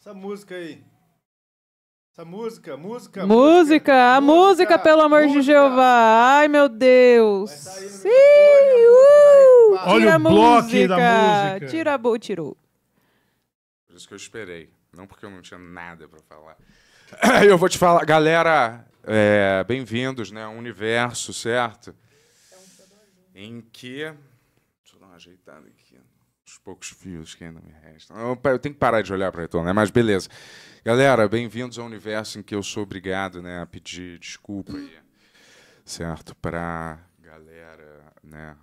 Essa música aí. Essa música, música. Música, música a música, pelo amor música. de Jeová. Ai, meu Deus. Sim, né? uh, Olha Olha o bloco da música. Tira a tirou. Por isso que eu esperei. Não porque eu não tinha nada para falar. Eu vou te falar, galera, é, bem-vindos, né? universo, certo? É em que. Deixa eu dar uma ajeitada aqui os poucos fios que ainda me restam. Eu tenho que parar de olhar para retorno, né? mas beleza. Galera, bem-vindos ao universo em que eu sou obrigado né, a pedir desculpa, aí, certo? Para galera, né?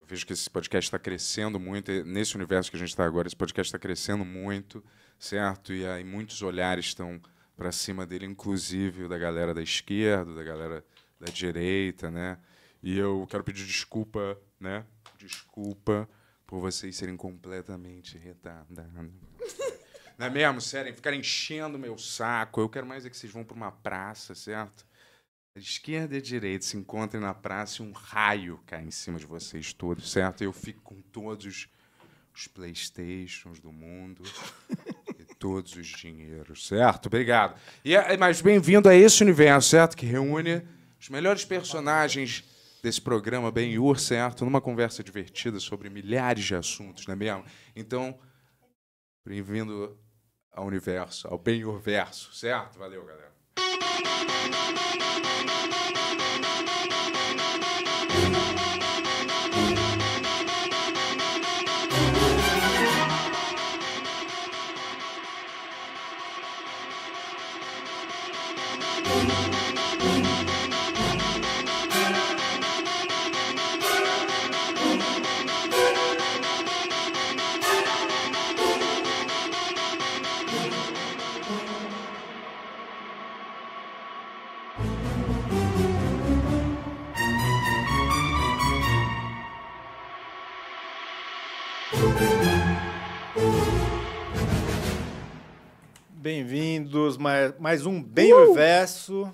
Eu vejo que esse podcast está crescendo muito, nesse universo que a gente está agora, esse podcast está crescendo muito, certo? E aí muitos olhares estão para cima dele, inclusive da galera da esquerda, da galera da direita, né? E eu quero pedir desculpa, né? Desculpa por vocês serem completamente retardados. Não é mesmo? Sério, ficarem enchendo meu saco. Eu quero mais é que vocês vão para uma praça, certo? esquerda e direita se encontrem na praça e um raio cai em cima de vocês todos, certo? Eu fico com todos os Playstations do mundo e todos os dinheiros, certo? Obrigado. E, é, mas bem-vindo a esse universo, certo? Que reúne os melhores personagens desse programa bem ur certo, numa conversa divertida sobre milhares de assuntos, não é mesmo? Então, bem-vindo ao universo, ao bem ur certo? Valeu, galera. Bem-vindos, mais, mais um Bem uh! Verso.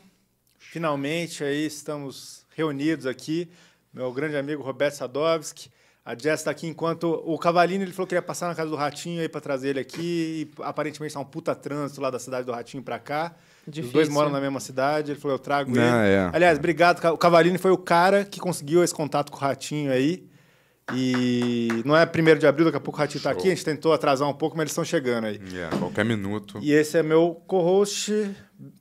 Finalmente aí estamos reunidos aqui. Meu grande amigo Roberto Sadovski. A Jess está aqui enquanto o Cavalini ele falou que ia passar na casa do Ratinho aí para trazer ele aqui. E aparentemente está um puta trânsito lá da cidade do Ratinho para cá. Difícil, Os dois moram na mesma cidade. Ele falou: eu trago Não, ele. É. Aliás, obrigado. O Cavalini foi o cara que conseguiu esse contato com o Ratinho aí. E não é primeiro de abril, daqui a pouco o Ratinho está aqui. A gente tentou atrasar um pouco, mas eles estão chegando aí. Yeah, é, qualquer minuto. E esse é meu co-host,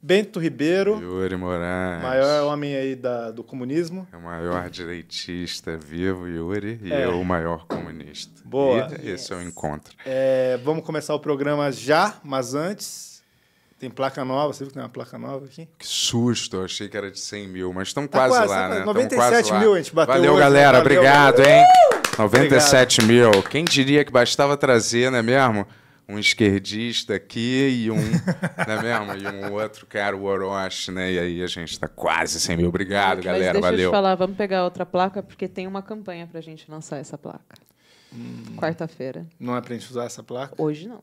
Bento Ribeiro. Yuri Moraes. Maior homem aí da, do comunismo. É o maior direitista vivo, Yuri, e é. eu o maior comunista. Boa. E esse yes. é o encontro. É, vamos começar o programa já, mas antes tem placa nova, você viu que tem uma placa nova aqui? Que susto, eu achei que era de 100 mil, mas estamos tá quase, quase, lá, tá né? 97 quase mil lá. a gente bateu. Valeu, hoje, galera, valeu, obrigado, valeu. hein? 97 obrigado. mil. Quem diria que bastava trazer, não é mesmo? Um esquerdista aqui e um, não é mesmo? E um outro cara, o Orochi, né? E aí a gente está quase 100 mil. Obrigado, mas galera, deixa valeu. Deixa eu te falar, vamos pegar outra placa, porque tem uma campanha para a gente lançar essa placa. Hum. Quarta-feira. Não é para a gente usar essa placa? Hoje não.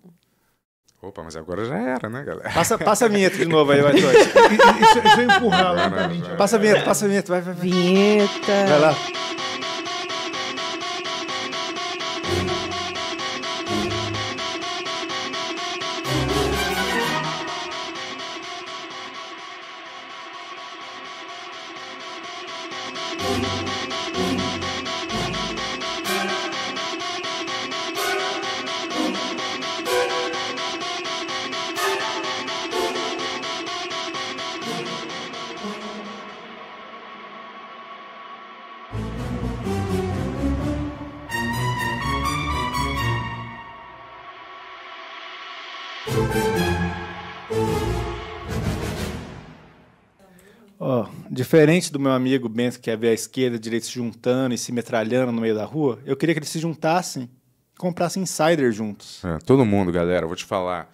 Opa, mas agora já era, né, galera? Passa, passa a vinheta de novo aí, vai, Toy. Isso, isso empurrar lá Passa a vinheta, passa a vinheta, vai, vai, vai. Vinheta. Vai lá. Diferente do meu amigo Bento, que quer é ver a esquerda e a direita se juntando e se metralhando no meio da rua, eu queria que eles se juntassem e comprassem insider juntos. É, todo mundo, galera, vou te falar.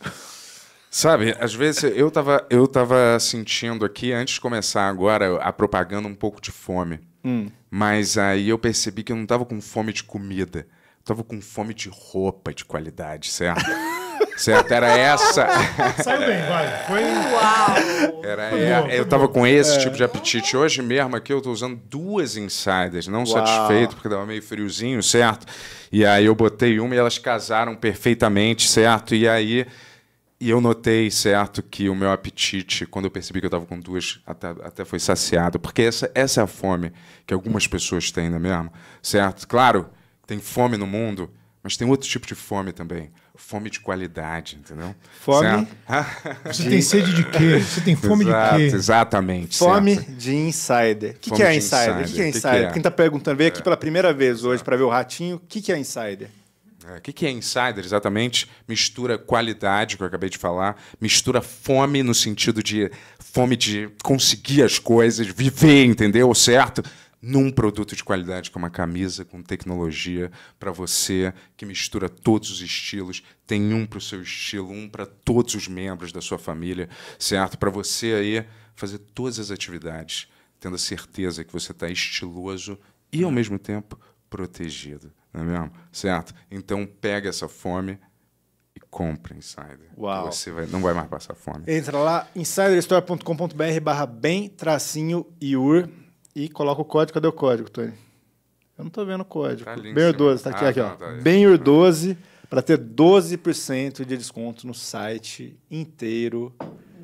Sabe, às vezes eu tava, eu tava sentindo aqui, antes de começar agora, a propaganda um pouco de fome. Hum. Mas aí eu percebi que eu não tava com fome de comida. Eu tava com fome de roupa de qualidade, certo? Certo, era essa. Saiu bem, vai. Foi. Uau! Era, foi é, eu estava com esse é. tipo de apetite. Hoje mesmo aqui eu tô usando duas insiders, não Uau. satisfeito, porque dava meio friozinho, certo? E aí eu botei uma e elas casaram perfeitamente, certo? E aí. E eu notei, certo, que o meu apetite, quando eu percebi que eu estava com duas, até, até foi saciado. Porque essa, essa é a fome que algumas pessoas têm, não é mesmo? Certo? Claro, tem fome no mundo, mas tem outro tipo de fome também fome de qualidade, entendeu? Fome. Certo? Você tem sede de quê? Você tem fome Exato, de quê? Exatamente. Fome certo. de insider. O é que, é insider? O que, é insider? Quem está perguntando, veio aqui é. pela primeira vez hoje tá. para ver o ratinho, o que, que é insider? O é, que, que é insider exatamente? Mistura qualidade, que eu acabei de falar, mistura fome no sentido de fome de conseguir as coisas, viver, entendeu? Certo? num produto de qualidade, como a uma camisa com tecnologia para você, que mistura todos os estilos, tem um para o seu estilo, um para todos os membros da sua família, certo? Para você aí fazer todas as atividades, tendo a certeza que você está estiloso e, ao mesmo tempo, protegido, não é mesmo? Certo? Então, pega essa fome e compra Insider. Uau. Você vai, não vai mais passar fome. Entra lá, insiderstore.com.br barra bem tracinho iur e coloca o código. Cadê o código, Tony? Eu não estou vendo o código. Tá BenUr12, está aqui, ah, aqui tá, ó. Tá BenUr12 para ter 12% de desconto no site inteiro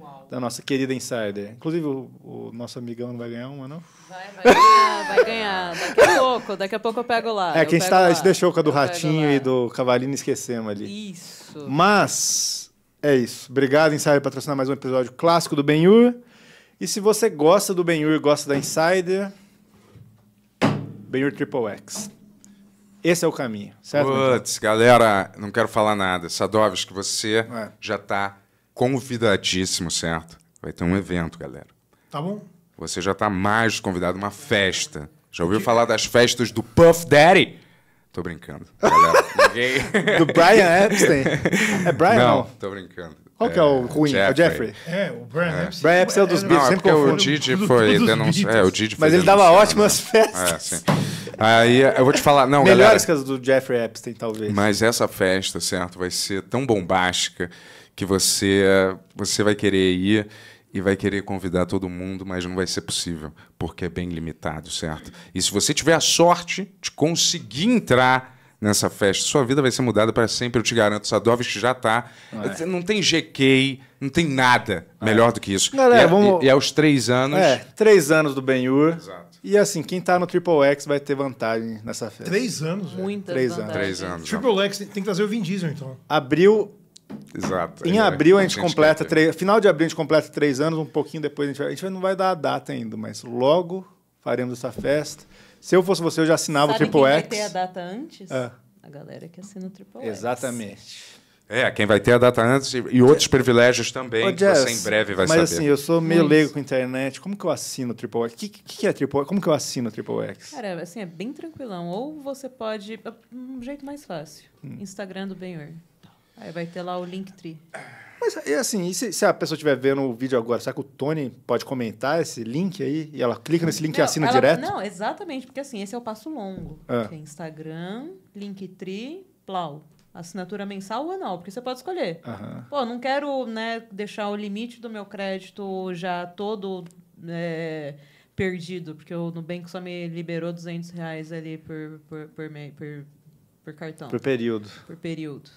Uau. da nossa querida Insider. Inclusive, o, o, nosso amigão não vai ganhar uma, não? Vai, vai ganhar, vai ganhar. Daqui a pouco, daqui a pouco eu pego lá. É, que a gente, tá, a gente deixou com a do eu Ratinho e do Cavalino esquecemos ali. Isso. Mas, é isso. Obrigado, Insider, por patrocinar mais um episódio clássico do Ben Benhur. E se você gosta do Benhur, gosta da Insider, Benhur Triple X. Esse é o caminho, certo? Putz, galera, não quero falar nada. Sadovski, você é. já está convidadíssimo, certo? Vai ter um evento, galera. Tá bom. Você já está mais convidado, uma festa. Já ouviu que... falar das festas do Puff Daddy? Tô brincando. Galera, ninguém... Do Brian Epstein? É Brian? Não, não, tô brincando. Qual que é o é, ruim? É o Jeffrey. É, o Brian né? é. Epstein. Brian Epstein é dos Beatles, não, é porque confundo. o Didi foi denunciado. É, o Didi foi Mas ele dava ótimas é, festas. É, sim. Aí eu vou te falar, não, Melhores galera, que as do Jeffrey Epstein, talvez. Mas essa festa, certo, vai ser tão bombástica que você, você vai querer ir e vai querer convidar todo mundo, mas não vai ser possível, porque é bem limitado, certo? E se você tiver a sorte de conseguir entrar nessa festa. Sua vida vai ser mudada para sempre, eu te garanto. Sadovski já tá. É. Não tem GK, não tem nada é. melhor do que isso. Galera, e, é, vamos... e, e é aos três anos. É, três anos do ben Exato. E assim, quem tá no Triple X vai ter vantagem nessa festa. Três anos, Muita três vantagem. anos. Três anos. Triple X tem que trazer o Vin Diesel, então. Abril. Exato. Em é, abril a gente completa. Tre... Final de abril a gente completa três anos, um pouquinho depois a gente vai. A gente não vai dar a data ainda, mas logo faremos essa festa. Se eu fosse você, eu já assinava Sabe o Triple quem X. Vai ter a data antes? É. A galera que assina o Triple Exatamente. X. Exatamente. É, quem vai ter a data antes e outros privilégios também, oh, Jess, que você em breve vai mas, saber. Mas assim, eu sou meio leigo com a internet. Como que eu assino o Triple X? O que, que, é Triple X? Como que eu assino o Triple X? Cara, assim, é bem tranquilão. Ou você pode... É um jeito mais fácil. Hum. Instagram do Benhor. Aí vai ter lá o Linktree. Mas e assim, e se, se, a pessoa estiver vendo o vídeo agora, será que o Tony pode comentar esse link aí? E ela clica nesse link não, e assina ela, direto? Não, exatamente, porque assim, esse é o passo longo. É. Que é Instagram, Linktree, Plau. Assinatura mensal ou anual, porque você pode escolher. Uhum. Pô, não quero né, deixar o limite do meu crédito já todo é, perdido, porque o Nubank só me liberou 200 reais ali por, por, por, por, por cartão. Por período. Por período.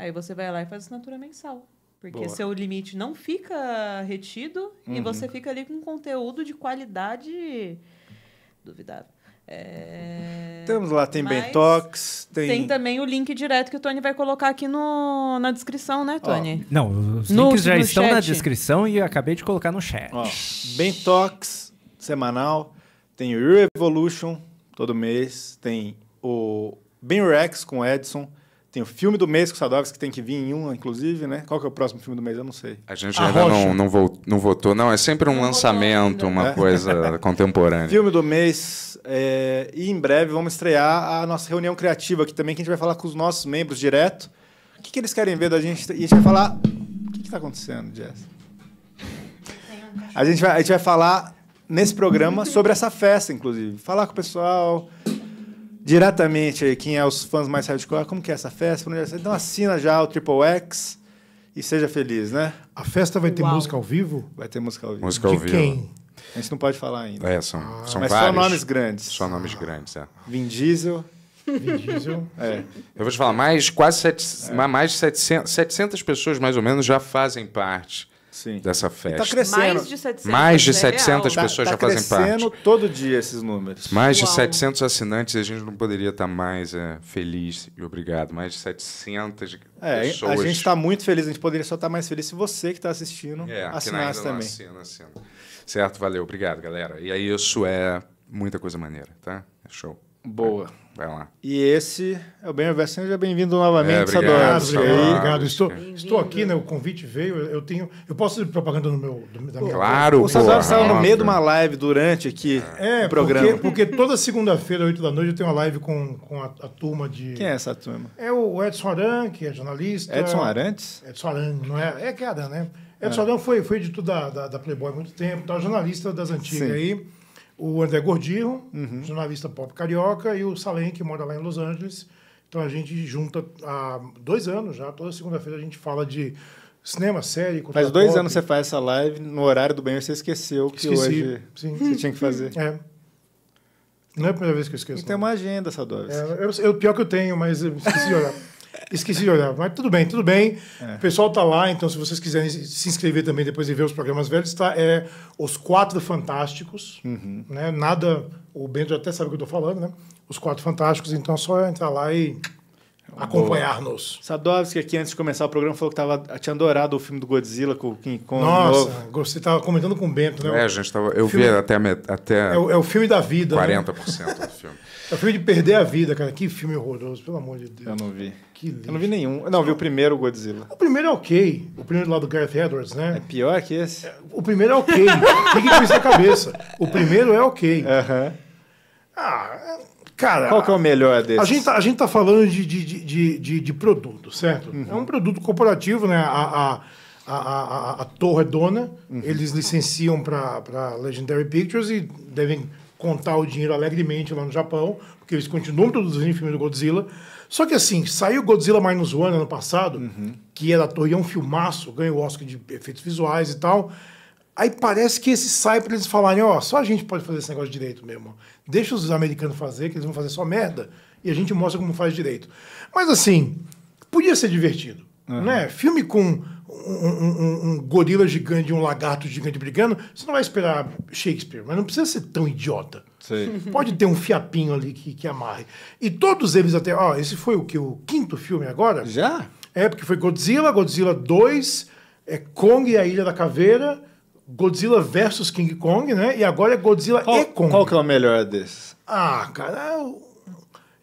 Aí você vai lá e faz assinatura mensal. Porque Boa. seu limite não fica retido uhum. e você fica ali com conteúdo de qualidade duvidável. É... Temos lá, tem Mas Bentox, tem... Tem também o link direto que o Tony vai colocar aqui no, na descrição, né, Tony? Oh. Não, os no, links já estão chat. na descrição e eu acabei de colocar no chat. oh. Bentox, semanal, tem o Evolution, todo mês, tem o Benrex com o Edson, tem o filme do mês com o Sadovski, que tem que vir em um, inclusive, né? Qual que é o próximo filme do mês? Eu não sei. A gente a ainda não, não, votou, não votou, não. É sempre um não lançamento, uma é. coisa contemporânea. Filme do mês. É... E em breve vamos estrear a nossa reunião criativa aqui também, que a gente vai falar com os nossos membros direto. O que, que eles querem ver da gente? E a gente vai falar. O que está acontecendo, Jess? A gente, vai, a gente vai falar nesse programa sobre essa festa, inclusive. Falar com o pessoal, diretamente quem é os fãs mais hardcore, como que é essa festa? É então assina já o Triple X e seja feliz, né? A festa vai ter Uau. música ao vivo? Vai ter música ao vivo. Música ao De vivo. quem? A gente não pode falar ainda. É, são, ah. são Mas vários. só nomes grandes. Só nomes grandes, é. Vin Diesel. Vin Diesel. É. Eu vou te falar, mais, quase sete, é. mais de 700, 700 pessoas, mais ou menos, já fazem parte Sim. dessa tá festa. Está crescendo. Mais de 700, Mais de 700 pessoas tá, tá já fazem parte. Está crescendo todo dia esses números. Mais Uau. de 700 assinantes, a gente não poderia estar tá mais é, feliz e obrigado. Mais de 700 é, pessoas. A gente está muito feliz, a gente poderia só estar tá mais feliz se você que está assistindo é, assinasse também. Assina, assina. Certo, valeu, obrigado, galera. E aí isso é muita coisa maneira, tá? É show. Boa. Vai lá. E esse é o Benhor Versen. Seja bem-vindo novamente, é, obrigado, Obrigado, obrigado. Estou, estou aqui, né? O convite veio. Eu tenho. Eu posso fazer propaganda no meu, do, da minha Claro, O estava no meio de uma live durante aqui é, o programa. Porque, porque toda segunda-feira, 8 da noite, eu tenho uma live com, com a, a, turma de. Quem é essa turma? É o Edson Aran, que é jornalista. Edson Arantes? Edson Aran, não é? É que é Aran, né? É. Edson é. Aran foi, foi editor da, da, da Playboy há muito tempo, tá, jornalista das antigas Sim. aí o André Gordinho, uhum. jornalista pop carioca, e o Salem, que mora lá em Los Angeles. Então a gente junta há dois anos já, toda segunda-feira a gente fala de cinema, série, cultura Faz dois anos você faz essa live, no horário do bem você esqueceu que Esqueci, hoje sim. você tinha que fazer. É. Não é a primeira vez que eu esqueço. E então, tem uma agenda, Sadovski. É, eu, eu, pior que eu tenho, mas eu esqueci de olhar. Esqueci de olhar, mas tudo bem, tudo bem. É. O pessoal está lá, então se vocês quiserem se inscrever também depois de ver os programas velhos, tá? É Os Quatro Fantásticos, uhum. né? Nada, o Bento até sabe o que eu estou falando, né? Os Quatro Fantásticos, então é só entrar lá e é acompanhar-nos. Sadovski aqui antes de começar o programa falou que tava, tinha adorado o filme do Godzilla com o King Kong. Nossa, você estava comentando com o Bento, né? É, gente tava, eu filme, vi até até é o, é o, filme da vida, 40% né? do filme. É o filme de perder a vida, cara. Que filme horroroso, pelo amor de Deus. Eu não vi. Que lixo. Eu não vi nenhum. Não, vi o primeiro Godzilla. O primeiro é ok. O primeiro lá do Gareth Edwards, né? É pior que esse? É, o primeiro é ok. Fique com isso na cabeça. O primeiro é ok. Uhum. Ah, é, cara... Qual que é o melhor desse? A gente, tá, a gente tá falando de, de, de, de, de produto, certo? Uhum. É um produto corporativo, né? A, a, a, a, a, a torre é dona. Uhum. Eles licenciam para Legendary Pictures e devem contar o dinheiro alegremente lá no Japão, porque eles continuam produzindo filme do Godzilla. Só que assim, saiu Godzilla Minus One ano passado, uhum. que era torre, é um filmaço, ganhou o Oscar de efeitos visuais e tal. Aí parece que esse sai para eles falarem, ó, oh, só a gente pode fazer esse negócio direito mesmo. Deixa os americanos fazer, que eles vão fazer só merda, e a gente mostra como faz direito. Mas assim, podia ser divertido, uhum. né? Filme com um, um, um, gorila gigante e um lagarto gigante brigando, você não vai esperar Shakespeare, mas não precisa ser tão idiota. Pode ter um fiapinho ali que, que amarre. E todos eles até. Ó, esse foi o que? O quinto filme agora? Já? É, porque foi Godzilla, Godzilla 2, é Kong e a Ilha da Caveira, Godzilla versus King Kong, né? E agora é Godzilla qual, e Kong. Qual que é o melhor desses? Ah, cara. Eu,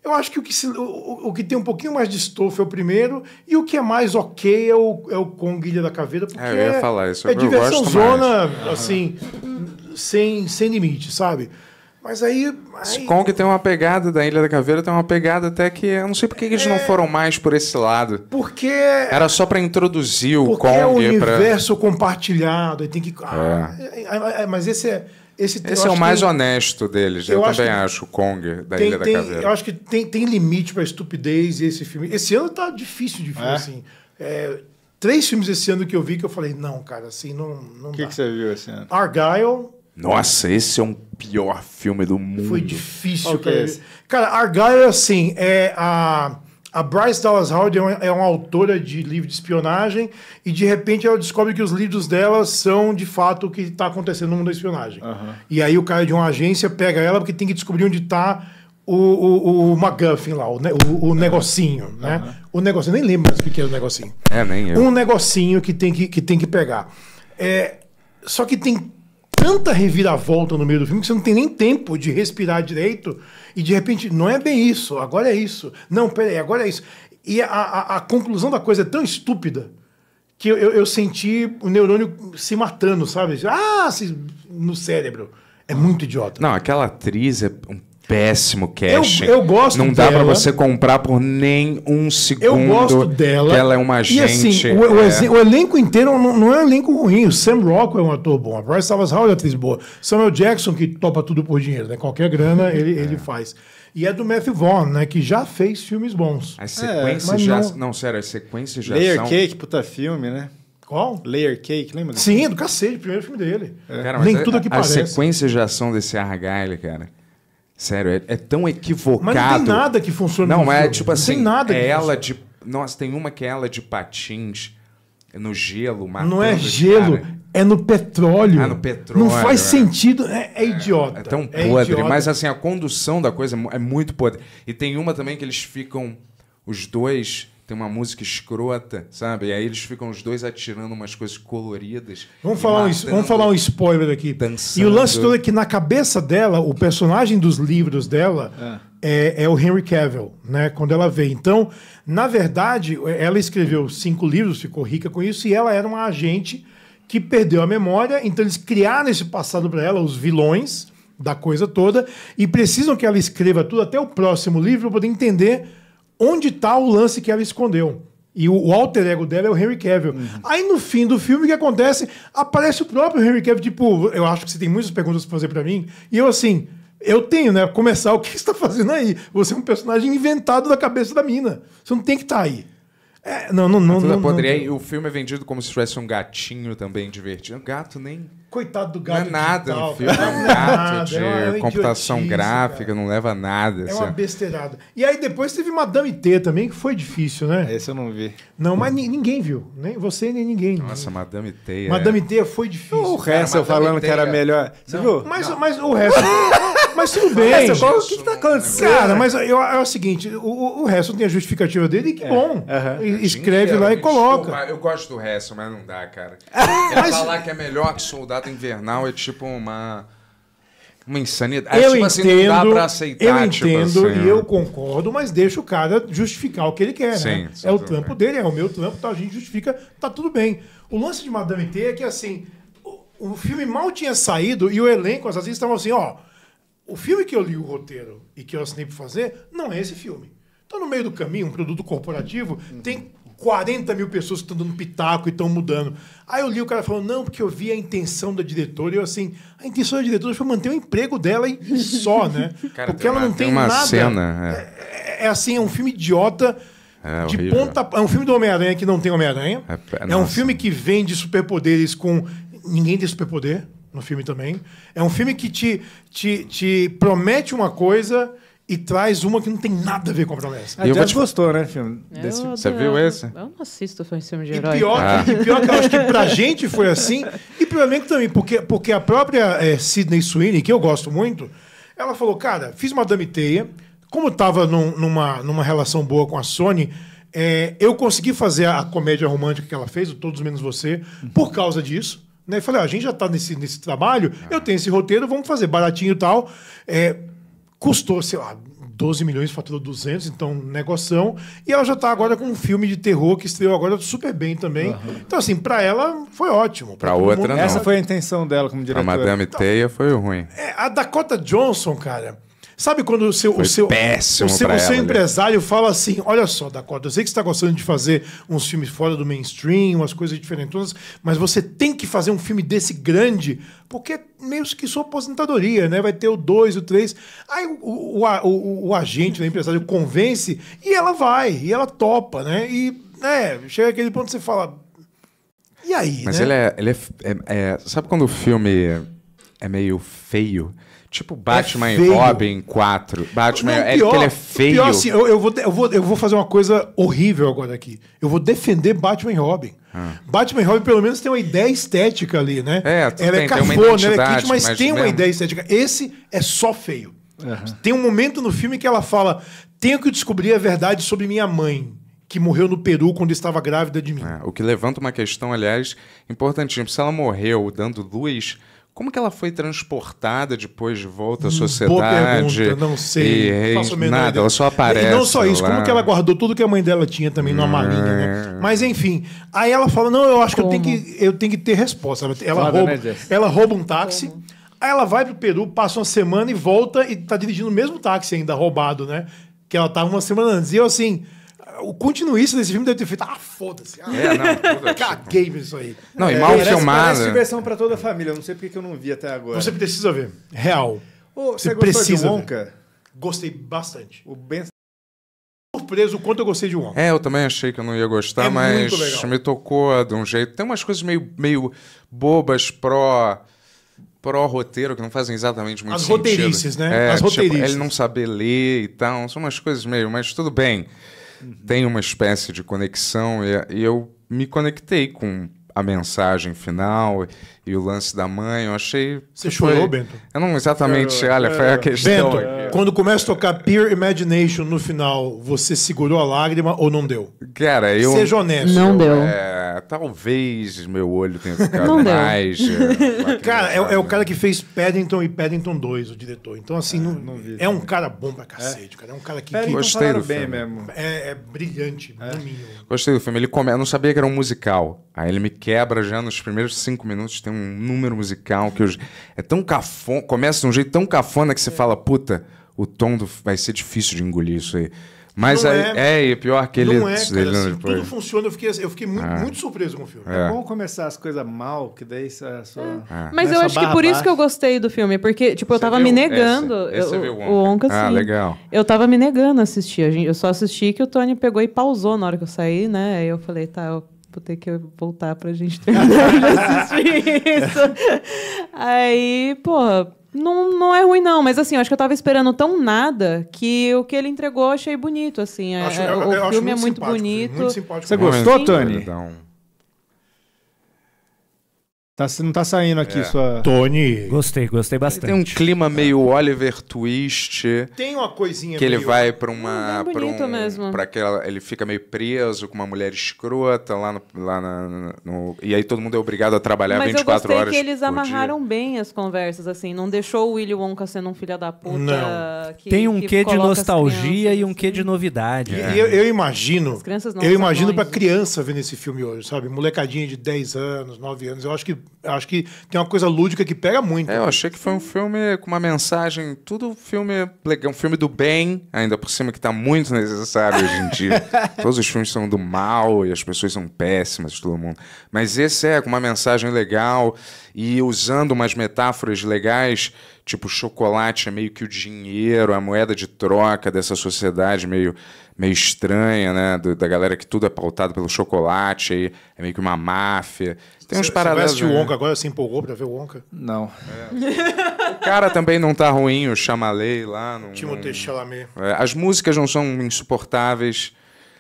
eu acho que o que, se, o, o, que tem um pouquinho mais de estofo é o primeiro, e o que é mais ok é o, é o Kong e a Ilha da Caveira, é, porque é, eu ia falar isso, é diversão zona, mais. assim, uhum. sem, sem limite, sabe? Mas aí. aí... Kong tem uma pegada da Ilha da Caveira, tem uma pegada até que. Eu não sei por que eles é... não foram mais por esse lado. Porque. Era só para introduzir o Kong. Porque É o universo pra... compartilhado, tem que. Ah, é. É, é, Mas esse é. Esse, esse é o mais tem... honesto deles, eu, eu também acho o Kong da tem, Ilha tem, da Caveira. Eu acho que tem, tem limite para estupidez esse filme. Esse ano tá difícil de ver, é? assim. É, três filmes esse ano que eu vi que eu falei, não, cara, assim, não, que O que você viu esse ano? Argyle, nossa, esse é um pior filme do mundo. Foi difícil, okay. É cara. Cara, Argyle, assim, é a. A Bryce Dallas Howard é uma, é uma autora de livro de espionagem e de repente ela descobre que os livros dela são de fato o que está acontecendo no mundo da espionagem. Uhum. E aí o cara de uma agência pega ela porque tem que descobrir onde está o, o, o McGuffin lá, o, o, o negocinho, né? Uhum. O negocinho, nem lembro mais o que é o negocinho. É, nem eu. Um negocinho que tem que, que, tem que pegar. É, só que tem tanta reviravolta no meio do filme que você não tem nem tempo de respirar direito e de repente, não é bem isso, agora é isso. Não, peraí, agora é isso. E a, a, a conclusão da coisa é tão estúpida que eu, eu, eu, senti o neurônio se matando, sabe? Ah, se, no cérebro. É muito idiota. Não, aquela atriz é um péssimo casting. Eu, eu gosto Não dá para você comprar por nem um segundo. Eu gosto dela. ela é uma gente. Assim, o, é... o, elenco inteiro não, não, é um elenco ruim. O Sam Rockwell é um ator bom. A Bryce Dallas Howard é atriz boa. Samuel Jackson, que topa tudo por dinheiro, né? Qualquer grana ele, é. ele faz. E é do Matthew Vaughn, né? Que já fez filmes bons. As é, sequências é, já... Não... não... sério, as sequências já Layer são... Cake, puta filme, né? Qual? Layer Cake, lembra? Sim, do cacete, primeiro filme dele. Cara, Nem é, tudo a, que a parece. As sequências de ação desse Argyle, cara Sério, é, é, tão equivocado. Mas não tem nada que funcione. Não, é jogo. tipo assim. tem nada é ela funcione. de. Nossa, tem uma que é ela de patins no gelo, matando Não é gelo, cara. é no petróleo. Ah, no petróleo. Não faz é. sentido, é, é, idiota. É tão é podre, idiota. mas assim, a condução da coisa é, é muito podre. E tem uma também que eles ficam, os dois tem uma música escrota, sabe? E aí eles ficam os dois atirando umas coisas coloridas. Vamos, falar, matando, um, vamos falar um spoiler aqui. Dançando. E o lance todo é que na cabeça dela, o personagem dos livros dela é. é, é o Henry Cavill, né? Quando ela vê. Então, na verdade, é, ela escreveu cinco livros, ficou rica com isso, e ela era uma agente que perdeu a memória, então eles criaram esse passado para ela, os vilões da coisa toda, e precisam que ela escreva tudo até o próximo livro para poder entender onde está o lance que ela escondeu. E o alter ego dela é o Henry Cavill. Uhum. Aí no fim do filme, o que acontece? Aparece o próprio Henry Cavill, tipo, eu acho que você tem muitas perguntas para fazer para mim. E eu assim, eu tenho, né? Começar, o que você está fazendo aí? Você é um personagem inventado da cabeça da mina. Você não tem que estar tá aí. É, não, não, não. É não, não e o filme é vendido como se tivesse um gatinho também divertido. Gato nem. Coitado do gato. Não é nada digital, no filme. Cara. É um é gato é de é uma, computação gráfica, cara. não leva nada. É assim. uma besteirada. E aí depois teve Madame T também, que foi difícil, né? Esse eu não vi. Não, mas ninguém viu. Nem você, nem ninguém. Nossa, Madame T. Madame é... T foi difícil. O resto eu falando Teia. que era melhor. Você não, viu? Mas, mas o resto. Mas tudo bem. Mas, é, gente, o que, está acontecendo? Cara, mas é, eu, é o seguinte: o, o tem a justificativa dele e que é. bom. Uh -huh. Escreve é, lá e coloca. Desculpa, eu gosto do resto, mas não dá, cara. mas... falar que é melhor que Soldado Invernal é tipo uma. Uma insanidade. Eu é, tipo entendo, assim, não dá pra aceitar. Eu tipo entendo tipo assim, e eu concordo, mas deixa o cara justificar o que ele quer. Né? Sim, né? É o trampo bem. dele, é o meu trampo, tá, a gente justifica, tá tudo bem. O lance de Madame T é que, assim, o, o filme mal tinha saído e o elenco, às vezes, estavam assim, ó... O filme que eu li o roteiro e que eu assinei para fazer não é esse filme. Então, no meio do caminho, um produto corporativo, uhum. tem 40 mil pessoas que estão dando pitaco e estão mudando. Aí eu li o cara falando, não, porque eu vi a intenção da diretora. E eu assim, a intenção da diretora foi manter o emprego dela e só, né? Cara, porque ela uma, não tem, tem uma nada. Cena, é. É, é, é assim, é um filme idiota. É, de ponta. É um filme do Homem-Aranha que não tem Homem-Aranha. É, é, é um filme que vende superpoderes com. Ninguém tem superpoder no filme também. É um filme que te, te, te promete uma coisa e traz uma que não tem nada a ver com a promessa. A é, eu gostou, né, filme? Desse... Você viu esse? Eu não assisto filme de herói. E pior, ah. que, e pior que eu acho que pra gente foi assim, e pro elenco também, porque, porque a própria é, Sidney Sweeney, que eu gosto muito, ela falou, cara, fiz uma Teia, como tava num, numa, numa relação boa com a Sony... É, eu consegui fazer a comédia romântica que ela fez, o Todos Menos Você, por causa disso. Né? Falei, ó, ah, a gente já está nesse, nesse trabalho, ah. eu tenho esse roteiro, vamos fazer baratinho e tal. É, custou, sei lá, 12 milhões, faturou 200, então negoção. E ela já está agora com um filme de terror que estreou agora super bem também. Uhum. Então, assim, para ela foi ótimo. Para outra, mundo... não. Essa foi a intenção dela como diretora. A Madame então, Teia foi ruim. É, a Dakota Johnson, cara Sabe quando o seu, o seu, o seu, o seu ela, né? empresário né? fala assim: olha só, Dakota, eu sei que você está gostando de fazer uns filmes fora do mainstream, umas coisas diferentes, mas você tem que fazer um filme desse grande, porque meio que sua aposentadoria, né? Vai ter o 2, o 3. Aí o, o, o agente, né, o empresário convence e ela vai, e ela topa, né? E né, chega aquele ponto que você fala. E aí? Mas né? ele, é, ele é, é, é. Sabe quando o filme é meio feio? Tipo Batman é e Robin 4. Batman não, é ele é feio. Pior assim, eu, eu, vou, eu, vou, eu vou fazer uma coisa horrível agora aqui. Eu vou defender Batman e Robin. Hum. Batman e Robin pelo menos tem uma ideia estética ali, né? É, ela é bem, é cafona, ela é kit, mas, mas tem mesmo... uma ideia estética. Esse é só feio. Uhum. Tem um momento no filme que ela fala: tenho que descobrir a verdade sobre minha mãe que morreu no Peru quando estava grávida de mim. É, o que levanta uma questão, aliás, importantíssima. Se ela morreu dando luz, como que ela foi transportada depois de volta à hum, sociedade? Boa pergunta, não sei. E, faço nada, ideia. ela só aparece. E não só isso, lá. como que ela guardou tudo que a mãe dela tinha também numa malinha, né? Mas enfim, aí ela fala: "Não, eu acho que eu tenho que eu tenho que ter resposta". Ela rouba, né, ela rouba um táxi. Como? Aí ela vai pro Peru, passa uma semana e volta e tá dirigindo o mesmo táxi ainda roubado, né? Que ela tava uma semana antes. E eu assim, o continuista desse filme deve ter feito. Ah, foda-se. Ah, é, não. Caguei isso aí. Não, e é, mal é, filmado. Parece né? diversão pra toda a família. Eu não sei porque que eu não vi até agora. Você precisa ver. Real. Oh, você, você precisa de Wonka? Ver. Gostei bastante. O Ben surpreso o quanto eu gostei de Wonka. É, eu também achei que eu não ia gostar, é mas me tocou de um jeito. Tem umas coisas meio, meio bobas pró pro roteiro que não fazem exatamente muito sentido. As roteirices, né? É, As tipo, roteirices. Ele não saber ler e tal, são umas coisas meio, mas tudo bem uhum. tem uma espécie de conexão e, e eu me conectei com a mensagem final e o lance da mãe, eu achei. Você chorou, foi... Bento? Eu não exatamente, olha, foi a questão. Bento, aqui. quando começa a tocar Pure Imagination no final, você segurou a lágrima ou não deu? Cara, eu. Seja honesto. Não eu, deu. É, talvez meu olho tenha ficado não mais. É, cara, é, é, o cara que fez Paddington e Paddington 2, o diretor. Então, assim, é, não, não vi, é um cara bom pra cacete, é. cara. É um cara que. que... Gostei do filme. mesmo. É, é brilhante, é. Gostei do filme. Ele come... Eu não sabia que era um musical. Aí ele me quebra já nos primeiros cinco minutos, tem um um número musical que hoje é tão cafona, começa de um jeito tão cafona que você fala, puta, o tom do... vai ser difícil de engolir isso aí. Mas não aí, é, é, pior que ele. Não é, cara, ele assim, tudo funciona. Eu fiquei, eu fiquei muito, ah. muito surpreso com o filme. É. é, bom começar as coisas mal, que daí é só. só é. é. Mas eu acho que por isso que eu gostei do filme, porque, tipo, eu tava me negando. Essa, essa eu, o Onca, assim Ah, legal. Eu tava me negando a assistir. Eu só assisti que o Tony pegou e pausou na hora que eu saí, né? Aí eu falei, tá, eu vou ter que voltar pra gente terminar de assistir isso. Aí, porra, não, não é ruim, não, mas assim, eu acho que eu tava esperando tão nada que o que ele entregou eu achei bonito, assim. É, acho, é, eu, o eu filme é muito bonito. Muito Você gostou, Sim. Tani? Tá, não tá saindo aqui é. sua. Tony. Gostei, gostei bastante. Tem um clima meio Oliver Twist. Tem uma coisinha Que meio... ele vai pra uma. Ah, é pra um, mesmo. Pra aquela, ele fica meio preso com uma mulher escrota lá no. Lá na, no e aí todo mundo é obrigado a trabalhar Mas 24 horas. Mas eu gostei que eles amarraram dia. bem as conversas, assim. Não deixou o Willy Wonka sendo um filho da puta. Não. Que, Tem um quê de nostalgia e um quê de assim. novidade. É. E, né? eu, eu, imagino. As crianças não eu imagino pra né? criança vendo esse filme hoje, sabe? Molecadinha de 10 anos, 9 anos. Eu acho que acho que tem uma coisa lúdica que pega muito. É, eu achei que foi um filme com uma mensagem, tudo filme legal, um filme do bem, ainda por cima que tá muito necessário hoje em dia. Todos os filmes são do mal e as pessoas são péssimas, todo mundo. Mas esse é com uma mensagem legal e usando umas metáforas legais, tipo chocolate é meio que o dinheiro, a moeda de troca dessa sociedade meio meio estranha, né, da galera que tudo é pautado pelo chocolate, aí é meio que uma máfia. Tem uns paradas. Você vai o agora, se empolgou pra ver o Onca? Não. É. o cara também não tá ruim, o Chamalei lá. Não, Timothée não... Chalamet. É, as músicas não são insuportáveis,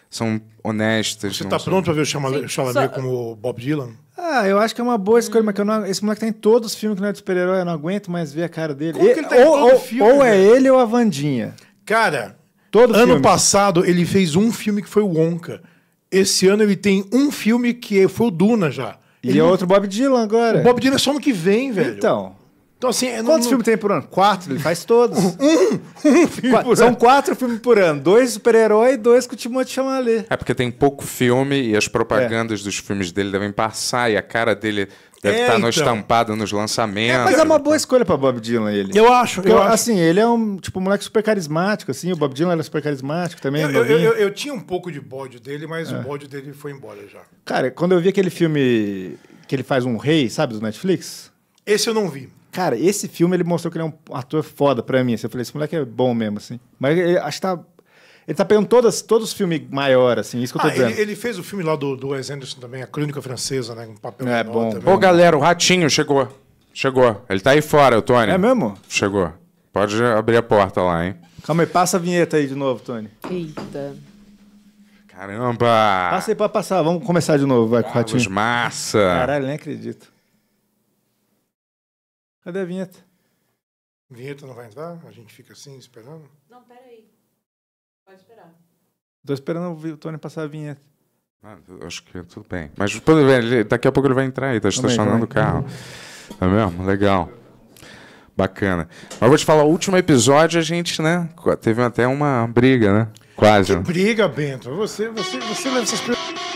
são honestas. Você tá são... pronto pra ver o Chalamet, Chalamet Só... como Bob Dylan? Ah, eu acho que é uma boa escolha, mas que não, esse moleque tá em todos os filmes que não é de super-herói, eu não aguento mais ver a cara dele. ele tá ou, ou, filme, ou é ele ou a Vandinha. Cara, Todo ano filme. passado ele fez um filme que foi o Onca. Esse ano ele tem um filme que foi o Duna já. E ele... é outro Bob Dylan agora. O Bob Dylan é só no que vem, velho. Então. Então, assim, Quantos não... filmes tem por ano? Quatro, ele faz todos. um, um filme Qua... São quatro filmes por ano. Dois super-herói e dois com o Timothée Chalamet. É porque tem pouco filme e as propagandas é. dos filmes dele devem passar e a cara dele Deve é, estar tá no então. estampado nos é, lançamentos. É, mas é uma boa escolha para Bob Dylan ele. Eu acho, eu, acho. Assim, ele é um tipo um moleque super carismático, assim. O Bob Dylan era super carismático também. Eu, é eu, eu tinha um pouco de bode dele, mas é. o bode dele foi embora já. Cara, quando eu vi aquele filme que ele faz um rei, sabe, do Netflix? Esse eu não vi. Cara, esse filme ele mostrou que ele é um ator foda pra mim. Assim. Eu falei, esse moleque é bom mesmo, assim. Mas ele, acho que tá ele tá pegando todas, todos os filmes maiores, assim, é isso que eu tô ah, dizendo. Ele, ele, fez o filme lá do, do Wes Anderson também, A Crônica Francesa, né? Um papel é bom. Também. Ô, galera, o Ratinho chegou. Chegou. Ele tá aí fora, o Tony. É mesmo? Chegou. Pode abrir a porta lá, hein? Calma aí, passa a vinheta aí de novo, Tony. Eita. Caramba! Passa aí pra passar, vamos começar de novo, vai, o Ratinho. Massa! Caralho, nem acredito. Cadê a vinheta? Vinheta não vai entrar? A gente fica assim, esperando? Não, peraí. Pode esperar. Tô esperando o Tony passar a vinheta. Ah, acho que é tudo bem. Mas bem, daqui a pouco ele vai entrar aí, tá estacionando o carro. Tá mesmo? Legal. Bacana. Mas vou te falar, o último episódio a gente, né? Teve até uma briga, né? Quase. Que briga, Bento. Você, você, você leva essas coisas.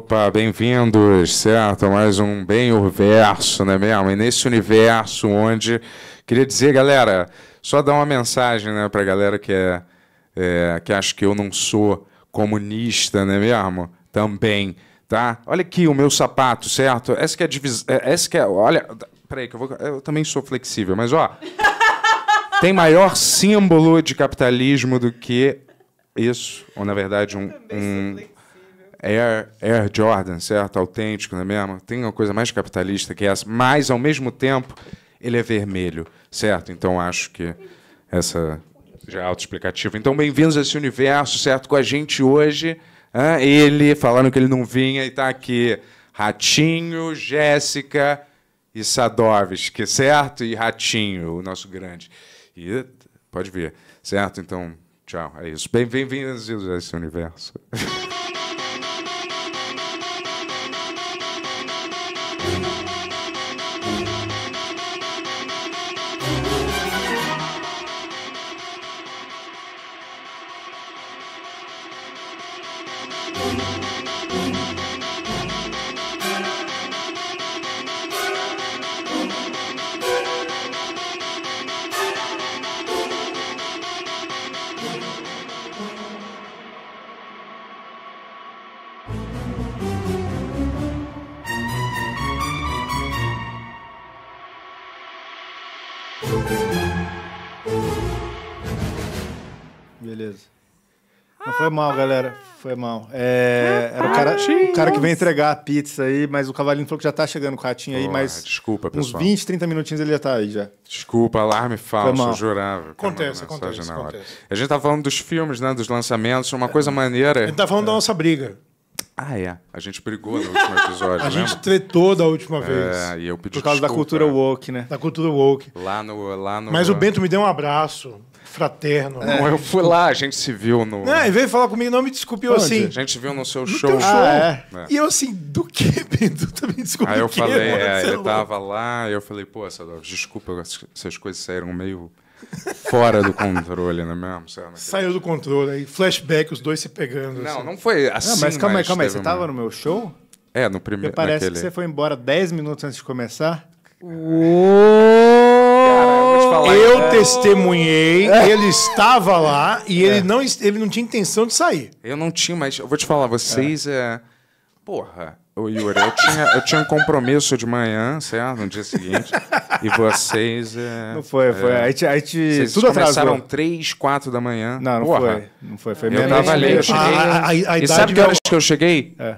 Opa, bem-vindos, certo? Mais um Bem o Verso, não é mesmo? E nesse universo onde. Queria dizer, galera, só dar uma mensagem né, para a galera que, é, é, que acha que eu não sou comunista, não é mesmo? Também, tá? Olha aqui o meu sapato, certo? Essa que é a divisão. É, essa que é. Olha. Peraí, que eu vou. Eu também sou flexível, mas ó. tem maior símbolo de capitalismo do que isso, ou na verdade um, um Air, Air Jordan, certo? Autêntico, não é mesmo? Tem uma coisa mais capitalista que essa, mas ao mesmo tempo ele é vermelho, certo? Então acho que essa já é autoexplicativa. Então, bem-vindos a esse universo, certo? Com a gente hoje, ele, falaram que ele não vinha e está aqui. Ratinho, Jéssica e Sadovski, certo? E Ratinho, o nosso grande. E pode vir, certo? Então, tchau, é isso. Bem-vindos a esse universo. beleza. Não, foi mal, galera. Foi mal. É, era o cara, o cara que veio entregar a pizza aí, mas o cavalinho falou que já tá chegando com o ratinho aí, Porra, mas. Desculpa, pessoal. Uns 20, 30 minutinhos ele já tá aí já. Desculpa, alarme falso, eu jurava. Acontece, acontece, acontece. A gente tava tá falando dos filmes, né? Dos lançamentos, uma é. coisa maneira. A gente tá falando é. da nossa briga. Ah, é. A gente brigou no último episódio. a lembra? gente tretou da última é, vez. É, e eu pedi Por causa desculpa, da cultura woke, né? Da cultura woke. Lá no. Lá no... Mas o Bento me deu um abraço fraterno. É. Né? eu fui lá, a gente se viu no. Não, ele veio falar comigo, não me desculpe, eu assim. A gente viu no seu no show. show. Ah, é. É. E eu assim, do que, Bento? Também desculpa. Aí eu falei, que, é, ele tava lá, eu falei, pô, desculpa, essas coisas saíram meio fora do controle, não é mesmo? Sério, Saiu do controle aí, flashback, os dois se pegando. Não, assim. não foi assim. Não, mas calma aí, calma aí, você uma... tava no meu show? É, no primeiro. Parece naquele... que você foi embora 10 minutos antes de começar. Uou! falar. Eu é. testemunhei, ele estava lá e ele, é. não, ele não tinha intenção de sair. Eu não tinha, mas eu vou te falar, vocês. É... é porra, O Yuri, eu tinha, eu tinha um compromisso de manhã, certo? No dia seguinte. E vocês. É, não foi, foi. É, a gente. A gente vocês tudo começaram atrasou. Três, quatro da manhã. Não, não Porra. foi. Não foi. Foi menos. Eu tava late. a, a, a e sabe que é horas eu... que eu cheguei? É.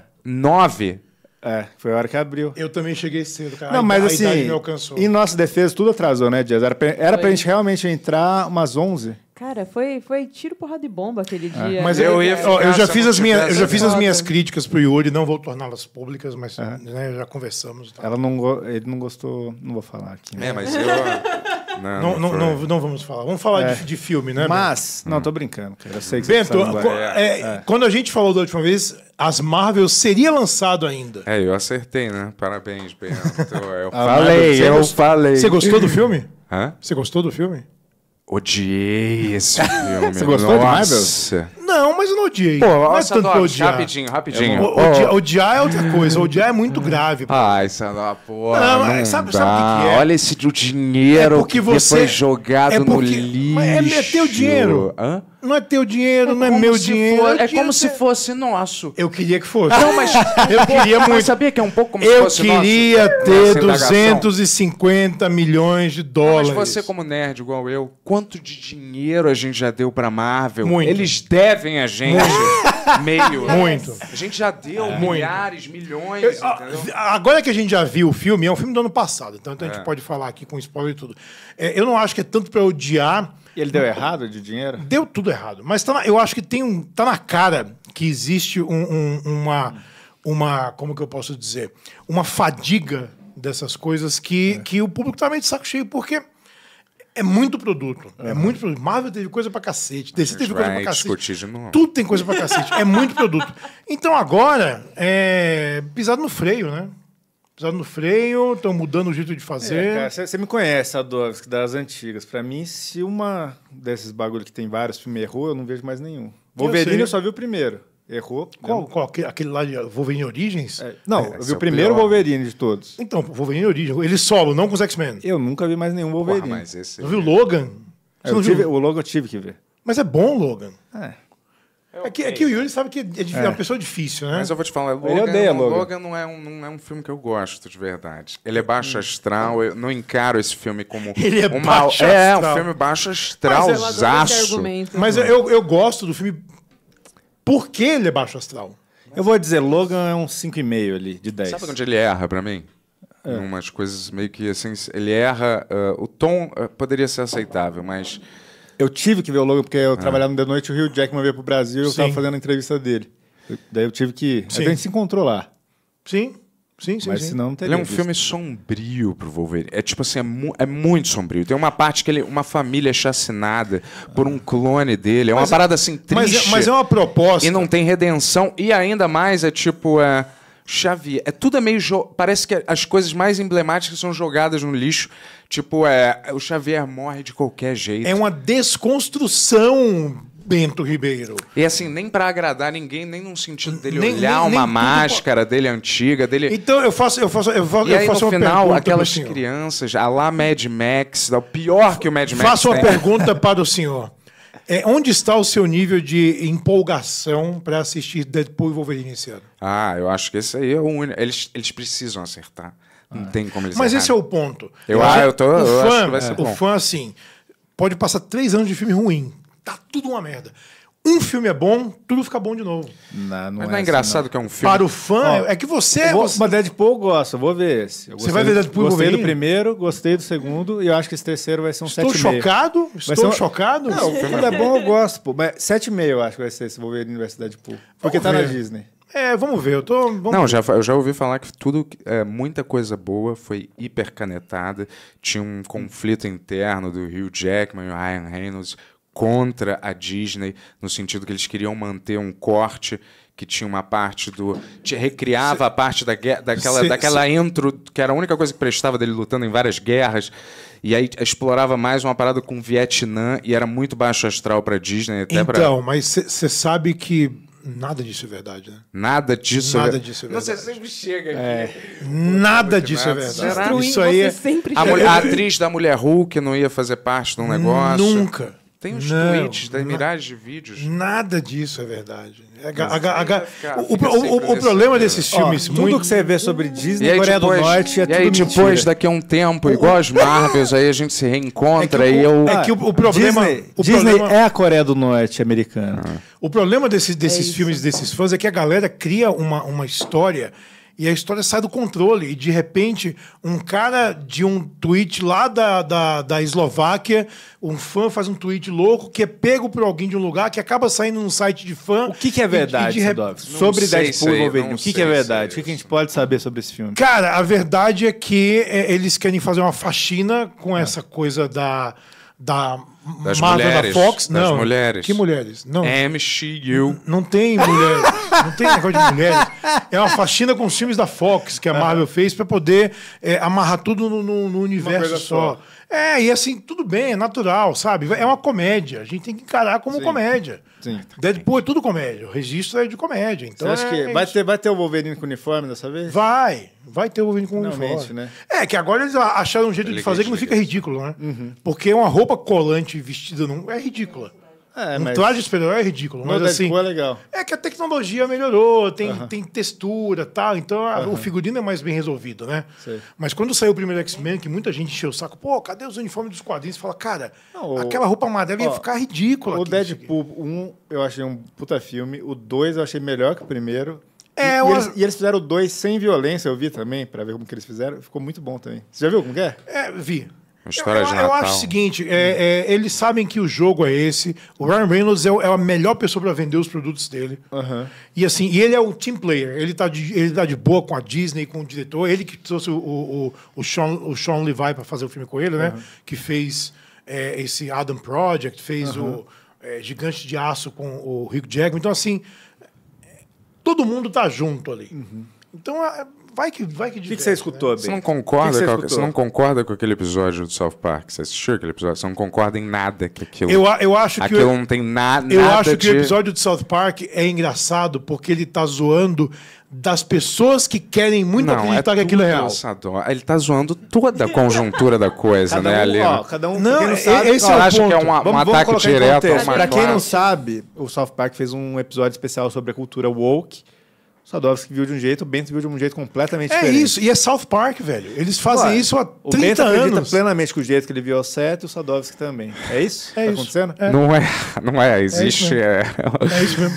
É, foi a hora que abriu. Eu também cheguei cedo, cara. Não, a mas idade, assim, me alcançou. em nossa defesa, tudo atrasou, né, Dias? Era pra, era pra gente realmente entrar umas 11. Cara, foi, foi tiro, porrada e bomba aquele é. dia. Mas eu, ia ó, eu já fiz, as, minha, eu já fiz as minhas críticas pro Yuri, não vou torná-las públicas, mas é. né, já conversamos. Tá? Ela não, ele não gostou, não vou falar aqui. Né? É, mas eu, não, não, não, não, vamos falar. Vamos falar é. de, de, filme, né? Mas, não, tô brincando, cara. Eu sei que Bento, você tá é, é, quando a gente falou da última vez, as Marvel seria lançado ainda. É, eu acertei, né? Parabéns, Bento. É eu falei, eu falei. Você gostou do filme? Hã? Você gostou do filme? Odiei esse filme. você gostou Nossa. de Marvel? Não, mas eu não odiei. Pô, não é tanto odiar. Rapidinho, rapidinho. O, odiar, odiar é outra coisa. Odiar é muito grave. Pô. Ai, Sandra, é porra. Não, não sabe, sabe o que, é? Olha esse o dinheiro é porque que você... foi jogado é porque... no lixo. Mas é, meter o dinheiro. Hã? Não é teu dinheiro, é não é meu dinheiro. For, é como se fosse nosso. Eu queria que fosse. Não, mas eu queria muito. Mas sabia que é um pouco como eu se fosse nosso? Eu queria ter 250 milhões de dólares. Não, mas você como nerd igual eu, quanto de dinheiro a gente já deu para Marvel? Muito. Eles devem a gente. Meio. Muito. A gente já deu é. milhares, milhões. Eu, agora que a gente já viu o filme, é um filme do ano passado, então, então é. a gente é. pode falar aqui com spoiler e tudo. É, eu não acho que é tanto para odiar e ele deu errado de dinheiro? Deu tudo errado. Mas tá na, eu acho que tem um, tá na cara que existe um, um, uma, uma. Como que eu posso dizer? Uma fadiga dessas coisas que, é. que o público tá meio de saco cheio, porque. É muito produto. Uhum. É muito produto. Marvel teve coisa pra cacete. DC teve coisa pra cacete. Tudo tem coisa pra cacete. É muito produto. Então agora, é pisado no freio, né? pisaram tá no freio, estão mudando o jeito de fazer. Você é, me conhece, Sadovski, das antigas. Para mim, se uma desses bagulho que tem vários filmes errou, eu não vejo mais nenhum. Wolverine eu, eu só vi o primeiro. Errou. Qual, qual? Aquele lá de Wolverine Origins? É, não, é, eu vi é o primeiro pior. Wolverine de todos. Então, Wolverine Origins. Ele solo, não com os X-Men. Eu nunca vi mais nenhum Wolverine. Porra, mas esse... Vi Logan? Você eu não tive, viu? O Logan eu tive que ver. Mas é bom, Logan. É. É, é, que, é que o Yuri né? sabe que é, é uma é. pessoa difícil, né? Mas eu vou te falar, Logan, odeia, Logan. Logan não, é um, não é um filme que eu gosto de verdade. Ele é baixo hum. astral, eu não encaro esse filme como. Ele é uma, baixo é, astral. É, um filme baixo astral, zaço. Mas hum. eu, eu gosto do filme porque ele é baixo astral. Eu vou dizer, Logan é um 5,5 ali, de 10. Sabe onde ele erra para mim? É. Umas coisas meio que assim. Ele erra. Uh, o tom uh, poderia ser aceitável, mas eu tive que ver o Logan, porque eu ah. trabalhava no Noite, o Rio Jackman veio pro Brasil e eu estava fazendo a entrevista dele. daí eu tive que. Sim. A gente se encontrou lá. Sim. Sim, sim, Mas sim. senão não teria. Ele é um visto. filme sombrio pro Wolverine. É tipo assim, é, mu é, muito sombrio. Tem uma parte que ele. Uma família é chacinada por um clone dele. É uma mas é- parada assim triste. Mas é, mas é, uma proposta. E não tem redenção. E ainda mais é tipo. É, Xavier. É tudo meio. Jo... Parece que as coisas mais emblemáticas são jogadas no lixo. Tipo, é, o Xavier morre de qualquer jeito. É uma desconstrução Bento Ribeiro. E assim, nem para agradar ninguém, nem num sentido dele nem, olhar nem, uma nem máscara dele antiga, dele. Então eu faço, eu faço, eu faço, e aí, faço no final, aquelas crianças, a lá Mad Max, o pior que o Mad Max. Faço uma pergunta para o senhor. É, onde está o seu nível de empolgação para assistir Deadpool e Wolverine esse ano? Ah, eu acho que esse aí é o único. Eles, eles precisam acertar. Ah. Não tem como eles Mas errarem. esse é o ponto. Eu, eu, ah, eu, tô, o eu fã, acho que vai ser é. bom. O fã, assim, pode passar três anos de filme ruim. Tá tudo uma merda um filme é bom, tudo fica bom de novo. Não, não Mas é não é, é engraçado não. que é um filme. Para o fã, Ó, é que você. Vou, você... Mas Deadpool eu gosto, vou ver esse. você vai ver Deadpool? Gostei do primeiro, gostei do segundo e eu acho que esse terceiro vai ser um 7,5. Estou chocado? Estou um... chocado? Não, filme é bom eu gosto, pô. Mas 7,5 eu acho que vai ser esse vou ver Universidade Pool. Porque vamos tá ver. na Disney. É, vamos ver. Eu tô. Vamos não, ver. já, eu já ouvi falar que tudo, é, muita coisa boa foi hipercanetada. Tinha um conflito interno do Hugh Jackman e o Ryan Reynolds contra a Disney, no sentido que eles queriam manter um corte que tinha uma parte do. recriava a parte da, daquela, daquela intro, que era a única coisa que prestava dele lutando em várias guerras. E aí explorava mais uma parada com o Vietnã e era muito baixo astral pra Disney. Até então, pra... mas você sabe que Nada disso é verdade, né? Nada disso é nada é verdade. Disso é verdade. Você sempre chega aqui. É. Nada disso é verdade. Destruindo, isso aí é a, mulher, a atriz da Mulher Hulk não ia fazer parte de um negócio. Nunca. Tem os não, tweets, tem milhares de vídeos. Nada disso é verdade. É ga, a, a, a, o, o, o, o problema desses filmes. Ó, tudo que você vê sobre Disney e aí, Coreia depois, do Norte é E aí, depois, mentira. daqui a um tempo, é igual as Marvels, aí a gente se reencontra é e eu. É que o, ah, problema. Disney, Disney problema... é a Coreia do Norte americana. Ah. O problema desse, desses é filmes desses fãs é que a galera cria uma, uma história e a história sai do controle. E de repente, um cara de um tweet lá da, da, da Eslováquia, um fã faz um tweet louco que é pego por alguém de um lugar que acaba saindo num site de fã. O que, que é verdade, e, e Sobre Deadpool e é, o que, que é, é verdade? O que, que, a gente pode saber sobre esse filme? Cara, a verdade é que é, eles querem fazer uma faxina com é. essa coisa da da das Marvel mulheres, da Fox, das não. mulheres. Que mulheres? Não. M U Não tem mulheres. não tem negócio de mulheres. É uma faxina com os filmes da Fox que a é. Marvel fez para poder é, amarrar tudo no, no, no universo só. só. É, e assim, tudo bem, é natural, sabe? É uma comédia. A gente tem que encarar como Sim. comédia. Sim. Deadpool é tudo comédia. O registro é de comédia. Então Você acha é, que vai, ter, vai ter o Wolverine com uniforme dessa vez? Vai. Vai ter o Wolverine com Finalmente, uniforme. Né? É, que agora eles acharam um jeito de fazer que não fica ridículo, né? Uhum. Porque uma roupa colante vestida não é ridícula. É, um traje superior é ridículo, mas, mas assim... é legal. É que a tecnologia melhorou, tem, uh -huh. tem textura tal, então uh -huh. o figurino é mais bem resolvido, né? Sei. Mas quando saiu o primeiro X-Men, que muita gente encheu o saco, pô, cadê os uniformes dos quadrinhos? Fala, cara, Não, aquela roupa amarela ia ficar ridícula. O Deadpool 1 um, eu achei um puta filme, o 2 eu achei melhor que o primeiro, é, e, uma... e, eles, e, eles, fizeram dois sem violência, eu vi também, para ver como que eles fizeram. Ficou muito bom também. Você já viu como é? É, vi. Uma eu, eu, de Natal. Eu acho o seguinte, é, é, eles sabem que o jogo é esse. O Ryan Reynolds é, é a melhor pessoa para vender os produtos dele. Uhum. E assim, e ele é o team player. Ele tá, de, ele tá de boa com a Disney, com o diretor. Ele que trouxe o, o, o, Sean, o Sean Levi para fazer o filme com ele, né? Uhum. Que fez é, esse Adam Project, fez uhum. o é, Gigante de Aço com o Rick Jackman. Então assim, todo mundo tá junto ali. Uhum. Então... É, vai que vai que. O que, você escutou, né? Você não concorda? Que que você, com, você, não concorda com aquele episódio do South Park? Você assistiu aquele episódio? Você não concorda em nada que aquilo. Eu, eu acho que aquilo eu, não tem na, nada. Eu acho de... que o episódio do South Park é engraçado porque ele tá zoando das pessoas que querem muito não, acreditar é que aquilo é real. Engraçador. Ele tá zoando toda a conjuntura da coisa, cada né, ali. Né? cada um não, não sabe, esse é o acho que é um, vamos, um ataque direto. Para quem não sabe, o South Park fez um episódio especial sobre a cultura woke Sadovski viu de um jeito, o Bento viu de um jeito completamente é diferente. É isso, e é South Park, velho. Eles fazem Ué, isso há 30 anos. O Bento acredita anos. plenamente com o jeito que ele viu ao é certo e o Sadovski também. É isso? É tá isso. acontecendo? É. Não é, não é, é existe... É. é isso mesmo.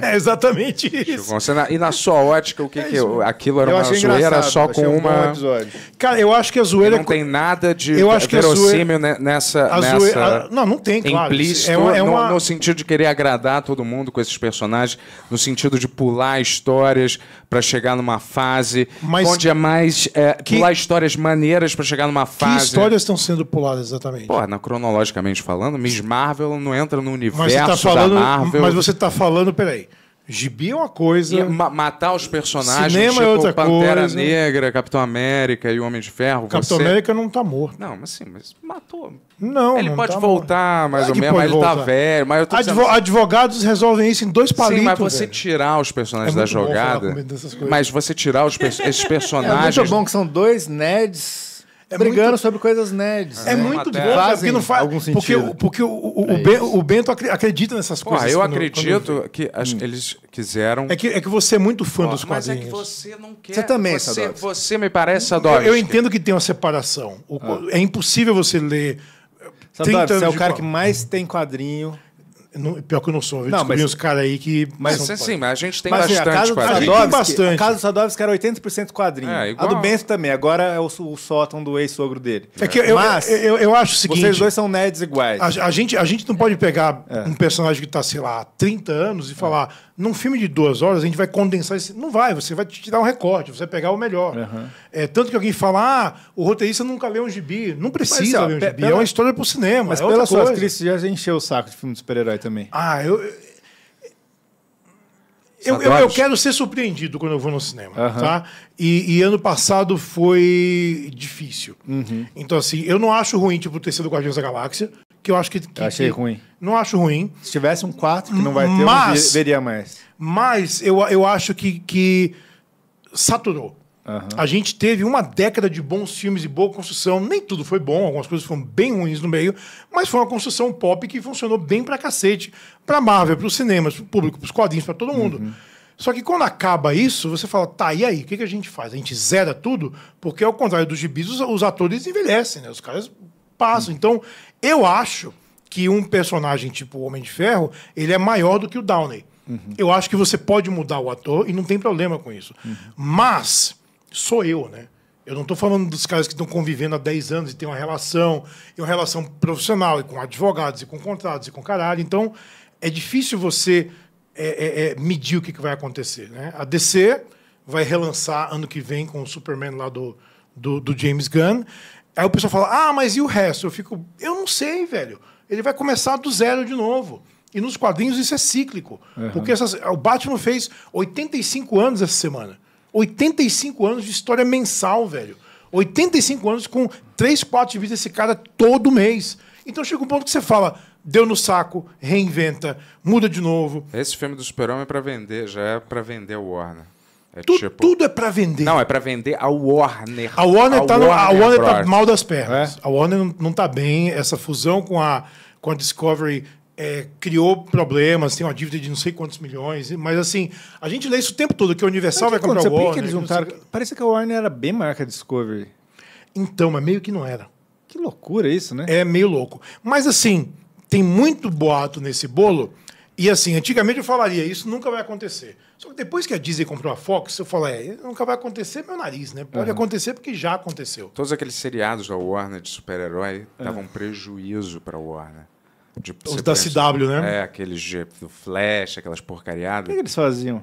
É, é exatamente isso. E na sua ótica, o que que... Eu, aquilo era eu uma zoeira só com um uma... Episódio. Cara, eu acho que a zoeira... Não tem nada de eu acho verossímil a zoeira... nessa... A nessa... Zoeira... Não, não tem, claro. Implícito, é uma, uma... No, no sentido de querer agradar todo mundo com esses personagens, no sentido de pular a história histórias para chegar numa fase? Mas onde é mais é, que, pular histórias maneiras para chegar numa fase? Que histórias estão sendo puladas exatamente? Pô, na, cronologicamente falando, Miss Marvel não entra no tá universo mas você tá falando, Marvel. Mas você está falando, peraí. Gibi é uma coisa. matar os personagens, Cinema é tipo é outra Pantera coisa. Negra, Capitão América e o Homem de Ferro. Capitão você... América não tá morto. Não, mas sim, mas matou. Não, Ele não pode tá voltar, morto. mais é ou menos, mas voltar. ele tá velho. Mas Advo dizendo... Advogados resolvem isso em dois palitos. Sim, mas você velho. tirar os personagens é da jogada. mas você tirar os per esses personagens. É muito bom que são dois nerds é brigando muito... sobre coisas nerds. É, né? muito bom, porque não faz algum sentido. Porque, porque o, o, o, é o, Bento acredita nessas Pô, coisas. Eu quando, acredito quando... que as, hum. eles quiseram. É que, é que você é muito fã Pô, dos quadrinhos. Mas é que você não quer. Você também, Você, você me parece, Sadovski. Eu, eu entendo que tem uma separação. Ah. É impossível você ler. Sadovski, você é o cara que mais tem quadrinho. Não, pior que eu não sou. Eu não, descobri mas... os caras aí que. Mas são... É sim, mas a gente tem mas, assim, bastante. É, a casa do Sadovski, bastante. Sadovski era 80% quadrinho. É, ah, igual... A do Bento também. Agora é o, o sótão do ex-sogro dele. É que eu, mas, eu, eu, eu, acho o seguinte. Vocês dois são nerds iguais. A, a gente, a gente não pode pegar é. um personagem que está, sei lá, há 30 anos e é. falar. Num filme de duas horas, a gente vai condensar esse. Não vai, você vai tirar um recorte, você vai pegar o melhor. Uhum. É, tanto que alguém fala, ah, o roteirista nunca leu um gibi. Não precisa Mas, ler um gibi, é pela... é uma história pro cinema. Mas é pelas suas críticas já encheu o saco de filme de super-herói também. Ah, eu. Eu, eu, eu, quero ser surpreendido quando eu vou no cinema, uhum. tá? E, e, ano passado foi difícil. Uhum. Então, assim, eu não acho ruim, tipo, o Terceiro Guardiões da Galáxia que eu acho que. que achei que, ruim. Não acho ruim. Se tivesse um 4, que não vai ter, eu veria mais. Mas eu, eu acho que, que saturou. Uhum. A gente teve uma década de bons filmes e boa construção. Nem tudo foi bom, algumas coisas foram bem ruins no meio, mas foi uma construção pop que funcionou bem pra cacete. Pra Marvel, pros cinemas, pro público, pros quadrinhos, pra todo uhum. mundo. Uhum. Só que quando acaba isso, você fala, tá, e aí? O que, que a gente faz? A gente zera tudo? Porque, ao contrário dos gibis, os, os atores envelhecem, né? Os caras espaço. Então, eu acho que um personagem tipo Homem de Ferro, ele é maior do que o Downey. Uhum. Eu acho que você pode mudar o ator e não tem problema com isso. Uhum. Mas sou eu, né? Eu não estou falando dos caras que estão convivendo há 10 anos e tem uma relação, e uma relação profissional, e com advogados, e com contratos, e com caralho. Então, é difícil você é, é, é, medir o que, que, vai acontecer. Né? A DC vai relançar ano que vem com o Superman lá do, do, do James Gunn. Aí o pessoal fala, ah, mas e o resto? Eu fico, eu não sei, velho. Ele vai começar do zero de novo. E nos quadrinhos isso é cíclico. Uhum. Porque essas, o Batman fez 85 anos essa semana. 85 anos de história mensal, velho. 85 anos com 3, 4 de vida cara todo mês. Então chega um ponto que você fala, deu no saco, reinventa, muda de novo. Esse filme do Super-Homem é para vender, já é para vender o Warner. É tu, tipo... Tudo é para vender. Não, é para vender a Warner. A Warner, a tá, Warner, a Warner tá mal das pernas. É? A Warner não, não tá bem. Essa fusão com a, com a Discovery é, criou problemas, tem uma dívida de não sei quantos milhões, mas assim, a gente lê isso o tempo todo, que a Universal vai é comprar a Warner. Que eles juntaram, Parece que a Warner era bem marca Discovery. Então, mas meio que não era. Que loucura isso, né? É meio louco. Mas assim, tem muito boato nesse bolo e assim, antigamente eu falaria, isso nunca vai acontecer. Só que depois que a Disney comprou a Fox, eu falei é, nunca vai acontecer meu nariz, né? Pode uhum. acontecer porque já aconteceu. Todos aqueles seriados da Warner de super-herói é. davam uhum. prejuízo para a Warner. De, Os da pensa, CW, né? É, aqueles de, do Flash, aquelas porcariadas. O que, que eles faziam?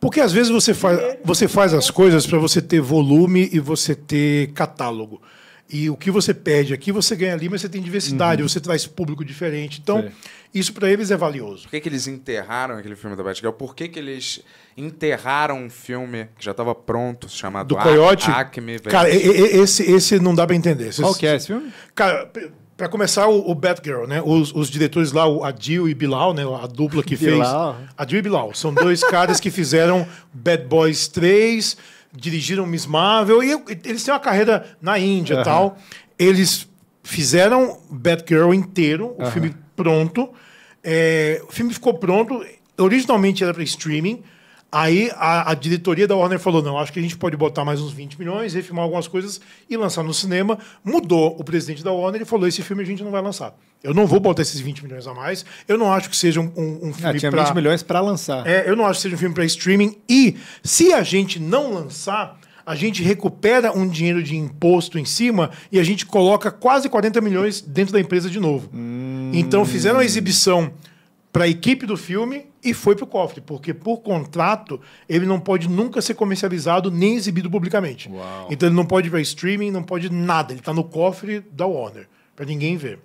Porque às vezes você faz, você faz as coisas para você ter volume e você ter catálogo. E o que você pede aqui, você ganha ali, mas você tem diversidade, uhum. você traz público diferente. Então. Isso para eles é valioso. Por que, que eles enterraram aquele filme da Batgirl? Por que, que eles enterraram um filme que já estava pronto, chamado Do Coyote? Acme, Cara, esse, esse não dá para entender. Qual que é esse filme? Cara, para começar, o, Batgirl, né? Os, os, diretores lá, o Adil e Bilal, né? A dupla que fez. Adil e Bilal. São dois caras que fizeram Bad Boys 3, dirigiram Miss Marvel. E eles têm uma carreira na Índia e uhum. tal. Eles fizeram Batgirl inteiro, o uhum. filme pronto. É, o filme ficou pronto, originalmente era para streaming. Aí a, a, diretoria da Warner falou: não, acho que a gente pode botar mais uns 20 milhões, refilmar algumas coisas e lançar no cinema. Mudou o presidente da Warner e falou: esse filme a gente não vai lançar. Eu não vou botar esses 20 milhões a mais. Eu não acho que seja um, um, um ah, filme. Ah, tinha pra... 20 milhões para lançar. É, eu não acho que seja um filme para streaming. E se a gente não lançar, a gente recupera um dinheiro de imposto em cima e a gente coloca quase 40 milhões dentro da empresa de novo. Hum. Então fizeram a exibição para a equipe do filme e foi para o cofre, porque por contrato ele não pode nunca ser comercializado nem exibido publicamente. Uau. Então ele não pode ver streaming, não pode nada. Ele está no cofre da Warner, para ninguém ver.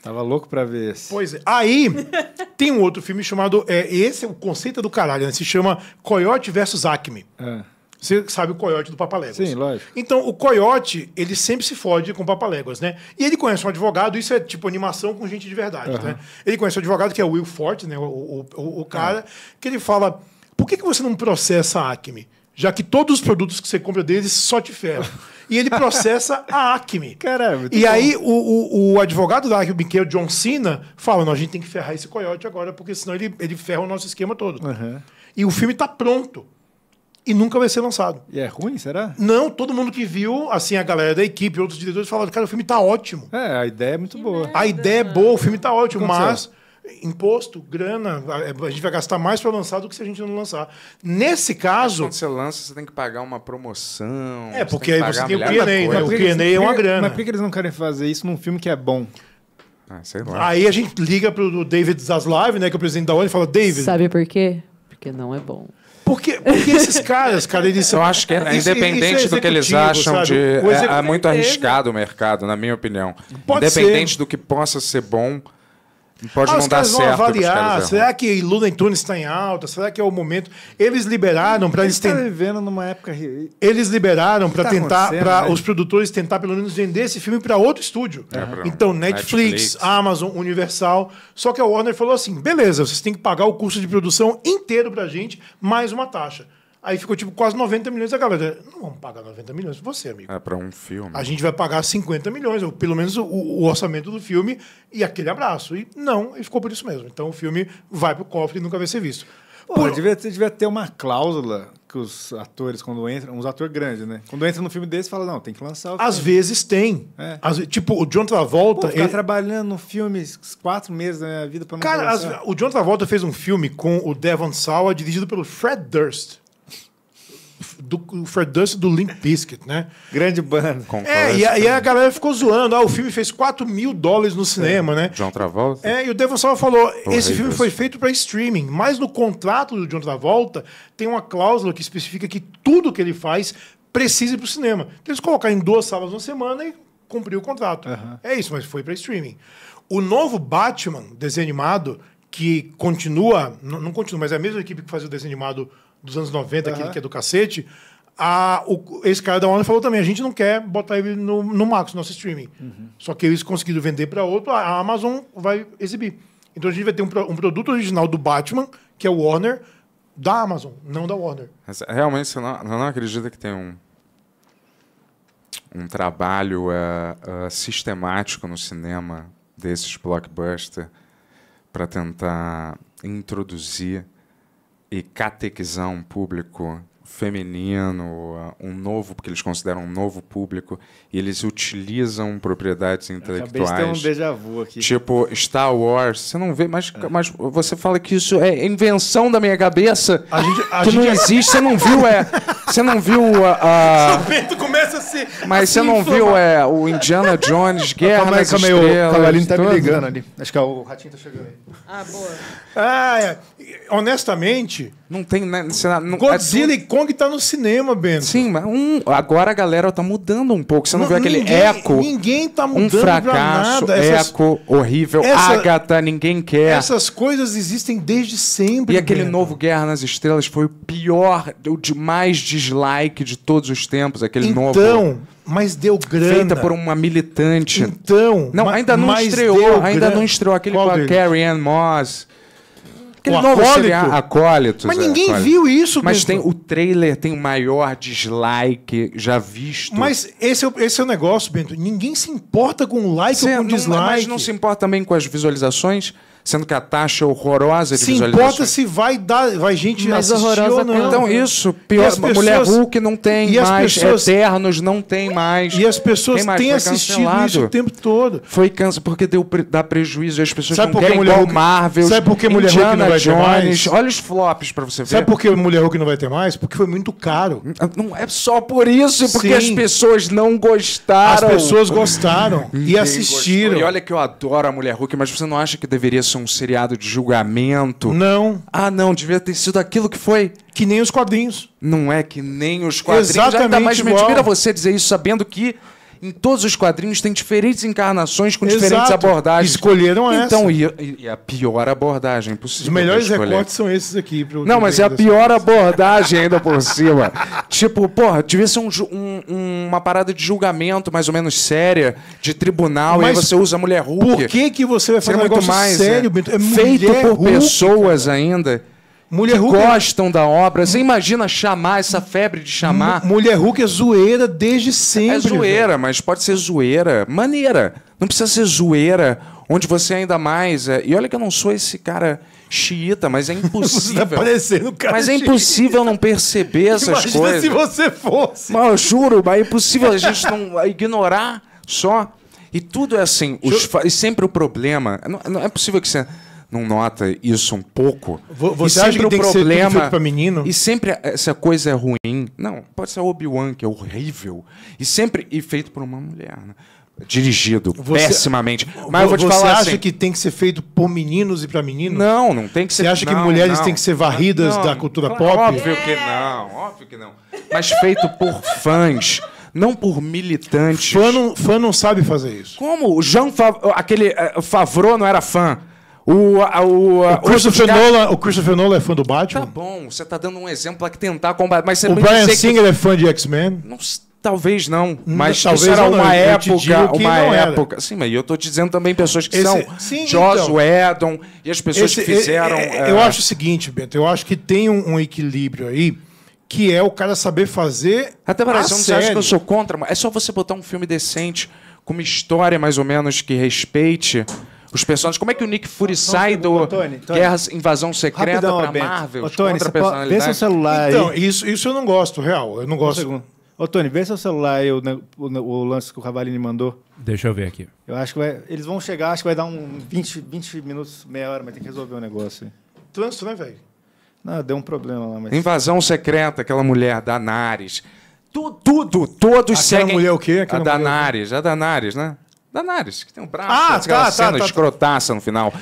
Tava louco para ver esse. Pois é. Aí tem um outro filme chamado. É, esse é o conceito do caralho, né? Se chama Coyote versus Acme. É. Você sabe o coiote do Papaléguas. Sim, lógico. Então, o coiote, ele sempre se fode com o Papaléguas, né? E ele conhece um advogado, isso é tipo animação com gente de verdade, uhum. né? Ele conhece um advogado que é o Will Forte, né? O, o, o, cara, uhum. que ele fala: por que, que você não processa a Acme? Já que todos os produtos que você compra deles só te ferram. e ele processa a Acme. Caramba. E aí o, o, o, advogado da Acme, que é o John Cena, fala: não, a gente tem que ferrar esse coiote agora, porque senão ele, ele ferra o nosso esquema todo. Uhum. E o filme está pronto e nunca vai ser lançado. E é ruim, será? Não, todo mundo que viu, assim, a galera da equipe, outros diretores falaram, cara, o filme tá ótimo. É, a ideia é muito que boa. Merda. A ideia é boa, o filme tá ótimo, mas imposto, grana, a gente vai gastar mais para lançar do que se a gente não lançar. Nesse caso. quando você lança, você tem que pagar uma promoção. É, porque aí você tem o QA, né? O QA é uma grana. Mas por que eles não querem fazer isso num filme que é bom? Ah, sei lá. Aí a gente liga pro David Zaslav, né? Que é o presidente da ONU, e fala: David. Sabe por quê? Porque não é bom. Porque, porque esses caras, cara, eles são. Eu acho que, é, né, é independente é do que eles acham sabe? de. É, é, muito é arriscado o mercado, na minha opinião. Pode independente ser. do que possa ser bom Pode ah, não os caras vão avaliar. É será que Luna Tunes está em alta? Será que é o momento? Eles liberaram para eles tentar. Tá vivendo numa época. Eles liberaram para tá tentar, para né? os produtores tentar pelo menos vender esse filme para outro estúdio. É, então Netflix, Netflix, Amazon, Universal. Só que a Warner falou assim: beleza, vocês têm que pagar o custo de produção inteiro para gente mais uma taxa. Aí ficou tipo quase 90 milhões. A galera, não vamos pagar 90 milhões pra você, amigo. É para um filme. A gente vai pagar 50 milhões, ou pelo menos o, o, orçamento do filme e aquele abraço. E não, e ficou por isso mesmo. Então o filme vai pro cofre e nunca vai ser visto. Pô, por... devia, devia ter uma cláusula que os atores, quando entram, uns atores grandes, né? Quando entra no filme desse, fala, não, tem que lançar o filme. Às vezes tem. É. Às, tipo, o John Travolta... Pô, ficar ele... trabalhando no filme quatro meses da minha vida pra não Cara, as, o John Travolta fez um filme com o Devon Sawa, dirigido pelo Fred Durst do o Fredance do Limp Bizkit, né? Grande banda. é, e a, a, galera ficou zoando. Ah, o filme fez 4 mil dólares no é. cinema, é. né? John Travolta. É, e o Devon só falou, esse filme Deus. foi feito para streaming, mas no contrato do John Travolta tem uma cláusula que especifica que tudo que ele faz precisa ir para o cinema. Então eles colocaram em duas salas na semana e cumpriu o contrato. É isso, mas foi para streaming. O novo Batman desenho animado, que continua, não, não continua, mas é a mesma equipe que faz o desenho animado dos anos 90, uhum. que, que, é do cacete, a, o, esse cara da Warner falou também: a gente não quer botar ele no, no Max, nosso streaming. Uhum. Só que eles conseguiram vender para outro, a Amazon vai exibir. Então a gente vai ter um, um produto original do Batman, que é o Warner, da Amazon, não da Warner. É, realmente, você não, não acredita que tem um, um trabalho uh, uh, sistemático no cinema desses blockbusters para tentar introduzir e catequizar um público feminino, ah, um novo, porque eles consideram um novo público, e eles utilizam propriedades intelectuais. Tem um déjà vu aqui. Tipo, Star Wars, você não vê, mas, é. mas você fala que isso é invenção da minha cabeça, a gente, a que gente... não é- existe, você não viu, é... Você não viu a... a... Roberto começa a se... Mas você não viu é, o Indiana Jones, Guerra calma, nas calma Estrelas... O Cavalino tá me ligando ali. Acho que é o Ratinho tá chegando aí. Ah, boa. Ah, é. honestamente não tem. Né, não, é Godzilla é e Kong tá no cinema, Bento. Sim, mas um, agora a galera tá mudando um pouco. Você não, não aquele ninguém, eco. Ninguém tá mudando. Um fracasso, nada. Essas, eco, horrível, essa, Agatha, ninguém quer. Essas coisas existem desde sempre. E aquele Bento. novo Guerra nas Estrelas foi o pior, o de mais dislike de todos os tempos. Aquele então, novo. Então, mas deu grana. Feita por uma militante. Então. Não, ainda não estreou. Ainda grana. não estreou aquele Qual com a Carrie Ann Moss. Aquele o novo acólito. Seria... acólito Mas é, ninguém acólito. viu isso. Mas tem o trailer tem o maior dislike já visto. Mas esse é, esse é o negócio, Bento. Ninguém se importa com like Cê, ou com dislike. Não, mas não se importa também com as visualizações? sendo que a taxa é horrorosa de se visualização. importa se vai dar, vai gente Mas assistir ou não. Então isso, pior, pessoas, mulher Hulk não tem mais, pessoas, Eternos não tem mais. E as pessoas têm assistido isso o tempo todo. Foi câncer porque deu dá prejuízo, as pessoas Sabe não querem mulher igual Hulk, Marvel, Sabe por que Mulher Hulk não vai Jones, ter mais? Olha os flops para você ver. Sabe por que Mulher Hulk não vai ter mais? Porque foi muito caro. Não é só por isso, porque Sim. as pessoas não gostaram. As pessoas gostaram e assistiram. Gostou. E olha que eu adoro a Mulher Hulk, mas você não acha que deveria isso um seriado de julgamento? Não. Ah, não, devia ter sido aquilo que foi. Que nem os quadrinhos. Não é que nem os quadrinhos. Exatamente. Ainda mais igual. me admira você dizer isso sabendo que em todos os quadrinhos tem diferentes encarnações com Exato. diferentes abordagens. Escolheram então, essa. Então, e, e, a pior abordagem possível. Os melhores recortes são esses aqui. Não, mas é a pior coisas. abordagem ainda por cima. tipo, porra, devia ser um, um, uma parada de julgamento mais ou menos séria, de tribunal, mas e aí você usa a mulher Hulk. Por que, que você vai fazer um negócio mais, sério, é. é feito por Hulk, pessoas cara. ainda Mulher que Hulk... É- gostam da obra. Você imagina chamar essa febre de chamar. Mulher Hulk é zoeira desde sempre. É zoeira, mas pode ser zoeira maneira. Não precisa ser zoeira onde você é ainda mais. É... E olha que eu não sou esse cara xiita, mas é tá impossível. Tá parecendo cara mas é impossível xiita. não perceber essas Imagina coisas. se você fosse. Mas eu juro, mas é impossível a gente não ignorar só. E tudo é assim. Os... E sempre o problema. Não, não é possível que você não nota isso um pouco. Você acha que tem problema, para menino? E sempre essa coisa é ruim. Não, pode ser Obi-Wan, que é horrível. E sempre e feito por uma mulher, né? Dirigido você, pessimamente. Mas vou te você falar. acha assim, que tem que ser feito por meninos e para meninos? Não, não tem que ser. Você acha não, que mulheres não, têm que ser varridas não, da cultura pop? Óbvio que não, óbvio que não. Mas feito por fãs não por militantes. Fã não, fã não sabe fazer isso. Como? O Jean aquele eh, Favreau não era fã. O, a, o, a, o, Christopher ficar... Nolan, o Christopher Nolan é fã do Batman? Tá bom, você tá dando um exemplo aqui tentar combater. Mas o Brian Singer que... é fã de X-Men? Talvez não, hum, mas talvez isso era uma não, época, uma época. Era. Sim, mas eu estou dizendo também pessoas que Esse, são sim, Joss então, Whedon e as pessoas esse, que fizeram. É, é, é... Eu acho o seguinte, Bento, eu acho que tem um, um equilíbrio aí que é o cara saber fazer. Até para você não série. acha que eu sou contra, é só você botar um filme decente com uma história mais ou menos que respeite os personagens. Como é que o Nick Fury sai do Tony, Tony. Guerras, Invasão Secreta para Marvel? Ô, tipo, Tony, pode... vê seu celular Então, aí. isso, isso eu não gosto, real. Eu não gosto. Então, um Ô, Tony, vê seu celular aí, o, o, o lance que o Ravalini mandou. Deixa eu ver aqui. Eu acho que vai, eles vão chegar, acho que vai dar um 20, 20 minutos, meia hora, mas tem que resolver o um negócio. Aí. Trânsito, né, velho? Não, deu um problema lá. Mas... Invasão secreta, aquela mulher, Danares. Tudo, tudo, todos Aquela seguem. mulher o quê? Aquela a Danares, a Danares, né? Danares, que tem um braço, ah, tá, aquela tá, tá cena tá, tá, escrotaça no final.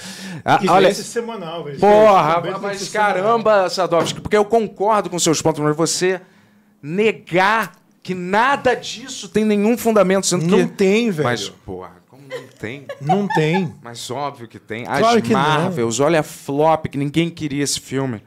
Ah, olha, esse semanal, velho. Porra, mas caramba, Sadovski, porque eu concordo com seus pontos, mas você negar que nada disso tem nenhum fundamento, sendo não que... Não tem, velho. Mas, porra, como não tem? Não tem. Mas óbvio que tem. As claro que Marvels, não. olha a flop, que ninguém queria esse filme.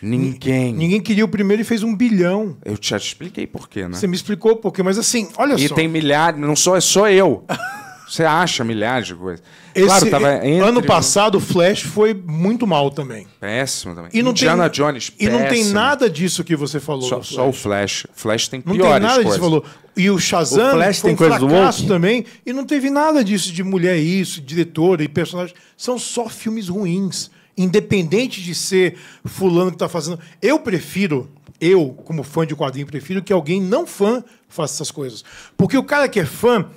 Ninguém. Ninguém queria o primeiro e fez um bilhão. Eu já te expliquei por quê, né? Você me explicou por quê, mas assim, olha e só. E tem milhares, não sou, sou eu. Você acha milhares de coisas. Esse, claro, tava é, entre... Ano passado o Flash foi muito mal também. Péssimo também. E não Indiana tem, Jones, péssimo. E não tem nada disso que você falou. Só, só o Flash. Flash tem piores piores Não tem nada coisas. disso que você falou. E o Shazam o Flash tem um coisa fracasso do também. E não teve nada disso de mulher isso, diretora e personagem. São só filmes ruins. Independente de ser fulano que está fazendo. Eu prefiro, eu, como fã de quadrinho, prefiro que alguém não fã faça essas coisas. Porque o cara que é fã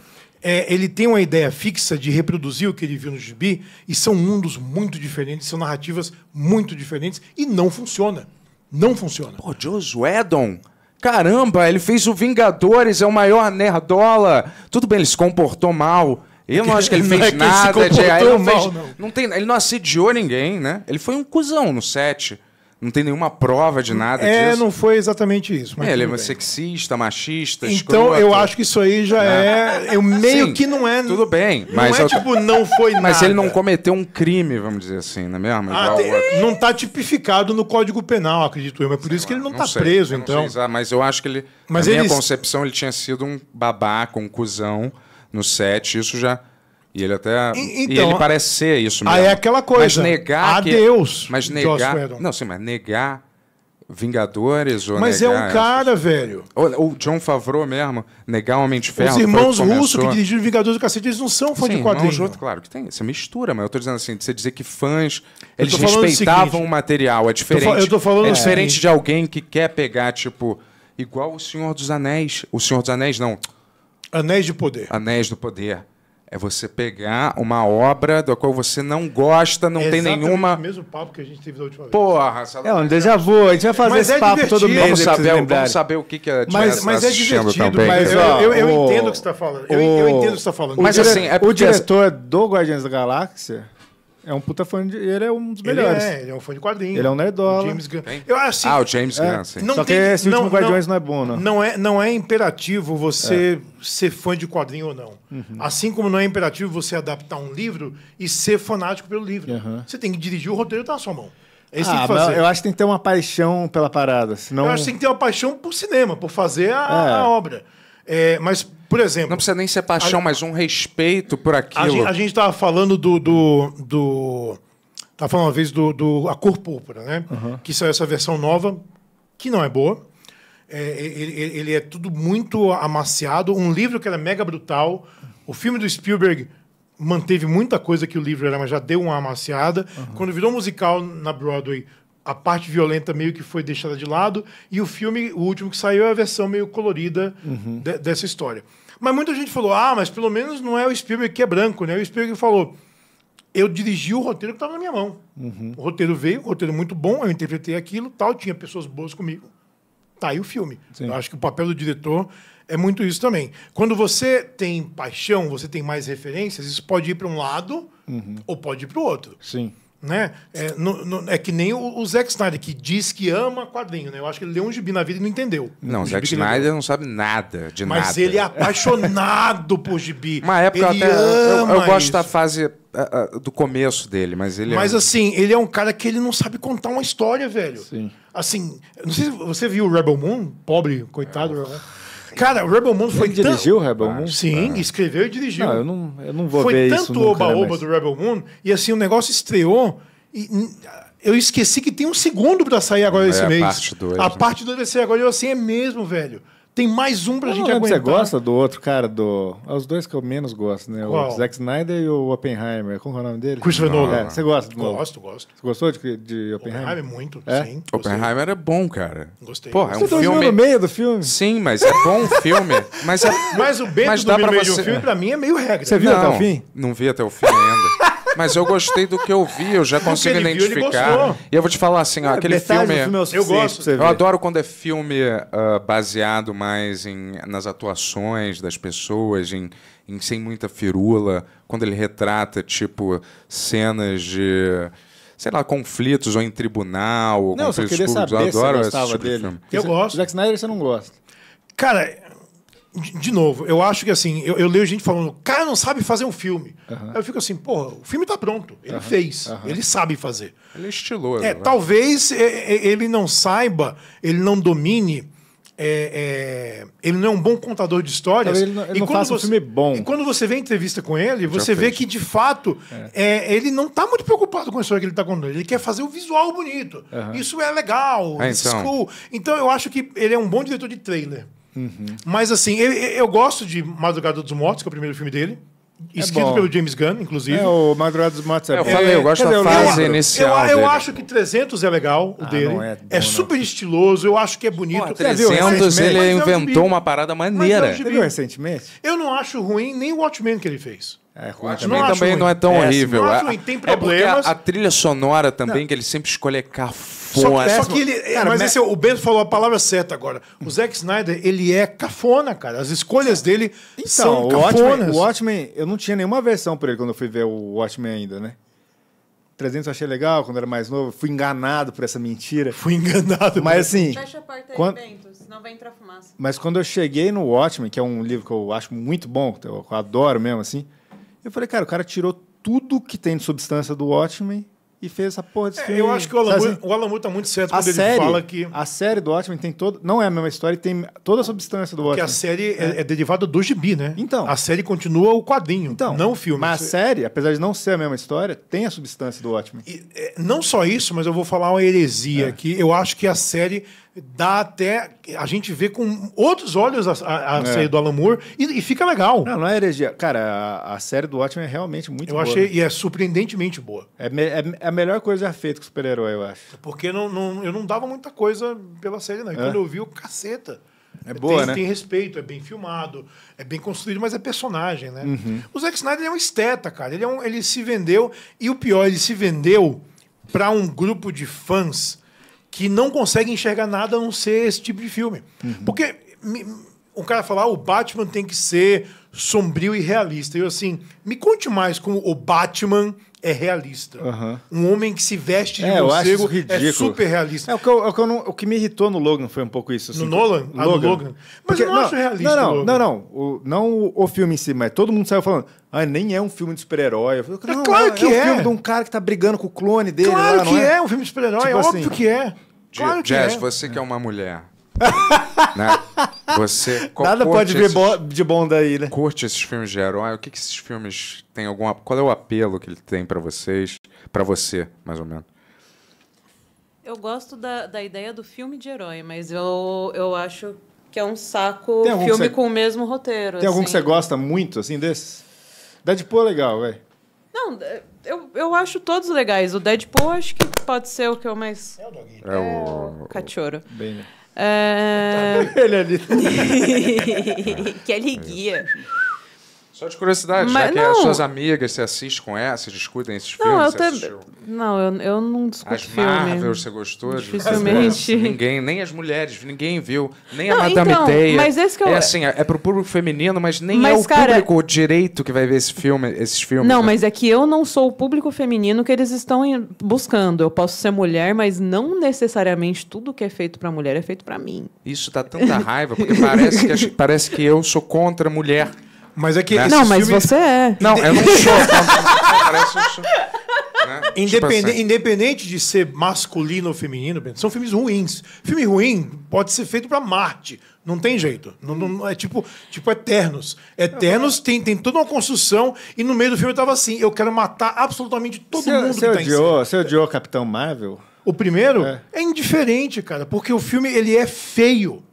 é, ele tem uma ideia fixa de reproduzir o que ele viu no gibi, e são mundos muito diferentes, são narrativas muito diferentes, e não funciona. Não funciona. Pô, Joss Whedon, caramba, ele fez o Vingadores, é o maior nerdola. Tudo bem, ele se comportou mal, eu não acho que ele fez é nada, ele, de... não, mal, não tem, ele não assediou ninguém, né? Ele foi um cuzão no set. Não tem nenhuma prova de nada é, disso. É, não foi exatamente isso. Mas é, ele é sexista, machista, Então, eu acho que isso aí já né? é... Eu meio Sim, que não é... Tudo bem. Mas não é tipo, não foi mas nada. Mas ele não cometeu um crime, vamos dizer assim, não é mesmo? Ah, tem, não está tipificado no Código Penal, acredito eu. Mas por sei isso lá, que ele não está preso, então. Sei, mas eu acho que ele... Mas na ele... minha concepção, ele tinha sido um babaca, um cuzão no set. Isso já e ele até. E, então, ele parece ser isso mesmo. Aí é aquela coisa. Mas negar. Adeus. Que, mas negar. Não, sim, mas negar Vingadores ou Mas é negar, é um cara, velho. O, o John Favreau mesmo, negar Homem de Ferro. Os irmãos russos que dirigiram Vingadores do Cacete, eles não são fãs Sim, de quadrinhos. claro que tem. Você mistura, mas eu tô dizendo assim, você dizer que fãs. eles respeitavam o, o, material. É diferente. Eu tô falando é diferente assim. de alguém que quer pegar, tipo, igual o Senhor dos Anéis. O Senhor dos Anéis, não. Anéis de Poder. Anéis do Poder é você pegar uma obra da qual você não gosta, não é tem nenhuma. o mesmo papo que a gente teve da última vez. Porra, sabe? É um é déjà vu. A gente vai fazer mas esse é papo divertido. todo mês. Vamos saber, vamos saber o que, que a mas, tá é divertido, também. Mas, eu, eu, tá eu o... entendo o que você está falando. Eu, o... eu entendo o que você está falando. Mas, assim, é o diretor do Guardiões da Galáxia é um puta fã de. Ele é um dos melhores. Ele é, ele é um fã de quadrinho. Ele é um nerdola. O James Gunn. Eu, assim, ah, o James é, Gunn, sim. Não Só tem, que esse não, último não, Guardiões não, é bom, né? Não é, não é imperativo você é. ser fã de quadrinho ou não. Uhum. Assim como não é imperativo você adaptar um livro e ser fanático pelo livro. Uhum. Você tem que dirigir o roteiro tá na sua mão. É isso ah, que tem que fazer. Eu acho que tem que ter uma paixão pela parada. Senão... Eu acho que tem que ter uma paixão por cinema, por fazer a, é. a obra. É, mas por exemplo. Não precisa nem ser paixão, a, mas um respeito por aquilo. A gente estava falando do. do, do tava falando uma vez do, do A Cor Púrpura, né? Uhum. Que saiu essa versão nova, que não é boa. É, ele, ele, é tudo muito amaciado. Um livro que era mega brutal. O filme do Spielberg manteve muita coisa que o livro era, mas já deu uma amaciada. Uhum. Quando virou musical na Broadway, a parte violenta meio que foi deixada de lado. E o filme, o último que saiu, é a versão meio colorida uhum. de, dessa história. Mas muita gente falou: ah, mas pelo menos não é o Spielberg que é branco, né? O Spielberg falou: eu dirigi o roteiro que estava na minha mão. Uhum. O roteiro veio, o roteiro muito bom, eu interpretei aquilo, tal, tinha pessoas boas comigo. Tá aí o filme. Sim. Eu acho que o papel do diretor é muito isso também. Quando você tem paixão, você tem mais referências, isso pode ir para um lado uhum. ou pode ir para o outro. Sim. Né? É, no, no, é, que nem o, o, Zack Snyder, que diz que ama quadrinho, né? Eu acho que ele leu um gibi na vida e não entendeu. Não, o Zack Snyder não sabe nada de Mas nada. Mas ele é apaixonado por gibi. Uma época ele eu até. Eu, eu, gosto isso. da fase eh, eh, do começo dele, mas ele. É mas é um... assim, ele é um cara que ele não sabe contar uma história, velho. Sim. Assim, não sei se você viu o Rebel Moon, pobre, coitado. É. Né? Cara, o Rebel Moon foi. Ele dirigiu o Rebel Moon? Sim, ah. escreveu e dirigiu. Não, eu não, eu não vou foi ver isso. Foi tanto né, oba-oba do Rebel Moon, e assim, o negócio estreou. E, eu esqueci que tem um segundo para sair agora é, esse mês. A né? parte 2. A parte 2 vai sair agora. Eu assim, é mesmo, velho. Tem mais um pra eu gente não aguentar. Você gosta do outro cara, do. É os dois que eu menos gosto, né? Qual? O Zack Snyder e o Oppenheimer. Como é o nome dele? Christopher Nolan. É, você gosta do Gosto, gosto. Você gostou de, de Oppenheimer? Oppenheimer é muito, é? sim. Gostei. Oppenheimer é bom, cara. Gostei. Porra, é um você filme. no meio do filme? Sim, mas é bom filme. Mas, é... mas o B do meio, do você... filme, pra mim, é meio regra. Você viu não, até o fim? Não vi até o fim ainda. Mas eu gostei do que eu vi, eu já consigo ele viu, ele identificar. e eu vou te falar assim, ó, é, aquele filme. filme é Eu gosto. você Eu adoro quando é filme ah, baseado mais em, nas atuações das pessoas, em, em sem muita firula, quando ele retrata, tipo, cenas de, sei lá, conflitos ou em tribunal, ou Não, eu queria públicos. saber se eu adoro esse gostava tipo dele. Eu gosto. Zack Snyder você não gosta. Cara, de novo, eu acho que assim, eu, eu leio gente falando, o cara não sabe fazer um filme. Uhum. Eu fico assim, porra, o filme tá pronto. Ele uhum. fez, uhum. ele sabe fazer. Ele é estilou. É, né? talvez é, é, ele não saiba, ele não domine. É, é, ele não é um bom contador de histórias. Ele não, ele e não quando você, um filme bom. E quando você vê a entrevista com ele, você vê que, de fato, é. ele não está muito preocupado com a história que ele está contando. Ele quer fazer o visual bonito. Isso é legal, ah, então. School. Então, eu acho que ele é um bom diretor de trailer. Mas assim, eu, eu, gosto de Madrugada dos Mortos, que é o primeiro filme dele. É escrito bom. pelo James Gunn, inclusive. É, o Madrugada dos Mortos é, é Eu falei, eu gosto da fase eu, inicial Eu, eu acho que 300 é legal, o ah, dele. É, é, bom, super não. estiloso, eu acho que é bonito. Pô, 300, ele inventou um uma parada maneira. Mas é um é viu recentemente? Eu não acho ruim nem o Watchmen que ele fez. É também. Não também ruim. não é tão horrível. Não ruim. Tem é problemas. É a, a, trilha sonora também, não. que ele sempre escolhe é cafona. Só, só que ele. Cara, mas me... É- esse, é o Bento falou a palavra certa agora. O Zack Snyder, ele é cafona, cara. As escolhas dele então, são cafonas. O Watchmen, o Watchmen, eu não tinha nenhuma versão por ele quando eu fui ver o Watchmen ainda, né? 300 eu achei legal quando era mais novo. Fui enganado por essa mentira. Fui enganado. Mas assim. Fecha a porta aí, quando... Bento, senão vai entrar fumaça. Mas quando eu cheguei no Watchmen, que é um livro que eu acho muito bom, eu adoro mesmo, assim. Eu falei, cara, o cara tirou tudo que tem de substância do Watchmen e fez essa porra de é, filme. Eu acho que o Alan, Moore, o tá muito certo quando ele fala que. A série do Watchmen tem todo. Não é a mesma história, tem toda a substância do Porque Watchmen. Porque a série é, é, é derivada do gibi, né? Então. A série continua o quadrinho, então, não o filme. Mas a série, apesar de não ser a mesma história, tem a substância do Watchmen. E, é, não só isso, mas eu vou falar uma heresia é. aqui. Eu acho que a série dá até. A gente vê com outros olhos a, a, é. série do Alan Moore e, e, fica legal. Não, não é heresia. Cara, a, a série do Watchmen é realmente muito eu boa. Eu achei, né? e é surpreendentemente boa. É, é, é a melhor coisa já feita com super-herói, eu acho. Porque não, não, eu não dava muita coisa pela série, não. E é. quando eu vi, o caceta. É boa, tem, né? Tem respeito, é bem filmado, é bem construído, mas é personagem, né? Uhum. O Zack Snyder é um esteta, cara. Ele, é um, ele se vendeu, e o pior, ele se vendeu para um grupo de fãs que não consegue enxergar nada a não ser esse tipo de filme. Uhum. Porque o cara falar ah, o Batman tem que ser sombrio e realista. Eu assim, me conte mais como o Batman é realista. Uhum. Um homem que se veste de é, morcego é super realista. É, o, que eu, é o, que não, o, que me irritou no Logan foi um pouco isso. Assim, no Nolan? Logan. Ah, no Logan. Mas Porque, eu não, não, acho realista Não, não, não. Não, o, não o, filme em si, mas todo mundo saiu falando... Ah, nem é um filme de super-herói. É claro é, que é. É um filme de um cara que tá brigando com o clone dele. Claro lá, que é? é um filme de super-herói. Tipo é óbvio assim, que é. Claro que Jess, é. você que é uma mulher né? Você Nada pode vir de bom daí, né? Curte esses filmes de herói? O que, que esses filmes têm alguma? Qual é o apelo que ele tem para vocês, para você, mais ou menos? Eu gosto da, da ideia do filme de herói, mas eu, eu acho que é um saco filme você... com o mesmo roteiro. Tem assim. algum que você assim. gosta muito, assim, desses? Deadpool é legal, velho. Não, eu, eu acho todos legais. O Deadpool acho que pode ser o que eu mais... É o é, é, o... Cachorro. Bem... Né? Euh, elle a dit qu'elle est qui. Só de curiosidade, Mas, já que as suas amigas, você assiste com elas, vocês discutem esses não, filmes? Eu te... Não, eu, eu não discuto as As Marvel, você gostou? Dificilmente. ninguém, nem as mulheres, ninguém viu, nem não, a Madame então, Teia. Mas esse que eu... É assim, é, é pro público feminino, mas nem mas, é o cara... público direito que vai ver esse filme, esses filmes. Não, né? mas é que eu não sou o público feminino que eles estão buscando. Eu posso ser mulher, mas não necessariamente tudo que é feito pra mulher é feito pra mim. Isso dá tanta raiva, porque parece que, parece que eu sou contra a mulher. Mas é que. Né? Não, mas filmes... você é. Não, eu não sou. Parece um show. Né? Independente, tipo assim. independente de ser masculino ou feminino, são filmes ruins. Filme ruim pode ser feito para Marte. Não tem jeito. Não, não, é tipo, tipo Eternos. Eternos tem, tem toda uma construção e no meio do filme eu tava assim, eu quero matar absolutamente todo você, mundo você que tá odiou, Você odiou Capitão Marvel? O primeiro é. é indiferente, cara, porque o filme ele é feio.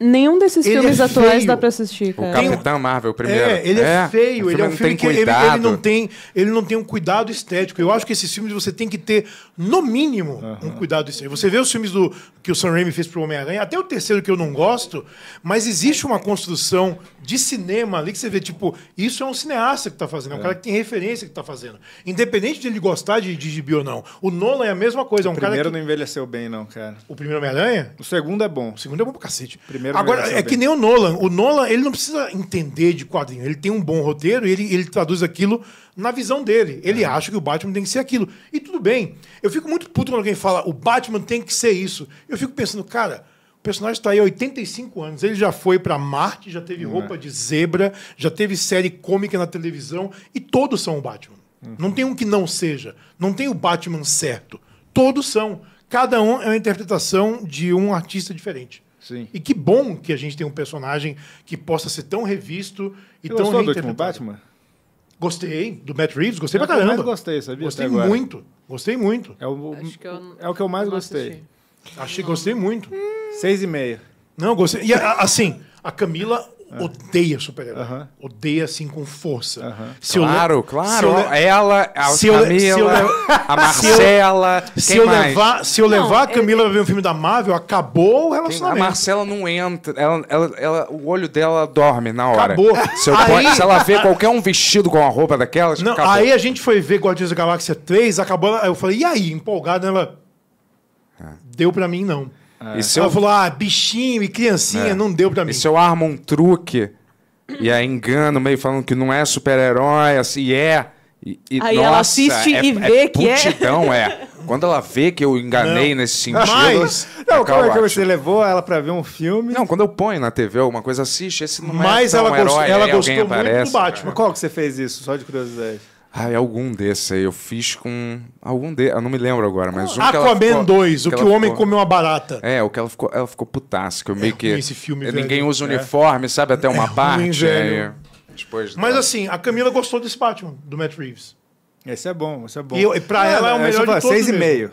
Nenhum desses ele filmes é atuais dá pra assistir, cara. O Capitão Marvel, primeiro. É, ele é, é feio. Ele é um filme que ele, ele, não tem, ele não tem um cuidado estético. Eu acho que esses filmes você tem que ter, no mínimo, um cuidado estético. Você vê os filmes do, que o Sam Raimi fez pro Homem-Aranha, até o terceiro que eu não gosto, mas existe uma construção de cinema ali que você vê, tipo, isso é um cineasta que tá fazendo, é um é. cara que tem referência que tá fazendo. Independente de ele gostar de, de gibi ou não. O Nolan é a mesma coisa. O é um primeiro que... não envelheceu bem, não, cara. O primeiro Homem-Aranha? O segundo é bom. O segundo é bom pra cacete. O primeiro Agora, é que nem o Nolan. O Nolan, ele não precisa entender de quadrinho. Ele tem um bom roteiro e ele, ele traduz aquilo na visão dele. Ele é. acha que o Batman tem que ser aquilo. E tudo bem. Eu fico muito puto quando alguém fala o Batman tem que ser isso. Eu fico pensando, cara, o personagem está aí há 85 anos. Ele já foi para Marte, já teve uhum. roupa é. de zebra, já teve série cômica na televisão e todos são o Batman. Uhum. Não tem um que não seja. Não tem o Batman certo. Todos são. Cada um é uma interpretação de um artista diferente. Sim. E que bom que a gente tem um personagem que possa ser tão revisto e Você tão gostou do Batman? Gostei do Matt Reeves, gostei é pra caramba. Eu gostei, sabia? Gostei muito, gostei muito. É o, eu, é o que eu mais gostei. Achei, gostei muito. Hum. Seis e meia. Não, gostei. E assim, a Camila é. odeia super-herói. Uh -huh. Odeia, assim, com força. Uh -huh. claro, claro. Eu, ela, a se Camila, eu, a Marcela. Se eu, mais? levar, se eu não, levar a é- Camila pra ver um filme da Marvel, acabou o relacionamento. A Marcela não entra. Ela, ela, ela o olho dela dorme na hora. Acabou. Se, aí, se ela vê qualquer um vestido com uma roupa daquelas, não, acabou. Aí a gente foi ver Guardiões da Galáxia 3, acabou. Eu falei, e aí? Empolgado, ela... É. Deu pra mim, não. É. E se é eu... falou, ah, bichinho e criancinha, é. não deu pra mim. E se eu é armo um truque e aí é engano, meio falando que não é super-herói, assim, é. E, e Aí nossa, ela assiste é, e vê é que putidão, é. é. Quando ela vê que eu enganei não. nesse sentido. Mas, não, como é que você levou ela para ver um filme? Não, quando eu ponho na TV alguma coisa, assiste. Esse não Mas é ela, um gost... herói, ela gostou muito do Batman. Cara. Né? Qual que você fez isso? Só de curiosidade. Ai, ah, é algum desse aí. Eu fiz com. Algum de Eu não me lembro agora, mas um. Aquaman ah, 2, o que, que o homem ficou... comeu uma barata. É, o que ela ficou. Ela ficou putaça, que eu é meio que. Esse filme, Ninguém usa é. uniforme, é. sabe? Até uma é parte. Ruim, velho. Aí... Depois mas assim, a Camila gostou desse Batman, do Matt Reeves. Esse é bom, esse é bom. E, eu, e pra ela, ela é o é melhor de todos. 6,5.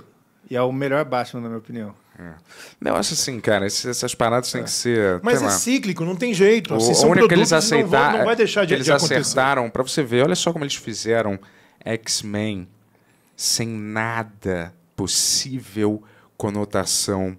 E, e é o melhor Batman, na minha opinião. É. Não, acho assim, cara, essas paradas têm é. que ser. Mas é lá. cíclico, não tem jeito. O, assim, são que eles aceitaram. Não, é não, vai deixar de, eles de acertaram, para você ver, olha só como eles fizeram X-Men sem nada possível conotação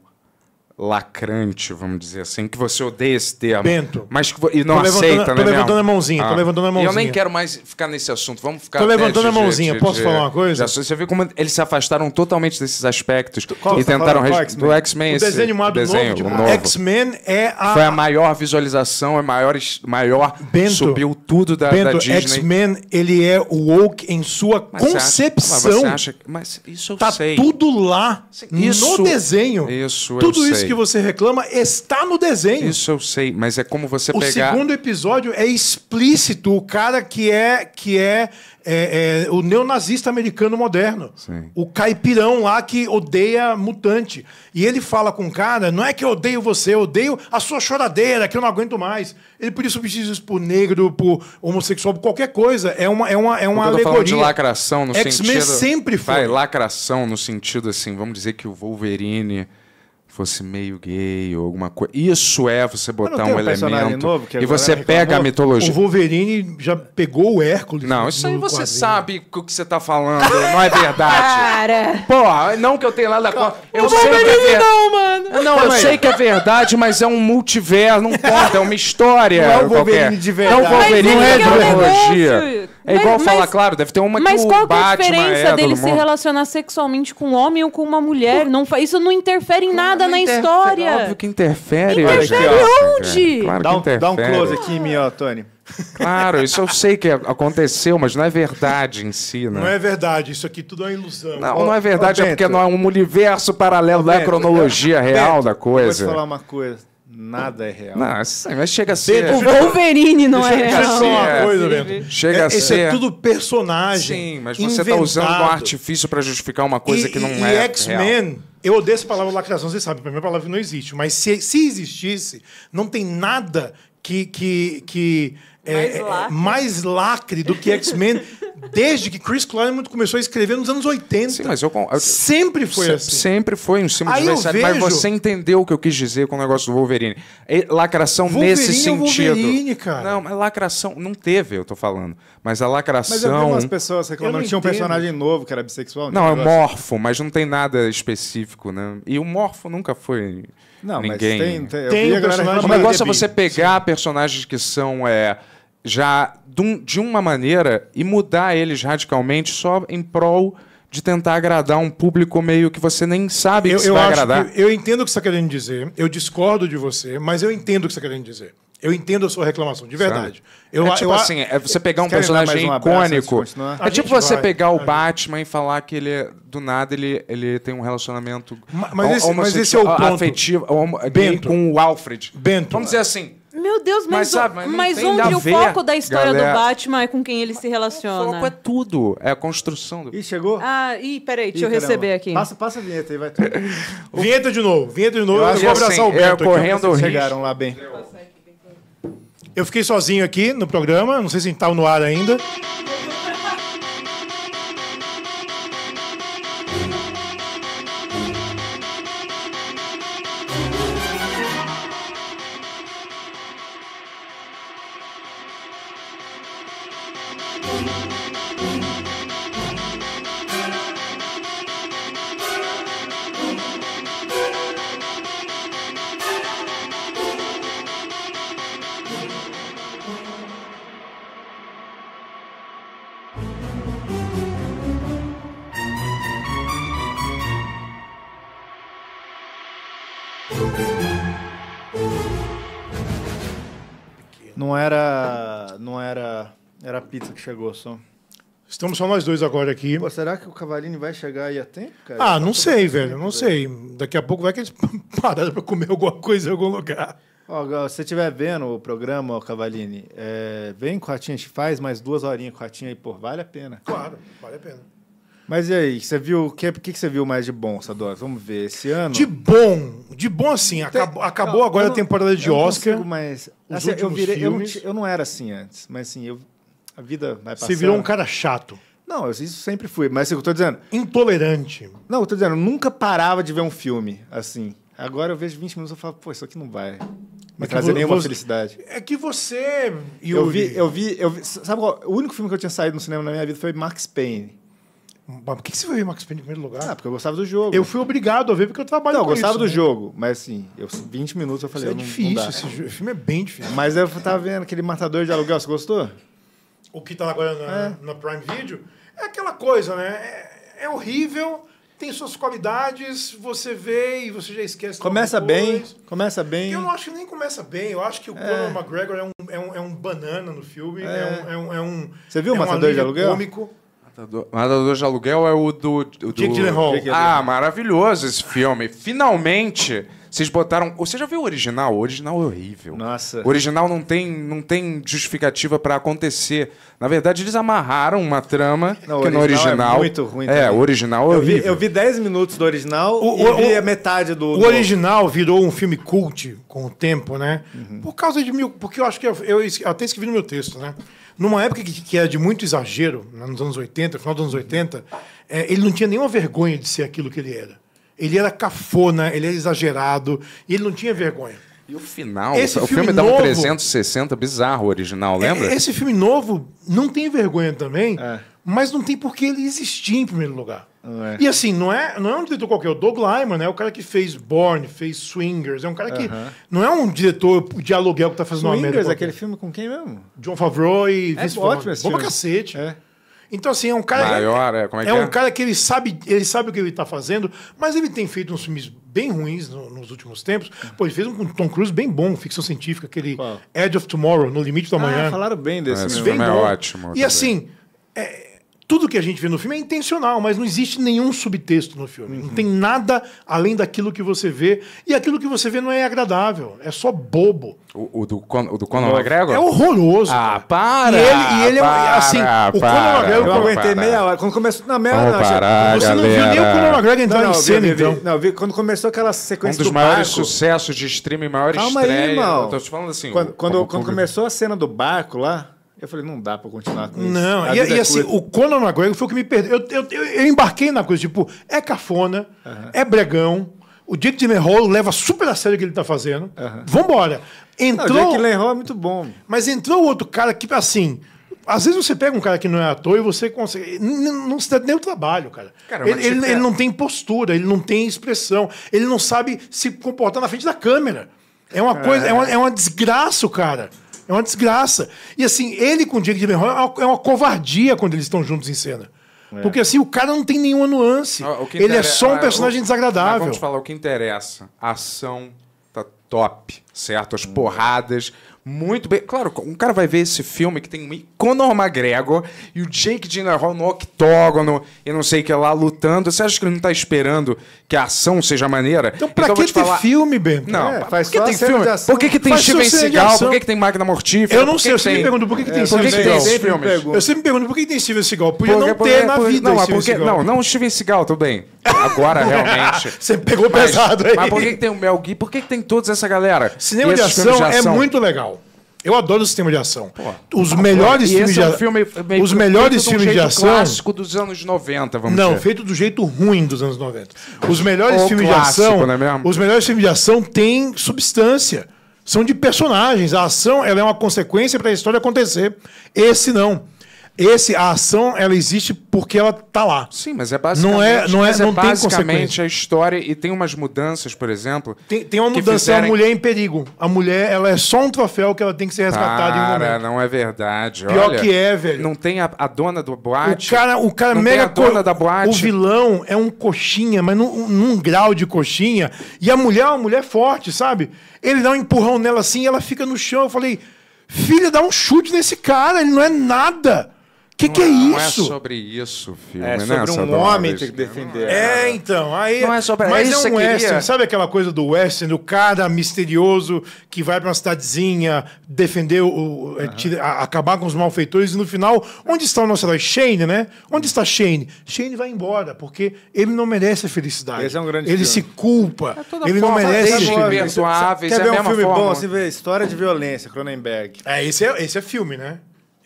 lacrante, vamos dizer assim, que você odeia esse termo. Bento. Mas que, e não aceita, né? Tô levantando a mãozinha, ah. tô levantando a mãozinha. Eu nem quero mais ficar nesse assunto, vamos ficar... Tô levantando a mãozinha, de, posso de, falar uma coisa? você viu como eles se afastaram totalmente desses aspectos Qual e tá tentaram... do X-Men. O desenho animado desenho, novo. novo. X-Men é a... Foi a maior visualização, a é maior... maior Bento, subiu tudo da, Bento, da Disney. X-Men, ele é woke em sua mas concepção. Você acha, mas, você acha, mas isso eu tá sei. Tá tudo lá, isso, no desenho. Isso, tudo eu isso sei que você reclama está no desenho. Isso eu sei, mas é como você o pegar. O segundo episódio é explícito o cara que é que é, é, é o neonazista americano moderno, Sim. o caipirão lá que odeia mutante e ele fala com o cara, não é que eu odeio você, eu odeio a sua choradeira que eu não aguento mais. Ele por isso substituir isso por negro, por homossexual, por qualquer coisa. É uma é uma é uma Porque alegoria. de lacração no sentido. X-Men sempre foi. Vai, lacração no sentido assim, vamos dizer que o Wolverine fosse meio gay ou alguma coisa. Isso é você botar um, elemento. Novo, e você pega a mitologia. O Wolverine já pegou o Hércules. Não, isso aí você quadrinho. sabe o que você tá falando. não é verdade. Cara! Porra, não que eu tenha nada contra. Eu o sei Wolverine que é ver... não, mano. Não, eu sei que é verdade, mas é um multiverso, não conta, é uma história. Não é o Wolverine qualquer. de é verdade. é o Wolverine não é de mitologia. É mas, igual falar, claro, deve ter uma que Mas qual é Batman a diferença é, dele se relacionar sexualmente com um homem ou com uma mulher? Não, isso não interfere em nada na história. Óbvio que interfere. Interfere aqui, onde? É, claro dá, um, interfere. dá um close aqui em mim, ó, Tony. Claro, isso eu sei que aconteceu, mas não é verdade em si, né? Não é verdade, isso aqui tudo é ilusão. Não, não é verdade, Ô, é porque não é um universo paralelo, Ô, não é a cronologia real Bento, da coisa. Eu vou te falar uma coisa. Nada é real. Nossa, mas chega a ser. O Wolverine não é real. Chega a ser uma coisa, Bento. Chega a é, é ser. É tudo personagem. Sim, mas você está usando um artifício para justificar uma coisa e, que não e, é. E X-Men, eu odeio essa palavra lacração, vocês sabem, para mim a palavra não existe. Mas se, se existisse, não tem nada que, que, que mais, é, é, lacre. mais lacre do que X-Men desde que Chris Claremont começou a escrever nos anos 80. Sim, mas eu, eu sempre foi se, assim. Sempre foi um cima de diversidade, vejo... mas você entendeu o que eu quis dizer com o negócio do Wolverine. É lacração Wolverine nesse é sentido. Wolverine, cara. Não, mas lacração não teve, eu tô falando. Mas a lacração. Mas eu vi umas pessoas reclamando que tinha um personagem novo que era bissexual. Não, é um morfo, mas não tem nada específico, né? E o morfo nunca foi. Não, ninguém. mas tem. tem, tem personagem o negócio é você pegar Sim. personagens que são. É, já de uma maneira e mudar eles radicalmente só em prol de tentar agradar um público meio que você nem sabe que eu, eu vai agradar. Que, eu entendo o que você está querendo dizer, eu discordo de você, mas eu entendo o que você está querendo dizer. Eu entendo a sua reclamação, de verdade. Eu, é tipo eu, assim, é você pegar um personagem icônico. É tipo você vai, pegar o Batman e falar que ele, é, do nada, ele, ele tem um relacionamento mas, mas esse, mas esse é o ponto. afetivo Bento. com o Alfred. Bento. Vamos dizer assim, meu Deus, mas, mas, sabe, mas, mas onde o foco da história Galera. do Batman é com quem ele se relaciona? O foco é tudo. É a construção do. Ih, chegou? Ah, ih, peraí, deixa ih, eu caramba. receber aqui. Passa, passa a vinheta aí, vai tudo. vinheta de novo, vinheta de novo. Eu, eu vou é abraçar assim, o Bento. É, correndo aqui, chegaram lá bem. Eu fiquei sozinho aqui no programa, não sei se estava tá no ar ainda. Não era. Não era. Era a pizza que chegou só. Estamos só nós dois agora aqui. Pô, será que o Cavalini vai chegar aí a tempo, cara? Ah, tá não sei, velho. Né? não sei. Daqui a pouco vai que eles pararam pra comer alguma coisa em algum lugar. Ó, se estiver vendo o programa, ó, Cavalini, é... vem com a Tinha, a gente faz mais duas horinhas com a Tinha aí, pô, vale a pena. Claro, vale a pena. Mas e aí, você viu, o que, que, que você viu mais de bom, Sador? Vamos ver, esse ano? De bom, de bom assim, Tem, acabou, acabou não, agora não, a temporada de eu Oscar. Não mas, assim, eu, virei, eu, não, eu, não, era assim antes, mas assim, eu, a vida vai passando. Você virou um cara chato. Não, isso sempre fui, mas assim, eu tô dizendo... Intolerante. Não, eu tô dizendo, eu nunca parava de ver um filme assim. Agora eu vejo 20 minutos e falo, pô, isso aqui não vai me é trazer nenhuma você, felicidade. É que você. Yuri. Eu vi, eu vi, eu vi. Sabe qual? O único filme que eu tinha saído no cinema na minha vida foi Max Payne por que você foi ver Max Payne em primeiro lugar? Ah, porque eu gostava do jogo. Eu fui obrigado a ver porque eu trabalho não, com eu gostava isso, do né? jogo, mas assim, eu, 20 minutos eu falei... Isso é não, difícil, esse jogo, filme é bem difícil. Mas eu tava vendo aquele Matador de Aluguel, você gostou? O que tá agora na, é. na Prime Video é aquela coisa, né? É, é, horrível, tem suas qualidades, você vê e você já esquece. Começa bem, começa bem. Eu não acho que nem começa bem, eu acho que o é. Conor McGregor é um, é um, é um banana no filme, é, é, é um, é, um, Você viu o é Matador de Aluguel? Cômico. Matador, Matador de Aluguel é o do. do Jake Gyllenhaal. Ah, maravilhoso esse filme. Finalmente, vocês botaram. Você já viu o original? O original é horrível. Nossa. O original não tem, não tem justificativa para acontecer. Na verdade, eles amarraram uma trama não, que no original. É muito ruim. É, o original é eu horrível. Vi, eu vi 10 minutos do original o, e o, vi a metade do. O do... original virou um filme cult com o tempo, né? Uhum. Por causa de mil. Porque eu acho que. eu, eu até escrevi no meu texto, né? numa época que, que era de muito exagero, né, nos anos 80, final dos anos 80, é, ele não tinha nenhuma vergonha de ser aquilo que ele era. Ele era cafona, ele era exagerado, e ele não tinha vergonha. E o final, esse o filme, filme dá um 360 bizarro, original, é, lembra? Esse filme novo não tem vergonha também, é. mas não tem por que ele existir em primeiro lugar. É. E assim, não é, não é um diretor qualquer. É o Doug Lyman é o cara que fez Born, fez Swingers. É um cara que uh -huh. não é um diretor de aluguel que tá fazendo Swingers, uma merda. Swingers, aquele filme com quem mesmo? John Favreau e é Vince ótimo esse Bom filme. pra cacete. É. Então, assim, é um cara. Maior, é, como é, que é, um é? cara que ele sabe, ele sabe o que ele tá fazendo, mas ele tem feito uns filmes bem ruins no, nos últimos tempos. Pô, ele fez um com Tom Cruise bem bom, ficção científica, aquele Qual? Edge of Tomorrow, No Limite do ah, Amanhã. Ah, falaram bem desse ah, filme. Bem é bom. ótimo. E também. assim. É, tudo que a gente vê no filme é intencional, mas não existe nenhum subtexto no filme. Uhum. Não tem nada além daquilo que você vê. E aquilo que você vê não é agradável. É só bobo. O, o do, Con, o do Conor McGregor? É horroroso. Ah, cara. para! E ele, e ele é para, é assim. Para, o Conor McGregor. Eu aguentei para. meia hora. Quando começou. Na meia hora. Parar, você galera. não viu nem o Conor McGregor entrar não, não, em cena, vi, então. Não, vi quando começou aquela sequência. Um dos do maiores barco. sucessos de streaming, maiores Calma estreia. Aí, irmão. Eu tô te falando assim. Quando, quando, quando começou a cena do barco lá. Eu falei, não dá para continuar com isso. Não, a e, e é assim, o Conor McGregor foi o que me perdeu. Eu, eu, eu embarquei na coisa, tipo, é cafona, uhum. é bregão, o Jake Gyllenhaal leva super a sério o que ele tá fazendo. Uhum. Vambora. Entrou... Não, o Jake Gyllenhaal é muito bom. Mas entrou outro cara que, assim... Às vezes você pega um cara que não é ator e você consegue. Não se dá nem o trabalho, cara. Tipo, ele, ele, ele é. não tem postura, ele não tem expressão, ele não sabe se comportar na frente da câmera. É uma cara. É. coisa, é uma, é uma desgraça, cara. É uma desgraça. E assim, ele com o Jake Gyllenhaal é, é uma covardia quando eles estão juntos em cena. É. Porque assim, o cara não tem nenhuma nuance. Ah, ele é só um ah, personagem o... desagradável. vamos falar o que interessa. A ação tá top, certo? As hum. porradas, muito bem. Claro, um cara vai ver esse filme que tem Conor McGregor e o Jake Gyllenhaal no octógono e não sei o que lá lutando. Você acha que ele não tá esperando que a ação seja maneira? Então pra então, que, que tem falar... filme, Ben? Não, é, faz que tem filme? Por que, que tem Steven Seagal? Por que, que tem Máquina Mortífera? Eu não sei, eu sempre é, me pergunto por que, que tem Steven Seagal. Eu sempre me pergunto por que tem Steven é, Seagal. Podia não ter na vida Steven porque, Não, não Steven Seagal, tudo bem. Agora, realmente. Você pegou pesado aí. Mas por que tem o Mel Gibson? Por que tem toda essa galera? Cinema de ação é muito legal. Eu adoro o sistema de ação. Pô, os melhores filmes de, é ação. os melhores filmes de, ação clássico dos anos 90, vamos Não, dizer. feito do jeito ruim dos anos 90. Os melhores o filmes clássico, de ação, é os melhores filmes de ação têm substância. São de personagens. A ação ela é uma consequência para a história acontecer. Esse não. Esse, a ação, ela existe porque ela tá lá. Sim, mas é, é- basicamente. Não é, não é, não é consequência a história e tem umas mudanças, por exemplo. Tem, tem uma mudança, fizerem... a mulher em perigo. A mulher, ela é só um troféu que ela tem que ser resgatada Cara, em um momento. não é verdade. Pior Olha, que é, velho. Não tem a, a dona do boate. O cara, o cara não mega tem a dona da boate. O vilão é um coxinha, mas num, num grau de coxinha. E a mulher é uma mulher forte, sabe? Ele dá um empurrão nela assim, ela fica no chão. Eu falei, filha, dá um chute nesse cara, ele não é nada que, que é isso? Não é sobre isso, filme. É né? sobre um homem ter que defender. É, então. Aí, não é sobre Mas é, é um western. Queria... Sabe aquela coisa do western, do cara misterioso que vai para uma cidadezinha defender, o, eh, acabar com os malfeitores e no final, onde está o nosso herói? Shane, né? Onde está Shane? Shane vai embora porque ele não merece a felicidade. Esse é um grande Ele filme. se culpa. É ele não merece a felicidade. Quer é ver é um filme forma. bom? Você vê História de Violência, Cronenberg. É, esse é, esse é filme, né?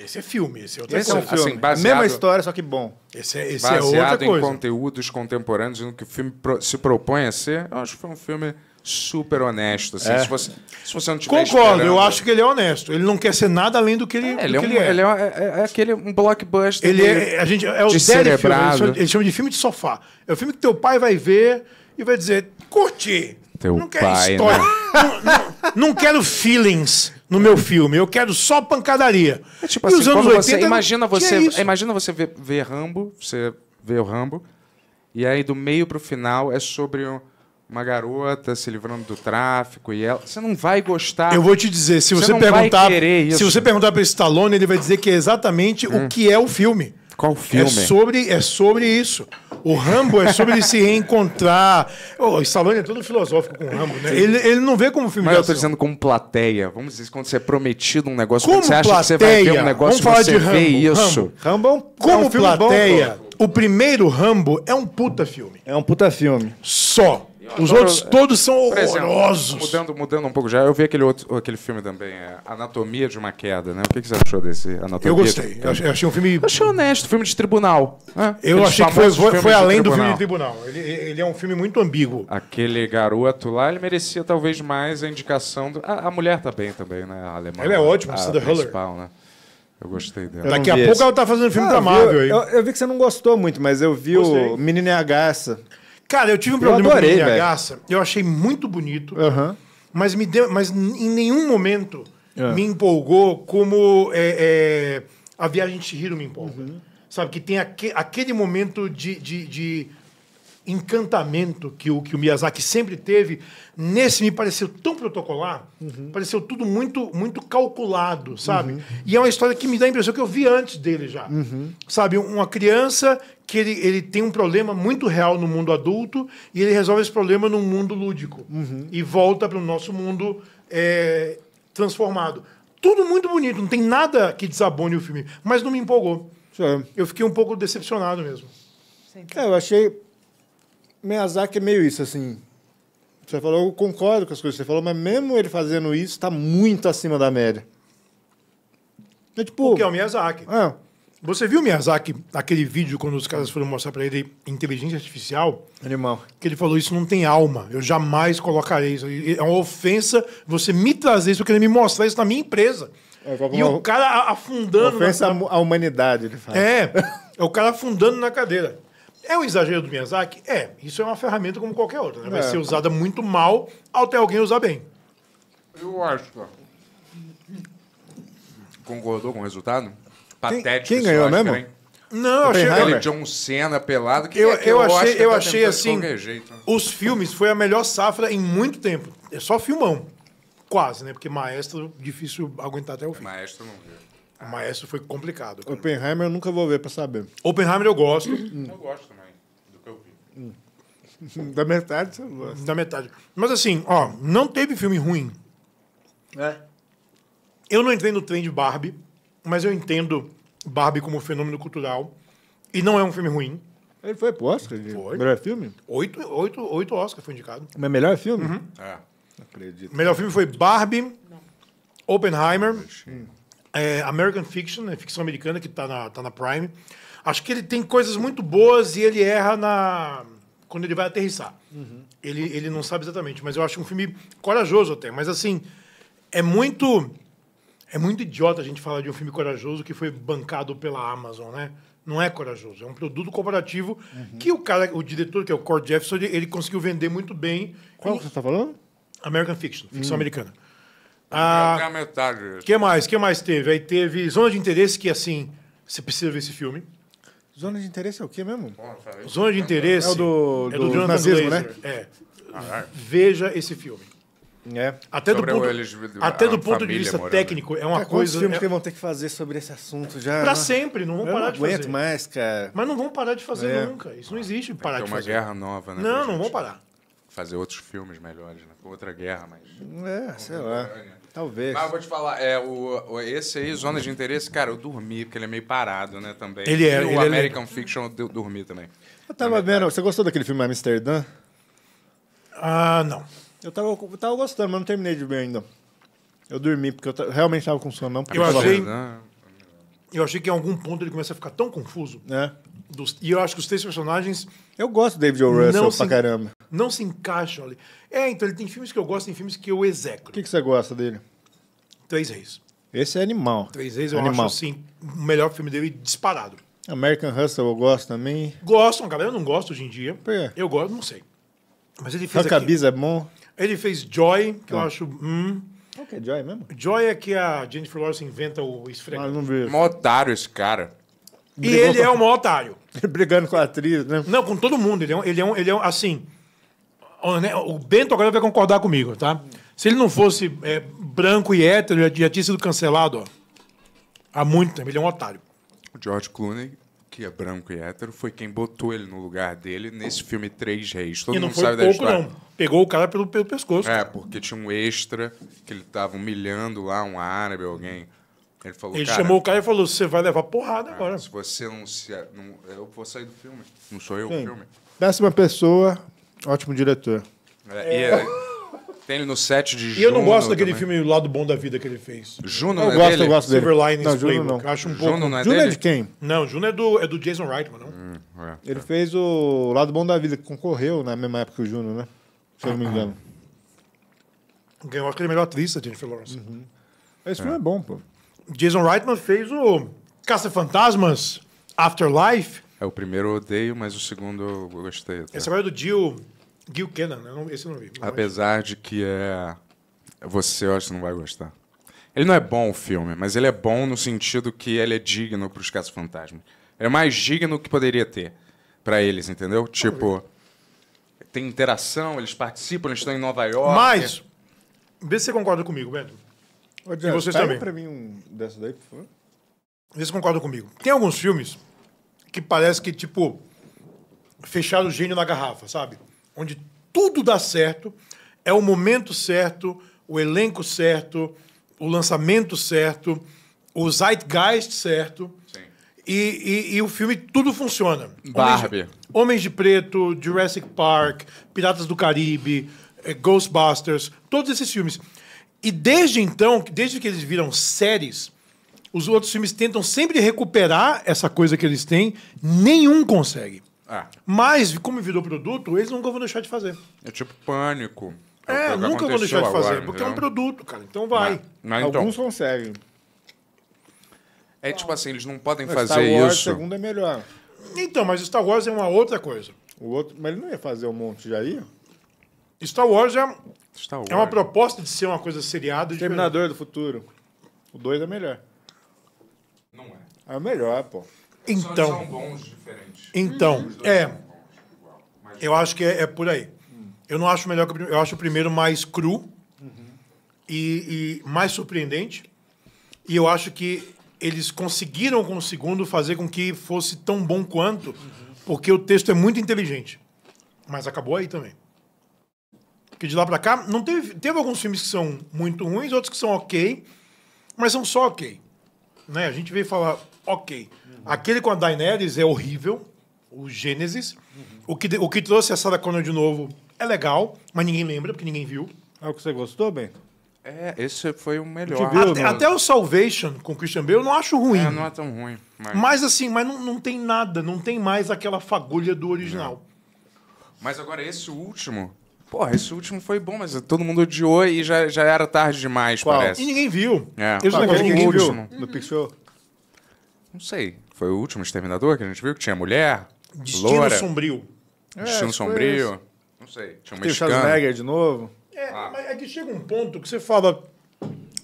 Esse é filme, esse é outra esse coisa. É um filme. Assim, baseado, mesma história, só que bom. Esse é, esse é baseado é outra coisa. em conteúdos contemporâneos, no que o filme pro, se propõe a ser, eu acho que foi um filme super honesto. Assim, é. se, você, se você não tiver Concordo, eu acho que ele é honesto. Ele não quer ser nada além do que ele é. Ele, é, um, ele é. Ele é, é, é aquele um blockbuster. Ele é, a gente, é o de filme, ele chama de filme de sofá. É o filme que teu pai vai ver e vai dizer, curti. Teu não quero pai, história. Né? Não, não, não, quero feelings no meu filme. Eu quero só pancadaria. É tipo e assim, os anos 80, você, imagina você, é imagina você ver, ver, Rambo, você vê o Rambo, e aí do meio pro final é sobre uma garota se livrando do tráfico e ela, você não vai gostar. Eu vou te dizer, se você, você perguntar, se você perguntar para Stallone, ele vai dizer que é exatamente hum. o que é o filme. Qual filme? É sobre, é sobre isso. O Rambo é sobre ele se reencontrar. Oh, o Stallone é todo filosófico com o Rambo, né? Ele, ele não vê como filme Mas eu tô dizendo como plateia. Vamos dizer, quando você é prometido um negócio, como você plateia? acha que você vai ver um negócio, Vamos falar você de Rambo, vê isso. Rambo, Rambo é um, é como é um plateia, bom, o primeiro Rambo é um puta filme. É um puta filme. Só. Os outros todos são horrorosos. Exemplo, mudando, mudando um pouco já, eu vi aquele outro, aquele filme também, é Anatomia de uma Queda, né? O que, que você achou desse Anatomia? Eu gostei. De... Eu achei, um filme. Eu achei honesto, filme de tribunal. Né? Eu Eles achei que foi, foi além do filme de tribunal. Ele, ele, é um filme muito ambíguo. Aquele garoto lá, ele merecia talvez mais a indicação. Do... A, a mulher tá bem também, né? A alemã. Ela é né? ótima, a, Sandra Huller. Né? Eu gostei dela. Eu Daqui a pouco esse. ela tá fazendo filme ah, da Marvel eu, aí. Eu, eu, vi que você não gostou muito, mas eu vi gostei. o Menino e a Garça. Cara, eu tive um eu problema adorei, com a gaça. Eu achei muito bonito, uhum. mas, me deu, mas em nenhum momento uhum. me empolgou como é, é, a viagem de Shihiro me empolga. Uhum. Sabe, que tem aquele, aquele momento de, de, de encantamento que o, que o Miyazaki sempre teve, nesse me pareceu tão protocolar, uhum. pareceu tudo muito muito calculado, sabe? Uhum. E é uma história que me dá a impressão que eu vi antes dele já. Uhum. Sabe, uma criança que ele, ele tem um problema muito real no mundo adulto e ele resolve esse problema num mundo lúdico uhum. e volta para o nosso mundo é, transformado. Tudo muito bonito, não tem nada que desabone o filme, mas não me empolgou. Sim. É. Eu fiquei um pouco decepcionado mesmo. É, eu achei Miyazaki é meio isso, assim. Você falou, eu concordo com as coisas que você falou, mas mesmo ele fazendo isso, está muito acima da média. É tipo. porque é o Miyazaki? É. Você viu o Miyazaki, aquele vídeo quando os caras foram mostrar para ele inteligência artificial? Animal. Que ele falou: Isso não tem alma, eu jamais colocarei isso. É uma ofensa você me trazer isso, querer me mostrar isso na minha empresa. É, e o cara afundando. Ofensa na... à humanidade, ele fala. É, é o cara afundando na cadeira. É um exagero do Miyazaki? É. Isso é uma ferramenta como qualquer outra. Né? Vai É. ser usada muito mal até alguém usar bem. Eu acho. ó. Concordou com o resultado? Patético. quem ganhou mesmo? hein? Não, eu achei, Oppenheimer? Ele John Cena pelado. eu, é que eu Oscar achei, eu tá achei assim, jeito, né? os filmes foi a melhor safra em muito tempo. É só filmão. Quase, né? Porque Maestro, difícil aguentar até o fim. Maestro não viu. Maestro foi complicado. Oppenheimer eu nunca vou ver pra saber. Oppenheimer eu gosto. Eu gosto também. Da metade você gosta. Da metade. Mas assim, ó, não teve filme ruim. É. Eu não entendo o trem de Barbie, mas eu entendo Barbie como fenômeno cultural. E não é um filme ruim. Ele foi pro Oscar? foi. Melhor filme? Oito, oito, oito Oscars foi indicado. Mas é melhor filme? Uhum. É. Acredito. Melhor filme foi Barbie, não. Oppenheimer, é, American Fiction, né, ficção americana, que tá na, tá na Prime. Acho que ele tem coisas muito boas e ele erra na quando ele vai aterrissar. Uhum. Ele, ele não sabe exatamente, mas eu acho um filme corajoso até. Mas assim, é muito. É muito idiota a gente falar de um filme corajoso que foi bancado pela Amazon, né? Não é corajoso, é um produto corporativo uhum. que o cara, o diretor, que é o Cord Jefferson, ele, conseguiu vender muito bem. Qual que você está falando? American Fiction, ficção hum. americana. Ah, é a metade. O que mais? que mais teve? Aí teve Zona de Interesse, que assim, você precisa ver esse filme. Zona de interesse é o quê mesmo? Zona de interesse é o do, é do, é do Jonathan nazismo, Glazer. né? É. Veja esse filme. É. Até, sobre do ponto, eles, até do ponto de vista morando. técnico, é uma coisa. coisa. filmes é... que vão ter que fazer sobre esse assunto já. Pra não... Né? sempre, não vão parar de fazer. mais, cara. Mas não vão parar de fazer é. nunca. Isso não existe parar de uma fazer. uma guerra nova, né? Não, não vão parar. Fazer outros filmes melhores, né? Outra guerra, mas. É, sei lá. Né? Talvez. Mas eu vou te falar, é, o, o esse aí, Zona de Interesse, cara, eu dormi, porque ele é meio parado, né, também. Ele é. E o ele é American é... Fiction eu dormi também. Eu tava vendo, você gostou daquele filme Amsterdã? Ah, não. Eu tava, eu tava gostando, mas não terminei de ver ainda. Eu dormi, porque eu realmente tava com sono, não. Porque eu, achei... Eu achei que em algum ponto ele começa a ficar tão confuso. É. Dos, e eu acho que os três personagens. Eu gosto do David O. Russell pra caramba. Não se encaixam ali. É, então ele tem filmes que eu gosto, tem filmes que eu execro. O que, que você gosta dele? Três Reis. Esse é animal. Três Reis eu animal. acho, assim, o melhor filme dele disparado. American Hustle eu gosto também. Gosto, galera Eu não gosto hoje em dia. Por quê? Eu gosto, não sei. Mas ele fez Cabisa é bom. Ele fez Joy, que eu ah. acho... Hum. O que é Joy mesmo? Joy é que a Jennifer Lawrence inventa o esfregão. Ah, não vi. Mó otário esse cara. E Brigou ele com... é um maior otário. Brigando com a atriz, né? Não, com todo mundo. Ele é um... Ele é um, ele é um assim... O Bento agora vai concordar comigo, tá? Hum. Se ele não fosse é, branco e hétero, já, já tinha sido cancelado ó, há muito tempo. Ele é um otário. O George Clooney, que é branco e hétero, foi quem botou ele no lugar dele nesse filme Três Reis. Todo e não foi sabe pouco, da história. não. Pegou o cara pelo, pelo pescoço. É, porque tinha um extra que ele estava humilhando lá, um árabe, alguém. Ele, falou, ele chamou o cara e falou: Você vai levar porrada é, agora. Se você não se. Não, eu vou sair do filme. Não sou eu Sim. o filme. Décima pessoa, ótimo diretor. É, é. E, tem ele no set de Juno. E eu não gosto daquele também. filme Lado Bom da Vida que ele fez. Juno, eu não é gosto, dele? Eu gosto dele. Silverline não, Juno Playbook. Não. Acho um Juno pouco... não é Juno é dele? é de quem? Não, Juno é do, é do Jason Reitman, não? Hum, é, ele é. fez o Lado Bom da Vida, que concorreu na mesma época que o Juno, né? Se eu não me engano. Ganhou acho que ele é melhor atriz, a Jennifer Lawrence. Uhum. Esse filme é bom, pô. Jason Reitman fez o Caça-Fantasmas, Afterlife. É, o primeiro eu odeio, mas o segundo eu gostei. Até. Esse agora é do Jill... Gil Kenan, eu não, esse eu não vi. Não Apesar acho. de que é. Você, eu acho que não vai gostar. Ele não é bom o filme, mas ele é bom no sentido que ele é digno para os casos fantasmas Ele é mais digno que poderia ter para eles, entendeu? Tipo, tem interação, eles participam, eles estão em Nova York. Mas, vê se você concorda comigo, Bento. E vocês também. para mim um dessa daí, por favor. Vê se concorda comigo. Tem alguns filmes que parece que, tipo, fecharam o gênio na garrafa, sabe? onde tudo dá certo, é o momento certo, o elenco certo, o lançamento certo, o zeitgeist certo. E, e, e, o filme tudo funciona. Barbie. Homens de, Homens de Preto, Jurassic Park, Piratas do Caribe, eh, Ghostbusters, todos esses filmes. E desde então, desde que eles viram séries, os outros filmes tentam sempre recuperar essa coisa que eles têm, nenhum consegue. É. Mas, como virou produto, eles nunca vão deixar de fazer. É tipo pânico. É, é nunca vão deixar de fazer, agora, porque entendeu? é um produto, cara. Então vai. Mas, mas então. Alguns então. conseguem. É tipo assim, eles não podem mas fazer Star Wars, isso. segundo é melhor. Então, mas Star Wars é uma outra coisa. O outro, mas ele não ia fazer um monte já aí Star Wars é, Star Wars. é uma proposta de ser uma coisa seriada. Terminador do futuro. O 2 é melhor. Não é. É melhor, pô. Então. são bons diferentes. Então, uhum. é. Eu acho que é, é por aí. Eu não acho melhor que o primeiro. Eu acho o primeiro mais cru uhum. e, e mais surpreendente. E eu acho que eles conseguiram com o segundo fazer com que fosse tão bom quanto, uhum. porque o texto é muito inteligente. Mas acabou aí também. Porque de lá pra cá, não teve, teve alguns filmes que são muito ruins, outros que são ok, mas são só ok. Né? A gente veio falar ok. Aquele com a Daenerys é horrível o Gênesis. Uhum. O, que, o que trouxe a Sarah Connor de novo é legal, mas ninguém lembra, porque ninguém viu. É o que você gostou, Bento? É, esse foi o melhor. Viu, até, né? até, o Salvation com Christian Bale eu não acho ruim. É, não é tão ruim. Mas, mas assim, mas não, não tem nada, não tem mais aquela fagulha do original. Não. Mas agora esse último. Porra, esse último foi bom, mas todo mundo odiou e já, já era tarde demais, Qual? parece. E ninguém viu. É. Eles Qual, não Ninguém viu. No uhum. Pixel? Não sei. Foi o último Exterminador que a gente viu que tinha mulher? Destino Loura. Sombrio. É, Destino Sombrio? Não sei. Tinha um Tem mexicano. Schwarzenegger de novo? É, ah. mas é que chega um ponto que você fala...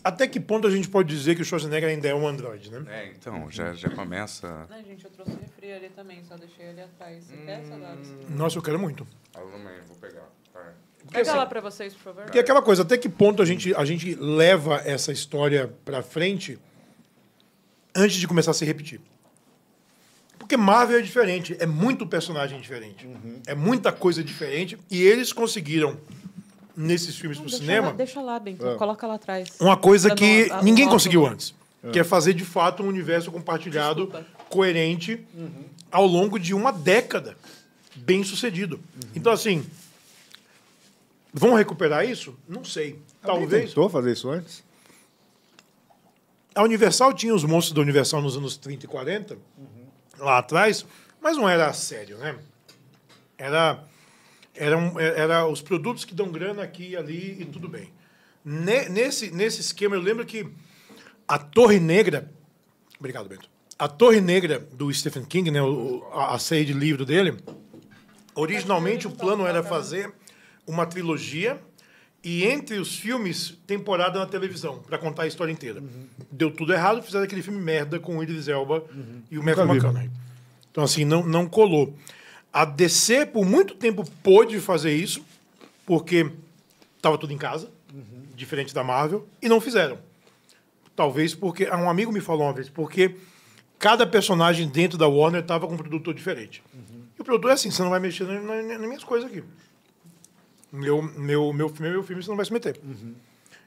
Até que ponto a gente pode dizer que o Schwarzenegger ainda é um androide, né? É, então, já, já começa... Não, gente, eu trouxe refri ali também, só deixei ali atrás. Você hum... quer, Sadário? Nossa, eu quero muito. Ah, eu também, vou pegar. Tá. Pega lá assim, para vocês, por favor. Porque aquela coisa, até que ponto a gente, a gente leva essa história para frente antes de começar a se repetir? Porque Marvel é diferente, é muito personagem diferente. Uhum. É muita coisa diferente. E eles conseguiram, nesses filmes para o cinema. Lá, deixa lá, bem, é. Ah. coloca lá atrás. Uma coisa que a, ninguém conseguiu antes. É. Que é ah. fazer de fato um universo compartilhado, Desculpa. coerente, uhum. ao longo de uma década. Bem sucedido. Uhum. Então, assim. Vão recuperar isso? Não sei. Talvez. Eu tentou fazer isso antes? A Universal tinha os monstros da Universal nos anos 30 e 40. Uhum lá atrás, mas não era sério, né? Era, eram, era os produtos que dão grana aqui e ali e tudo bem. Ne, nesse, nesse esquema, eu lembro que a Torre Negra. Obrigado, Bento. A Torre Negra do Stephen King, né, o, a, a série de livro dele, originalmente o plano era fazer uma trilogia e entre os filmes, temporada na televisão, para contar a história inteira. Uhum. Deu tudo errado, fizeram aquele filme merda com o Idris Elba uhum. e o Michael Matthew McConaughey. Então, assim, não, não colou. A DC, por muito tempo, pôde fazer isso, porque estava tudo em casa, uhum. diferente da Marvel, e não fizeram. Talvez porque... Ah, um amigo me falou uma vez, porque cada personagem dentro da Warner estava com um produtor diferente. Uhum. E o produtor é assim, você não vai mexer nas, nas minhas coisas aqui. Meu, meu, meu, filme, meu filme, você não vai se meter. Uhum.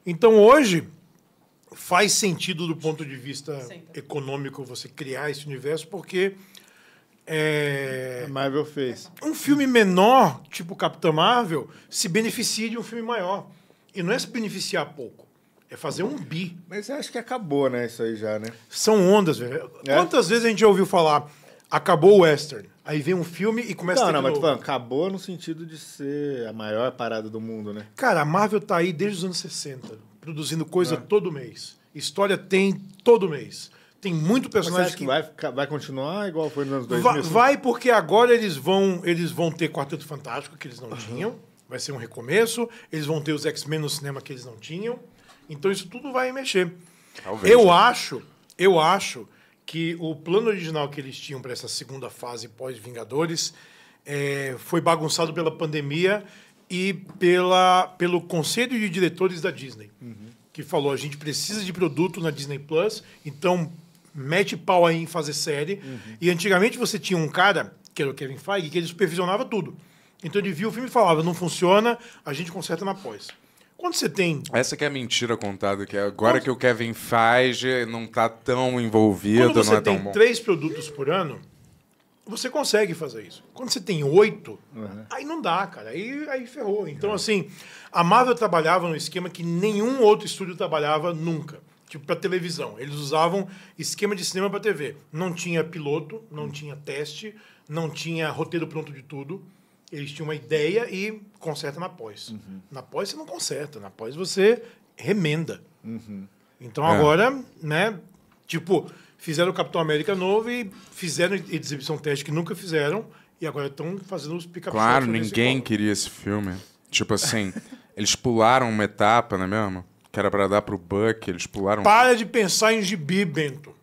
Então, hoje, faz sentido do ponto de vista Senta. econômico você criar esse universo, porque. É, a Marvel fez. Um filme menor, tipo Capitã Marvel, se beneficia de um filme maior. E não é se beneficiar pouco. É fazer um bi. Mas acho que acabou, né? Isso aí já, né? São ondas, velho. É? Quantas vezes a gente já ouviu falar acabou o western? Aí vem um filme e começa não, a. Não, não, mas acabou no sentido de ser a maior parada do mundo, né? Cara, a Marvel tá aí desde os anos 60, produzindo coisa é. todo mês. História tem todo mês. Tem muito personagem mas você que, que vai, vai, continuar igual foi nos anos 2000? Vai, vai porque agora eles vão, eles vão ter Quarteto Fantástico, que eles não uhum. tinham. Vai ser um recomeço. Eles vão ter os X-Men no cinema que eles não tinham. Então isso tudo vai mexer. Talvez. Eu né? acho, eu acho que o plano original que eles tinham para essa segunda fase pós-Vingadores é, foi bagunçado pela pandemia e pela, pelo Conselho de Diretores da Disney, uhum. que falou: a gente precisa de produto na Disney Plus, então mete pau aí em fazer série. Uhum. E antigamente você tinha um cara, que era o Kevin Feige, que ele supervisionava tudo. Então ele via o filme e falava: não funciona, a gente conserta na pós. Quando você tem. Essa que é a mentira contada, que é agora Quando... que o Kevin faz, não está tão envolvido, não é tão bom. Quando você tem três produtos por ano, você consegue fazer isso. Quando você tem oito, uhum. aí não dá, cara. Aí, aí ferrou. Então, uhum. assim, a Marvel trabalhava num esquema que nenhum outro estúdio trabalhava nunca tipo para televisão. Eles usavam esquema de cinema para TV. Não tinha piloto, não tinha teste, não tinha roteiro pronto de tudo. Eles tinham uma ideia e conserta na pós. Uhum. Na pós você não conserta, na pós você remenda. Uhum. Então é. agora, né? Tipo, fizeram o Capitão América novo e fizeram exibição teste que nunca fizeram e agora estão fazendo os pica Claro, ninguém queria esse filme. Tipo assim, eles pularam uma etapa, não é mesmo? Que era pra dar pro Buck, eles pularam. Para de pensar em gibi, Bento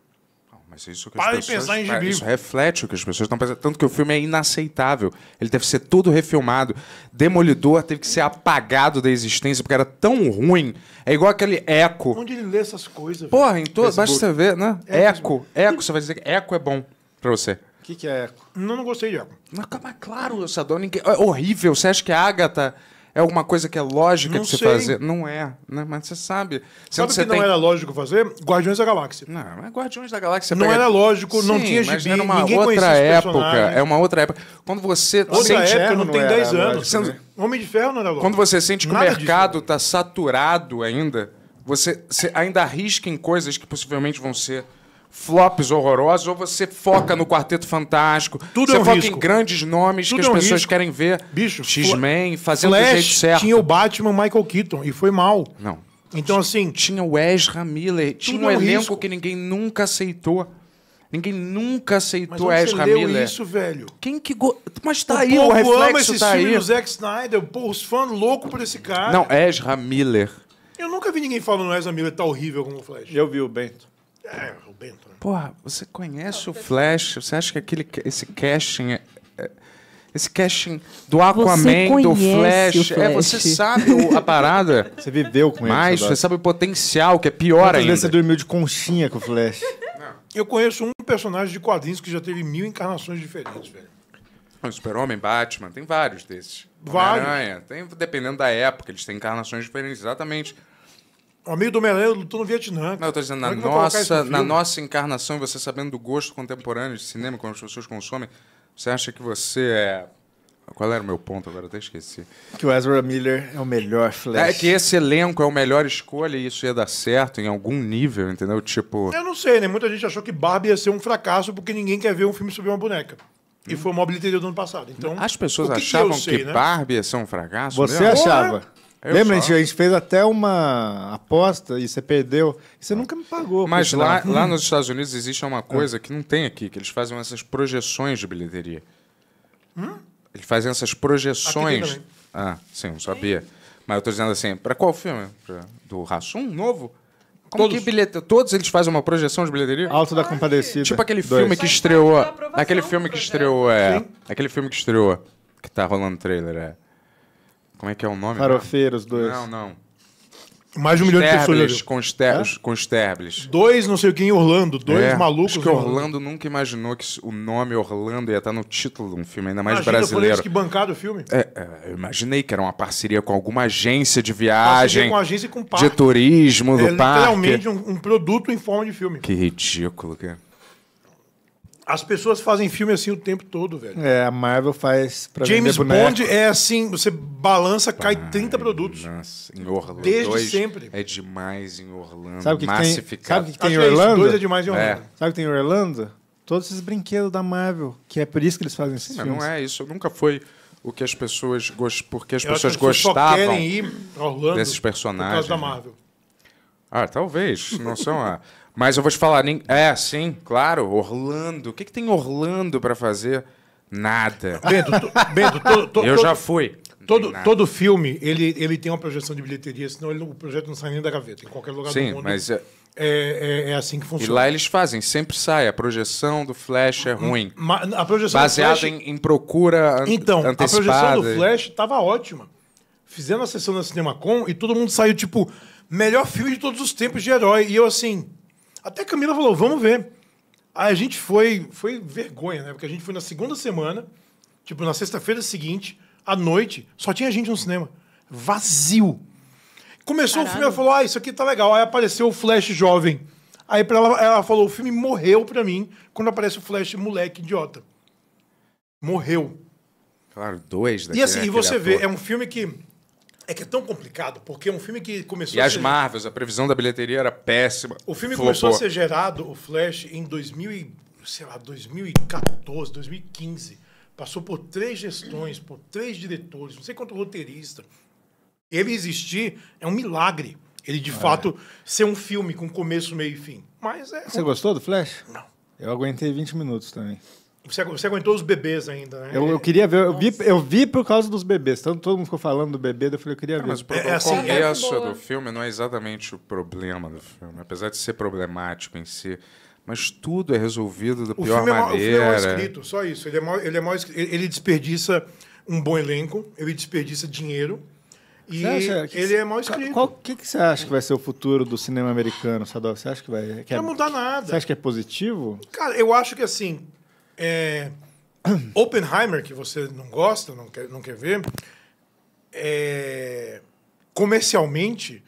mas é isso que Para as pessoas, pensar em gibi. Isso reflete o que as pessoas estão pensando. Tanto que o filme é inaceitável. Ele deve ser todo refilmado. Demolidor teve que ser apagado da existência porque era tão ruim. É igual aquele Eco. Onde ele lê essas coisas? Porra, em todo. Basta você ver, né? É eco. eco. Você vai dizer que Eco é bom pra você. O que, que é Eco? Não, não gostei de Eco. Mas, claro, dona é horrível. Você acha que a Agatha. É alguma coisa que é lógica não de se fazer? Não é, né? Mas você sabe. Sabe o que tem... não era lógico fazer? Guardiões da Galáxia. Não, mas Guardiões da Galáxia. Não pega... era lógico, Sim, não tinha gibi, era uma outra época. É uma outra época. Quando você. Outra sente... época, não, não tem 10 anos. Homem de Ferro não era lógico. Quando você sente que Nada o mercado está saturado ainda, você, você ainda arrisca em coisas que possivelmente vão ser flops horrorosos, ou você foca no Quarteto Fantástico. Tudo você é um foca risco. em grandes nomes Tudo que é as é um pessoas risco. querem ver. Bicho, X-Men, fazendo Flash do jeito certo. Tinha o Batman Michael Keaton e foi mal. Não. Então, assim. Tinha o Ezra Miller, tinha é um, é um elenco risco. que ninguém nunca aceitou. Ninguém nunca aceitou Mas Ezra leu Miller. isso, velho? Quem que go... Mas tá o tá aí, o reflexo ama esse tá filme aí. do Zack Snyder, pô, os fãs loucos por esse cara. Não, Ezra Miller. Eu nunca vi ninguém falando Ezra Miller tá horrível como o Flash. Eu vi o Bento. É, o Bento, né? Porra, você conhece o Flash? Você acha que aquele, esse casting é, é, esse casting do Aquaman, do Flash, Flash, É, você sabe o, a parada. Você viveu com ele. Mas você sabe o potencial, que é pior Quantas ainda. Vezes você dormiu de conchinha com o Flash. Não. Eu conheço um personagem de quadrinhos que já teve mil encarnações diferentes, velho. Super-Homem, Batman, tem vários desses. Vários. tem, dependendo da época, eles têm encarnações diferentes, exatamente ao amigo do Homem-Aranha lutou no Vietnã. Não, eu tô dizendo, na, é nossa, na nossa encarnação, você sabendo do gosto contemporâneo de cinema, quando as pessoas consomem, você acha que você é. Qual era o meu ponto agora? Eu até esqueci. Que o Ezra Miller é o melhor Flash. É que esse elenco é o melhor escolha e isso ia dar certo em algum nível, entendeu? Tipo. Eu não sei, né? Muita gente achou que Barbie ia ser um fracasso porque ninguém quer ver um filme sobre uma boneca. E hum. foi o maior bilheteria do ano passado. Então, As pessoas achavam que, sei, que né? Barbie ia ser um fracasso? Você mesmo? achava? Eu Lembra, a gente fez até uma aposta e você perdeu. E você nunca me pagou. Mas lá, lá nos Estados Unidos existe uma ah. coisa que não tem aqui, que eles fazem essas projeções de bilheteria. Hum? Eles fazem essas projeções. Ah, sim, não sabia. Mas eu tô dizendo assim, para qual filme? Pra... Do Rassum novo? Como todos. que bilhete... Todos eles fazem uma projeção de bilheteria? Alto da Compadecida. Tipo aquele Dois. filme que estreou. Aquele filme que estreou. É, aquele filme que estreou. Que tá rolando trailer, é. Como é que é o nome? Farofeiros, dois. Não, não. Mais de um milhão de pessoas. Com, é? Dois, não sei o que, em Orlando. Dois é, malucos. Acho que Orlando, nunca imaginou que o nome Orlando ia estar no título de um filme, ainda mais ah, Imagina, é brasileiro. que bancado o filme. É, é, eu imaginei que era uma parceria com alguma agência de viagem. com agência e com parque. De turismo, do é, parque. Realmente um, um produto em forma de filme. Que ridículo, cara. As pessoas fazem filme assim o tempo todo, velho. É, a Marvel faz pra James Bond é assim, você balança, cai 30 produtos. Nossa, em Orlando. Desde dois sempre. É demais em Orlando. Sabe o que, tem, sabe que, que tem em é Orlando? Isso, dois é demais em Orlando. É. Sabe o que tem em Orlando? Todos esses brinquedos da Marvel, que é por isso que eles fazem esses Sim, filmes. não é isso, nunca foi o que as pessoas gost... porque as Eu pessoas gostavam querem ir Orlando desses personagens. Por causa da né? Marvel. Ah, talvez, não são a mas eu vou te falar, nem... é, sim, claro, Orlando. O que, que tem Orlando para fazer? Nada. Bento, to, Bento to, to, eu já fui. Todo, todo filme, ele, ele tem uma projeção de bilheteria, senão ele, o projeto não sai nem da gaveta, em qualquer lugar sim, do mundo. sim Mas, é-, é, é, é, assim que funciona. E lá eles fazem, sempre sai. A projeção do Flash é hum, ruim. Ma, a projeção Baseada flash... em, em, procura an então, antecipada. Então, a projeção do Flash estava ótima. Fizeram a sessão na Cinemacon e todo mundo saiu, tipo, melhor filme de todos os tempos de herói. E eu assim... Até a Camila falou, vamos ver. Aí a gente foi, foi vergonha, né? Porque a gente foi na segunda semana, tipo, na sexta-feira seguinte, à noite, só tinha gente no cinema. Vazio. Começou Caralho. o filme, ela falou, ah, isso aqui tá legal. Aí apareceu o Flash jovem. Aí pra ela, ela falou, o filme morreu pra mim quando aparece o Flash moleque idiota. Morreu. Claro, dois daqui, E assim, né, e você ator. vê, é um filme que é que é tão complicado, porque é um filme que começou. E as ser... Marvels, a previsão da bilheteria era péssima. O filme Flopou. começou a ser gerado, o Flash, em 2000 sei lá, 2014, 2015. Passou por três gestões, por três diretores, não sei quanto roteirista. Ele existir é um milagre. Ele, de é. fato, ser um filme com começo, meio e fim. Mas é. Você gostou do Flash? Não. Eu aguentei 20 minutos também. Você, você aguentou os bebês ainda, né? Eu, eu queria ver, eu vi, eu vi por causa dos bebês. Tanto todo mundo ficou falando do bebê, eu falei, eu queria ver. É, mas o é, é, assim, começo é, é do filme não é exatamente o problema do filme. Apesar de ser problemático em si, mas tudo é resolvido da o pior maneira. É mal, o filme é mal escrito, só isso. Ele é mal, ele é mal ele desperdiça um bom elenco, ele desperdiça dinheiro. E que ele é mal escrito. O que, que você acha que vai ser o futuro do cinema americano, Sadov? Você acha que vai. Que não vai é... mudar nada. Você acha que é positivo? Cara, eu acho que assim, é, Oppenheimer, que você não gosta, não quer, não quer ver, é, comercialmente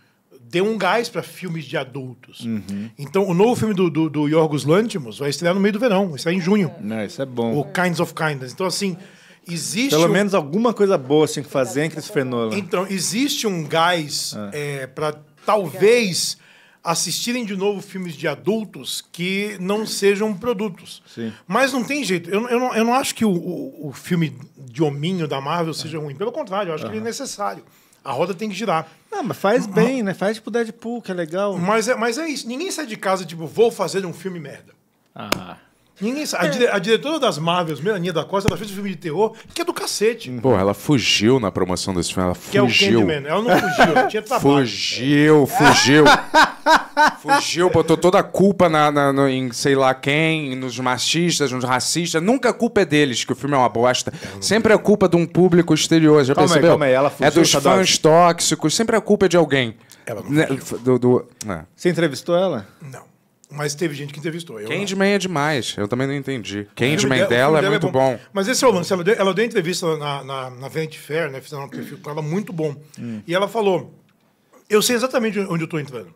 deu um gás para filmes de adultos. Uhum. Então, o novo filme do, do, do Yorgos Lanthimos vai estrear no meio do verão, vai estrear em junho. É. Não, isso é bom. O Kinds of Kindness. Então, assim, existe... Pelo um... menos alguma coisa boa assim, que fazer em Christopher Nolan. Então, existe um gás ah. é, para talvez assistirem de novo filmes de adultos que não sejam produtos. Sim. Mas não tem jeito. Eu, eu, não, eu não acho que o, o, o, filme de hominho da Marvel seja é. ruim. Pelo contrário, eu acho uhum. que ele é necessário. A roda tem que girar. Não, mas faz uhum. bem, né? Faz tipo Deadpool, que é legal. Mas é, mas é isso. Ninguém sai de casa tipo, vou fazer um filme merda. Ah. Ninguém sabe. A, é. dire... a, diretora das Marvels, Melania da Costa, ela fez um filme de terror que é do cacete. Pô, ela fugiu na promoção desse filme. Ela fugiu. Que é o Candyman. Ela não fugiu, ela tinha trabalho. Fugiu, é. fugiu. fugiu, botou toda a culpa na, na no, em sei lá quem, nos machistas, nos racistas. Nunca a culpa é deles, que o filme é uma bosta. Sempre a culpa é de um público exterior. Já calma percebeu? Aí, calma aí. Ela fugiu, é dos fãs tóxicos. Sempre a culpa é de alguém. Ela não né, fugiu. Do, do... Né. Você entrevistou ela? Não. Mas teve gente que entrevistou. Eu Candyman não. é demais. Eu também não entendi. Candyman dela, é dela, é muito é bom. bom. Mas esse é o lance. Ela deu, ela deu entrevista na, na, na Vanity Fair, né? Fizeram um perfil com ela muito bom. Hum. E ela falou: Eu sei exatamente onde eu estou entrando.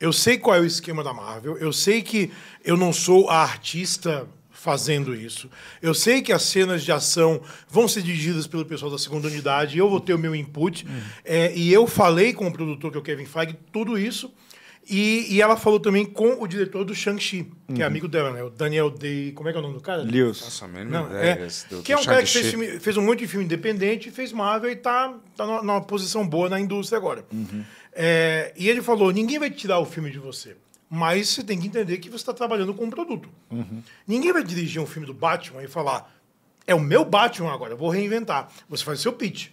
Eu sei qual é o esquema da Marvel. Eu sei que eu não sou a artista fazendo isso. Eu sei que as cenas de ação vão ser dirigidas pelo pessoal da segunda unidade. Eu vou ter o meu input. Hum. É, e eu falei com o produtor, que é o Kevin Feige, tudo isso. E, e ela falou também com o diretor do Shang-Chi, que é uhum. amigo dela, né? O Daniel Day. Como é que é o nome do cara? Lewis. Nossa, mesmo Não, é, é do, Que é um cara que fez, fez, um monte de filme independente, fez Marvel e tá, tá numa posição boa na indústria agora. Uhum. É, e ele falou: ninguém vai tirar o filme de você. Mas você tem que entender que você está trabalhando com um produto. Uhum. Ninguém vai dirigir um filme do Batman e falar: é o meu Batman agora, eu vou reinventar. Você faz o seu pitch.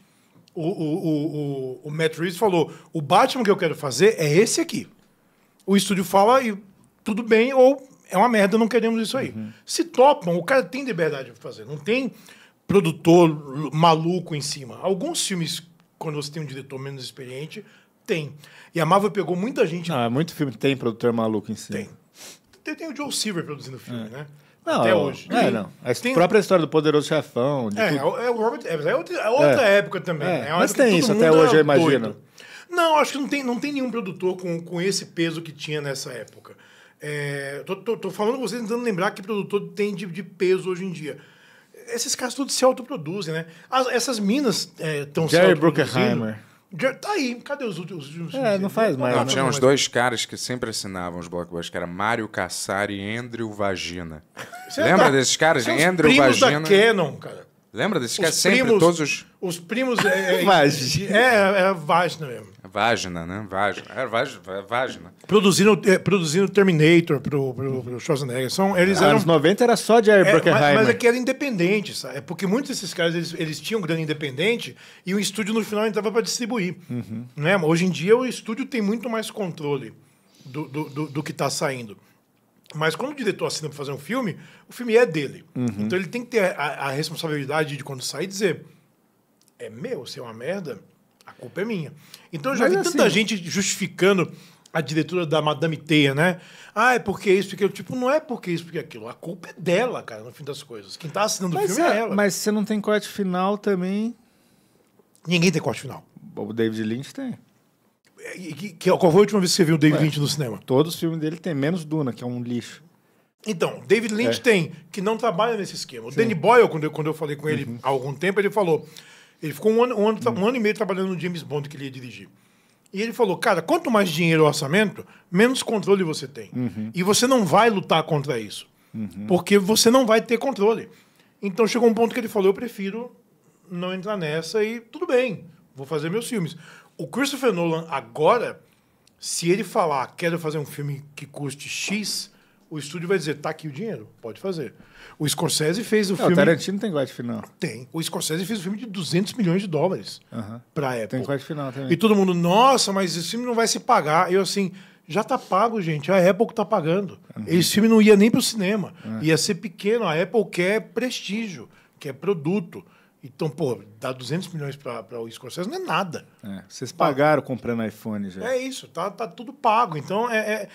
O, o, o, o, o Matt Reeves falou: o Batman que eu quero fazer é esse aqui o estúdio fala e tudo bem, ou é uma merda, não queremos isso aí. Uhum. Se topam, o cara tem liberdade de fazer, não tem produtor maluco em cima. Alguns filmes, quando você tem um diretor menos experiente, tem. E a Marvel pegou muita gente. Não, é muito filme tem produtor maluco em cima. Tem. Tem, tem o Joe Silver produzindo filme, é. né? Não, Até hoje. É, não. A tem... própria história do Poderoso Chefão. é, tudo... é, o Robert É outra, é outra é. época também. Né? mas tem isso até hoje, eu é imagino. Doido. Não, acho que não tem, não tem nenhum produtor com, com esse peso que tinha nessa época. É, tô, tô, tô falando com vocês tentando lembrar que produtor tem de, de peso hoje em dia. Esses caras todos se autoproduzem, né? As, essas minas estão é, se Jerry Bruckheimer. Tá aí, cadê os últimos filmes? É, não faz mais. Não, né? tinha uns dois caras que sempre assinavam os blockbusters, que era Mário Cassari e Andrew Vagina. Você é Lembra tá... desses caras? São Andrew os primos Vagina. da Canon, cara. Lembra desses caras? Sempre todos os... Os primos... É, é, Vagina. É, é, é Vagina mesmo. Vágina, né? Vágina. Era é, Vágina. É produzindo, é, produzindo Terminator pro, pro, pro Schwarzenegger. São, eles eram... Anos 90 era só de Air é, mas, mas é que era independente, sabe? É porque muitos desses caras, eles, eles tinham grande independente e o estúdio no final entrava para distribuir. Uhum. Né? Hoje em dia o estúdio tem muito mais controle do, do, do, do que está saindo. Mas quando o diretor assina para fazer um filme, o filme é dele. Uhum. Então ele tem que ter a, a responsabilidade de quando sair dizer é meu, se é uma merda, a culpa é minha. Então eu já Mas vi assim... tanta gente justificando a diretora da Madame Teia, né? Ah, é porque isso, porque aquilo. Tipo, não é porque isso, porque aquilo. A culpa é dela, cara, no fim das coisas. Quem tá assinando mas o filme é, é, ela. Mas você não tem corte final também. Ninguém tem corte final. O David Lynch tem. É, e, que, que, qual foi a última vez que você viu o David Ué, Lynch no cinema? Todos os filmes dele tem, menos Duna, que é um lixo. Então, David Lynch é. tem, que não trabalha nesse esquema. Sim. O Danny Boyle, quando eu, quando eu falei com ele uhum. há algum tempo, ele falou: ele ficou um ano, um ano, hum. um ano e meio trabalhando no James Bond que ele ia dirigir. E ele falou, cara, quanto mais dinheiro o orçamento, menos controle você tem. Uhum. E você não vai lutar contra isso. Uhum. Porque você não vai ter controle. Então chegou um ponto que ele falou, eu prefiro não entrar nessa e tudo bem, vou fazer meus filmes. O Christopher Nolan agora, se ele falar, quero fazer um filme que custe X, o estúdio vai dizer, tá aqui o dinheiro, pode fazer. O Scorsese fez o filme... O Tarantino tem guarda final. Tem. O Scorsese fez o filme de 200 milhões de dólares uhum. pra Apple. Tem guarda final também. E todo mundo, nossa, mas esse filme não vai se pagar. Eu assim, já tá pago, gente. A Apple que tá pagando. Esse filme não ia nem pro cinema. É. Ia ser pequeno. A Apple quer prestígio, quer produto. Então, pô, dá 200 milhões para o Scorsese não é nada. É, vocês pagaram comprando iPhone já. É isso, tá, tá tudo pago. Então, é, é,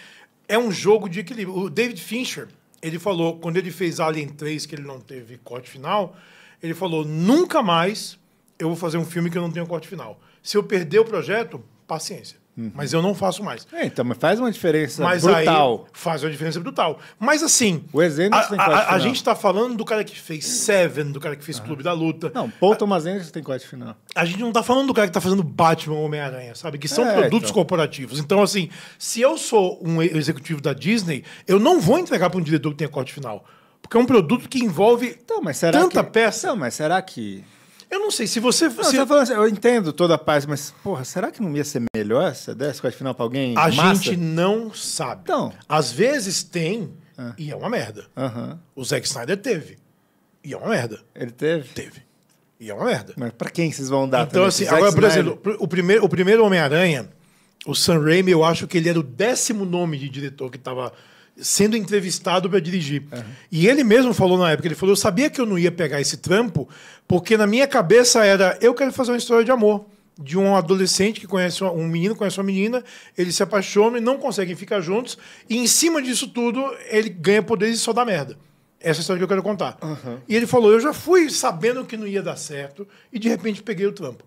é um jogo de equilíbrio. O David Fincher, ele falou, quando ele fez Alien 3, que ele não teve corte final, ele falou: nunca mais eu vou fazer um filme que eu não tenho corte final. Se eu perder o projeto, paciência. Uhum. Mas eu não faço mais. É, então, mas faz uma diferença mas brutal. Aí, faz uma diferença brutal. Mas assim. O exemplo a, tem a, a gente está falando do cara que fez Seven, do cara que fez Clube da Luta. Não, Paul Thomas Anderson tem corte final. A gente não está falando do cara que está fazendo Batman ou Homem-Aranha, sabe? Que são é, produtos então. corporativos. Então, assim, se eu sou um executivo da Disney, eu não vou entregar para um diretor que tem corte final. Porque é um produto que envolve então, tanta que... peça. Então, mas será que eu não sei, se você... Não, se... Tá falando assim, eu entendo toda a paz, mas, porra, será que não ia ser melhor se desse quarto final pra alguém A massa? gente não sabe. Então. Às vezes tem, ah. e é uma merda. Uh -huh. O Zack Snyder teve, e é uma merda. Ele teve? Teve. E é uma merda. Mas pra quem vocês vão dar? Então, assim, agora, por exemplo, o primeiro, o primeiro Homem-Aranha, o Sam Raimi, eu acho que ele era o décimo nome de diretor que estava sendo entrevistado para dirigir. Uhum. E ele mesmo falou na época, ele falou: "Eu sabia que eu não ia pegar esse trampo, porque na minha cabeça era eu quero fazer uma história de amor." De um adolescente que conhece uma, um menino, conhece uma menina, eles se apaixonam e não conseguem ficar juntos, e em cima disso tudo, ele ganha poderes e só dá merda. Essa é a história que eu quero contar. Uhum. E ele falou: Eu já fui sabendo que não ia dar certo, e de repente peguei o trampo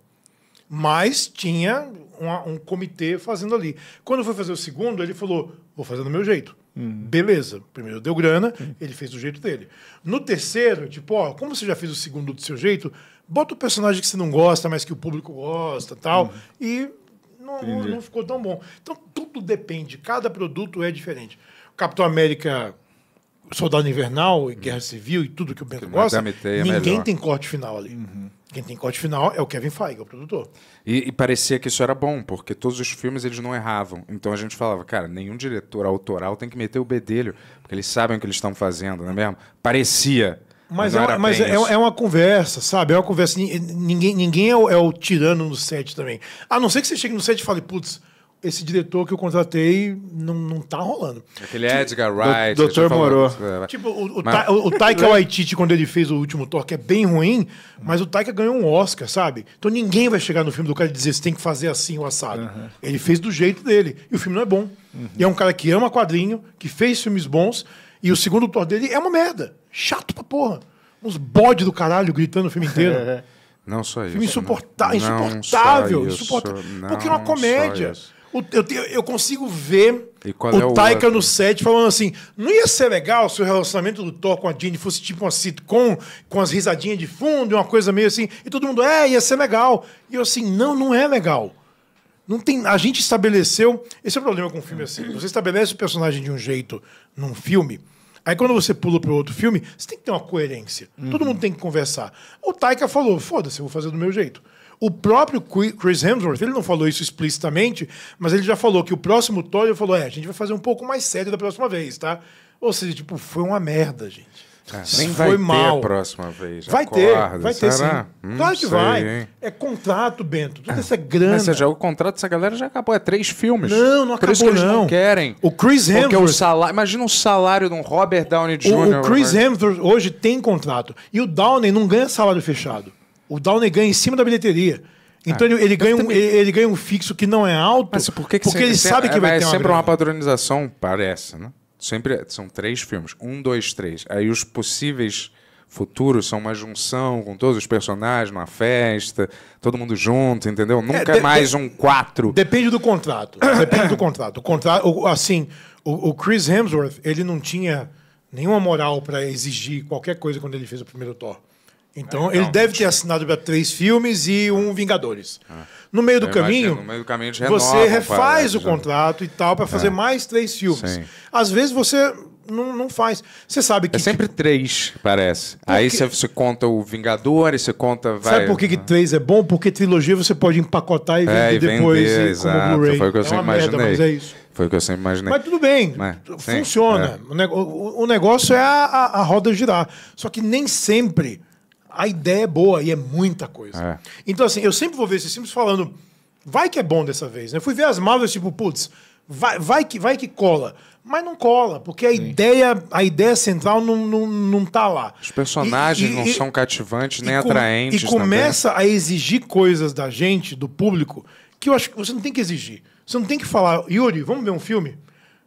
mas tinha um, um comitê fazendo ali. Quando foi fazer o segundo, ele falou: vou fazer do meu jeito. Uhum. Beleza, primeiro deu grana, uhum. ele fez do jeito dele. No terceiro, tipo, ó, como você já fez o segundo do seu jeito, bota o personagem que você não gosta, mas que o público gosta tal, uhum. e não, não, ficou tão bom. Então tudo depende, cada produto é diferente. Capitão América, Soldado Invernal hum. Guerra Civil e tudo que o Bento gosta, é ninguém tem corte final ali. Uhum. Quem tem corte final é o Kevin Feige, o produtor. E, e, parecia que isso era bom, porque todos os filmes eles não erravam. Então a gente falava, cara, nenhum diretor autoral tem que meter o bedelho, porque eles sabem o que eles estão fazendo, não é mesmo? Parecia. Mas, é, mas é, é, uma conversa, sabe? É uma conversa. Ninguém, ninguém é o, é o tirano no set também. A não ser que você chegue no set e fale, putz, esse diretor que eu contratei não, não tá rolando. Aquele Edgar Wright. Doutor Moro. É, tipo, o, o, mas... o, o Taika Waititi, quando ele fez o último Thor, que é bem ruim, mas o Taika ganhou um Oscar, sabe? Então ninguém vai chegar no filme do cara e dizer, você tem que fazer assim o assado. Uhum. Ele fez do jeito dele. E o filme não é bom. Uhum. E é um cara que ama quadrinho, que fez filmes bons, e o segundo Thor dele é uma merda. Chato pra porra. Uns bode do caralho gritando o filme inteiro. Não só isso. Filme insuportável, não, insuportável. Não insuportável. Porque é uma comédia eu, eu consigo ver o, é o Taika no set falando assim: não ia ser legal se o relacionamento do Thor com a Jane fosse tipo uma sitcom, com as risadinhas de fundo, uma coisa meio assim, e todo mundo, é, ia ser legal. E eu assim, não, não é legal. Não tem, a gente estabeleceu. Esse é o problema com um filme assim. Você estabelece o personagem de um jeito num filme. Aí quando você pula para outro filme, você tem que ter uma coerência. Uhum. Todo mundo tem que conversar. O Taika falou: foda-se, eu vou fazer do meu jeito. O próprio Chris Hemsworth, ele não falou isso explicitamente, mas ele já falou que o próximo Thor, ele falou, é, a gente vai fazer um pouco mais sério da próxima vez, tá? Ou seja, tipo, foi uma merda, gente. Ah, nem foi vai mal. a próxima vez. Vai Acorda, ter, vai ter será? sim. Hum, claro que sei, vai. Hein? É contrato, Bento. Tudo é. isso é grana. Mas já, o contrato dessa galera já acabou. É três filmes. Não, não Por acabou, isso que eles não. não querem. O Chris Hemsworth... Porque o salário... Imagina um salário de um Robert Downey Jr. O, o Chris Hemsworth hoje tem contrato. E o Downey não ganha salário fechado. O Downey ganha em cima da bilheteria. Então ah, ele, é. ganha um, ele, ganha um fixo que não é alto, Mas por que que porque ele sabe que é, vai é, ter uma É sempre uma padronização, parece, né? Sempre são três filmes. Um, dois, três. Aí os possíveis futuros são uma junção com todos os personagens, uma festa, todo mundo junto, entendeu? É, Nunca é, de, mais de, um quatro. Depende do contrato. depende do contrato. O contrato assim, o, o Chris Hemsworth, ele não tinha nenhuma moral para exigir qualquer coisa quando ele fez o primeiro Thor. Então, é, ele deve ter assinado para três filmes e um Vingadores. Ah. No meio, caminho, no meio do caminho, você refaz o contrato e tal para fazer é. mais três filmes. Sim. Às vezes você não, não faz. Você sabe é que. É sempre três, parece. Porque... Aí você, você conta o Vingadores, você conta. Vai... Sabe por que, que né? três é bom? Porque trilogia você pode empacotar e é, vender é, e depois. Vender, exato. Foi o que eu é sempre imaginei. Merda, mas é isso. Foi o que eu sempre imaginei. Mas tudo bem, mas, funciona. Sim, é. o, negócio é a, a, a roda girar. Só que nem sempre a ideia é boa e é muita coisa. É. Então, assim, eu sempre vou ver esses filmes falando, vai que é bom dessa vez. Eu né? fui ver as Marvels, tipo, putz, vai, vai, que, vai que cola. Mas não cola, porque a ideia a ideia central não, não, não tá lá. Os personagens e, e, não e, são cativantes nem com, atraentes. E começa também. a exigir coisas da gente, do público, que eu acho que você não tem que exigir. Você não tem que falar, Yuri, vamos ver um filme?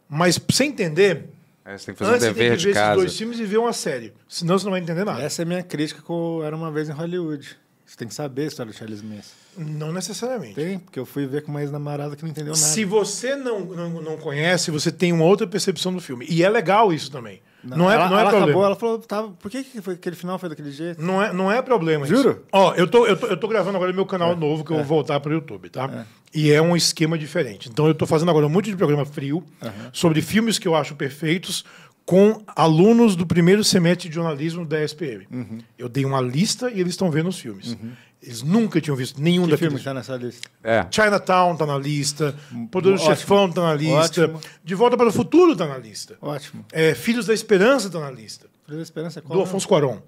Mas sem entender, é, você tem que fazer Antes um dever tem que de ver casa. esses dois filmes e ver uma série. Senão você não vai entender nada. Essa é minha crítica que era uma vez em Hollywood. Você tem que saber a história do Charles Manson. Não necessariamente. Tem, porque eu fui ver com uma ex-namorada que não entendeu nada. Se você não, não, não conhece, você tem uma outra percepção do filme. E é legal isso também. Não, não é, ela, não é ela problema. acabou, ela falou, tava, tá, por que, que foi, aquele final foi daquele jeito? Não é, não é problema Juro? Isso. Ó, eu tô, eu tô, eu tô gravando agora meu canal é, novo, que eu vou é. voltar para o YouTube, tá? É. E é um esquema diferente. Então eu tô fazendo agora um monte de programa frio uhum. sobre filmes que eu acho perfeitos com alunos do primeiro semestre de jornalismo da SPM. Uhum. Eu dei uma lista e eles estão vendo os filmes. Uhum. Eles nunca tinham visto nenhum que daqueles. filme está nessa lista? É. Chinatown está na lista, hum, Poderoso do Chefão está na lista, Ótimo. De Volta para o Futuro está na lista. Ótimo. É, Filhos da Esperança está na lista. Filhos da Esperança é qual? Do Afonso Cuarón.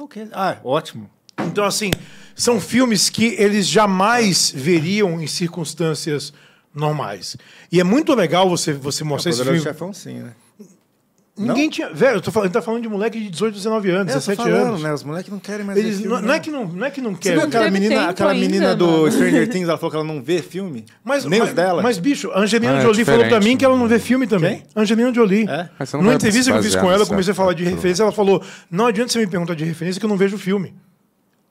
Ok. Ah, ótimo. Então, assim, são filmes que eles jamais veriam em circunstâncias normais. E é muito legal você, você mostrar é, esse filme. Chefão, sim, né? Ninguém não? tinha. Velho, a gente falando, tá falando de moleque de 18, 19 anos, é, 17 falando, anos. Né? Os moleques não querem mais Eles, ver filme, não, não, é né? que não, não é que não querem. aquela menina, aquela ainda, menina do Stranger Things, ela falou que ela não vê filme? Mas, Nem os dela. Mas, bicho, a Angelina ah, é Jolie é falou pra mim que ela não vê né? filme também. Quem? Angelina Jolie. É? Numa entrevista que eu fiz com ela, eu comecei a falar de referência, ela falou: não adianta você me perguntar de referência que eu não vejo filme.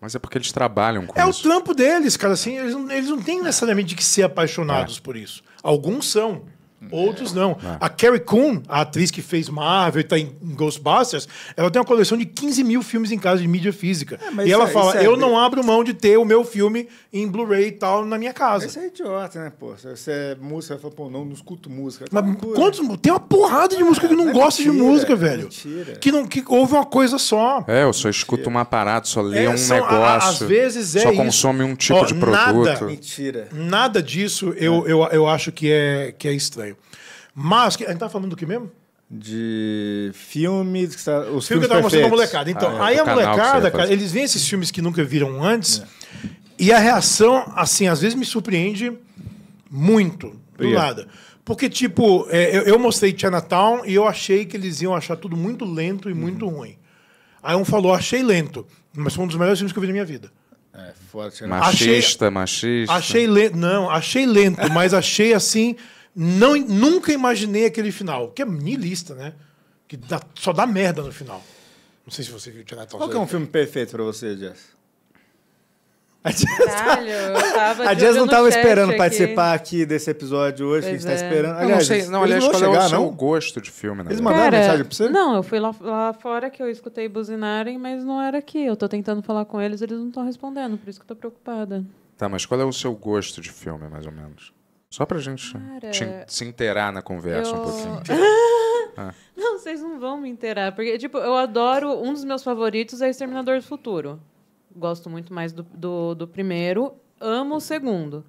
Mas é porque eles trabalham com é isso. É o trampo deles, cara. Assim, eles, não, eles não têm necessariamente de que ser apaixonados é. por isso. Alguns são. Outros não. É. A Carrie Coon, a atriz que fez Marvel e está em Ghostbusters, ela tem uma coleção de 15 mil filmes em casa de mídia física. É, e ela é, fala: é Eu não abro mão de ter o meu filme em Blu-ray e tal na minha casa. Isso é idiota, né, pô? Você é música, fala, pô, não, não escuto música. Mas tá quantos, tem uma porrada de música que não, é gosta mentira, de música, é velho. Mentira. Que, não, que ouve uma coisa só. É, eu só mentira. escuto um aparato, só leio um são, negócio. A, às vezes é. Só isso. consome um tipo Ó, de produto. Nada, mentira. Nada disso eu, eu, eu acho que é, que é estranho. Mas, a gente tá falando do que mesmo? De filmes. Tá, os filme que eu tava mostrando a molecada. Então, ah, é, aí a molecada, cara, eles veem esses filmes que nunca viram antes. É. E a reação, assim, às vezes me surpreende muito. Do yeah. nada. Porque, tipo, é, eu, mostrei Chinatown e eu achei que eles iam achar tudo muito lento e muito uhum. ruim. Aí um falou, achei lento, mas foi um dos melhores filmes que eu vi na minha vida. É, foda Machista, achei, machista. Achei lento. Não, achei lento, mas achei assim não, nunca imaginei aquele final, que é niilista, né? Que dá, só dá merda no final. Não sei se você viu Tirar Qual que é um filme perfeito pra você, Jess? A Jess, tá- Caralho, a Jess não estava esperando aqui. participar aqui desse episódio hoje, pois a gente está é. esperando. Aliás, não sei, não, aliás, não qual chegar, é o seu gosto de filme, né? Eles mandaram Cara, mensagem pra você? Não, eu fui lá, lá, fora que eu escutei buzinarem, mas não era aqui. Eu estou tentando falar com eles, eles não estão respondendo, por isso que eu tô preocupada. Tá, mas qual é o seu gosto de filme, mais ou menos? Só pra gente te, se inteirar na conversa eu... um pouquinho. ah. Não, vocês não vão me inteirar. Porque, tipo, eu adoro. Um dos meus favoritos é Exterminador do Futuro. Gosto muito mais do, do, do primeiro. Amo o segundo.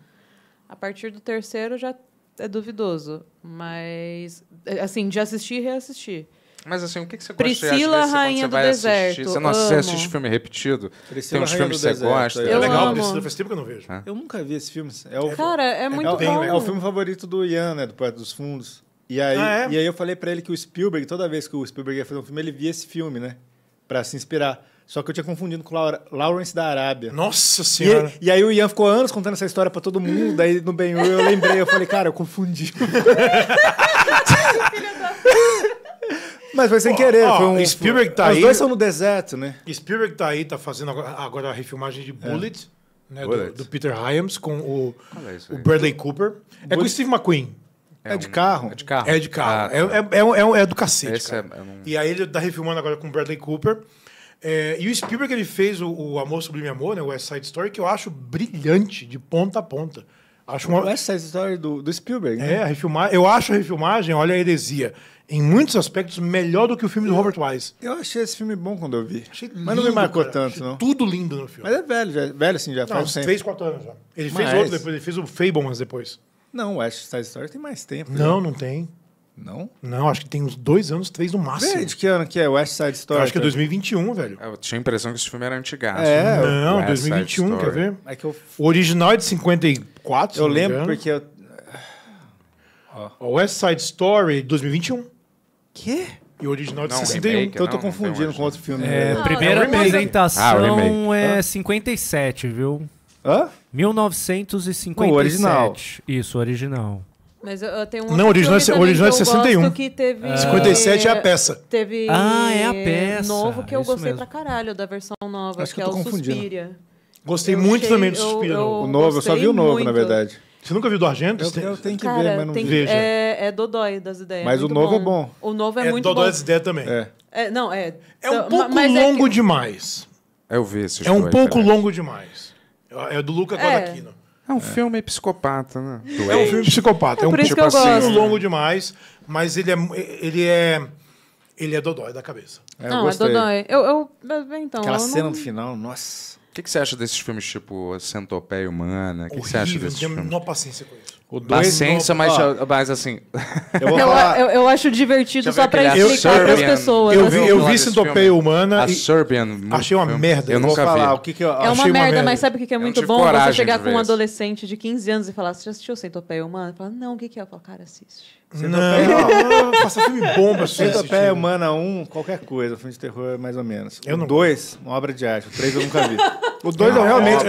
A partir do terceiro já é duvidoso. Mas, é, assim, de assistir e reassistir. Mas assim, o que, que você gosta Priscila, de Rainha do Deserto. Assistir? Você não assiste, assiste filme repetido? Priscila, Tem uns filmes que você gosta. é, é legal, amo. Priscila faz tempo que eu não vejo. É. Eu nunca vi esse filme. É o, é, Cara, é, é muito bom. É o filme favorito do Ian, né? Do Poeta dos Fundos. E aí, ah, é? e aí eu falei para ele que o Spielberg, toda vez que o Spielberg ia fazer um filme, ele via esse filme, né? Pra se inspirar. Só que eu tinha confundido com Laura, Lawrence da Arábia. Nossa Senhora! E, e, aí o Ian ficou anos contando essa história para todo mundo, daí no Ben eu lembrei, eu falei, cara, eu confundi. Filha da mas foi sem querer. Oh, foi um, Spielberg tá os aí. Os dois são no deserto, né? Spielberg tá aí, tá fazendo agora, a refilmagem de Bullet, é. né, Bullet. Do, do, Peter Hyams com o, é o Bradley Cooper. É com o Steve McQueen. É, é de um, carro. É de carro. É de carro. Ah, tá. é, é, é, é, é do cacete. É, um... E aí ele tá refilmando agora com o Bradley Cooper. e o Spielberg ele fez o, o Amor Sublime Amor, né, o West Side Story, que eu acho brilhante, de ponta a ponta. Acho uma... Essa é a história do, do Spielberg, né? É, refilmar, eu acho a refilmagem, olha a heresia, em muitos aspectos melhor do que o filme eu, do Robert Wise. Eu achei esse filme bom quando eu vi. Achei Mas não me marcou cara. tanto, achei não. Tudo lindo no filme. Mas é velho, já, é velho assim, já não, faz tempo. Fez quatro anos já. Ele Mas... fez outro depois, ele fez o Fablemans depois. Não, o West Side Story tem mais tempo. Né? Não, não tem. Não? Não, acho que tem uns dois anos, três no máximo. de que ano que é? West Side Story? Eu acho que é 2021, velho. Eu tinha a impressão que esse filme era antigaço. É, não, West 2021, quer ver? É que eu... O original é de 54, Eu lembro porque eu... Oh. West Side Story, 2021. Quê? E o original é de não, 61. É remake, então eu tô confundindo não, com outro filme. É, né? primeira é apresentação ah, é ah. 57, é viu? Hã? 1957. O original. Isso, original. Mas eu, tenho um Não, original, original é 61. É que teve, é. ah. 57 é a é, peça. Teve ah, é a peça. Novo que eu gostei mesmo. pra caralho da versão nova, Acho que, que é o Suspiria. Gostei eu muito achei, também do suspiro Eu, o novo, eu só vi o novo, muito. na verdade. Você nunca viu do Argento? Eu, eu tenho que Cara, ver, mas não vejo. veja. É, é Dodói das ideias. Mas o novo bom. é bom. O novo é, é muito Dodói bom. Dodói das ideias também. É. é. não, é. É um então, pouco longo demais. é o esse É um pouco longo demais. É do Luca Guadaquino. É um é. filme psicopata, né? Doente. É um filme psicopata. É, é um filme tipo assim, longo demais, mas ele é, ele é ele é dodói da cabeça. É, eu não, é gostei. é dodói. Eu, eu, então, Aquela eu cena não... do final, nossa. O que, que, você acha desses filmes tipo Centopeia Humana? O que, que, você acha desses filmes? Não tenho a menor paciência com isso. O dois Paciência, no... mas, ó, ah. mas assim. Eu, falar... eu, eu, acho divertido só pra explicar para as pessoas. Eu vi, eu vi Sintopeia Humana. A e... Serbian. Achei uma merda. Eu, eu nunca falar. vi. O que que eu é uma merda, uma merda, mas sabe o que, é muito bom? Você chegar com um adolescente de 15 anos e falar: Você já assistiu Sintopeia Humana? Ele fala: Não, o que, que é? Eu falo: Cara, assiste. Centopeia, é não, não. Faça filme bomba, Centopeia Humana 1, um, qualquer coisa. Filme de terror, mais ou menos. Eu o 2, uma obra de arte. O 3 eu nunca vi. O 2 eu realmente.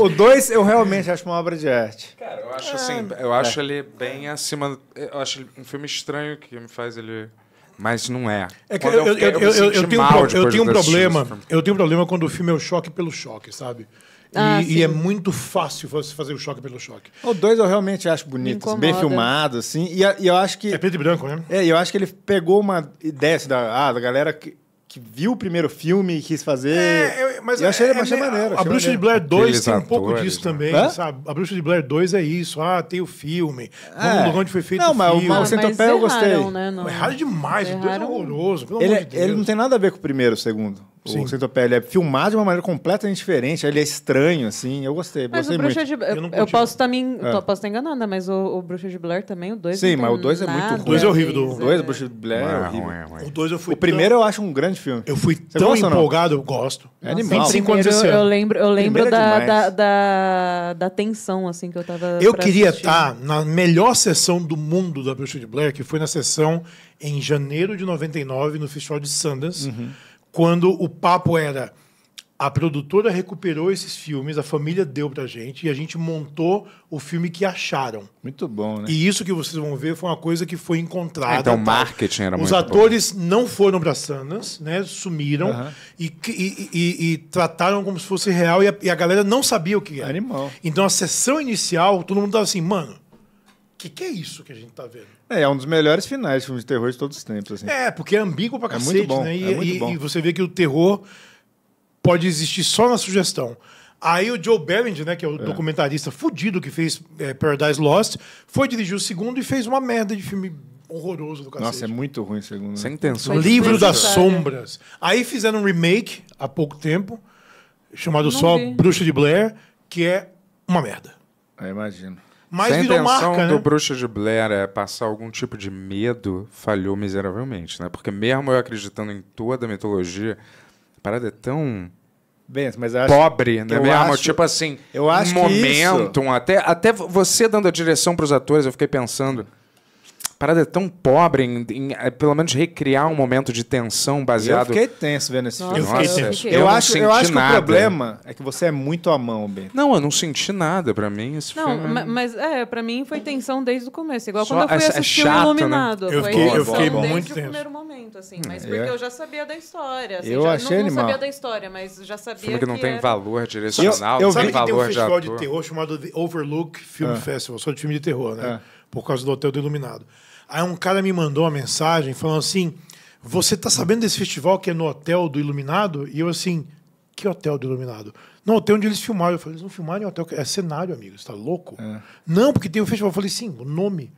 o 2 eu realmente acho uma obra de arte. Cara, eu acho é, assim. Eu é. acho ele bem acima. Eu acho um filme estranho que me faz ele. Mas não é. É que eu, eu, eu, eu, eu, tenho um, eu tenho um problema. Eu tenho um problema quando o filme é o choque pelo choque, sabe? Ah, e, e, é muito fácil você fazer o choque pelo choque. O 2 eu realmente acho bonito, bem filmado, assim. E, e, eu acho que. É preto e branco, né? É, eu acho que ele pegou uma ideia assim, da, ah, da galera que que viu o primeiro filme e quis fazer. É, eu, mas eu achei, é, é, achei é, maneiro. Achei a Bruxa maneiro. de Blair 2 Aqueles tem um pouco atores, disso né? também, Hã? sabe? A Bruxa de Blair 2 é isso. Ah, tem o filme. É. Vamos onde foi feito não, o filme. Né, não, mas o Centopéia eu gostei. Né? Não. Errado demais. É erraram. O 2 é horroroso. Pelo ele, amor de Deus. É, ele não tem nada a ver com o primeiro, o segundo. Sim. O Centopéia ele é filmado de uma maneira completamente diferente. Ele é estranho, assim. Eu gostei. Mas gostei o Bruxa muito. de... Eu, eu, eu posso estar tá me... é. tá enganando, mas o, o Bruxa de Blair também, o 2 Sim, mas o 2 é muito ruim. O 2 é horrível. O 2, é horrível. O 2 eu fui... O primeiro eu acho um grande filme. Eu fui Você tão não? empolgado, eu gosto. É Nossa, animal. Eu lembro, eu lembro é da, da, da, tensão, assim, que eu tava. Eu queria estar tá na melhor sessão do mundo da Bruxa de Blair, que foi na sessão em janeiro de 99, no Festival de Sundance, uhum. quando o papo era a produtora recuperou esses filmes, a família deu a gente e a gente montou o filme que acharam. Muito bom, né? E isso que vocês vão ver foi uma coisa que foi encontrada. Ah, então, tá? marketing era Os muito atores bom. não foram para Sanas, né? Sumiram uhum. e, e, e, e, trataram como se fosse real a, e a, galera não sabia o que era. Animal. Então, a sessão inicial, todo mundo estava assim, mano, o que, que é isso que a gente está vendo? É, é um dos melhores finais de filmes de terror de todos os tempos. Assim. É, porque é ambíguo para cacete, é muito bom, né? E, é muito bom. e você vê que o terror pode existir só na sugestão. Aí o Joe Bellinger, né, que é o é. documentarista fudido que fez é, Paradise Lost, foi dirigir o segundo e fez uma merda de filme horroroso do cacete. Nossa, é muito ruim o segundo. Né? Sem intenção. Livro das Sombras. Aí fizeram um remake há pouco tempo, chamado só Bruxa de Blair, que é uma merda. Eu ah, imagino. Mas Se a intenção marca, do né? Bruxa de Blair é passar algum tipo de medo, falhou miseravelmente, né? Porque mesmo eu acreditando em toda a mitologia, a parada é tão Bem, mas pobre, né mesmo? Acho, tipo assim, eu acho momentum, isso... até, até você dando a direção para os atores, eu fiquei pensando parada tão pobre em, em, em, eh, pelo menos recriar um momento de tensão baseado. Eu fiquei tenso vendo esse filme. Nossa, eu, fiquei tenso. eu, eu acho, eu acho nada. que o problema é que você é muito à mão, Ben. Não, eu não senti nada para mim esse não, filme. Não, é mas é, para mim foi tensão desde o começo, igual Só quando eu fui é, é assistir é chato, né? Iluminado. Né? Eu fiquei, eu fiquei muito tenso. primeiro momento assim, mas é. porque eu já sabia da história, assim, eu já, achei não, animal. não sabia da história, mas já sabia filme que não que tem era... valor direcional, eu, eu tem valor tem um festival de, de terror chamado The Overlook Film ah. Festival, só de filme de terror, né? Ah. Por causa do Hotel do Iluminado. Aí um cara me mandou uma mensagem falando assim: Você tá sabendo desse festival que é no Hotel do Iluminado? E eu assim, que hotel do Iluminado? Não, hotel onde eles filmaram. Eu falei, eles não filmaram em hotel. É cenário, amigo, você tá louco? É. Não, porque tem o um festival. Eu falei, sim, o nome.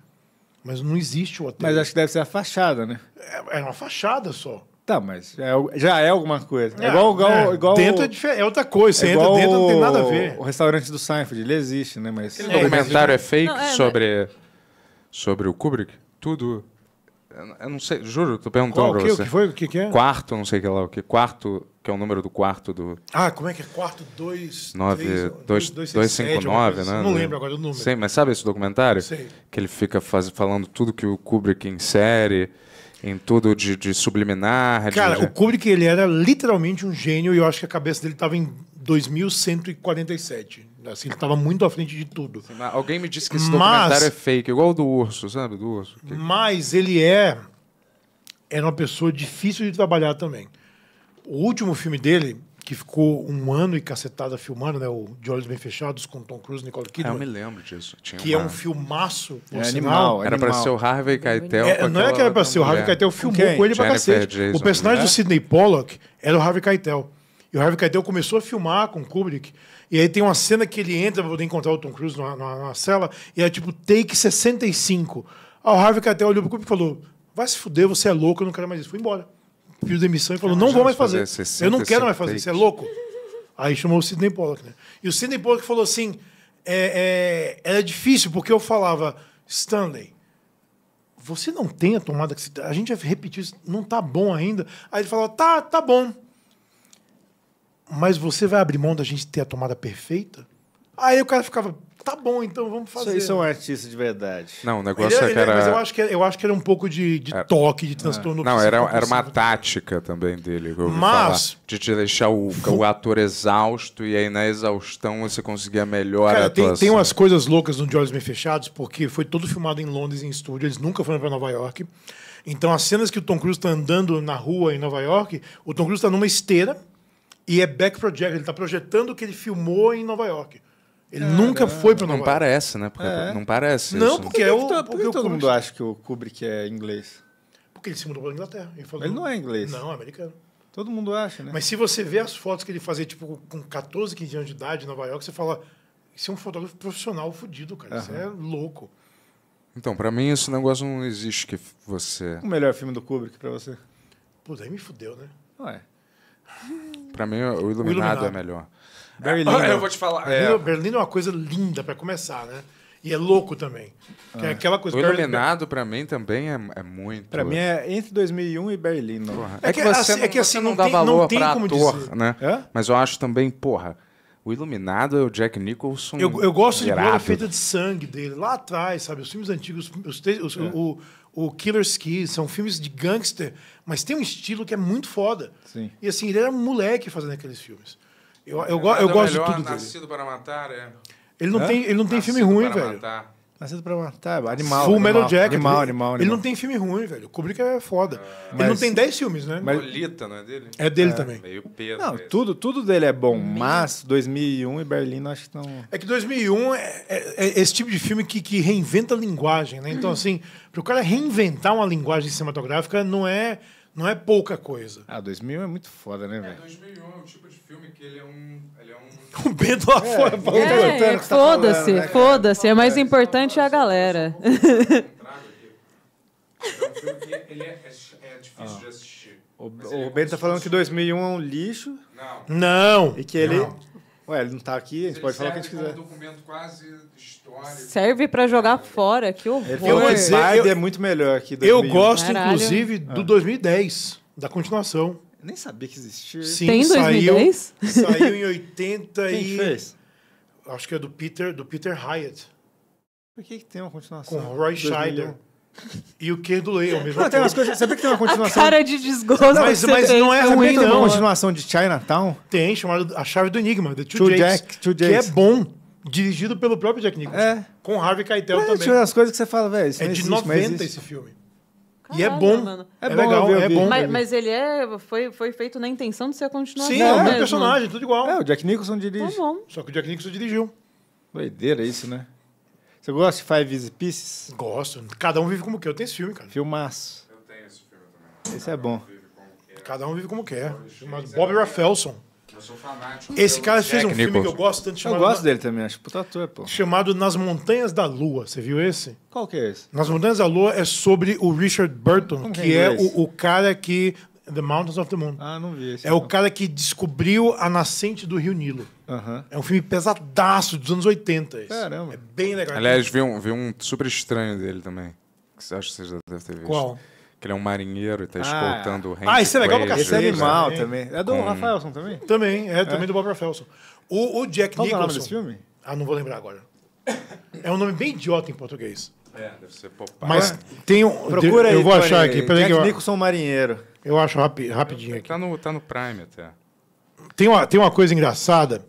Mas não existe o hotel. Mas acho que deve ser a fachada, né? É, é uma fachada só. Tá, mas é, já é alguma coisa. É, é igual, igual, é. igual. Dentro é, é, outra coisa. Você entra dentro, o, não tem nada a ver. O restaurante do Seinfeld, ele existe, né? Mas. aquele documentário é fake não, né? sobre, sobre o Kubrick? tudo. Eu não sei, juro, tô perguntando Qual, pra que, você. O que foi? O que, que, é? Quarto, não sei que lá, o que. Quarto, que é o número do quarto do. Ah, como é que é? Quarto 259, né? Assim. Não lembro agora o número. mas sabe esse documentário? Sei. Que ele fica faz, falando tudo que o Kubrick insere, em tudo de, de subliminar. Cara, de... o Kubrick ele era literalmente um gênio e eu acho que a cabeça dele estava em 2147. Assim, ele estava muito à frente de tudo. Sim, alguém me disse que esse mas, documentário é fake, igual o do urso, sabe? Do urso. Que... Mas ele é era uma pessoa difícil de trabalhar também. O último filme dele, que ficou um ano e cacetada filmando, né? O De Olhos Bem Fechados, com Tom Cruise e Nicole ah, Kidman. É, eu me lembro disso. Tinha que uma... é um filmaço, por é, animal, Era para ser o Harvey Keitel. É, não é que era para ser, o Harvey Keitel filmou com, com ele para cacete. Jason, o personagem né? do Sidney Pollock era o Harvey Keitel. E o Harvey Keitel começou a filmar com Kubrick e aí tem uma cena que ele entra pra poder encontrar o Tom Cruise numa, numa, numa cela, e é tipo, take 65. Aí o Harvey Keitel olhou pro grupo e falou, vai se fuder, você é louco, eu não quero mais isso. Foi embora. Pediu demissão e falou, não, não vou mais fazer. fazer 60, eu não quero mais fazer, take. você é louco. Aí chamou o Sidney Pollack, né? E o Sidney Pollack falou assim, é, é, era difícil, porque eu falava, Stanley, você não tem a tomada que você... A gente já repetiu isso, não tá bom ainda. Aí ele falou tá, tá bom mas você vai abrir mão da gente ter a tomada perfeita? Aí o cara ficava, tá bom, então vamos fazer. Vocês são artistas de verdade. Não, o negócio é, é ele, é que era... Mas eu acho que, é, eu acho que era um pouco de, de toque, de transtorno. Não, era, era uma assim. tática também dele, mas... Falar, de te deixar o, o ator exausto e aí na exaustão você conseguia melhor Cara, tem, tem umas coisas loucas no De Olhos Bem Fechados, porque foi todo filmado em Londres, em estúdio, eles nunca foram para Nova York. Então as cenas que o Tom Cruise está andando na rua em Nova York, o Tom Cruise está numa esteira e é back project, ele está projetando o que ele filmou em Nova York. Ele nunca foi para Nova Não parece, né? Porque é. Não parece. Não, isso. porque, é o, tá- porque, todo mundo acha que o Kubrick é inglês. Porque ele se mudou para a Inglaterra. Ele, falou, ele não é inglês. Não, é americano. Todo mundo acha, né? Mas se você vê as fotos que ele fazia, tipo, com 14, 15 anos de idade em Nova York, você fala, isso é um fotógrafo profissional fodido, cara. Isso é louco. Então, para mim, esse negócio não existe que você... O melhor filme do Kubrick para você? Pô, daí me fudeu, né? Ué. Pra mim, o Iluminado, o é Iluminado. é melhor. Berlim. Eu vou te falar. Berlim é, Berlim é uma coisa linda pra começar, né? E é louco também. Que é, é. aquela coisa. O Iluminado, pra mim, também é, é muito. Pra mim, é entre 2001 e Berlim. É, é que, você, assim, é que assim, você não, dá tem, valor não tem pra ator, dizer. né? Mas eu acho também, porra. O Iluminado é o Jack Nicholson. Eu, eu gosto de a Feita de Sangue dele, lá atrás, sabe? Os filmes antigos, os, os, é. o, o Killer Kiss, são filmes de gangster, mas tem um estilo que é muito foda. Sim. E assim, ele era um moleque fazendo aqueles filmes. Eu, eu, é, eu é gosto de tudo dele. Nascido para Matar, é. Ele não tem, ele não tem filme ruim, velho. Matar. Nascido pra matar, animal. Full Metal Jacket. Animal, animal, Ele não tem filme ruim, velho. O Kubrick é foda. É. ele não tem 10 filmes, né? Mas... Lolita, não é dele? É dele é. também. Meio peso. Não, tudo, tudo dele é bom, mas 2001 e Berlim acho que não... É que 2001 é, é, é esse tipo de filme que, que reinventa a linguagem, né? Então, hum. assim, pro cara reinventar uma linguagem cinematográfica não é... Não é pouca coisa. Ah, 2001 é muito foda, né, é, velho? É, 2001 é um tipo de filme que ele é um... Ele é um... o Bento lá tá é, fora. Tá é, é, é, é foda-se, tá né, foda-se. É mais é. importante é a galera. É um filme que ele é, é difícil de ah. assistir. O, Bento tá falando que 2001 é um lixo. Não. Não. E que ele... Não. Ué, ele não tá aqui, a gente pode falar o que a gente quiser. É um documento quase história. Serve para jogar é. fora, que horror. Eu vou dizer, é muito melhor que Eu gosto, Caralho. inclusive, ah. do 2010, da continuação. Eu nem sabia que existia. Sim, Tem 2010? Saiu, saiu em 80 Quem e... fez? Acho que é do Peter, do Peter Hyatt. Por que, que tem uma continuação? Com Roy Scheider. E o que do Leo mesmo não, tem umas coisas. que tem uma continuação? A cara de desgosto. Mas, mas não é ruim, não. Tem uma continuação de Chinatown? Tem, chamada A Chave do Enigma, The Two, Two Jack, Two Que é bom dirigido pelo próprio Jack Nicholson. É. Com Harvey Keitel é, também. Tinha tipo, coisas que você fala, velho. É de 90 esse filme. Caralho, e é bom. É, é bom, legal, ver, é bom. Mas, mas, ele é, foi, foi feito na intenção de ser a continuação. Sim, é, é o personagem, tudo igual. É, o Jack Nicholson dirige. Tá bom. Só que o Jack Nicholson dirigiu. Doideira isso, né? Você gosta de Five Easy Pieces? Gosto. Cada um vive como quer. Eu tenho esse filme, cara. Filmaço. Eu tenho esse filme também. Esse Cada é bom. Um Cada um vive como quer. Mas Bob Rafelson sou fanático. Esse cara fez um filme que eu gosto tanto chamado. Eu gosto dele também, acho puta ator, pô. Chamado Nas Montanhas da Lua. Você viu esse? Qual que é esse? Nas Montanhas da Lua é sobre o Richard Burton, Como que é, é o, o cara que The Mountains of the Moon. Ah, não vi esse. É não. o cara que descobriu a nascente do Rio Nilo. Uhum. É um filme pesadaço dos anos 80. Esse. Caramba. É bem legal. Aliás, vi um, vi um super estranho dele também. Que você acha que você já deve ter visto. Qual? Que ele é um marinheiro e tá ah. escoltando o Hank Ah, isso é legal pra cacete. Esse é né? animal também. É do Com- Rafaelson também? Também, é, é, também do Bob Rafaelson. O, o Jack Qual que é o nome desse Nicholson. filme? Ah, não vou lembrar agora. É um nome bem idiota em português. É, deve ser popar. Mas tem um. Procura aí. eu vou achar aqui. Peraí que Jack Nicholson Marinheiro. eu acho rapi- rapidinho tá aqui. Tá no, tá no Prime até. Tem uma, tem uma coisa engraçada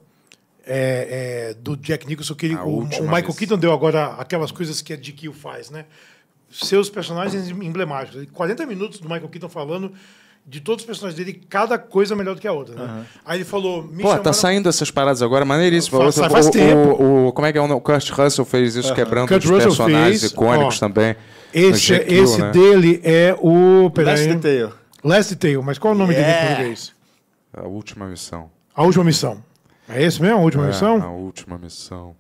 é, é, do Jack Nicholson que ele- o, o Michael vez. Keaton deu agora aquelas coisas que a DQ faz, né? seus personagens emblemáticos. 40 minutos do Michael Keaton falando de todos os personagens dele, cada coisa melhor do que a outra. Né? Uhum. Aí ele falou. Pô, tá chamaram... tá saindo essas paradas agora, maneiríssimo. Faz, o, faz o, tempo. O, o, como é que é? O Kurt Russell fez isso, uhum. quebrando Kurt os Russell personagens fez, icônicos ó, também. Esse, GQ, né? esse né? dele é o. Peraí, Last Detail. Last Detail, mas qual é o nome yeah. dele em é. português? A última missão. A última missão. É esse mesmo? A última é, missão? A última missão.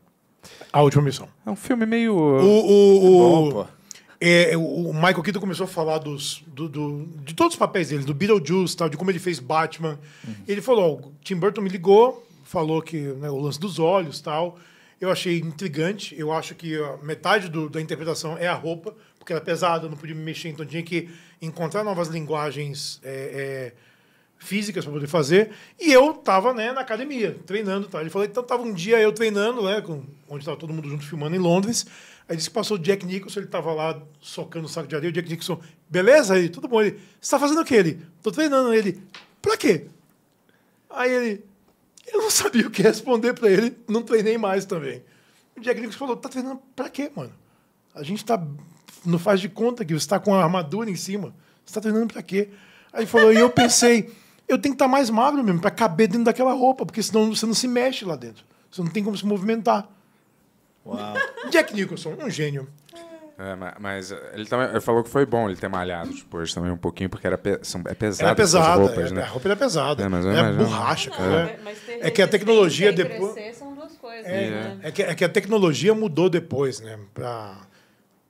A última missão. É um filme meio. O. o, o... É bom, é, o Michael Keaton começou a falar dos, do, do, de todos os papéis dele, do Beetlejuice, tal, de como ele fez Batman. Uhum. Ele falou: o Tim Burton me ligou, falou que né, o lance dos olhos tal. Eu achei intrigante. Eu acho que metade do, da interpretação é a roupa, porque era é pesada, não podia me mexer, então tinha que encontrar novas linguagens é, é, físicas para poder fazer. E eu estava né, na academia, treinando. Tal. Ele falou: então estava um dia eu treinando, né, com, onde estava todo mundo junto filmando em Londres. Aí disse que passou o Jack Nicholson, ele estava lá socando o saco de areia. O Jack Nicholson, beleza aí, tudo bom. Ele, você tá fazendo o quê? Ele, tô treinando. Ele, pra quê? Aí ele, eu não sabia o que responder para ele, não treinei mais também. O Jack Nicholson falou, tá treinando pra quê, mano? A gente tá, não faz de conta que você tá com a armadura em cima. Você tá treinando pra quê? Aí ele falou, e eu pensei, eu tenho que estar tá mais magro mesmo, para caber dentro daquela roupa, porque senão você não se mexe lá dentro. Você não tem como se movimentar. Uau. Jack Nicholson, um gênio. É, mas ele também ele falou que foi bom ele ter malhado depois também um pouquinho, porque era pe, são, é pesado. É pesado, roupas, é, né? a roupa era pesada. É, mas é borracha, não, é. cara. é, que a tecnologia depois. É, né? é, que, é que a tecnologia mudou depois, né? Pra,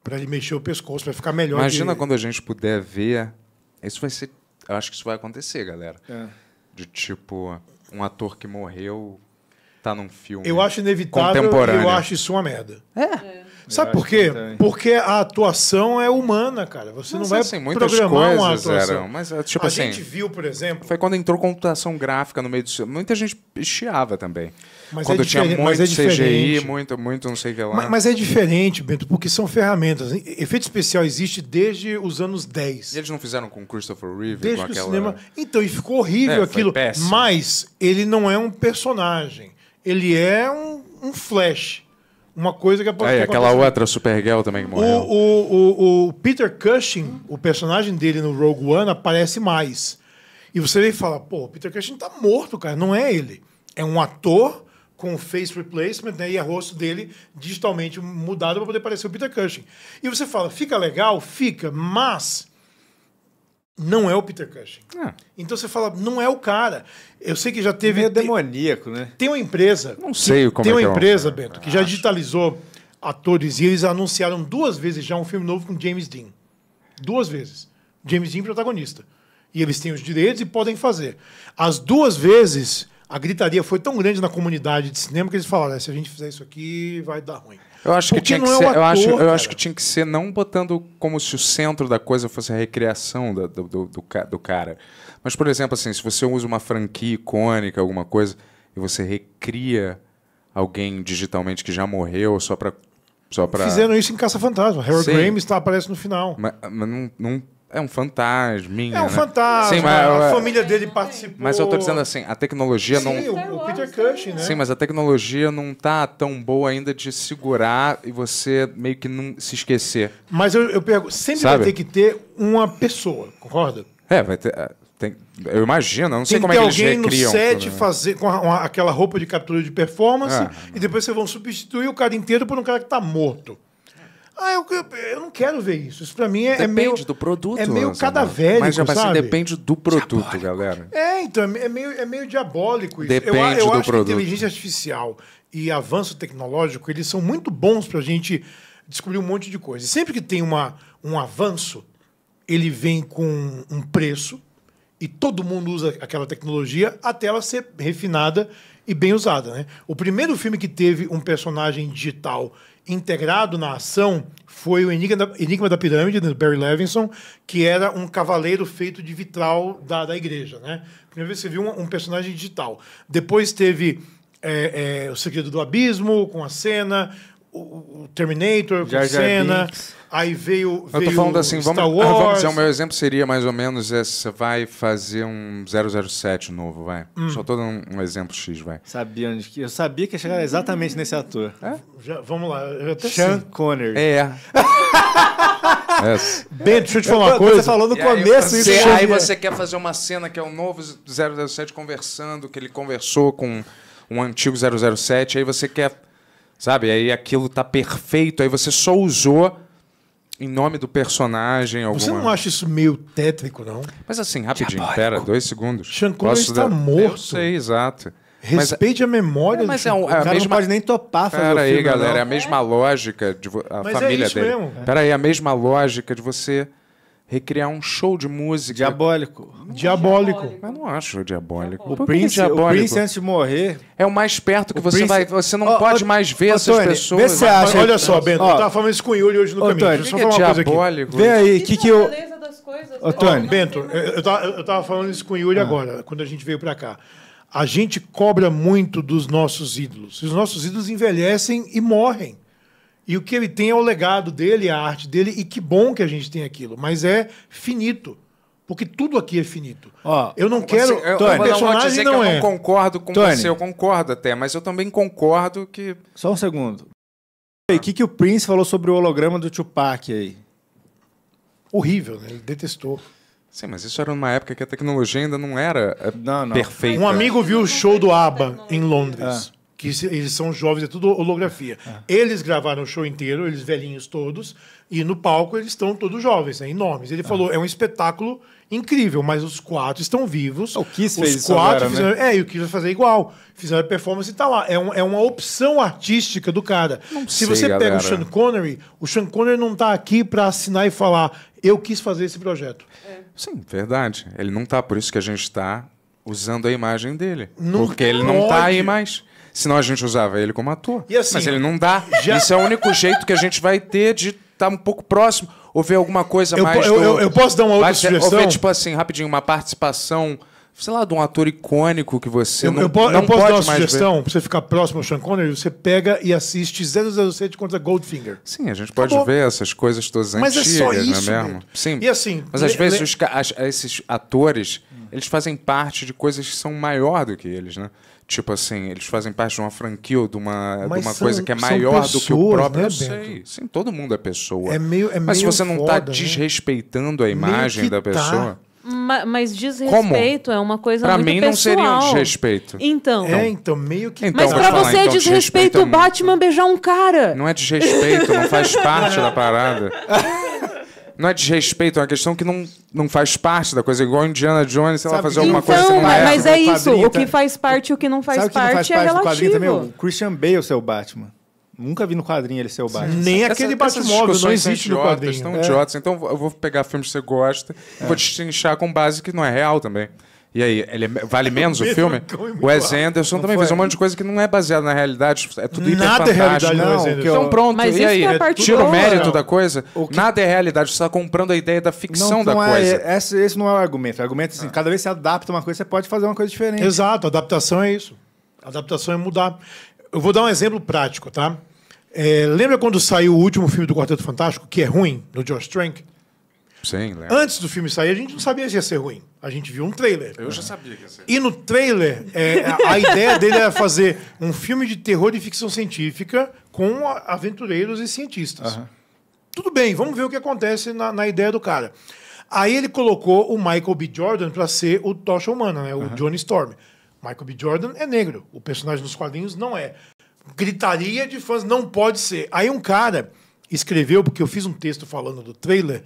pra ele mexer o pescoço, pra ficar melhor. Imagina que... quando a gente puder ver. Isso vai ser. Eu acho que isso vai acontecer, galera. É. De tipo, um ator que morreu tá num filme. Eu acho inevitável eu acho isso uma merda. É. é. Sabe por quê? Porque a atuação é humana, cara. Você mas, não vai assim, muitas programar uma atuação. Eram, mas, é, tipo a assim, gente viu, por exemplo. Foi quando entrou computação gráfica no meio do. Muita gente chiava também. Mas quando é tinha muito mas é CGI, muito, muito não sei o que lá. Mas, mas, é diferente, Bento, porque são ferramentas. Efeito especial existe desde os anos 10. E eles não fizeram com Christopher Reeve? Desde com aquela... o cinema... Então, e ficou horrível é, aquilo. Mas ele não é um personagem ele é um, um flash. Uma coisa que apareceu. É, aquela outra outra Supergirl também que morreu. O, o, o, o Peter Cushing, o personagem dele no Rogue One, aparece mais. E você vem e fala, pô, Peter Cushing tá morto, cara. Não é ele. É um ator com face replacement né, e o rosto dele digitalmente mudado para poder parecer o Peter Cushing. E você fala, fica legal? Fica, mas não é o Peter Cushing. Ah. Então você fala, não é o cara. Eu sei que já teve. Meio demoníaco, né? Tem uma empresa. Não sei como Tem é uma é empresa, é um... Bento, que já digitalizou atores e eles anunciaram duas vezes já um filme novo com James Dean. Duas vezes. James Dean protagonista. E eles têm os direitos e podem fazer. As duas vezes, a gritaria foi tão grande na comunidade de cinema que eles falaram: é, se a gente fizer isso aqui, vai dar ruim. Eu acho que tinha que é ser, é eu, acho, eu acho que tinha que ser não botando como se o centro da coisa fosse a recriação do, do, do, do cara. Mas, por exemplo, assim, se você usa uma franquia icônica, alguma coisa, e você recria alguém digitalmente que já morreu só para só pra... Fizeram isso em Caça Fantasma. Harold Sim. Graham está, aparece no final. Mas, mas não, não é um fantasminha. É um né? fantasma. Sim, mas, a é- família dele participou. Mas eu tô dizendo assim, a tecnologia Sim, não. Sim, o, o, Peter Cushing, né? né? Sim, mas a tecnologia não tá tão boa ainda de segurar e você meio que não se esquecer. Mas eu, eu pergunto, sempre Sabe? vai ter que ter uma pessoa, concorda? É, vai ter. É, tem, eu imagino, eu não tem sei como é que eles recriam. Tem alguém no set né? fazer com a, uma, aquela roupa de captura de performance é, e depois vocês vão substituir o cara inteiro por um cara que está morto. Ah, eu, eu não quero ver isso. Isso pra mim é, é meio. Depende do produto. É meio cadavérico, Mas já é, sabe? depende do produto, diabólico. galera. É, então, é, é meio, é meio diabólico isso. Depende eu, eu do acho produto. que inteligência artificial e avanço tecnológico, eles são muito bons pra gente descobrir um monte de coisa. E sempre que tem uma, um avanço, ele vem com um preço e todo mundo usa aquela tecnologia até ela ser refinada e bem usada. Né? O primeiro filme que teve um personagem digital integrado na ação foi o Enigma da, Enigma da Pirâmide, do Barry Levinson, que era um cavaleiro feito de vitral da, da igreja. Né? Primeira vez que você viu um, um personagem digital. Depois teve é, é, O Segredo do Abismo, com a cena o, o Terminator, Jar Jar Senna, aí veio, veio Eu tô falando assim, Star vamos, Wars. Ah, vamos dizer, o meu exemplo seria mais ou menos esse, você vai fazer um 007 novo, vai. Hum. Só tô dando um, exemplo X, vai. Sabia onde que... Eu sabia que ia chegar exatamente nesse ator. É? Já, vamos lá, eu até Sean sei. Assim. Connery. É. Yes. É. Ben, deixa eu te falar uma coisa. Você falou no e começo aí, isso. Aí você quer fazer uma cena que é o um novo 007 conversando, que ele conversou com um antigo 007, aí você quer Sabe? Aí aquilo tá perfeito, aí você só usou em nome do personagem. Alguma... Você não acha isso meio tétrico, não? Mas assim, rapidinho, Diabólico. pera, dois segundos. Sean Connery está morto. Eu sei, exato. É- Respeite mas, a memória é, mas é um, é a mesma... não pode nem topar fazer Pera aí, filme, galera, é não. É, é a mesma lógica de a mas família é isso dele. Mesmo. Pera aí, a mesma lógica de você recriar um show de música. Diabólico. Diabólico. Eu não acho diabólico. O, Prince, diabólico? o Prince, antes de morrer. É o mais perto que você Prince- vai. Você não pode mais ver essas Tony, pessoas. vê se você acha- olha só, Bento, eu tava falando isso com o Yuri hoje no caminho. Tony, Deixa eu só falar é uma coisa aqui. diabólico? Vê aí, o que, é que eu. das coisas. Né? Tony. Bento, eu, estava tava, eu tava falando isso com o Yuri ah. agora, quando a gente veio para cá. A gente cobra muito dos nossos ídolos. E os nossos ídolos envelhecem e morrem. E o que ele tem é o legado dele, a arte dele, e que bom que a gente tem aquilo. Mas é finito. Porque tudo aqui é finito. Ó, eu não quero. Você, eu, Tony, eu não vou dizer não que é. eu não concordo com Tony. você, eu concordo até, mas eu também concordo que. Só um segundo. O que, que o Prince falou sobre o holograma do Tupac aí? Horrível, né? Ele detestou. Sim, mas isso era uma época que a tecnologia ainda não era eh, não, não. perfeita. Um amigo viu o show do ABBA em Londres. Ah que eles são jovens, é tudo holografia. É. Eles gravaram o show inteiro, eles velhinhos todos, e no palco eles estão todos jovens, né, enormes. Ele é. falou, é um espetáculo incrível, mas os quatro estão vivos. Ah, o Kiss os fez quatro isso agora, né? fizeram, né? É, e o Kiss vai fazer igual. Fizeram a performance e tá lá. É, um, é uma opção artística do cara. Não Se sei, você pega o Sean Connery, o Sean Connery não está aqui para assinar e falar, eu quis fazer esse projeto. É. Sim, verdade. Ele não está, por isso que a gente está usando a imagem dele. Não porque ele não está aí mais. Senão a gente usava ele como ator. Assim, mas ele não dá. Já... Isso é o único jeito que a gente vai ter de estar tá um pouco próximo. Ou ver alguma coisa eu mais. Po, do... eu, eu, posso dar uma outra sugestão? Ou ver, tipo assim, rapidinho, uma participação sei lá, de um ator icônico que você eu, não, eu, po, não eu posso dar uma sugestão para você ficar próximo ao Sean Connery? Você pega e assiste 007 contra Goldfinger. Sim, a gente pode Acabou. ver essas coisas todas Mas é antigas, é isso, não é mesmo? Né? Sim. E assim, Mas às vezes os, as, esses atores, eles fazem parte de coisas que são maior do que eles, né? tipo assim, eles fazem parte de uma franquia ou de uma, de uma são, coisa que é maior pessoas, do que o próprio. Né, sei. Sim, todo mundo é pessoa. É meio, é meio Mas se você não está né? desrespeitando né? a imagem da tá. pessoa. Tá. Ma mas desrespeito Como? é uma coisa pra muito pessoal. Pra mim não seria um desrespeito. Então. É, então, meio que... Então, mas pra falar, você é então, é desrespeito o Batman beijar um cara. Não é desrespeito, não faz parte da parada. Não é desrespeito, é uma questão que não, não faz parte da coisa. Igual Indiana Jones, sei Sabe, lá, fazer alguma então, coisa que não mas é. é mas é isso, o que faz parte e o que não faz Sabe parte, não faz é parte é relativo. Também, o Christian Bale ser é o Batman. Nunca vi no quadrinho ele ser o Batman. Nem Essa, aquele Batmóvel não existe no quadrinho. Estão é. idiotas. Então eu vou pegar filmes que você gosta é. e vou destrinchar com base que não é real também. E aí, ele é vale menos o filme? O Wes Anderson também fez um monte de coisa que não é baseada na realidade, é tudo hiper Nada é realidade não, Então pronto, Mas e aí? É Tira o mérito da coisa. Nada é realidade, você está comprando a ideia da ficção da é, coisa. Esse, esse não é o argumento. O argumento é assim, ah. cada vez que você adapta uma coisa, você pode fazer uma coisa diferente. Exato, adaptação é isso. Adaptação é mudar. Eu vou dar um exemplo prático, tá? É, lembra quando saiu o último filme do Quarteto Fantástico, que é ruim, do George Trank? Sim, lembro. Antes do filme sair, a gente não sabia se ia ser ruim. A gente viu um trailer. Eu já sabia que ia ser. E no trailer, é, a, ideia dele era fazer um filme de terror e ficção científica com aventureiros e cientistas. Uhum. Tudo bem, vamos ver o que acontece na, na, ideia do cara. Aí ele colocou o Michael B. Jordan para ser o Tocha Humana, né? o uhum. Johnny Storm. Michael B. Jordan é negro, o personagem dos quadrinhos não é. Gritaria de fãs, não pode ser. Aí um cara escreveu, porque eu fiz um texto falando do trailer,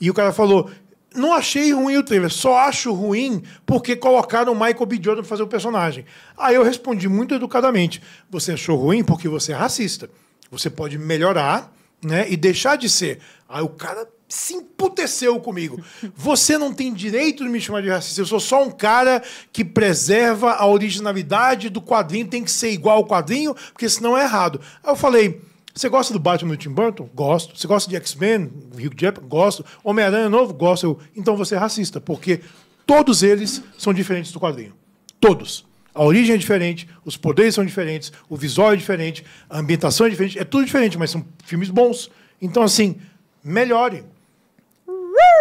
e o cara falou: não achei ruim o trailer, só acho ruim porque colocaram o Michael B. Jordan para fazer o personagem. Aí eu respondi muito educadamente: você achou ruim porque você é racista. Você pode melhorar né, e deixar de ser. Aí o cara se emputeceu comigo. Você não tem direito de me chamar de racista. Eu sou só um cara que preserva a originalidade do quadrinho, tem que ser igual ao quadrinho, porque senão é errado. Aí eu falei você gosta do Batman do Tim Burton? Gosto. Você gosta de X-Men? Hugh Jackman? Gosto. Homem-Aranha novo? Gosto. Eu... Então você é racista, porque todos eles são diferentes do quadrinho. Todos. A origem é diferente, os poderes são diferentes, o visual é diferente, a ambientação é diferente, é tudo diferente, mas são filmes bons. Então, assim, melhore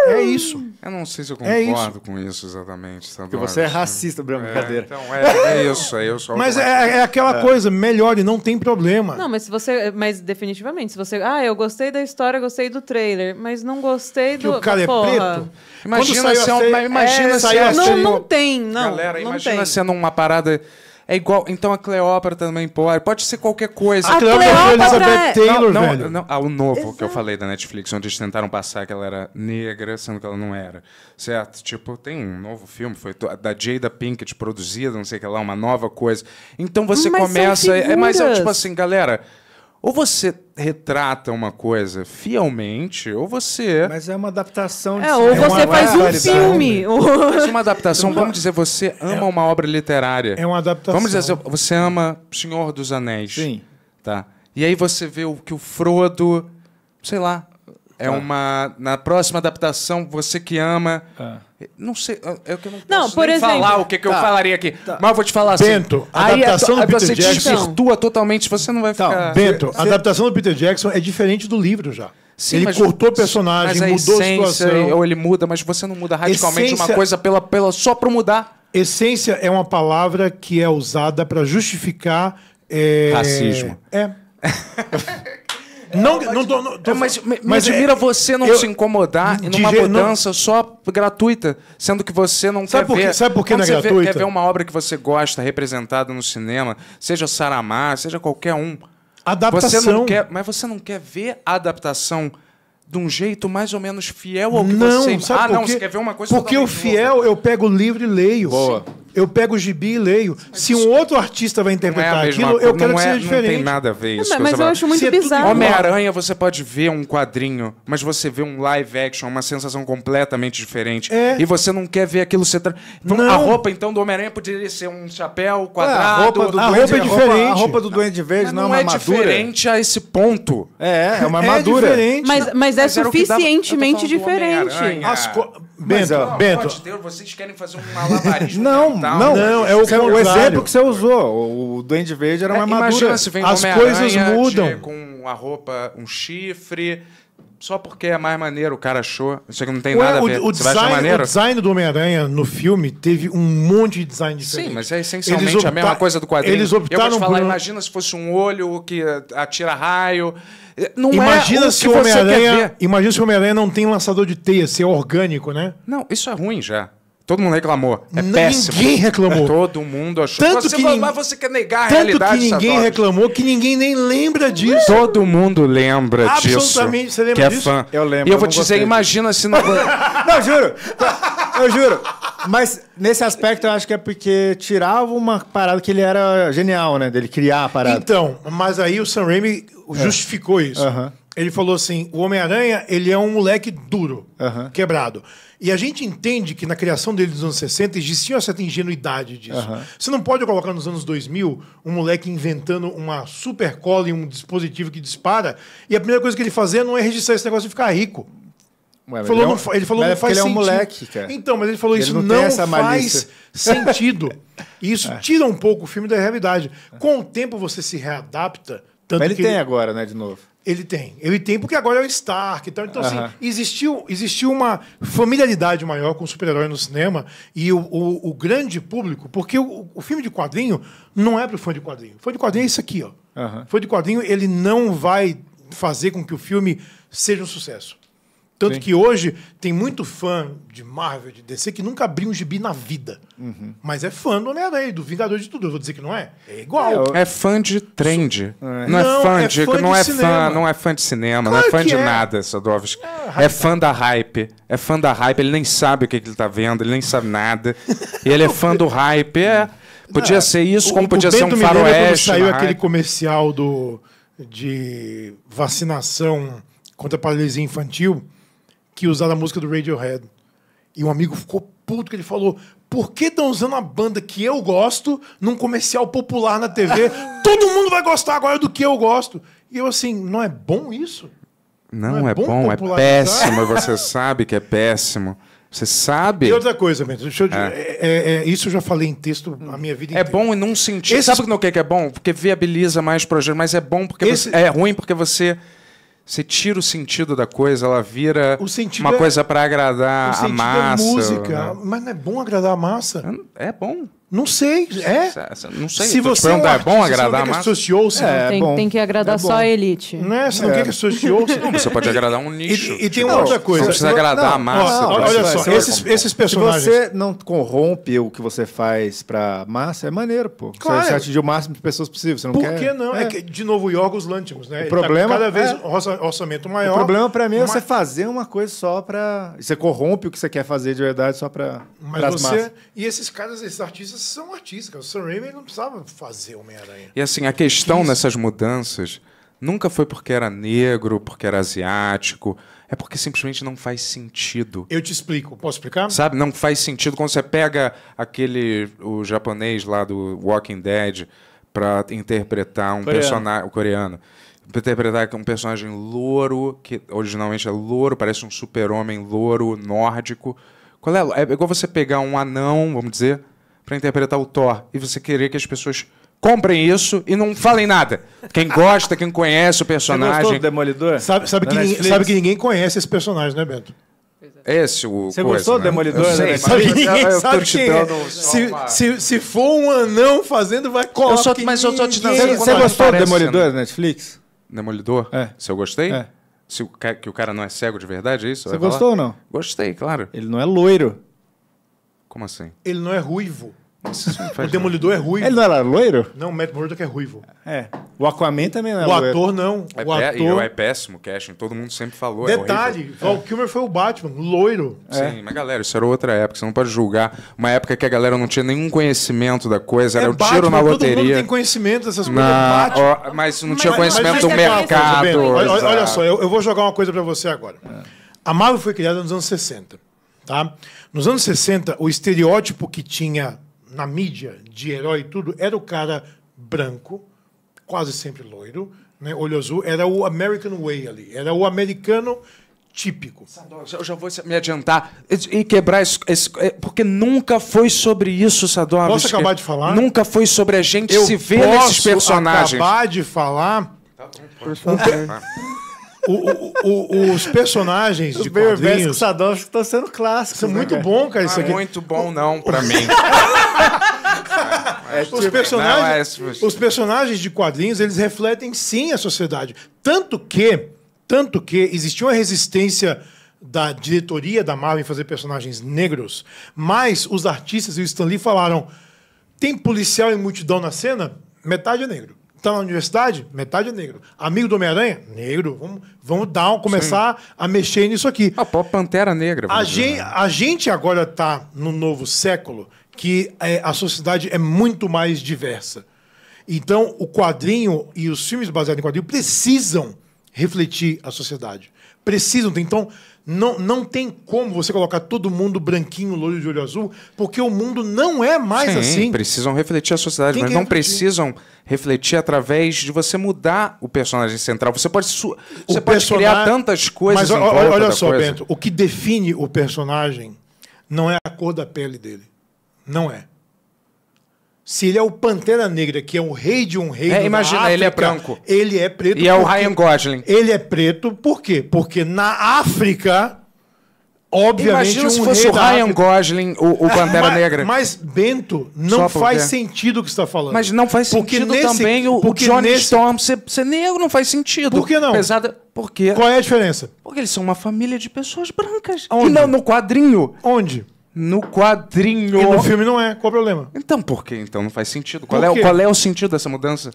é isso. Eu não sei se eu concordo é isso. com isso exatamente. Sador, Porque você é racista, Bruno, é, Então, é, é isso, é isso. Mas é, é, é, aquela é. coisa, melhore, não tem problema. Não, mas se você. Mas definitivamente, se você. Ah, eu gostei da história, gostei do trailer, mas não gostei que do. Que o cara é preto? Imagina se, imagina se, é, é não, não tem, não. Galera, não imagina tem. sendo uma parada é igual. Então a Cleópatra também pode. Pode ser qualquer coisa. A, Cleópatra, Cleópatra é Elizabeth é- Taylor, não, não, velho. Não, ah, o novo Exato. que eu falei da Netflix, onde eles tentaram passar que ela era negra, sendo que ela não era. Certo? Tipo, tem um novo filme, foi da Jada Pinkett produzida, não sei o que lá, uma nova coisa. Então você mas começa. É, mas é tipo assim, galera. Ou você retrata uma coisa fielmente, ou você. Mas é uma adaptação de É, ou você é faz um filme. Ou... uma adaptação, vamos dizer, você ama é... uma obra literária. É uma adaptação. Vamos dizer, você ama Senhor dos Anéis. Sim. Tá. E aí você vê o que o Frodo, sei lá, é ah. uma. Na próxima adaptação, você que ama. Ah. Não sei, é, é eu que não, não posso exemplo, falar o que, que tá, eu falaria aqui. Tá. Mas eu vou te falar assim. Bento, a adaptação aí, do aí Peter Jackson. Você desvirtua totalmente, você não vai tá. ficar. Tá, Bento, a adaptação do Peter Jackson é diferente do livro já. Sim, ele cortou o personagem, a mudou a situação. Ou ele muda, mas você não muda radicalmente essência, uma coisa pela, pela, só para mudar. Essência é uma palavra que é usada para justificar. É, Racismo. É. É, não, não, não, não tô, é, mas, me, mas é, admira é, você não eu, se incomodar em uma mudança só gratuita, sendo que você não sabe quer por, ver... Sabe por que não é gratuita? Vê, quer ver uma obra que você gosta representada no cinema, seja Saramá, seja qualquer um. Adaptação. Você não quer, mas você não quer ver a adaptação de um jeito mais ou menos fiel ao que não, você... Sabe ah, não, você quer ver uma coisa... Porque o fiel, eu pego o livro e leio. Boa. Sim. Eu pego o gibi e leio. Se um outro artista vai é interpretar é aquilo, eu quero não que é, seja diferente. Não tem nada a ver isso. Não, mas eu acho muito Se é bizarro. Homem-Aranha, você pode ver um quadrinho, mas você vê um live action, uma sensação completamente diferente. É. E você não quer ver aquilo ser. Tra... Então, não. a roupa, então, do Homem-Aranha poderia ser um chapéu quadrado. Ah, a roupa do a roupa é diferente. A roupa do Duende Verde não, não é, é uma armadura. é diferente a esse ponto. É, é uma armadura. É diferente. Mas, mas é mas suficientemente diferente. As co... Bento, não, Bento. Pode ter, vocês querem fazer um malabarismo. não, mental, né? não, não, é o, é o exemplo que você usou. O Duende Verde era é, uma é, armadura. Imagina se vem As coisas mudam. De, com a roupa, um chifre só porque é mais maneiro, o cara achou. Isso aqui não tem Ué, nada a ver. O, o Você design, maneiro? O design do Homem-Aranha no filme teve um monte de design diferente. Sim, mas é essencialmente a mesma coisa do quadrinho. Eles optaram Eu vou te falar, por... imagina se fosse um olho que atira raio. Não é imagina é se o Homem-Aranha. Imagina se o Homem-Aranha não tem lançador de teia, ser orgânico, né? Não, isso é ruim já. Todo mundo reclamou. É péssimo. Ninguém reclamou. Todo mundo achou. Tanto você que falou, mas você quer negar a tanto realidade. Tanto que ninguém reclamou que ninguém nem lembra disso. Todo mundo lembra Absolutamente. disso. Absolutamente. Você lembra que é Fã. Eu lembro. E eu, vou te dizer, imagina se não... não, juro. Eu juro. Mas nesse aspecto eu acho que é porque tirava uma parada que ele era genial, né? Dele criar a parada. Então, mas aí o Sam Raimi justificou é. isso. Uh -huh. Ele falou assim, o Homem-Aranha, ele é um moleque duro, uh -huh. quebrado. E a gente entende que na criação dele dos anos 60 existia uma certa ingenuidade disso. Uhum. Você não pode colocar nos anos 2000 um moleque inventando uma super cola e um dispositivo que dispara e a primeira coisa que ele fazia não é registrar esse negócio e ficar rico. Ué, falou, ele, é não, ele falou não é faz ele sentido. Ele é um moleque, cara. Então, mas ele falou ele isso não, não faz sentido. E isso é. tira um pouco o filme da realidade. Com o tempo você se readapta. Tanto mas ele que tem agora, né, de novo. Ele tem. Ele tem porque agora é o Stark. Então, então assim, uh -huh. existiu, existiu uma familiaridade maior com o super-herói no cinema e o, o, o grande público, porque o, o, filme de quadrinho não é para o fã de quadrinho. O fã de quadrinho é isso aqui. Ó. Uhum. -huh. Fã de quadrinho ele não vai fazer com que o filme seja um sucesso. Tanto Sim. que hoje tem muito fã de Marvel, de DC, que nunca abriu um gibi na vida. Uhum. Mas é fã do Homem-Aranha, do Vingador de tudo. Eu vou dizer que não é. É igual. É, é fã de trend. É. Não, é não, é fã é de. Fã não, de é cinema. fã, não é fã de cinema, claro não é fã de é. nada, Sadovski. Ah, é, fã da hype. É fã da hype, ele nem sabe o que, que ele tá vendo, ele nem sabe nada. e ele é fã do hype. É. Podia não, ser isso, o, como podia ser um faroeste. Quando saiu aquele hype. comercial do, de vacinação contra a paralisia infantil que usar a música do Radiohead. E um amigo ficou puto que ele falou: por que estão usando a banda que eu gosto num comercial popular na TV? Todo mundo vai gostar agora do que eu gosto. E eu assim, não é bom isso? Não, não é, é, bom, bom é péssimo. Você sabe que é péssimo. Você sabe. E outra coisa, mesmo deixa eu dizer. É. É, é. é, isso eu já falei em texto a minha vida é inteira. É bom em um sentido. Esse... Sabe no que é bom? Porque viabiliza mais projetos, mas é bom porque Esse... você... é ruim porque você você tira o sentido da coisa, ela vira uma é, coisa para agradar a é massa. É música, né? mas não é bom agradar a massa. É bom. Não sei, é? Não sei. Se você é, um artista, bom agradar você não quer que as pessoas é, é, tem, bom. tem que agradar é só a elite. Não é? Você não é. quer que as pessoas te ouçam. Não, você pode agradar um nicho. E, e tem uma outra coisa. Você precisa agradar não, a massa. Não, olha só, esses, esses personagens... Se você não corrompe o que você faz para massa, é maneiro, pô. Claro. Você, você atingiu o máximo de pessoas possível, você não Por quer... que não? É. é. que, de novo, Yorgos Lanthimos, né? O tá problema... Tá cada vez é. orçamento maior. O problema para mim é você fazer uma coisa só para Você corrompe o que você quer fazer de verdade só para Mas você... E esses caras, esses artistas são artística. O Sam Raimi não precisava fazer Homem-Aranha. E assim, a questão que nessas mudanças nunca foi porque era negro, porque era asiático. É porque simplesmente não faz sentido. Eu te explico. Posso explicar? Sabe, não faz sentido quando você pega aquele o japonês lá do Walking Dead para interpretar um personagem coreano. Interpretar um personagem louro, que originalmente é louro, parece um super-homem louro, nórdico. Qual é? É igual você pegar um anão, vamos dizer, para interpretar o Thor e você querer que as pessoas comprem isso e não falem nada. Quem gosta, quem conhece o personagem. Você gostou do Demolidor? Sabe, sabe, que ninguém, sabe que ninguém conhece esse personagem, né, Bento? Esse o. Você coisa, gostou né? do Demolidor? Eu sei, né? sabe, eu, sabe te dando é. se, se, se for um anão fazendo, vai colar. Mas eu só te dando. Você, você gostou do né? Demolidor da Netflix? Demolidor? É. Se eu gostei? É. Se o, que o cara não é cego de verdade, é isso? Você gostou falar? ou não? Gostei, claro. Ele não é loiro. Como assim? Ele não é ruivo. O Demolidor é ruivo. Ele não era loiro? Não, o Matt Murdock é ruivo. É. O Aquaman também não é o loiro. Ator, não. É o é ator É péssimo o todo mundo sempre falou. É Detalhe, é Val Kilmer foi o Batman, loiro. É. Sim, mas galera, isso era outra época, você não pode julgar. Uma época que a galera não tinha nenhum conhecimento da coisa, era é o Batman, tiro na loteria. Todo mundo tem conhecimento dessas coisas. Não, Ó, mas não mas, tinha mas, conhecimento mas do mercado. Olha, olha, só, eu, eu, vou jogar uma coisa para você agora. A Marvel foi criada nos anos 60. Tá? Nos anos 60, o estereótipo que tinha na mídia de herói e tudo era o cara branco, quase sempre loiro, né, olho azul, era o American Way ali, era o americano típico. Sadog, eu já vou me adiantar e quebrar esse, esse é, porque nunca foi sobre isso, Sadog. Posso acabar de falar? Nunca foi sobre a gente eu se ver nesses personagens. Posso acabar de falar? Tá bom, o, o, os personagens os de quadrinhos... Os Sadovski estão sendo clássicos. São né, muito né, bom, cara, isso é aqui. Muito bom não, para mim. É, é, tipo, é tipo, os, personagens, não, é os personagens de quadrinhos, eles refletem sim a sociedade. Tanto que, tanto que existiu uma resistência da diretoria da Marvel em fazer personagens negros, mas os artistas e o Stan Lee falaram: tem policial e multidão na cena? Metade é negro está na universidade, metade é negro. Amigo do Homem-Aranha? Negro. Vamos, vamos dar, um, começar Sim. a mexer nisso aqui. A própria Pantera Negra. A gente, né? a gente agora está no novo século que é, a sociedade é muito mais diversa. Então, o quadrinho e os filmes baseados em quadrinho precisam refletir a sociedade. Precisam. Então, não, não tem como você colocar todo mundo branquinho, loiro de olho azul, porque o mundo não é mais Sim, assim. Precisam refletir a sociedade, tem mas não refletir. precisam refletir através de você mudar o personagem central. Você pode, o você pode criar tantas coisas. Mas olha, olha só, coisa. Bento, o que define o personagem não é a cor da pele dele. Não é. Se ele é o Pantera Negra, que é o rei de um rei é, imagina, África, ele é branco. Ele é preto. E é o Ryan Gosling. Ele é preto por quê? Porque na África, obviamente, imagina um se fosse o Ryan África... Gosling, o, o Pantera mas, Negra. Mas, Bento, não faz sentido o que você está falando. Mas não faz porque sentido nesse, também o, porque o Johnny nesse... Storm ser, ser negro, não faz sentido. Por que não? Pesada. Porque... Qual é a diferença? Porque eles são uma família de pessoas brancas. Onde? E não, no quadrinho. Onde? no quadrinho. E no filme não é. Qual o problema? Então, por quê? Então não faz sentido. Qual, é, qual é o sentido dessa mudança?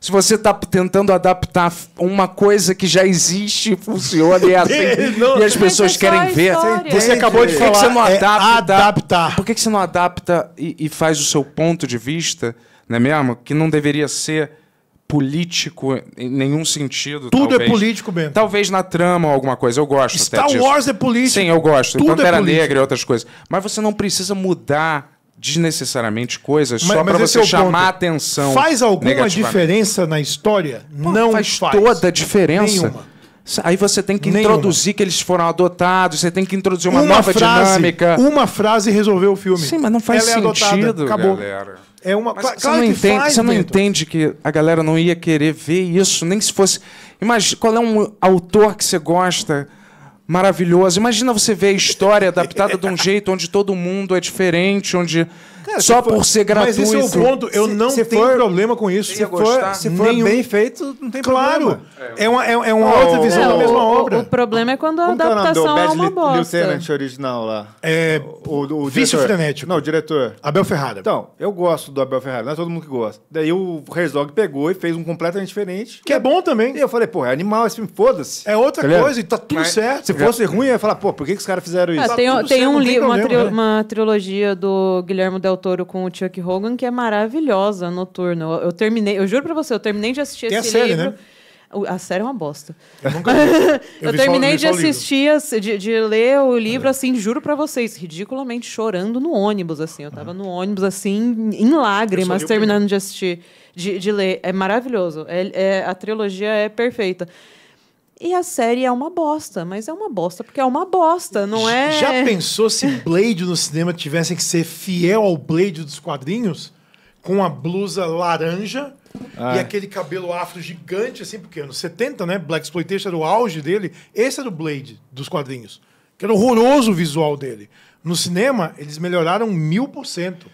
Se você está tentando adaptar uma coisa que já existe, funciona e, é assim, não, e as é pessoas querem ver. Você, você acabou de falar. Por que, você não é adapta? É adaptar. Por que, que você não adapta e, e faz o seu ponto de vista, não é mesmo? Que não deveria ser político em nenhum sentido. Tudo é talvez. é político, Bento. Talvez na trama ou alguma coisa. Eu gosto Star Wars é político. Sim, eu gosto. Tudo Pantera é Negra e outras coisas. Mas você não precisa mudar desnecessariamente coisas mas, só para você é chamar ponto. atenção. Faz alguma diferença na história? Pô, não faz, faz, toda a diferença. Nenhuma. Aí você tem que Nenhuma. introduzir que eles foram adotados, você tem que introduzir uma, uma nova frase, dinâmica. Uma frase resolveu o filme. Sim, mas não faz Ela sentido, é adotada, acabou. galera. É uma... Mas claro você não, entende, faz, você não entende que a galera não ia querer ver isso, nem se fosse. Imagina qual é um autor que você gosta maravilhoso. Imagina você ver a história adaptada de um jeito onde todo mundo é diferente, onde Cara, só for, por ser gratuito. Mas esse é o ponto. Eu se, não se tenho for, problema com isso. Se for, se for nenhum... bem feito, não tem claro. problema. É. é uma, é, é uma oh, outra visão é, da o, mesma o, obra. O, problema é quando a Como é adaptação do, é uma bosta. Lieutenant original lá. É, o, o, o Vício frenético. Não, o diretor. Abel Ferrara. Então, eu gosto do Abel Ferrara. Não é todo mundo que gosta. Daí o Herzog pegou e fez um completamente diferente. Que é bom também. E eu falei, pô, é animal esse filme, foda-se. É outra tá coisa e tá tudo mas, certo. Se fosse ruim, eu ia falar, pô, por que, que os caras fizeram ah, isso? Tá tem um livro, uma trilogia do Guilherme Del Del Toro com o Chuck Hogan, que é maravilhosa, noturna. Eu, eu, terminei, eu juro pra você, eu terminei de assistir Tem esse série, livro. Né? A série é uma bosta. Eu, nunca eu, eu terminei só, de assistir, de, de, ler o livro, é. assim, juro para vocês, ridiculamente chorando no ônibus, assim. Eu tava no ônibus, assim, em lágrimas, terminando de assistir, de, de, ler. É maravilhoso. É, é, a trilogia é perfeita. E a série é uma bosta, mas é uma bosta porque é uma bosta, não é? Já pensou se Blade no cinema tivessem que ser fiel ao Blade dos quadrinhos? Com a blusa laranja ah. e aquele cabelo afro gigante, assim, porque anos 70, né? Black Exploitation era o auge dele. Esse era o Blade dos quadrinhos. Que era horroroso o visual dele. No cinema, eles melhoraram mil por cento.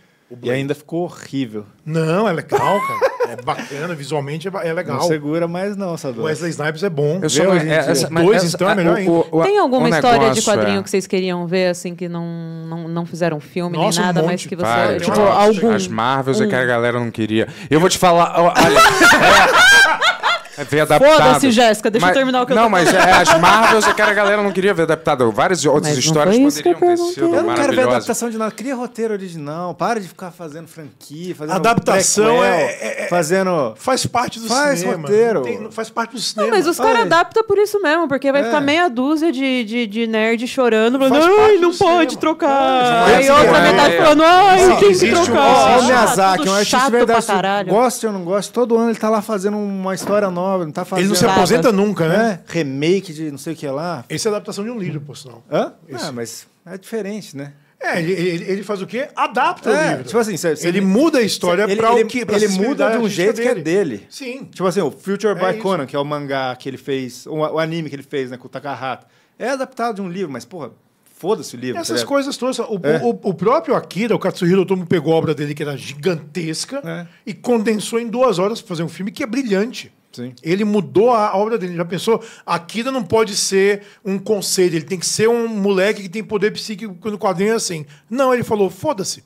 E ainda ficou horrível. Não, é legal, cara. É bacana, visualmente é, é legal. Não segura mas não, Sador. O Wesley Snipes é bom. Eu sou, é, essa, dois, essa, então, é melhor ainda. Tem alguma história de quadrinho é... que vocês queriam ver, assim, que não, não, não fizeram filme Nossa, nem nada, mais mas que você... Vai, tipo, algum... As Marvels um... é que a galera não queria. Eu vou te falar... Olha, É, ver adaptado. Foda-se, Jéssica, deixa mas, eu terminar o que não, eu Não, mas é, as Marvels é que a galera não queria ver adaptado. Várias outras mas histórias poderiam ter sido Eu não quero ver adaptação de nada. Cria roteiro original. Para de ficar fazendo franquia, fazendo Adaptação é-, é, é, Fazendo... Faz parte do faz cinema. Roteiro. Tem, faz parte do cinema. Não, mas os caras adaptam por isso mesmo, porque vai é. ficar meia dúzia de, de, de nerd chorando, falando, ai, não pode cinema. trocar. Aí outra metade falando, ai, tem que trocar. Olha o Miyazaki, um artista verdadeiro Gosto ou não gosto, todo ano ele tá lá fazendo uma história nova obra, não tá fazendo. Ele não se aposenta nada. nunca, né? É. Remake de não sei o que lá. Esse é a adaptação de um livro, por sinal. Hã? Esse. Ah, mas é diferente, né? É, ele, ele, faz o quê? Adapta é, o livro. Tipo assim, cê, cê, ele muda a história para o que Ele muda de um jeito dele. que é dele. Sim. Tipo assim, o Future é by isso. Conan, que é o mangá que ele fez, o, o anime que ele fez, né, com o Takahata. É adaptado de um livro, mas, porra, foda-se o livro. Essas tá coisas todas. O, é. o, o, próprio Akira, o Katsuhiro Otomo, pegou a obra dele, que era gigantesca, é. e condensou em duas horas para fazer um filme que é brilhante. Sim. Ele mudou a obra dele. Já pensou? Akira não pode ser um conselho, ele tem que ser um moleque que tem poder psíquico no quadrinho é assim. Não, ele falou: foda-se,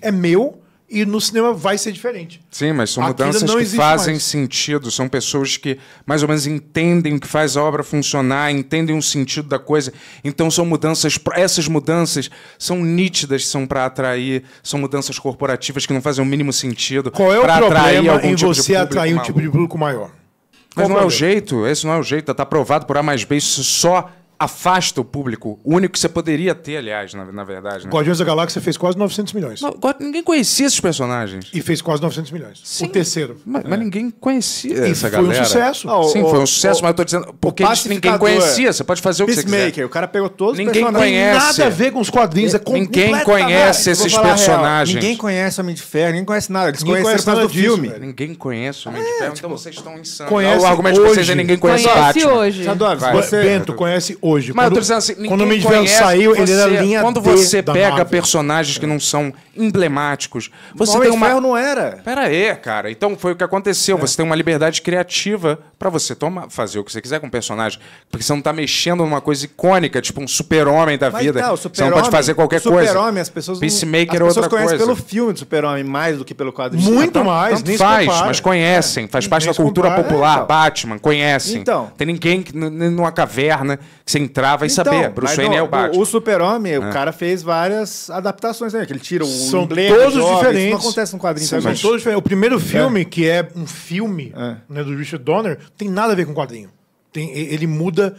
é meu. E no cinema vai ser diferente. Sim, mas são mudanças que fazem mais. sentido, são pessoas que mais ou menos entendem o que faz a obra funcionar, entendem o sentido da coisa. Então são mudanças, essas mudanças são nítidas, são para atrair, são mudanças corporativas que não fazem o mínimo sentido. Qual é o problema em tipo você atrair um tipo de público maior? Mas não é o jeito, esse não é o jeito, tá, tá provado por A mais B, isso só afasta o público, o único que você poderia ter, aliás, na, na verdade. Né? Guardiões da Galáxia fez quase 900 milhões. Não, ninguém conhecia esses personagens. E fez quase 900 milhões. Sim, o terceiro. Mas, é. mas ninguém conhecia e essa foi galera. Foi um sucesso. Sim, foi um sucesso, o, mas eu tô dizendo, porque ninguém conhecia, você pode fazer o que você quiser. Maker, o cara pegou todos ninguém os personagens. Ninguém conhece. nada a ver com os quadrinhos, é Ninguém conhece esses personagens. Ninguém conhece Homem de Ferro, ninguém conhece nada. Eles ninguém conhecem conhece do filme. Velho. Ninguém conhece Homem de é, Ferro, então tipo, vocês estão insanos. O argumento de vocês é ninguém conhece Batman. Conhece hoje. Bento, conhece hoje. Mas quando, eu assim, quando o Medvedev saiu, você, ele era linha Quando você pega personagens que não são emblemáticos, você Homem tem uma. Ferro não era. Pera aí, cara. Então foi o que aconteceu. É. Você tem uma liberdade criativa para você tomar, fazer o que você quiser com o personagem, porque você não tá mexendo numa coisa icônica, tipo um super-homem da mas vida. Tá, super você não pode fazer qualquer super coisa. Super-homem, as pessoas Peacemaker não, as é pessoas é conhecem coisa. pelo filme do super-homem mais do que pelo quadro. Muito de mais. Tanto faz, mas conhecem. Faz parte da cultura é, popular. Então. Batman, conhecem. Então. Tem ninguém que, numa caverna que você entrava e então, sabia. Bruce Wayne é o Batman. O, o Super-Homem, é. o cara fez várias adaptações, né? Que ele tira o São inglês, todos diferentes. Isso não acontece no quadrinho. todos O primeiro é. filme, é. que é um filme é. né, do Richard Donner, tem nada a ver com o quadrinho. Tem, ele muda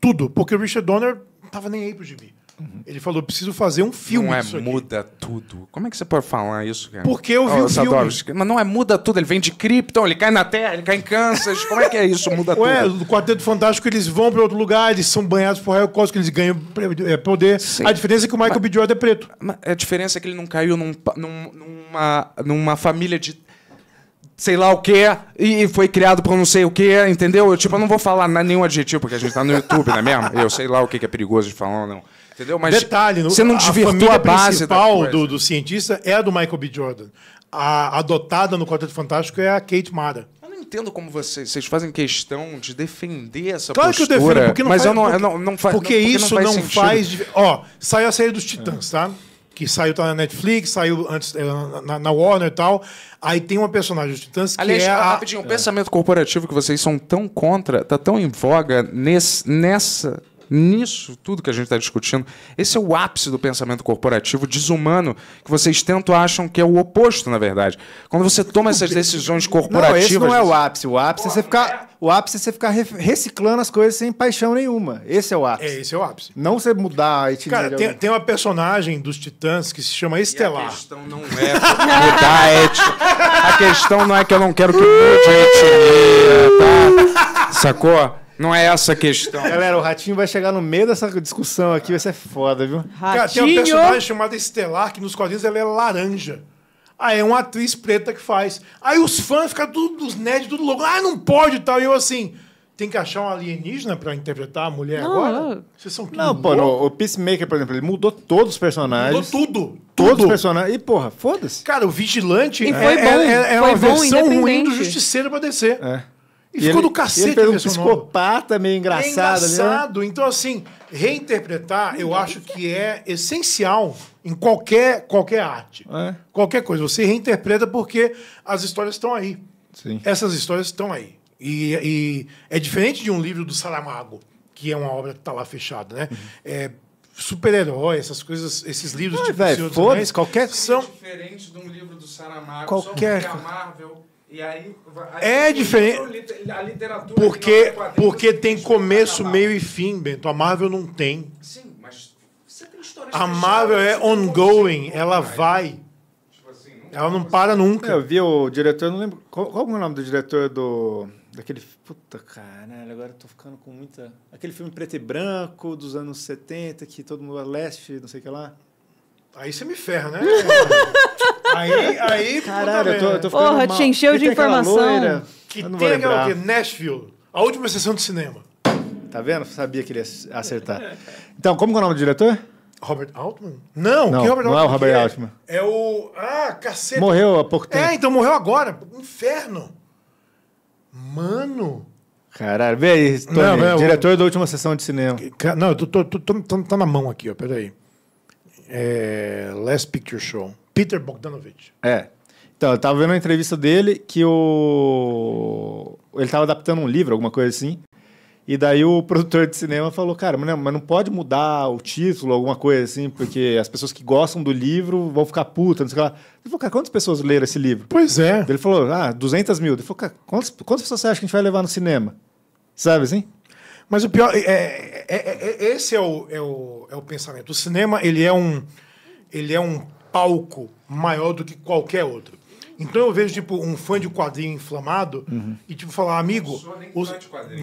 tudo, porque o Richard Donner tava nem aí pro gibi. Uhum. Ele falou: preciso fazer um filme. Não é muda tudo. Como é que você pode falar isso, cara? Porque eu vi oh, o filme. Mas não é muda tudo, ele vem de Krypton, ele cai na Terra, ele cai em Kansas. Como é que é isso? Muda Ué, tudo. Ué, do Quarteto Fantástico eles vão para outro lugar, eles são banhados por raio cósmico, eles ganham é, poder. Sim. A diferença é que o Michael mas, B. Jordan é preto. A diferença é que ele não caiu num, num, numa, numa família de sei lá o que e foi criado por não sei o que entendeu? Eu, tipo, eu não vou falar nenhum adjetivo, porque a gente tá no YouTube, não é mesmo? Eu sei lá o que é perigoso de falar ou não. Entendeu? Mas Detalhe, você não divertiu a, a base principal do, do cientista é a do Michael B. Jordan. A adotada no Quarteto Fantástico é a Kate Mara Não entendo como vocês, vocês fazem questão de defender essa claro postura. Claro que eu defendo, porque não mas faz, eu não, porque, não, não, faz, porque, porque isso não faz. faz ó, saiu a série dos Titãs, é. tá? Que saiu tá na Netflix, saiu antes eh, na, na, Warner e tal. Aí tem uma personagem dos Titãs que Aliás, é a... rapidinho, o é. pensamento corporativo que vocês são tão contra, tá tão em voga nesse, nessa nisso tudo que a gente está discutindo. Esse é o ápice do pensamento corporativo desumano que vocês tanto acham que é o oposto, na verdade. Quando você toma essas decisões corporativas. Não, esse não é o ápice. O ápice é você ficar. O ápice é você ficar reciclando as coisas sem paixão nenhuma. Esse é o ápice. É, esse é o ápice. Não você mudar a itinerária. Cara, tem, tem, uma personagem dos Titãs que se chama Estelar. E a questão não é mudar a ética. A questão não é que eu não quero que mude a etnia, tá? Sacou? Não é essa a questão. Galera, o Ratinho vai chegar no meio dessa discussão aqui, vai ser foda, viu? Ratinho. Cara, tem um personagem chamado Estelar, que nos quadrinhos ele é laranja. Aí é uma atriz preta que faz. Aí os fãs ficam tudo dos nerds, tudo louco. Ah, não pode e tal. E eu assim tem que achar um alienígena para interpretar a mulher não, agora? Não. Vocês são que Não, pô, o, o Peacemaker, por exemplo, ele mudou todos os personagens. Mudou tudo. Todos tudo. os personagens. E, porra, foda-se. Cara, o Vigilante e é, é, é, é, é uma versão ruim do Justiceiro pra descer. É. E, e ficou do cacete. Ele um psicopata meio engraçado. É engraçado. Né? Então, assim, reinterpretar, eu acho que é essencial em qualquer, qualquer arte. É. Qualquer coisa. Você reinterpreta porque as histórias estão aí. Sim. Essas histórias estão aí. E, e, é diferente de um livro do Saramago, que é uma obra que está lá fechada, né? Uhum. É, super-herói, essas coisas, esses livros de tipo qualquer são é diferente de um livro do Saramago, qualquer... É a Marvel e aí, é diferente. porque porque tem começo, meio e fim, Bento. A Marvel não tem. Sim, mas você tem história A Marvel é ongoing, ela vai. Tipo assim, ela não para nunca. É, eu vi o diretor, não lembro. Qual, qual é o nome do diretor do. Daquele. Puta caralho, agora eu tô ficando com muita. Aquele filme preto e branco dos anos 70, que todo mundo é leste, não sei o que lá. Aí você me ferra, né? Aí, aí. Caralho, eu tô, eu tô ficando Porra, mal. te encheu de informação. que tem o quê? Nashville. A última sessão de cinema. Tá vendo? Sabia que ele ia acertar. Então, como é o nome do diretor? Robert Altman? Não, não que Robert não Altman? Não é o Robert é- Altman. É o. Ah, cacete. Morreu há pouco é, tempo. É, então morreu agora. Inferno. Mano. Caralho, vê aí, Tony, não, não, é diretor eu... da última sessão de cinema. Não, eu tô, tô, tô, tô, tô, tô na mão aqui, ó, peraí. É... Last Picture Show. Peter Bogdanovich. É. Então, eu tava vendo uma entrevista dele que o. Ele tava adaptando um livro, alguma coisa assim. E daí o produtor de cinema falou, cara, mas não pode mudar o título, alguma coisa assim, porque as pessoas que gostam do livro vão ficar putas, não sei o que lá. Ele falou, cara, quantas pessoas leram esse livro? Pois é. Ele falou, ah, 200 mil. Ele falou, cara, quantas, quantas pessoas você acha que a gente vai levar no cinema? Sabe assim? Mas o pior, é, é, é, é esse é o, é, o, é o pensamento. O cinema, ele é um, ele é um palco maior do que qualquer outro. Então eu vejo, tipo, um fã de quadrinho inflamado uhum. e, tipo, falar, amigo. Não os...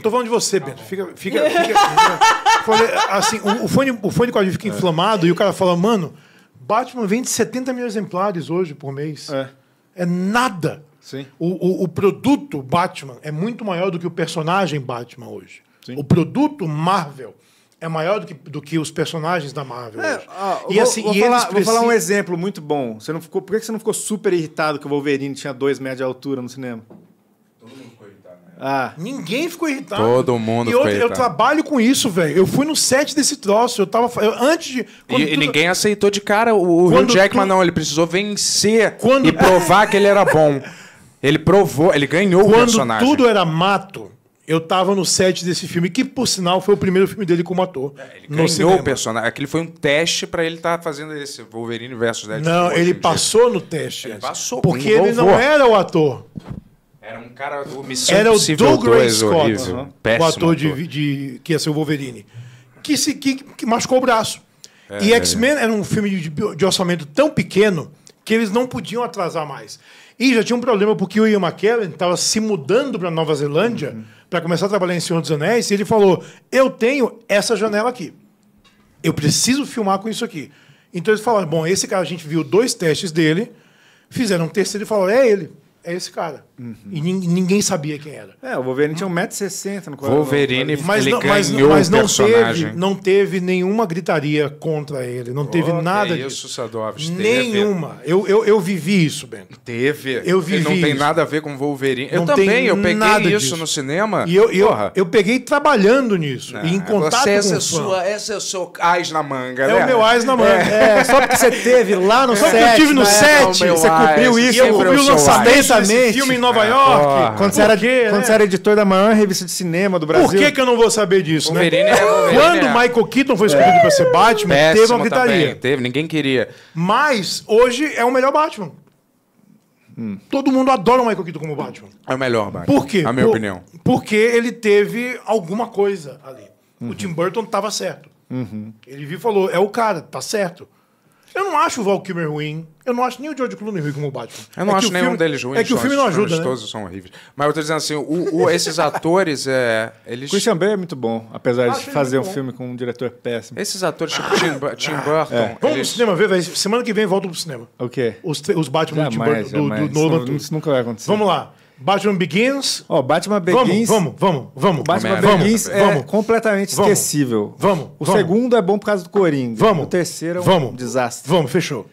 tô falando de você, Bento. Tá fica. fica, fica... Né? Falei, assim, o, o, fã de, o fã de quadrinho fica é. inflamado e o cara fala, mano, Batman vende 70 mil exemplares hoje por mês. É. É nada. Sim. O, o, o produto Batman é muito maior do que o personagem Batman hoje. Sim. O produto Marvel é maior do que, do que os personagens da Marvel. É, ah, e vou, assim, vou, e falar, precisam... vou falar um exemplo muito bom. Você não ficou, por que você não ficou super irritado que o Wolverine tinha dois metros de altura no cinema? Todo mundo ficou irritado. Né? Ah. Ninguém ficou irritado. Todo mundo e eu, ficou irritado. Eu trabalho com isso, velho. Eu fui no set desse troço. Eu tava. Eu, antes de. E, tu... e, ninguém aceitou de cara o, o Hugh Jackman, tu... não. Ele precisou vencer quando... e provar que ele era bom. Ele provou, ele ganhou quando o personagem. Quando tudo era mato eu tava no set desse filme, que por sinal foi o primeiro filme dele como ator. É, ele ganhou cinema. o personagem. Aquele foi um teste para ele estar tá fazendo esse Wolverine versus Deadpool. Não, ele passou no teste. Ele passou. Porque ele não era o ator. Era um cara do Missão Era o Doug Scott, uhum. o ator, de, de, que ia ser o Wolverine, que, se, que, que machucou o braço. É, e é X-Men é. era um filme de, de, orçamento tão pequeno que eles não podiam atrasar mais. E já tinha um problema porque o Ian McKellen estava se mudando para Nova Zelândia. Uhum para começar a trabalhar em Senhor dos Anéis, e ele falou: Eu tenho essa janela aqui. Eu preciso filmar com isso aqui. Então eles falaram: Bom, esse cara a gente viu dois testes dele, fizeram um terceiro e falaram: É ele, é esse cara. Uhum. E ninguém sabia quem era. É, o Wolverine tinha 1,60m no quadradão. Wolverine, mas ele não, mas, ganhou mas não teve, não teve nenhuma gritaria contra ele, não teve oh, nada é disso. Sadovski, nenhuma. Eu, eu, eu vivi isso, Bento. Teve. Eu vivi. E não tem isso. nada a ver com Wolverine. Não eu também, eu peguei isso disso. no cinema. E eu, eu, eu peguei trabalhando nisso não, é, e em contato você, com essa é sua, essa é o seu ás na manga, É o né? meu ás na manga. É. é. só porque você teve lá no set. Só que eu tive no né? set, é você cobriu isso, eu é cobri o lançamento desse Nova é. York? Quando você, era, quê, né? quando né? você era editor da maior revista de cinema do Brasil. Por que, que eu não vou saber disso, né? É quando o é. Michael Keaton foi escolhido é. ser Batman, Péssimo teve uma gritaria. Também. Teve, ninguém queria. Mas hoje é o melhor Batman. Hum. Todo mundo adora o Michael Keaton como Batman. É o melhor Batman. Por quê? A minha Por, opinião. Porque ele teve alguma coisa ali. Uhum. O Tim Burton tava certo. Uhum. Ele viu e falou: é o cara, tá certo. Eu não acho o Val Kilmer ruim. Eu não acho nem o George Clooney ruim como o Batman. Eu não é acho nenhum filme... deles ruim. É que o filme não ajuda. Os né? todos são horríveis. Mas eu tô dizendo assim, o, o, esses atores, é, eles. Christian Bale é muito bom, apesar de fazer um bom. filme com um diretor péssimo. Esses atores, tipo Tim, Tim ah, Burton. É. Eles... Vamos pro cinema ver, velho. Semana que vem volta pro cinema. O quê? Os, os Batman jamais, do Tim Burton, do, do, do Isso nunca vai acontecer. Vamos lá. Batman Begins. Ó, oh, Batman Begins. Vamos, vamos, vamos. É vamos. Batman Begins vamos, é vamos, completamente vamos, esquecível. Vamos. O segundo é bom por causa do Coringa. Vamos. O terceiro é um vamos, desastre. Vamos, fechou.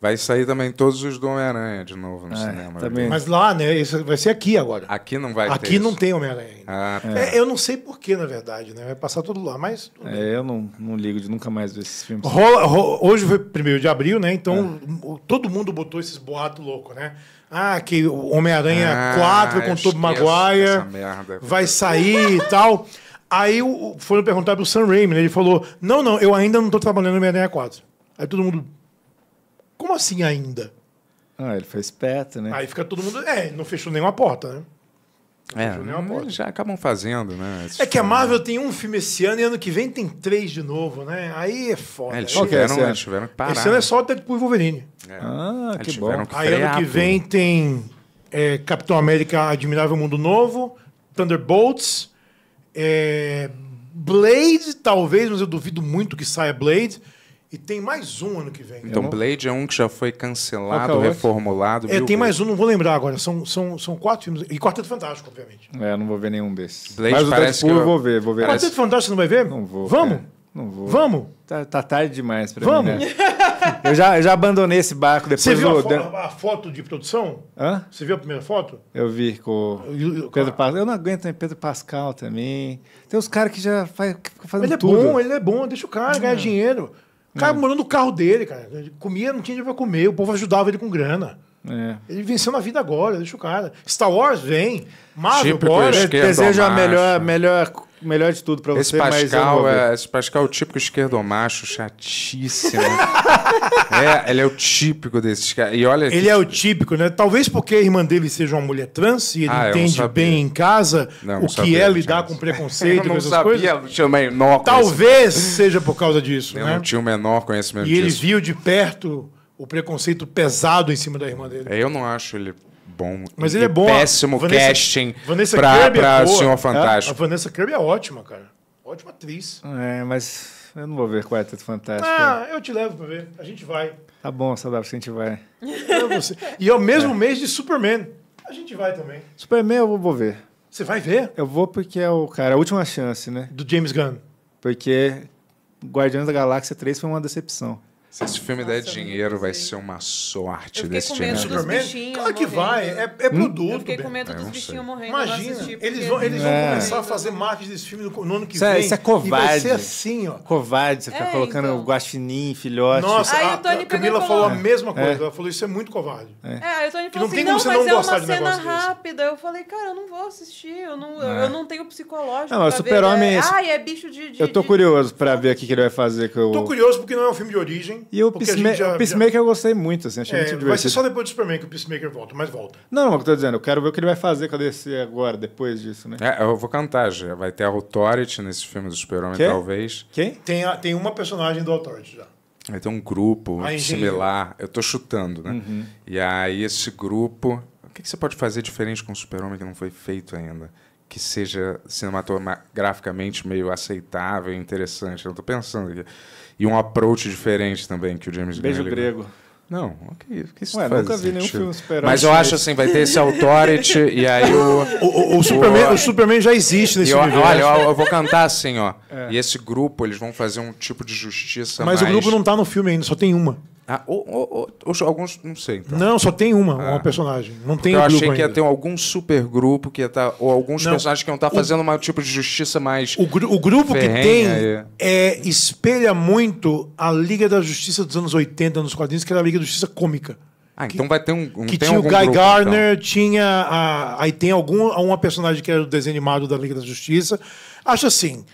Vai sair também todos os do Homem-Aranha de novo no é, cinema. Também. Né? Mas lá, né? Isso vai ser aqui agora. Aqui não vai Aqui não isso. tem Homem-Aranha. Ah, tá. é, eu não sei porquê, na verdade, né? Vai passar tudo lá, mas. É, eu não, não ligo de nunca mais ver esses filmes. Rola, hoje foi 1 de abril, né? Então é. todo mundo botou esses boatos loucos, né? Ah, que Homem-Aranha ah, 4 com Tobey Maguire vai sair e tal. Aí foram perguntar pro Sam Raimi, né? ele falou: Não, não, eu ainda não tô trabalhando no Homem-Aranha 4. Aí todo mundo. Como assim ainda? Ah, ele foi esperto, né? Aí fica todo mundo. É, não fechou nenhuma porta, né? É, é já acabam fazendo, né? É que a Marvel tem um filme esse ano e ano que vem tem três de novo, né? Aí é foda. É, eles, é tiveram, é? eles tiveram que parar. Esse ano é né? só o Deadpool e Wolverine. É. Ah, eles que bom. Que Aí ano que vem tem é, Capitão América Admirável Mundo Novo, Thunderbolts, é, Blade, talvez, mas eu duvido muito que saia Blade. E tem mais um ano que vem. Então, né? Blade é um que já foi cancelado, é reformulado. É, tem mais um, não vou lembrar agora. São, são, são quatro filmes. E Quarteto Fantástico, obviamente. É, não vou ver nenhum desses. Blade Mas parece o Deadpool eu... eu vou ver. Vou ver Quarteto parece... Fantástico não vai ver? Não vou. Vamos? É, não vou. Vamos? Tá, tá, tarde demais pra Vamos. mim. Né? eu, já, eu já abandonei esse barco depois Você viu do... a, fo a, foto de produção? Hã? Você viu a primeira foto? Eu vi com o Pedro Pascal. Eu não aguento nem Pedro Pascal também. Tem uns caras que já faz, fazem ele tudo. Ele é bom, ele é bom. Deixa o cara hum. ganhar é. dinheiro. O cara é. morando no carro dele, cara. Ele comia, não tinha dinheiro pra comer, o povo ajudava ele com grana. É. Ele venceu na vida agora, deixa o cara. Star Wars vem. Marvel, bora. Deseja a melhor, melhor melhor de tudo pra esse você, Pascal mas é, Esse Pascal é o típico esquerdomacho, chatíssimo. é, ele é o típico desses caras. E olha... Ele que... é o típico, né? Talvez porque a irmã dele seja uma mulher trans e ele ah, entende bem em casa não, o que é lidar com preconceito e essas sabia, coisas. Tinha menor Talvez seja por causa disso, Eu né? não tinha o menor conhecimento e disso. E ele viu de perto o preconceito pesado em cima da irmã dele. É, eu não acho ele bom. Mas ele é, é bom. Péssimo Vanessa, casting Vanessa pra, é pra é Senhor Fantástico. É, a Vanessa Kirby é ótima, cara. Ótima atriz. É, mas eu não vou ver Quarteto Fantástico. Ah, eu te levo pra ver. A gente vai. Tá bom, saudável, a gente vai. e é o mesmo é. mês de Superman. A gente vai também. Superman eu vou ver. Você vai ver? Eu vou porque é o cara, a última chance, né? Do James Gunn. Porque Guardiões da Galáxia 3 foi uma decepção. Se esse filme Nossa, der dinheiro, vai ser uma sorte desse filme. Superman? Claro que vai. É, é produto. Eu fiquei com medo dos bichinhos morrendo. Imagina, eles, vão, eles vão é. começar a fazer marketing desse filme no, no ano que isso é, vem. isso é covarde. E vai ser assim, ó. Covarde, você ficar tá é, colocando então. guaxinim, filhote. Nossa, aí, a, a Camila falou, a mesma é. coisa. Ela falou, isso é muito covarde. É, aí o Tony falou assim, não, mas é uma cena rápida. Eu falei, cara, eu não vou assistir. Eu não tenho psicológico Não, né? é super-homem. Ai, é bicho de... Eu tô curioso pra ver o que ele vai fazer. Tô curioso porque não é um filme de origem. E o, Peacemaker, já, o Peacemaker já... eu gostei muito, assim, achei é, muito divertido. Vai ser só depois do Superman que o Peacemaker volta, mas volta. Não, não, o que eu tô dizendo, eu quero ver o que ele vai fazer com a DC agora, depois disso, né? É, eu vou cantar já. Vai ter a Authority nesse filme do Super-Homem, talvez. Quem? Tem, tem uma personagem do Authority já. Vai ter um grupo similar. Eu tô chutando, né? Uhum. E aí esse grupo... O que, você pode fazer diferente com o Super-Homem que não foi feito ainda? que seja cinematograficamente meio aceitável, interessante. Eu estou pensando aqui. E um approach diferente também que o James Gunn. Beijo grego. Não, que, que isso Ué, faz nunca vi sentido. nenhum filme super Mas eu acho assim, vai ter esse Authority e aí o... O, o, o Superman, o, o, Superman já existe nesse eu, universo. Olha, eu, eu, vou cantar assim, ó. É. E esse grupo, eles vão fazer um tipo de justiça Mas mais... o grupo não tá no filme ainda, só tem uma. Ah, ou, ou, ou, ou, alguns, não sei. Então. Não, só tem uma, ah. uma personagem. Não tem Eu achei que ia ter algum supergrupo que ia tá, ou alguns não. personagens que iam estar tá fazendo o, uma tipo de justiça mais. O, gru, o grupo que tem aí. é, espelha muito a Liga da Justiça dos anos 80 nos quadrinhos, que era a Liga da Justiça cômica. Ah, que, então vai ter um. um que tinha o Guy grupo, Garner, então. tinha. A, aí tem algum, uma personagem que era o desenho animado da Liga da Justiça. Acho assim.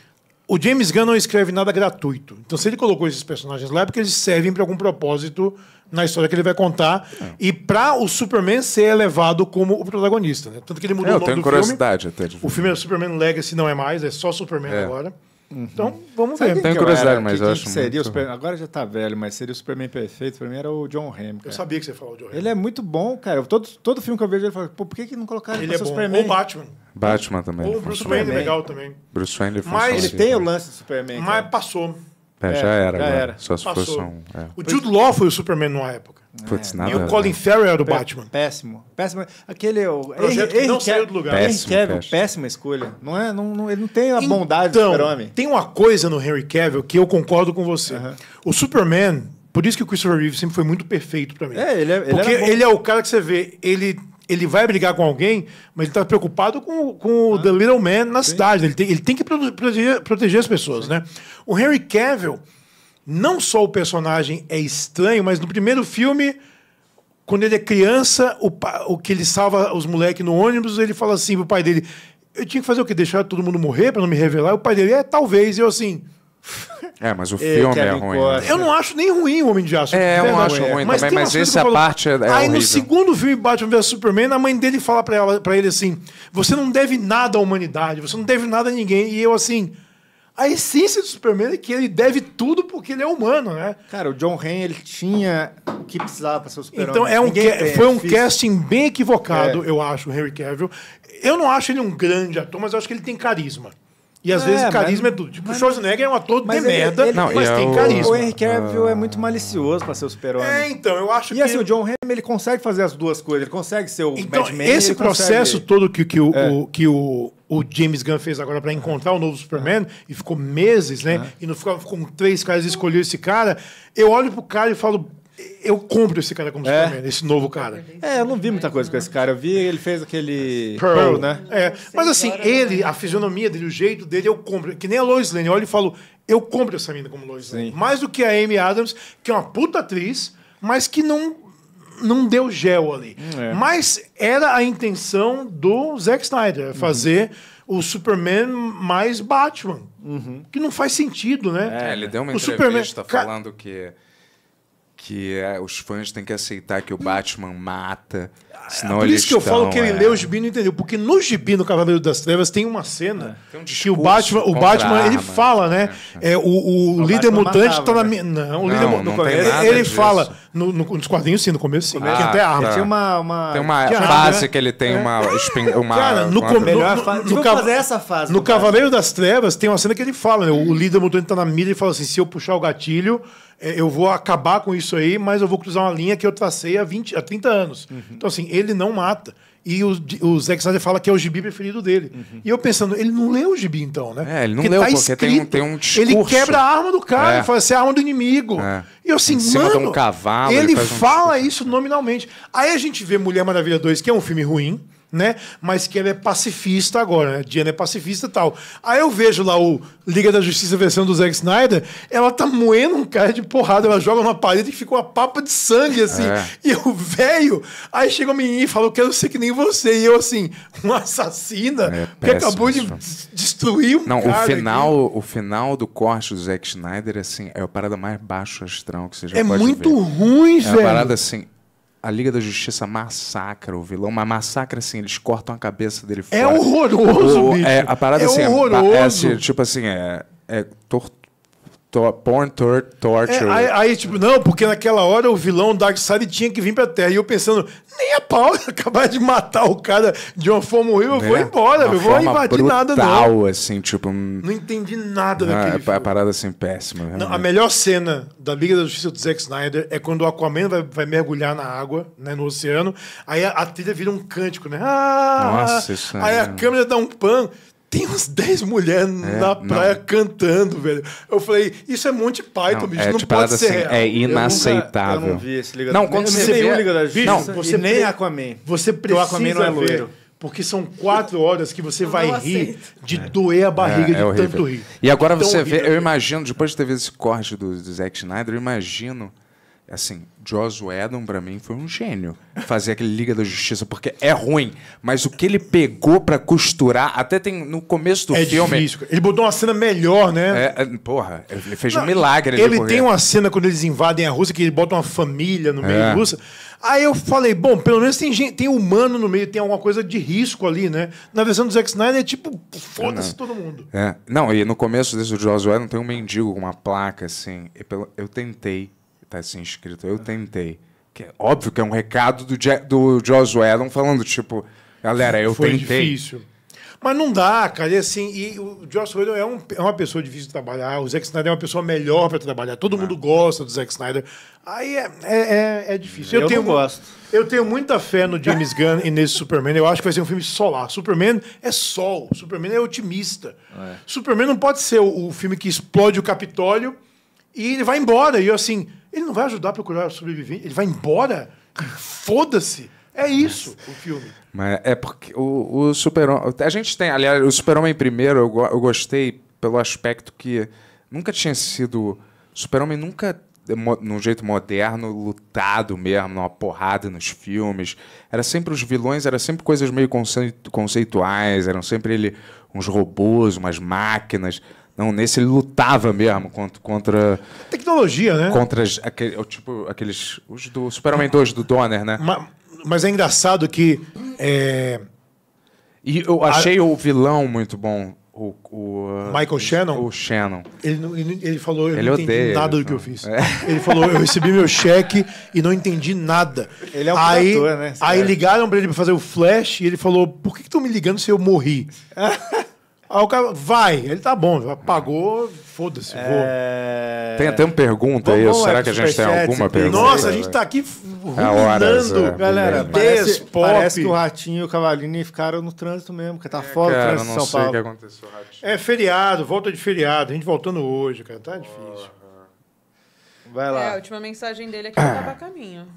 O James Gunn não escreve nada gratuito. Então, se ele colocou esses personagens lá, é porque eles servem para algum propósito na história que ele vai contar. É. E para o Superman ser elevado como o protagonista. Né? Tanto que ele mudou é, o nome do filme. Eu tenho curiosidade até. De... O filme é Superman Legacy, não é mais, é só Superman é. agora. Uhum. Então, vamos Sabe ver. Tenho curiosidade, mas que, eu acho que seria muito... Agora já tá velho, mas seria o Superman perfeito para mim era o John Ram Eu sabia que você falou o John Hamm. Ele é muito bom, cara. Todo, todo filme que eu vejo, ele fala, pô, por que, que não colocaram ele é bom. Superman? Ou Batman. Batman também. Ou é Bruce Wayne é legal também. Bruce Wayne é Mas ele tem o lance do Superman. Mas cara. passou. É, é, já era. Já agora. era. Só se Passou. fosse um. É. O Jude Law foi o Superman numa época. Putz, é. nada. E o Colin Farrell era o Batman. Péssimo. Péssimo. Aquele. O projeto Henry, que não saiu do lugar. Péssimo, Henry Cavill, péssimo. péssima escolha. Não é, não, não, ele não tem a então, bondade do super-homem. Tem uma coisa no Henry Cavill que eu concordo com você. Uh -huh. O Superman, por isso que o Christopher Reeve sempre foi muito perfeito para mim. É, ele é, ele Porque ele é o cara que você vê, ele ele vai brigar com alguém, mas ele está preocupado com, com ah, o The Little Man na sim. cidade. Ele tem, ele tem que proteger, proteger as pessoas, sim. né? O Henry Cavill, não só o personagem é estranho, mas no primeiro filme, quando ele é criança, o, o que ele salva os moleques no ônibus, ele fala assim pro pai dele: Eu tinha que fazer o quê? Deixar todo mundo morrer para não me revelar? E o pai dele é talvez. E eu assim. É, mas o e é, filme é Kevin é ruim. Né? Costa. Eu não acho nem ruim o Homem de Aço. É, eu não acho é. ruim mas também, mas essa parte é Aí horrível. no segundo filme Batman vs Superman, a mãe dele fala pra, ela, pra ele assim, você não deve nada à humanidade, você não deve nada a ninguém. E eu assim... A essência do Superman é que ele deve tudo porque ele é humano, né? Cara, o John Henry, ele tinha o que precisava para ser o Superman. Então, é um foi um difícil. casting bem equivocado, é. eu acho, o Henry Cavill. Eu não acho ele um grande ator, mas eu acho que ele tem carisma. E às é, vezes o carisma é tipo, mas, é do. Tipo, o Schwarzenegger é um ator de merda, ele, não, mas tem é o, carisma. O Henry Cavill ah. é muito malicioso pra ser o super-homem. É, então, eu acho e, que. E assim, o John Hamm, ele consegue fazer as duas coisas. Ele consegue ser o então, Esse processo consegue... todo que, que, o, é. o, que o, o James Gunn fez agora para encontrar o novo Superman, ah. e ficou meses, né? Ah. E não ficou com três caras escolher esse cara. Eu olho pro cara e falo, eu compro esse cara como é? Superman, esse novo cara. É, eu não vi muita coisa com esse cara. Eu vi, ele fez aquele. Pearl, Pearl né? É. Mas assim, ele, a fisionomia dele, o jeito dele, eu compro. Que nem a Lois Lane. Eu olho e falo, eu compro essa menina como Lois Lane. Mais do que a Amy Adams, que é uma puta atriz, mas que não, não deu gel ali. Hum, é. Mas era a intenção do Zack Snyder, é uhum. fazer o Superman mais Batman. Uhum. Que não faz sentido, né? É, ele deu uma o entrevista Superman... falando que que é, os fãs têm que aceitar que o Batman mata Senão Por isso que eu falo que ele é... leu o gibi e não entendeu. Porque no gibi, no Cavaleiro das Trevas, tem uma cena é, tem um que o Batman, o Batman ele fala, né? É, é. é, o, o, o líder Batman mutante está na. Né? Não, o líder mutante. Não ele, ele fala. No, no, nos quadrinhos, sim, no começo, sim. Ah, tem até arma. Tá. É, tem uma, uma. Tem uma fase né? que ele tem é. uma, uma. Cara, no, começo. no, fazer essa fase. No Cavaleiro das Trevas, tem uma cena que ele fala, né? O líder mutante está na mira e fala assim: se eu puxar o gatilho eu vou acabar com isso aí, mas eu vou cruzar uma linha que eu tracei há, 20, há 30 anos. Uhum. Então, assim, ele não mata. E o, o Zack Snyder fala que é o gibi preferido dele. Uhum. E eu pensando, ele não leu o gibi então, né? É, ele não porque leu, tá porque tem um, tem um Ele quebra a arma do cara, é. ele fala, assim, é a arma do inimigo. É. E eu assim, mano, um cavalo, ele, ele fala isso nominalmente. Aí a gente vê Mulher Maravilha 2, que é um filme ruim, né? Mas que ela é pacifista agora, né? Diana é pacifista e tal. Aí eu vejo lá o Liga da Justiça versão do Zack Snyder, ela tá moendo um cara de porrada, ela joga uma parede que ficou uma papa de sangue, assim. É. E o velho, aí chega o menino e fala, eu quero ser que nem você. E eu, assim, uma assassina é, que acabou de destruir um Não, cara o final, aqui. o final do corte do Zack Snyder, assim, é a parada mais baixo astral que você já é pode muito ruim, é velho. É uma parada, assim, a Liga da Justiça massacra o vilão, mas massacra assim, eles cortam a cabeça dele é fora. É horroroso, o, é, bicho. É, a parada é assim, é assim horroroso. É, é, tipo assim, é, é tor To porn tor torture. É, aí, aí, tipo, não, porque naquela hora o vilão Darkseid tinha que vir pra Terra. E eu pensando, nem a pau, acabar de matar o cara de uma forma horrível, eu né? vou embora, eu vou né? invadir brutal, nada, não. assim, tipo... Hum. Não entendi nada não, ah, daquele é, A parada, assim, péssima. Não, a melhor cena da Liga da Justiça do Zack Snyder é quando o Aquaman vai, vai mergulhar na água, né, no oceano, aí a, a trilha vira um cântico, né? Ah, Nossa, isso aí. Aí é... a câmera dá um pano tem uns 10 mulheres é, na praia não. cantando, velho. Eu falei, isso é Monty Python, não, bicho, é, não tipo, pode ser assim, É inaceitável. Eu, nunca, eu não vi esse Não, quando você vê... Liga da Justiça, não, você e nem pre... Aquaman. Você precisa o Aquaman não é Porque são quatro horas que você vai rir de é. doer a barriga é, de é tanto rir. E agora você então, vê, eu imagino, depois de ter visto esse corte do, do Zack Snyder, eu imagino assim, Joss Whedon para mim foi um gênio fazer aquele Liga da Justiça, porque é ruim, mas o que ele pegou para costurar, até tem no começo do é filme. Difícil. Ele botou uma cena melhor, né? É, é porra, ele fez Não, um milagre. Ele tem uma cena quando eles invadem a Rússia, que ele bota uma família no meio é. da Rússia. Aí eu falei, bom, pelo menos tem, gente, tem humano no meio, tem alguma coisa de risco ali, né? Na versão do Zack Snyder é tipo, foda-se todo mundo. É. Não, e no começo desse Joss Whedon tem um mendigo com uma placa, assim, eu tentei tá assim escrito, eu tentei. Que é óbvio que é um recado do, Je do Joss Whedon falando, tipo, galera, eu Foi tentei. difícil. Mas não dá, cara. E assim, e o Joss Whedon é, um, é uma pessoa difícil de trabalhar, o Zack Snyder é uma pessoa melhor para trabalhar. Todo não. mundo gosta do Zack Snyder. Aí é, é, é, é difícil. Eu, eu tenho, gosto. Eu tenho muita fé no James Gunn e nesse Superman. Eu acho que vai ser um filme solar. Superman é sol. Superman é otimista. É. Superman não pode ser o, o filme que explode o Capitólio e ele vai embora. E eu assim ele não vai ajudar a procurar sobrevivente, ele vai embora. Foda-se. É isso o filme. Mas é porque o, o Super-Homem. A gente tem, aliás, o Super-Homem primeiro eu, eu gostei pelo aspecto que nunca tinha sido. Super-Homem nunca num jeito moderno, lutado mesmo, numa porrada nos filmes. Era sempre os vilões, era sempre coisas meio conceituais, eram sempre ele uns robôs, umas máquinas. Não, nesse ele lutava mesmo contra. contra Tecnologia, né? Contra as, aquele, tipo, aqueles. Os do Superman 2 do Donner, né? Mas, mas é engraçado que. É... E eu achei A... o vilão muito bom. O, o, Michael Shannon? O Shannon. Ele, ele, ele falou, eu ele não entendi odeia, nada do que eu fiz. Né? É. Ele falou, eu recebi meu cheque e não entendi nada. Ele é um aí, criador, né? Aí é. ligaram pra ele pra fazer o flash e ele falou, por que tu me ligando se eu morri? Aí o cara vai, ele tá bom, pagou, foda-se, é... Tem até uma pergunta aí, será que a gente tem alguma pergunta? Nossa, a gente tá aqui é ruminando, é, galera. Parece, parece que o Ratinho e o Cavalini ficaram no trânsito mesmo, que tá é, fora cara, do trânsito de São Paulo. Não sei o que aconteceu, Ratinho. É feriado, volta de feriado, a gente voltando hoje, cara, tá difícil. Vai lá. É, a última mensagem dele é que ele tava tá a caminho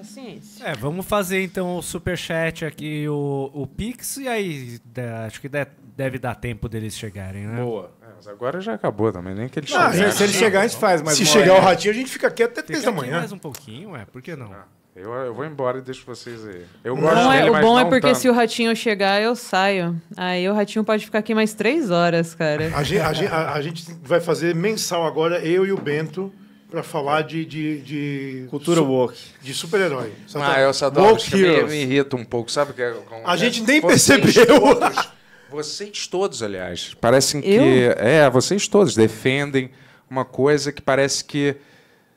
paciência. É, vamos fazer então o superchat aqui, o, o Pix, e aí acho que deve dar tempo deles chegarem, né? Boa. É, mas agora já acabou também, nem que eles ah, cheguem Se eles chegarem, a gente faz mas Se chegar hora. É. o ratinho, a gente fica aqui até três da manhã. mais um pouquinho, é, por que não? Ah. Eu, eu, vou embora e deixo vocês aí. Eu gosto não, é, dele, O bom é porque tanto. se o ratinho chegar, eu saio. Aí o ratinho pode ficar aqui mais três horas, cara. A gente, a, a, a gente vai fazer mensal agora, eu e o Bento, para falar de, de, de cultura su, woke, de super-herói. Ah, eu adoro. Woke me, me irrita um pouco, sabe? Que, é com, a gente nem percebeu. Todos, vocês todos, aliás, parecem eu? que é, vocês todos defendem uma coisa que parece que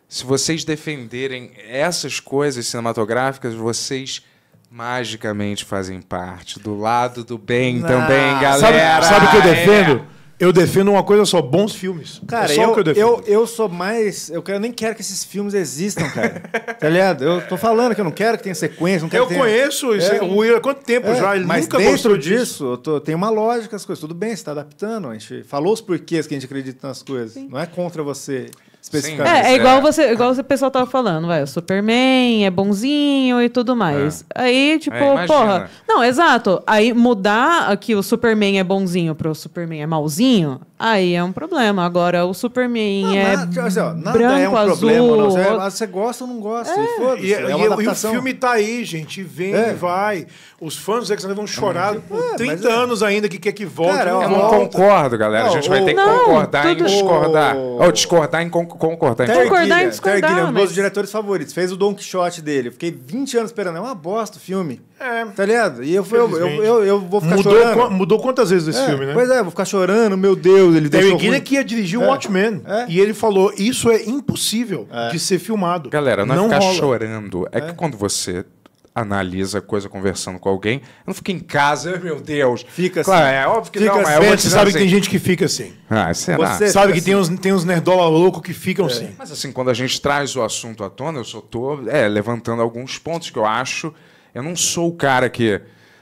se vocês defenderem essas coisas cinematográficas, vocês magicamente fazem parte do lado do bem ah, também, galera. Sabe, sabe o que eu defendo? É. Eu defendo uma coisa só, bons filmes. É cara, é só eu, que eu defendo. Eu, eu sou mais. Eu, quero, eu nem quero que esses filmes existam, cara. tá ligado? Eu tô falando que eu não quero que tenha sequência, não quero Eu que tenha... conheço isso, é, o Will há quanto tempo é, já? Ele mas nunca dentro disso, disso. Eu tô, tem uma lógica as coisas. Tudo bem, você tá adaptando. A gente falou os porquês que a gente acredita nas coisas. Sim. Não é contra você especificamente. É, é, é igual você, igual o pessoal tava falando, vai, o Superman é bonzinho e tudo mais. É. Aí, tipo, é, porra. Não, exato. Aí mudar que o Superman é bonzinho pro Superman é malzinho, Aí é um problema. Agora, o Superman não, é nada, assim, ó, nada branco, é um azul, problema. Não. Você, é- você gosta ou não gosta. É. E, e, é e, o filme tá aí, gente. Vem, é. vai. Os fãs do x vão chorar é, por é, 30 anos ainda que quer que volte. Cara, eu não volta. concordo, galera. Não, a gente vai ter que concordar em discordar. Ou discordar em con concordar. Ter concordar em discordar. Terguilha, mas... um dos diretores favoritos. Fez o Don Quixote dele. Fiquei 20 anos esperando. É uma bosta o filme. É. Tá ligado? E eu, eu, eu, eu, vou ficar mudou, chorando. mudou quantas vezes esse é, filme, né? Pois é, vou ficar chorando, meu Deus, ele Terry Gilliam que ia dirigir é. o Watchmen. É. E ele falou, isso é impossível de ser filmado. Galera, não, não ficar rola. chorando. É, que quando você analisa a coisa conversando com alguém, não fica em casa, meu Deus. Fica assim. Claro, é óbvio que fica não, assim. Você sabe assim. que tem gente que fica assim. Ah, será? Você sabe que assim. tem uns, tem uns nerdola louco que ficam é. assim. Mas assim, quando a gente traz o assunto à tona, eu só tô é, levantando alguns pontos que eu acho eu não sou o cara que.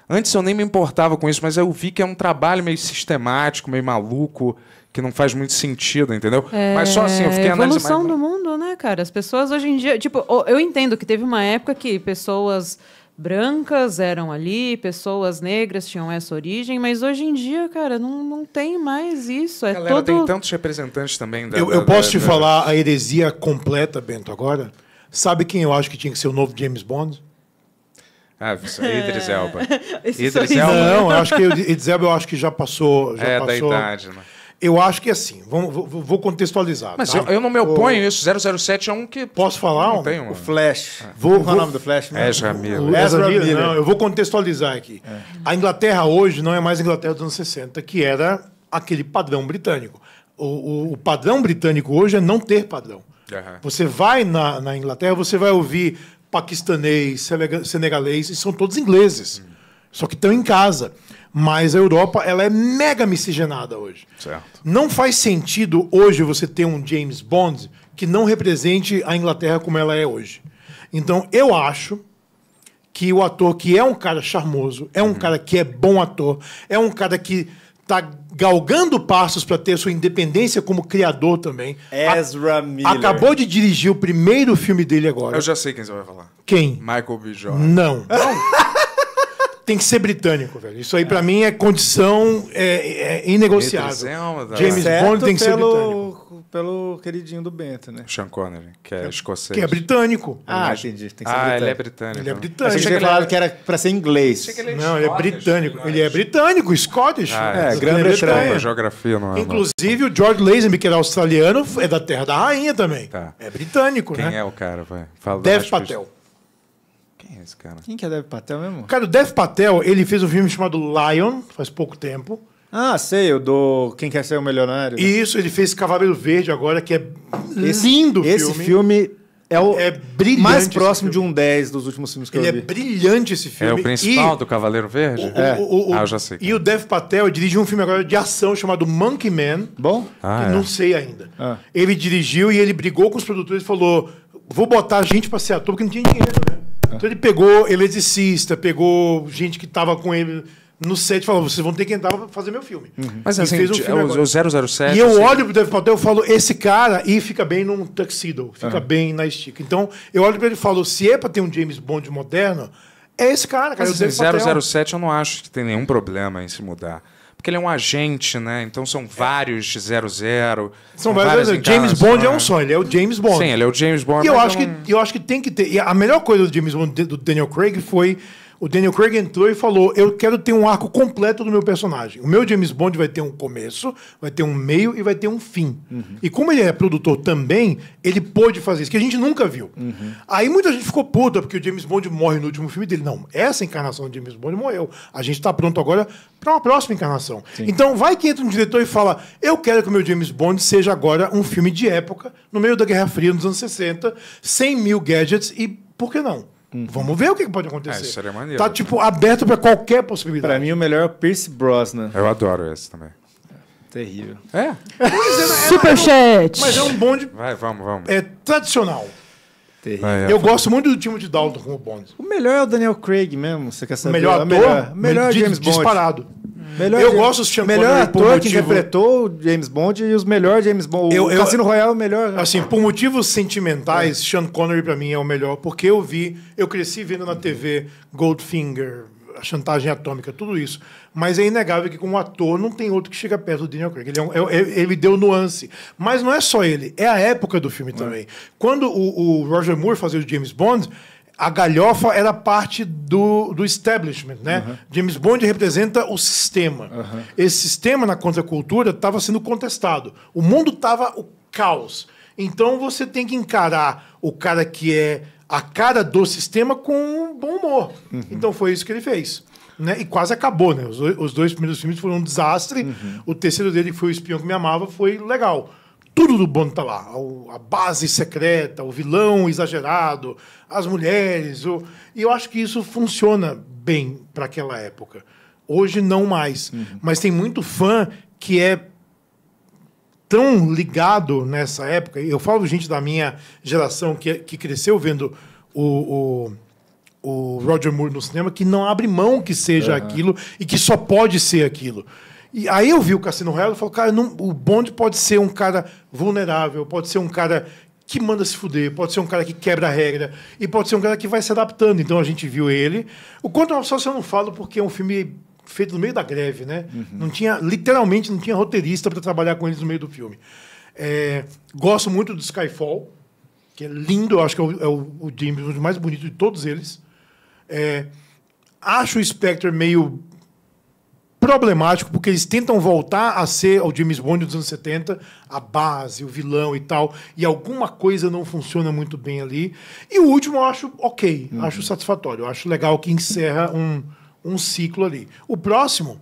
Antes eu nem me importava com isso, mas eu vi que é um trabalho meio sistemático, meio maluco, que não faz muito sentido, entendeu? É... Mas só assim, eu fiquei analisando. A evolução analisando... do mundo, né, cara? As pessoas hoje em dia. Tipo, eu entendo que teve uma época que pessoas brancas eram ali, pessoas negras tinham essa origem, mas hoje em dia, cara, não, não tem mais isso. É Galera, todo... tem tantos representantes também. Da, eu, da, eu posso da, te falar a heresia completa, Bento, agora? Sabe quem eu acho que tinha que ser o novo James Bond? Ah, Idris é. Elba. Idris Elba. Não, eu acho que Idris Elba eu acho que já passou. Já é, passou. da idade, né? Eu acho que é assim, vamos, vou contextualizar. Mas tá? eu, eu, não me oponho o... isso, 007 é um que. Posso falar? Um, tem um, o Flash. Ah. Vou, é Qual vou... o nome do Flash? É Ezra Miller. Ezra Miller, não, eu vou contextualizar aqui. É. A Inglaterra hoje não é mais a Inglaterra dos anos 60, que era aquele padrão britânico. O, o, o padrão britânico hoje é não ter padrão. Uhum. Você vai na, na Inglaterra, você vai ouvir paquistanês, senegalês, e são todos ingleses. Hum. Só que estão em casa. Mas a Europa ela é mega miscigenada hoje. Certo. Não faz sentido hoje você ter um James Bond que não represente a Inglaterra como ela é hoje. Então eu acho que o ator que é um cara charmoso, é um uhum. cara que é bom ator, é um cara que tá galgando passos para ter sua independência como criador também. Ezra Miller. Acabou de dirigir o primeiro filme dele agora. Eu já sei quem você vai falar. Quem? Michael B. Jordan. Não. Não. Tem que ser britânico, velho. Isso aí, é. para mim, é condição é, é inegociável. Tá James Bond tem que ser britânico pelo queridinho do Bento, né? Sean Connery, que é, é escocês. Que é britânico. Ah, ah entendi. Tem que ser ah, ele é britânico. Ele é britânico. Achei que ele que era para ser inglês. É não, ele é britânico. Né? Ele é britânico, Scottish. Ah, é, é Grã-Bretanha. É Geografia não é. Inclusive, o George Lazenby, que era australiano, é da terra da rainha também. Tá. É britânico, Quem né? Quem é o cara, vai? Fala Dev Patel. Quem é esse cara? Quem que é Dev Patel mesmo? Cara, o Dev Patel, ele fez um filme chamado Lion, faz pouco tempo. Ah, sei, o do Quem Quer Ser o Milionário. Né? Isso, ele fez Cavaleiro Verde agora, que é lindo esse filme. Esse filme é o é brilhante mais próximo de um 10 dos últimos filmes que ele eu é vi. Ele é brilhante esse filme. É o principal e do Cavaleiro Verde? O, é. o, o, ah, eu já sei. E o é. Dev Patel dirige um filme agora de ação chamado Monkey Man. Bom. Ah, é. Não sei ainda. Ah. Ele dirigiu e ele brigou com os produtores e falou: vou botar gente para ser ator porque não tinha dinheiro, né? Ah. Então ele pegou eletricista, pegou gente que estava com ele no set falou: vocês vão ter que entrar para fazer meu filme. Uhum. Mas assim, fez um é filme o, o 007. E eu assim. olho pro David Patel e falo: esse cara e fica bem num tuxedo, fica uhum. bem na estica. Então eu olho para ele e falo: se é para ter um James Bond moderno, é esse cara, cara. Mas, é assim, 007 eu não acho que tem nenhum problema em se mudar porque ele é um agente, né? Então são é. vários 00. São vários. James Bond é né? um só, ele é o James Bond. Sim, ele é o James Bond. E eu acho, que, eu acho que tem que ter. E a melhor coisa do James Bond do Daniel Craig foi o Daniel Craig entrou e falou: Eu quero ter um arco completo do meu personagem. O meu James Bond vai ter um começo, vai ter um meio e vai ter um fim. Uhum. E como ele é produtor também, ele pôde fazer isso, que a gente nunca viu. Uhum. Aí muita gente ficou puta, porque o James Bond morre no último filme dele. Não, essa encarnação do James Bond morreu. A gente está pronto agora para uma próxima encarnação. Sim. Então vai que entra um diretor e fala: Eu quero que o meu James Bond seja agora um filme de época, no meio da Guerra Fria, nos anos 60, 100 mil gadgets e por que não? Uhum. Vamos ver o que pode acontecer. É, seria maneiro. Tá, tipo, aberto para qualquer possibilidade. Para mim, o melhor é o Pierce Brosnan. Eu adoro esse também. Terrível. É? Superchat! Mas é um bonde... Vai, vamos, vamos. É tradicional. Terrível. É, eu gosto muito do time de Dalton como Bond. O melhor é o Daniel Craig mesmo, você quer saber? O melhor ator, é o melhor, melhor James Bond. Disparado. Melhor eu gosto de Sean melhor ator motivo... que interpretou James Bond e os melhores James Bond. Eu, o Casino Cassino Royale é o melhor. Né? Assim, por motivos sentimentais, é. Sean Connery para mim é o melhor, porque eu vi, eu cresci vendo na TV Goldfinger, a chantagem atômica, tudo isso. Mas é inegável que, como ator, não tem outro que chega perto do Daniel Craig. Ele, é um, é, é ele deu nuance. Mas não é só ele, é a época do filme também. É. Quando o, o Roger Moore fazia o James Bond, a galhofa era parte do, do establishment, né? Uhum. James Bond representa o sistema. Uhum. Esse sistema na contracultura estava sendo contestado. O mundo estava o caos. Então você tem que encarar o cara que é a cara do sistema com um bom humor. Uhum. Então foi isso que ele fez. Né? E quase acabou, né? Os, os dois primeiros filmes foram um desastre. Uhum. O terceiro dele, que foi O Espião que Me Amava, foi legal tudo do bom está lá. A base secreta, o vilão exagerado, as mulheres. O... E eu acho que isso funciona bem para aquela época. Hoje não mais. Uhum. Mas tem muito fã que é tão ligado nessa época. Eu falo gente da minha geração que, que cresceu vendo o, o, o Roger Moore no cinema, que não abre mão que seja uhum. aquilo e que só pode ser aquilo. E aí eu vi o Cassino Royale e falei, cara, não, o Bond pode ser um cara vulnerável, pode ser um cara que manda se fuder, pode ser um cara que quebra a regra, e pode ser um cara que vai se adaptando. Então a gente viu ele. O Contra of Sócio eu não falo porque é um filme feito no meio da greve, né? Uhum. Não tinha, literalmente, não tinha roteirista para trabalhar com eles no meio do filme. É, gosto muito do Skyfall, que é lindo, eu acho que é o, é o, o mais bonito de todos eles. É, acho o Spectre meio problemático, porque eles tentam voltar a ser o James Bond dos anos 70, a base, o vilão e tal, e alguma coisa não funciona muito bem ali. E o último eu acho ok, uhum. acho satisfatório, eu acho legal que encerra um, um ciclo ali. O próximo.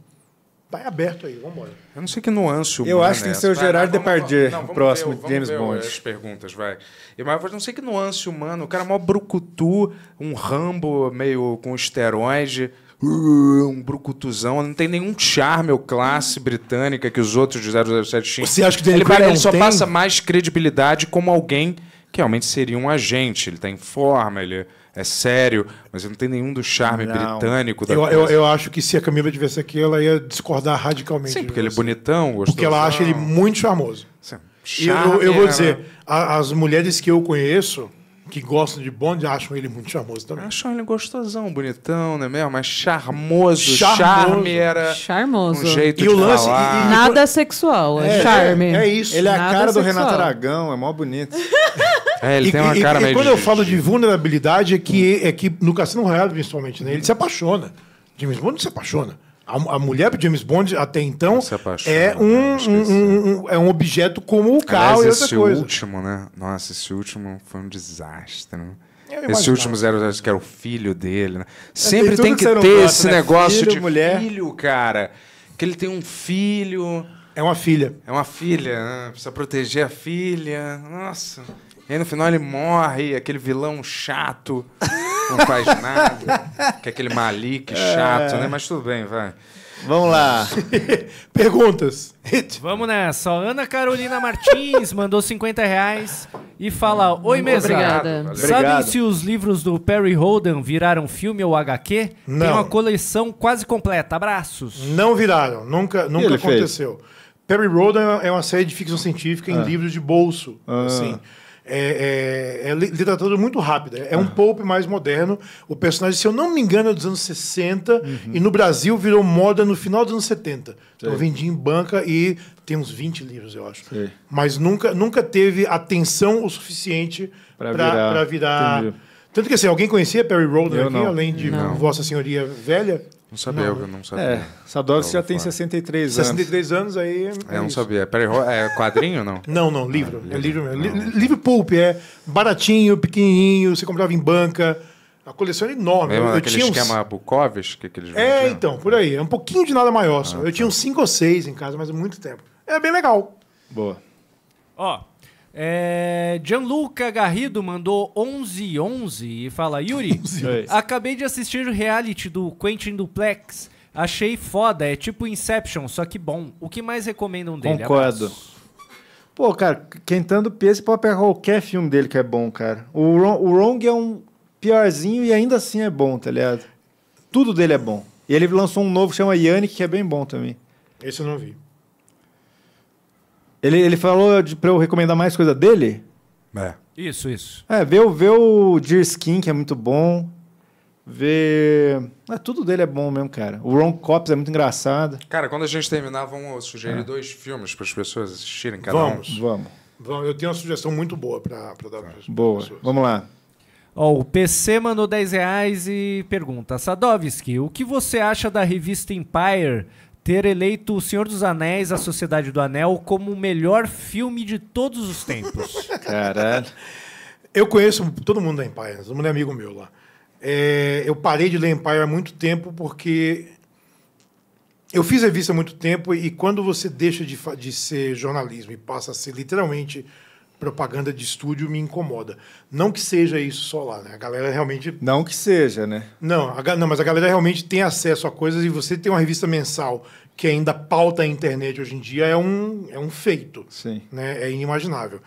Tá aberto aí, vamos embora. Eu não sei que nuance o Eu acho que é tem que ser o Gerard Depardieu, o próximo ver, James Bond. As perguntas, vai. Eu, mas eu não sei que nuance humano. O cara é mó brucutu, um rambo meio com esteroide. Uh, um brucutuzão, não tem nenhum charme ou classe britânica que os outros de 007 tinham. Você acha que ele, ele só tem? passa mais credibilidade como alguém que realmente seria um agente. Ele está em forma, ele é sério, mas ele não tem nenhum do charme não. britânico da eu, eu, eu, acho que se a Camila tivesse aqui, ela ia discordar radicalmente. Sim, porque ele é bonitão, gostoso. Porque ela acha ele muito charmoso. Sim. Charme é eu, eu, vou né? dizer, a, as mulheres que eu conheço que gostam de Bond acham ele muito charmoso também. Acham ele gostosão, bonitão, né mesmo? Mas charmoso, charmoso. charme era charmoso. um jeito e de o lance, falar. E, e... Nada sexual, é, é charme. É, é, isso. Ele é Nada a cara sexual. do Renato Aragão, é mó bonito. é, ele e, tem uma cara e, meio E quando de... eu falo de vulnerabilidade é que, é que no Cassino Royale, principalmente, né? Ele se apaixona. James Bond se apaixona. A, a, mulher do James Bond, até então, é um, um, um, é um objeto como o carro Aliás, e outra esse coisa. último, né? Nossa, esse último foi um desastre. Né? Esse último acho que era o filho dele. Né? É, Sempre tem, tem que, que ter gosta, esse né? negócio filho, de mulher. filho, cara. Que ele tem um filho. É uma filha. É uma filha, né? Precisa proteger a filha. Nossa. E aí no final ele morre, aquele vilão chato. não faz nada. que é aquele Malik é. chato, né? Mas tudo bem, vai. Vamos lá. Perguntas. Vamos nessa. Ana Carolina Martins mandou 50 reais e fala: Oi, mesa. Obrigada. Sabem Obrigado. se os livros do Perry Holden viraram filme ou HQ? Não. Tem uma coleção quase completa. Abraços. Não viraram. Nunca, nunca aconteceu. Fez? Perry Holden é uma série de ficção científica ah. em livros de bolso. Ah. Assim é, é, é, literatura muito rápida. É um uhum. pulp mais moderno. O personagem, se eu não me engano, é dos anos 60 uhum. e no Brasil virou moda no final dos anos 70. Sim. Então eu vendi em banca e tem uns 20 livros, eu acho. Sim. Mas nunca, nunca teve atenção o suficiente para virar. Pra virar... Tanto que assim, alguém conhecia Perry Roden aqui, não. além de não. Vossa Senhoria Velha? Não sabia, não, eu não sabia. É, Sadovski já tem 63 anos. 63 anos, aí. É, é não sabia. É Peraí, é quadrinho ou não? não, não, livro. Ah, é livro mesmo. Ah. livro pulp, é baratinho, pequenininho, você comprava em banca. A coleção era enorme. Mesmo eu, eu tinha uns... esquema que eles É, vendiam? então, por aí. É um pouquinho de nada maior só. Ah, eu tá. tinha uns 5 ou 6 em casa, mas há muito tempo. É bem legal. Boa. Ó, é, Gianluca Garrido mandou 11 e fala: Yuri, acabei de assistir o reality do Quentin Duplex. Achei foda, é tipo Inception, só que bom. O que mais recomendam dele? Concordo. Pô, cara, Quentando peso você pode pegar qualquer filme dele que é bom, cara. O Wrong, o Wrong é um piorzinho e ainda assim é bom, tá ligado? Tudo dele é bom. E ele lançou um novo que chama Yannick, que é bem bom também. Esse eu não vi. Ele, ele falou de, pra eu recomendar mais coisa dele? É. Isso, isso. É, vê, o- vê o Deer Skin, que é muito bom. Vê. É, tudo dele é bom mesmo, cara. O Ron Cops é muito engraçado. Cara, quando a gente terminar, vamos sugerir é. dois filmes para as pessoas assistirem cada Vamos. um. Vamos. Vamos, eu tenho uma sugestão muito boa pra, dar tá. para as Boa. Vamos lá. Ó, o PC mandou 10 reais e pergunta: Sadovski, o que você acha da revista Empire ter eleito O Senhor dos Anéis, A Sociedade do Anel, como o melhor filme de todos os tempos. Caralho. Eu conheço todo mundo da Empire, todo mundo é amigo meu lá. É, eu parei de ler Empire há muito tempo porque eu fiz revista há muito tempo e quando você deixa de, de ser jornalismo e passa a ser literalmente propaganda de estúdio me incomoda. Não que seja isso só lá, né? A galera realmente. Não que seja, né? Não, a, não, mas a galera realmente tem acesso a coisas e você tem uma revista mensal que ainda pauta a internet hoje em dia é um, é um feito. Sim. Né? É inimaginável.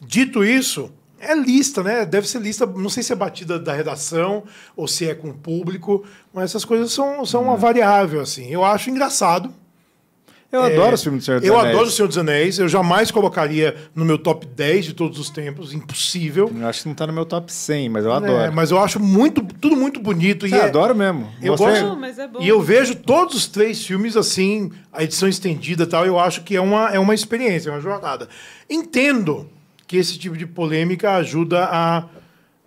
Dito isso, é lista, né? Deve ser lista, não sei se é batida da redação ou se é com o público, mas essas coisas são, são hum. uma variável, assim. Eu acho engraçado, eu é, adoro o filme do Senhor dos eu Anéis. Eu adoro o Senhor dos Anéis. Eu jamais colocaria no meu top 10 de todos os tempos. Impossível. Eu acho que não tá no meu top 100, mas eu adoro. É, mas eu acho muito, tudo muito bonito. Eu é, adoro mesmo. Eu Você... gosto. Não, mas é bom. E eu vejo todos os três filmes assim, a edição estendida e tal. Eu acho que é uma, é uma experiência, é uma jornada. Entendo que esse tipo de polêmica ajuda a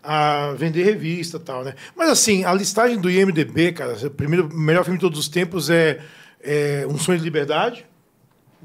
a vender revista e tal, né? Mas assim, a listagem do IMDB, cara, o primeiro melhor filme de todos os tempos é é, Um Sonho de Liberdade.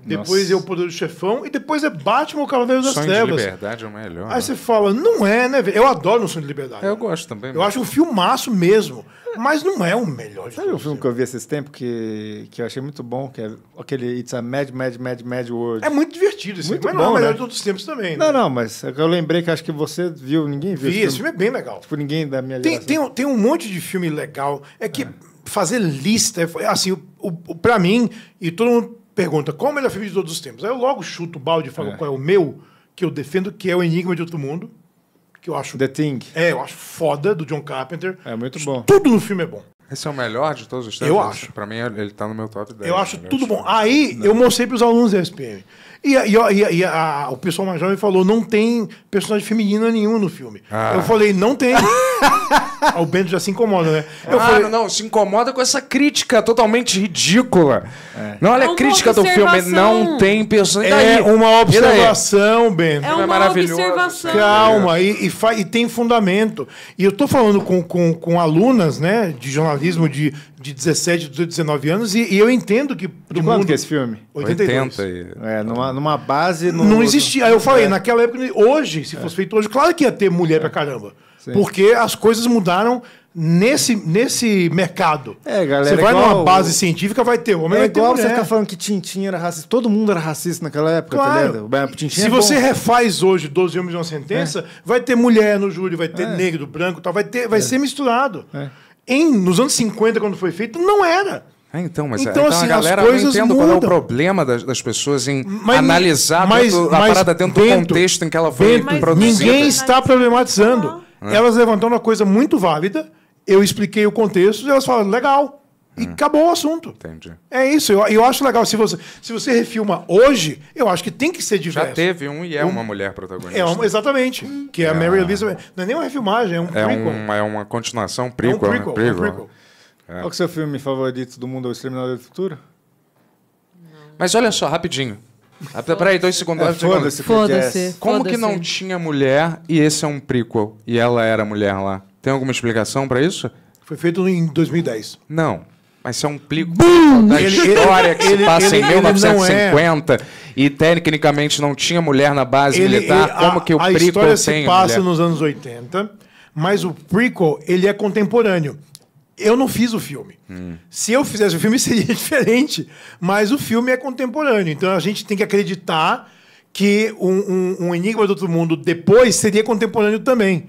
Depois Nossa. é o Poder do Chefão e depois é Batman o Cavaleiro das Sonho Trevas. Sonho de Liberdade é o melhor. Aí né? você fala, não é, né? Eu adoro o Sonho de Liberdade. É, eu gosto também. Eu acho um filmaço mesmo, mas não é o melhor. Sabe um filme que eu vi esses tempos que, que eu achei muito bom, que é aquele It's a Mad, Mad, Mad, Mad World. É muito divertido esse muito filme, mas bom, não é o melhor né? de todos os tempos também. Né? Não, não, mas é eu lembrei que acho que você viu, ninguém viu. Vi, esse filme, é bem legal. Tipo, ninguém da minha tem, geração. Tem, tem um monte de filme legal. É que é. fazer lista, é, assim, para mim, e todo mundo pergunta qual é o melhor filme de todos os tempos. Aí eu logo chuto o balde e falo é. qual é o meu, que eu defendo, que é o Enigma de Outro Mundo. Que eu acho. The Thing. É, eu acho foda do John Carpenter. É muito bom. Tudo no filme é bom. Esse é o melhor de todos os tempos? Eu acho. Pra mim, ele tá no meu top 10. Eu acho tudo bom. Aí, Não. eu mostrei pros alunos da SPM. E, e, e, e a, o pessoal mais jovem falou: não tem personagem feminino nenhum no filme. Ah. Eu falei: não tem. o Bento já se incomoda, né? Eu ah, falei, não, não, se incomoda com essa crítica totalmente ridícula. É. Não, olha é a crítica do filme, é, não tem personagem. É uma observação, Bento. É, é uma é maravilhoso. observação. Calma, e, e, e, tem fundamento. E eu tô falando com, com, com alunas, né, de jornalismo de, de 17, 18, 19 anos, e, e eu entendo que. De quando que é esse filme? 82. 80 e... É, numa, numa base. No... Não existia. Aí eu falei, é. naquela época, hoje, se é. fosse feito hoje, claro que ia ter mulher é. pra caramba. Sim. Porque as coisas mudaram nesse, nesse mercado. É, galera. Você vai igual... numa base científica, vai ter homem. É vai igual você ficar falando que Tintin era racista. Todo mundo era racista naquela época, tá claro. tá ligado? Se é você bom. refaz hoje 12 homens de uma sentença, é. vai ter mulher no júri, vai ter é. negro, branco, tal, vai, ter, vai é. ser misturado. É em, nos anos 50, quando foi feito, não era. É, então, mas é, então, então assim, a galera as não entende qual é o problema das, das pessoas em mas, analisar mas, dentro, mas, a parada dentro, do contexto em que ela foi produzida. Ninguém está problematizando. É. Elas levantaram uma coisa muito válida, eu expliquei o contexto e elas falaram, legal, e hum. acabou o assunto. Entendi. É isso. Eu, eu acho legal. Se você, se você refilma hoje, eu acho que tem que ser diverso. Já teve um e é um, uma mulher protagonista. É uma, exatamente. Que é, a é Mary Elizabeth. Não é nem uma refilmagem, é um é prequel. Um, é uma continuação, prequel. É um prequel. Né? prequel. É um prequel. É. Qual que é o seu filme favorito do mundo? O Exterminador do Futuro? Mas olha só, rapidinho. Até, ah, tá, peraí, dois segundos. É, é, Foda-se. foda assim. Como foda que não tinha mulher e esse é um prequel? E ela era mulher lá? Tem alguma explicação para isso? Foi feito em 2010. Não. Mas isso é um plico da história que ele, se passa ele, em 1950 é. e tecnicamente não tinha mulher na base ele, militar. Ele, como a, que o a prequel história tem se passa mulher? nos anos 80, mas o prequel ele é contemporâneo. Eu não fiz o filme. Hum. Se eu fizesse o filme seria diferente, mas o filme é contemporâneo. Então a gente tem que acreditar que um, um, um Enigma do Outro Mundo depois seria contemporâneo também.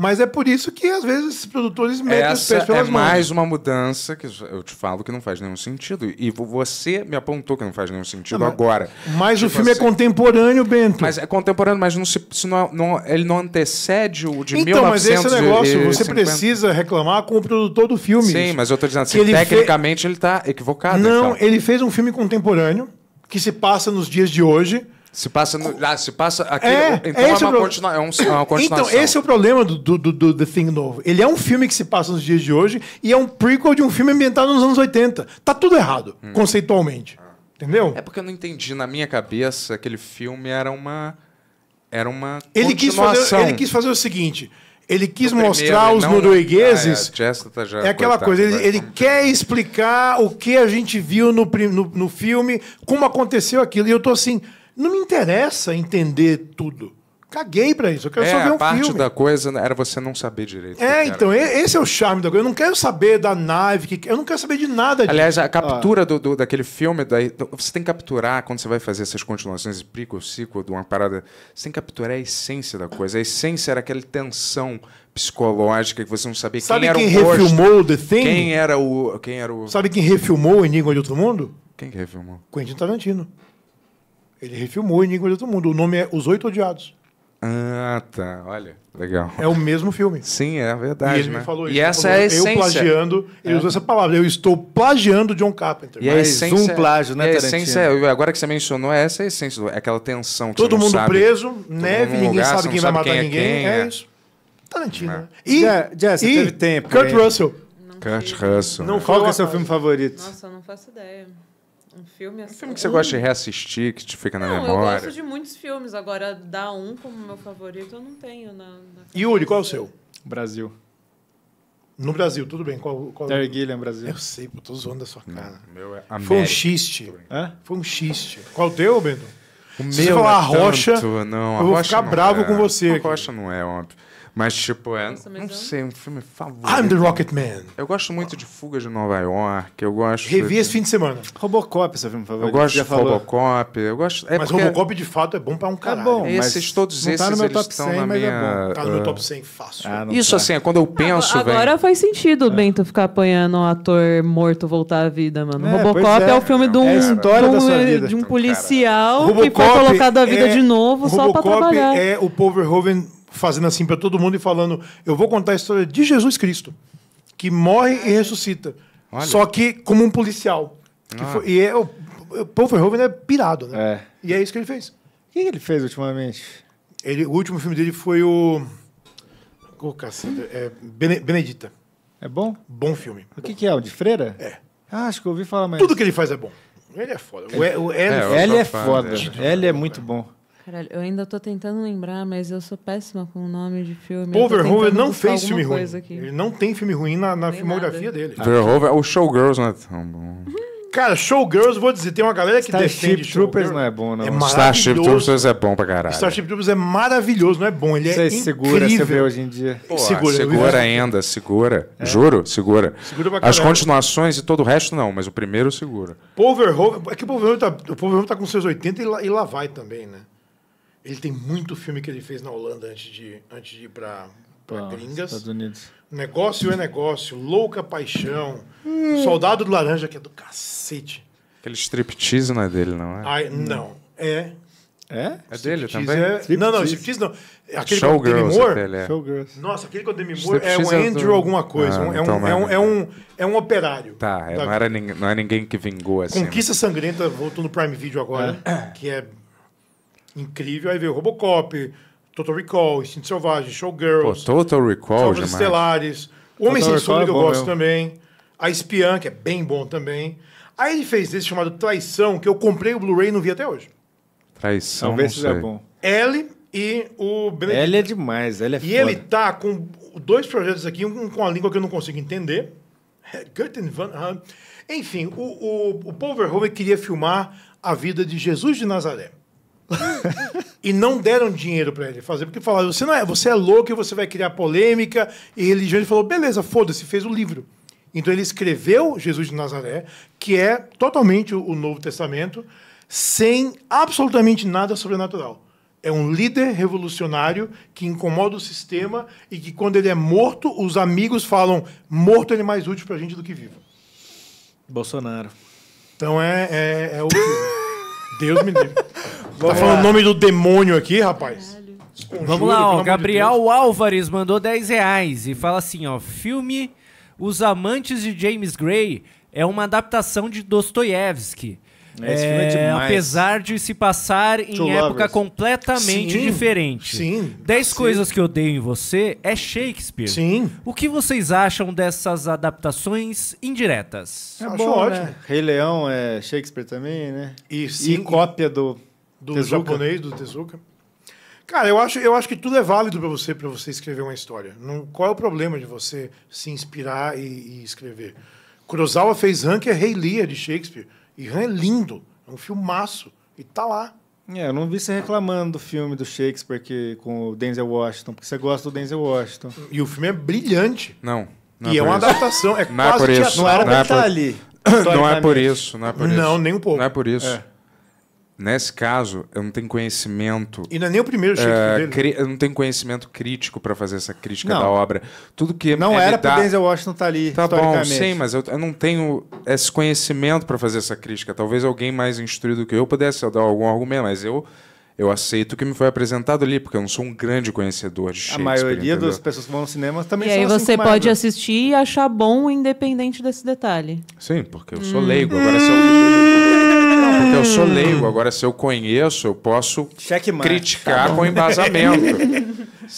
Mas é por isso que às vezes esses produtores metem Essa os pés pelas é mãos. mais uma mudança que eu te falo que não faz nenhum sentido. E você me apontou que não faz nenhum sentido não, agora. Mas tipo o filme assim. é contemporâneo, Bento. Mas é contemporâneo, mas não se, se não, não, ele não antecede o de então, Então, mas esse negócio, você 50. precisa reclamar com o produtor do filme. Sim, mas eu estou dizendo assim, ele tecnicamente fe... ele está equivocado. Não, então. ele fez um filme contemporâneo que se passa nos dias de hoje se passa no, ah, se passa aqui. É, então é, é, uma, continua, é, um, é uma então, continuação. Então, esse é o problema do, do, do, The Thing novo. Ele é um filme que se passa nos dias de hoje e é um prequel de um filme ambientado nos anos 80. Tá tudo errado, hum. conceitualmente. Entendeu? É porque eu não entendi. Na minha cabeça, aquele filme era uma. Era uma. Ele, quis fazer, ele quis fazer o seguinte. Ele quis primeiro, mostrar os não, noruegueses. Ah, é, tá já, é aquela coitado, coisa, ele, ele quer explicar o que a gente viu no, no, no filme, como aconteceu aquilo. E eu tô assim, não me interessa entender tudo. Caguei pra isso, eu quero é, só ver um a parte filme. da coisa né, era você não saber direito. É, então, esse é o charme da coisa. Eu não quero saber da nave, eu não quero saber de nada disso. Aliás, a ah. captura ah. do, do, daquele filme, daí, você tem que capturar, quando você vai fazer essas continuações, prequel, sequel, de uma parada, você tem que capturar a essência da coisa. A essência era aquela tensão psicológica que você não sabia Sabe quem era quem o Sabe quem refilmou The Thing? Quem era o... Quem era o... Sabe quem refilmou o Enigma de Outro Mundo? Quem que refilmou? Quentin Tarantino. Ele refilmou Enigma de Outro Mundo. O nome é Os Oito Odiados. Ah, tá. Olha, legal. É o mesmo filme. Sim, é verdade. Né? E ele né? me falou isso. E essa falou, é a essência. Eu plagiando, ele é. usou essa palavra. Eu estou plagiando John Carpenter. E a essência, um plágio, né, a essência é, Agora que você mencionou, é essa é a essência. É aquela tensão. todo mundo sabe, preso, neve, ninguém lugar, sabe quem vai matar quem é ninguém. Quem, é. é isso. Tarantino. É. E, Já, Jess, teve tempo. Kurt Russell. Não Kurt Russell. Não Qual é o seu filme favorito? Nossa, eu não faço ideia. Um filme assim. Um filme que você gosta de reassistir, que te fica não, na memória. Eu gosto de muitos filmes, agora dar um como meu favorito eu não tenho na. na Yuri, qual é o seu? Brasil. No Brasil, tudo bem. Qual, qual... Terry Gilliam, Brasil. Eu sei, pô, tô zoando da sua cara. Não, meu é América. Foi um xiste. Hã? Foi um xiste. Qual o teu, Bento? O Se meu você falar é rocha, tanto, não, eu vou ficar bravo é. com você. A rocha não é, óbvio. Mas, tipo, é. Não é sei, é um filme favorito. I'm the Rocket Man. Eu gosto muito de Fuga de Nova York. Eu gosto. Revi de... esse fim de semana. Robocop, seu filme favorito. Eu gosto de Robocop. Eu gosto. É mas porque... Robocop, de fato, é bom pra um é caralho. É bom, esses, todos tá esses, tá no meu top 100, na mas minha... É bom. Tá no meu top 100 ah, fácil. Ah, Isso, tá. assim, é quando eu penso. agora faz sentido o Bento ficar apanhando um ator morto voltar à vida, mano. Robocop é, o filme de um, um de um então, policial que foi colocado à vida de novo só pra trabalhar. É o Paul Verhoeven fazendo assim para todo mundo e falando: eu vou contar a história de Jesus Cristo, que morre e ressuscita. Olha. Só que como um policial. Ah. Foi, e é, o, o Paul Verhoeven é pirado, né? É. E é isso que ele fez. O que ele fez ultimamente? Ele, o último filme dele foi o. Oh, cacete, é, assim? é Bene, Benedita. É bom? Bom filme. O que, que é? O de freira? É. Ah, acho que eu ouvi falar mais. Tudo que ele faz é bom. Ele é foda. O, o, o, é, é, L é foda. Ele é muito bom. Caralho, eu ainda tô tentando lembrar, mas eu sou péssima com o nome de filme. Paul Verhoeven não fez filme ruim. Aqui. Ele não tem filme ruim na, na filmografia nada. dele. Verhoeven, é o Showgirls não é tão tá bom. Cara, Showgirls, vou dizer, tem uma galera que Starship defende Starship Troopers não é bom, não. É Starship Troopers é bom pra caralho. Starship Troopers é maravilhoso, não é bom, ele é Você segura, você vê hoje em dia. Pô, segura, segura ainda, segura. É. Juro, segura. segura pra As continuações e todo o resto não, mas o primeiro segura. Verhoeven, é que o Poverhoven tá, tá com seus 80 e lá, e lá vai também, né? Ele tem muito filme que ele fez na Holanda antes de, antes de ir para para gringas. Estados Unidos. Negócio é negócio, louca paixão, hum. soldado do laranja que é do cacete. Aquele striptease não é dele, não é? Ai, não, é. É? É dele também? É... Não, não, striptease não. Aquele Show com o Demi Moore. é. Showgirls. Nossa, aquele com o Demi Moore é, é um Andrew é do... alguma coisa. Ah, um, é, então um, é, é, um, é, um, é um operário. Tá, da... É, tá. não, era, não é ninguém que vingou assim. Conquista né? Sangrenta voltou no Prime Video agora, que é incrível. Aí veio Robocop, Total Recall, Instinto Selvagem, Showgirls. Pô, Total Recall, Salvas Estelares. O Homem Total Sem Sombra, é que eu gosto mesmo. também. A Espiã, que é bem bom também. Aí ele fez esse chamado Traição, que eu comprei o Blu-ray e não vi até hoje. Traição, Vamos ver se é bom. L e o Benedito. L é demais, L é E foda. ele tá com dois projetos aqui, um com a língua que eu não consigo entender. van Enfim, o, o, o Paul Verhoeven queria filmar a vida de Jesus de Nazaré e não deram dinheiro para ele fazer, porque falaram: você não é, você é louco e você vai criar polêmica e religião. Ele falou: beleza, foda-se, fez o um livro. Então ele escreveu Jesus de Nazaré, que é totalmente o Novo Testamento, sem absolutamente nada sobrenatural. É um líder revolucionário que incomoda o sistema e que, quando ele é morto, os amigos falam: morto ele é mais útil para a gente do que vivo. Bolsonaro. Então é, é, é o. Deus me livre. tá falando o nome do demônio aqui, rapaz? Vamos lá, ó. Gabriel de Álvares mandou 10 reais e fala assim, ó. Filme Os Amantes de James Gray é uma adaptação de Dostoiévski. É, esse filme é, é demais. Apesar de se passar em Two época Lovers. completamente Sim, diferente. Sim. 10 Coisas Que Odeio em Você é Shakespeare. Sim. O que vocês acham dessas adaptações indiretas? É Acho bom, né? ótimo. Né? Rei Leão é Shakespeare também, né? E, sim, e cópia do do japonês, do Tezuka. Cara, eu acho, eu acho que tudo é válido para você para você escrever uma história. Não, qual é o problema de você se inspirar e, e escrever? Kurosawa fez Hank é Rei Lear de Shakespeare. E é lindo, é um filmaço. E tá lá. É, eu não vi você reclamando do filme do Shakespeare que, com o Denzel Washington, porque você gosta do Denzel Washington. E o filme é brilhante. Não. não é e é, é uma isso. adaptação, é não é quase é por isso. Não era para é estar ali. Não é por isso, não é por isso. Não, nem um pouco. Não é por isso. É. Nesse caso, eu não tenho conhecimento. E não é nem o primeiro Shakespeare eh, dele. eu não tenho conhecimento crítico para fazer essa crítica não. da obra. Tudo que não é era para Denzel Washington estar tá ali. Tá bom, sim, mas eu, eu não tenho esse conhecimento para fazer essa crítica. Talvez alguém mais instruído que eu pudesse dar algum argumento, mas eu eu aceito o que me foi apresentado ali, porque eu não sou um grande conhecedor de Shakespeare. A maioria entendeu? das pessoas que vão ao cinema também e são E assim aí você assim pode assistir e achar bom independente desse detalhe. Sim, porque eu sou hum. leigo. Agora, se eu Porque eu sou hum. leigo, agora se eu conheço, eu posso Checkmate. Tá criticar tá com embasamento.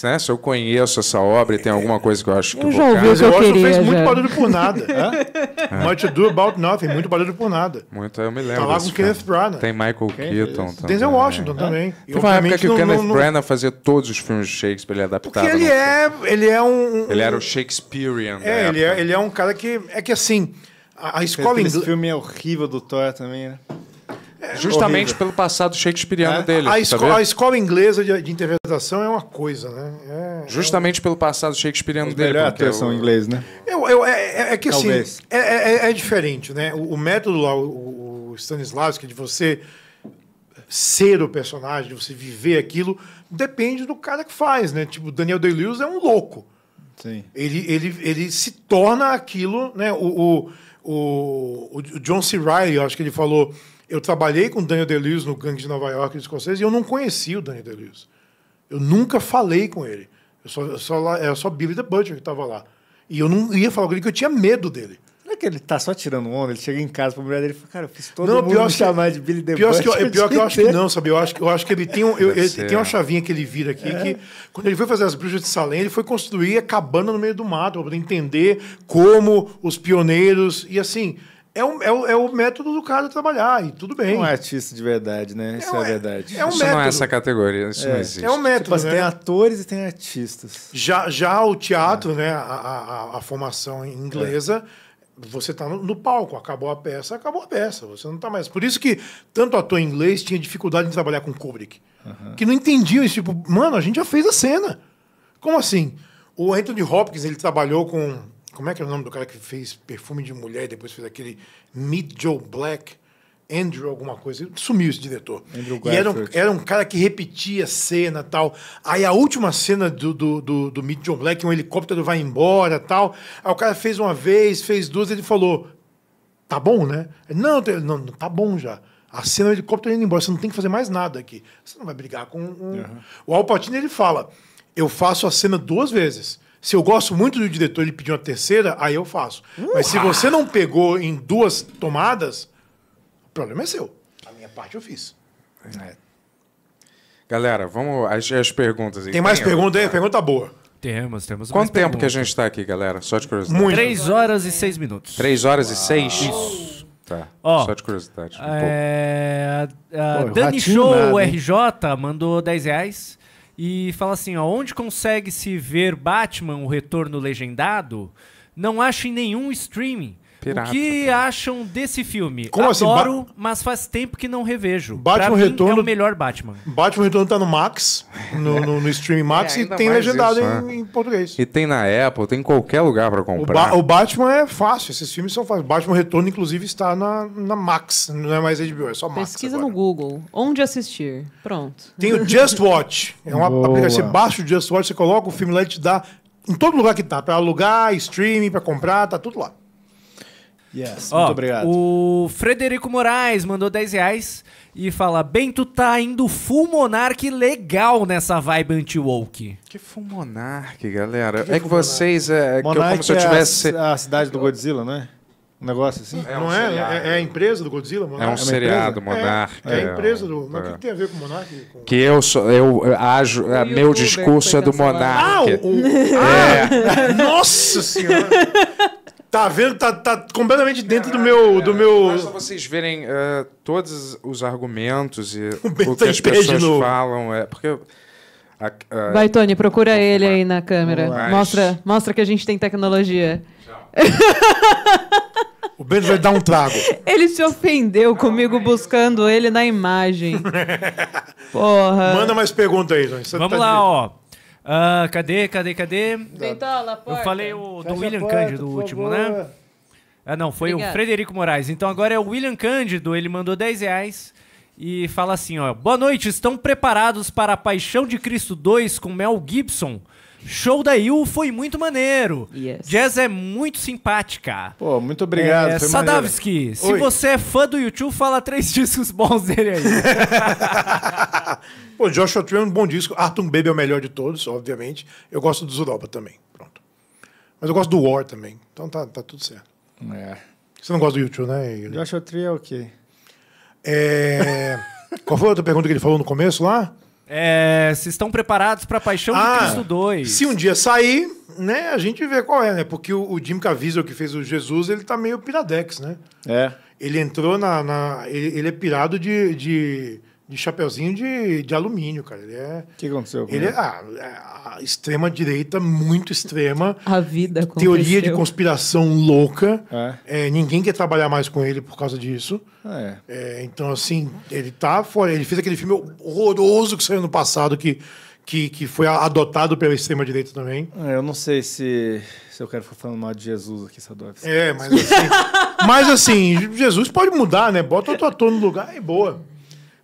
né? Se eu conheço essa obra e tem alguma coisa que eu acho que eu o que eu queria, fez muito barulho por nada. é? Much do About Nothing, muito barulho por nada. Muito, eu me lembro. Tá lá com Kenneth Branagh. Tem Michael Keaton também. Denzel Washington é. também. É. Teve uma época que o Kenneth Branagh fazia todos os filmes de Shakespeare, ele é adaptava. Porque ele é, ele é um, Ele era o Shakespearean É, ele é, ele é um cara que... É que assim, a, a escola... Esse filme é horrível do Thor também, né? É, Justamente horrível. pelo passado shakespeareano é? dele. A, tá esco a, escola inglesa de, de, interpretação é uma coisa, né? É, Justamente é um... pelo passado shakespeareano é dele. Melhor atuação eu... inglês, né? Eu, eu, é, é que assim, Talvez. assim, é, diferente, né? O, o método lá, o, o Stanislavski, de você ser o personagem, de você viver aquilo, depende do cara que faz, né? Tipo, Daniel Day-Lewis é um louco. Sim. Ele, ele, ele se torna aquilo, né? O, o, o, o John C. Reilly, acho que ele falou eu trabalhei com o Daniel Deleuze no Gangue de Nova York dos escoceses e eu não conhecia o Daniel Deleuze. Eu nunca falei com ele. Eu só, eu só, era só Billy the Butcher que estava lá. E eu não ia falar com ele, que eu tinha medo dele. Não é que ele tá só tirando onda, ele chega em casa para mulher dele e fala, cara, eu fiz todo não, mundo pior me é que, chamar de Billy the pior Butcher. É que eu, pior é que eu acho que não, sabe? Eu acho, eu acho que ele tem, um, eu, ele tem uma chavinha que ele vira aqui, é. que quando ele foi fazer as bruxas de Salem, ele foi construir a cabana no meio do mato, para entender como os pioneiros. E assim, é o, é, o, é o método do cara trabalhar, e tudo bem. Um é artista de verdade, né? Isso é, é, é verdade. É um isso método. não é essa categoria, isso é, não existe. É um método. Tipo, assim, né? Tem atores e tem artistas. Já, já o teatro, é. né? A, a, a formação inglesa você está no, palco, acabou a peça, acabou a peça, você não está mais. Por isso que tanto ator inglês tinha dificuldade em trabalhar com Kubrick, uhum. que não entendiam isso, tipo, mano, a gente já fez a cena. Como assim? O Anthony Hopkins, ele trabalhou com como é que é o nome do cara que fez perfume de mulher e depois fez aquele Meet Joe Black? Andrew alguma coisa. Sumiu esse diretor. Andrew e era um, era um cara que repetia cena tal. Aí a última cena do, do, do, do Meet Joe Black, um helicóptero vai embora tal. Aí o cara fez uma vez, fez duas, ele falou: tá bom, né? Não, não, não tá bom já. A cena do helicóptero indo embora, você não tem que fazer mais nada aqui. Você não vai brigar com. Um... Uhum. O Alpatino ele fala: eu faço a cena duas vezes. Se eu gosto muito do diretor e pediu uma terceira, aí eu faço. Uhum. Mas se você não pegou em duas tomadas, o problema é seu. A minha parte eu fiz. É. Galera, vamos as, às perguntas. Aí. Tem mais perguntas aí? Pergunta boa. Temos, temos. Quanto tempo pergunta. que a gente está aqui, galera? Só de curiosidade. Muito. 3 horas e 6 minutos. 3 horas Uau. e 6? Isso. Tá. Ó, Só de curiosidade. Um é... Pouco. A, a Pô, Dani Show nada, RJ mandou 10 reais e fala assim: ó, onde consegue se ver Batman, o retorno legendado? Não acho em nenhum streaming. Pirata. O que acham desse filme? Como assim? Adoro, assim? mas faz tempo que não revejo. Batman pra mim, é o melhor Batman. Batman Retorno tá no Max, no, no, no streaming Max, é, e tem legendado isso, em, né? em, português. E tem na Apple, tem em qualquer lugar para comprar. O, ba o, Batman é fácil, esses filmes são fáceis. Batman Retorno, inclusive, está na, na Max, não é mais HBO, é só Max. Pesquisa agora. no Google, onde assistir. Pronto. Tem o Just Watch. É uma aplicação. Você baixa o Just Watch, você coloca o filme lá e te dá. Em todo lugar que tá, para alugar, streaming, para comprar, tá tudo lá. Yes, Ó, muito obrigado. O Frederico Moraes mandou 10 reais e fala: Bem, tu tá indo full monarque legal nessa vibe anti-woke. Que full monarque, galera. Que é que vocês. É, monarque que eu, como se eu tivesse. É a, a, cidade do Godzilla, né? Um negócio assim? É um não é, é, é? a empresa do Godzilla? Monarque? É um é seriado, é, Monarque. É, a empresa do. Mas o que tem a ver com o Monarque? Com... Que eu, sou, eu ajo. meu discurso é do Monarque. Ah, o, ah, Nossa Senhora! Tá vendo? Tá, tá completamente dentro é, do meu. É, do meu... Basta vocês verem uh, todos os argumentos e o, o que as pessoas falam. É, porque. A, a... Vai, Tony, procura ele aí na câmera. Mas... Mostra, mostra que a gente tem tecnologia. o Bento vai dar um trago. Ele se ofendeu Não, comigo mas... buscando ele na imagem. Porra. Manda mais perguntas aí, Você Vamos tá lá, de... ó. Ah, cadê, cadê, cadê? porta. Eu falei o Fecha do William porta, Cândido, o último, favor. né? Ah, não, foi o Frederico Moraes. Então agora é o William Cândido, ele mandou 10 reais e fala assim, ó. Boa noite, estão preparados para a Paixão de Cristo 2 com Mel Gibson? Show da Yu foi muito maneiro. Yes. Jazz é muito simpática. Pô, muito obrigado. É, Sadavski, se Oi. você é fã do YouTube, fala três discos bons dele aí. Pô, Joshua Tree é um bom disco. Arthur Baby é o melhor de todos, obviamente. Eu gosto do Zuroba também. Pronto. Mas eu gosto do War também. Então tá, tá tudo certo. É. Você não gosta do YouTube, né? Joshua Tree é o quê? É... Qual foi a outra pergunta que ele falou no começo lá? É, se estão preparados para Paixão ah, de Cristo 2. Se um dia sair, né, a gente vê qual é, né? Porque o, o Jim Caviezel, que fez o Jesus, ele tá meio piradex, né? É. Ele entrou na... na ele, ele é pirado de... de de chapeuzinho de, de alumínio, cara. Ele é. O que aconteceu? ele, é, ah, é, a extrema direita, muito extrema. A vida. Aconteceu. Teoria de conspiração louca. É. É, ninguém quer trabalhar mais com ele por causa disso. Ah, é. É, então, assim, ele tá fora. Ele fez aquele filme horroroso que saiu no passado que. Que, que foi adotado pela extrema-direita também. Ah, eu não sei se, se eu quero ficar falando mal de Jesus aqui, Sadovski. É, mas assim, mas assim, Jesus pode mudar, né? Bota outro ator no lugar e boa.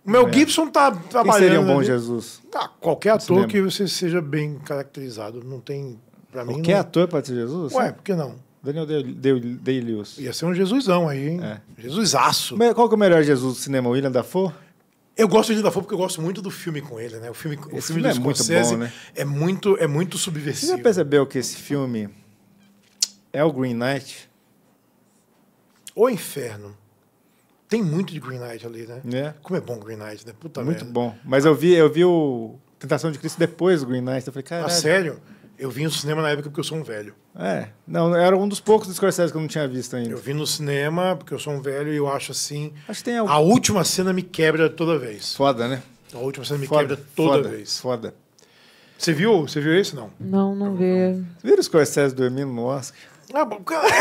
O Mel é. Gibson tá trabalhando. Quem seria um bom ali. Jesus? Tá, qualquer ator que você seja bem caracterizado. Não tem. Pra mim, qualquer não... ator pode ser Jesus? Ué, por que não? Daniel Day-Lewis. Ia ser um Jesusão aí, hein? É. Jesusaço. Qual que é o melhor Jesus do cinema? William Dafoe? Eu gosto de Dafoe porque eu gosto muito do filme com ele, né? O filme, o filme, filme é muito bom, né? é muito, é muito subversivo. Você já percebeu que esse filme é o Green Knight? O Inferno. Tem muito de Green Knight ali, né? É. Como é bom Green Knight, né? Puta muito merda. bom. Mas eu vi, eu vi o Tentação de Cristo depois do Green Knight. Eu falei, cara. Ah, sério? Eu vi no cinema na época porque eu sou um velho. É. Não, era um dos poucos Scorsese que eu não tinha visto ainda. Eu vi no cinema porque eu sou um velho e eu acho assim. Acho que tem algum... A última cena me quebra toda vez. Foda, né? A última cena me foda, quebra toda foda, vez. Foda. Você viu? Você viu isso não? Não, não vi. viu o Scorsese dormindo no Oscar? Ah,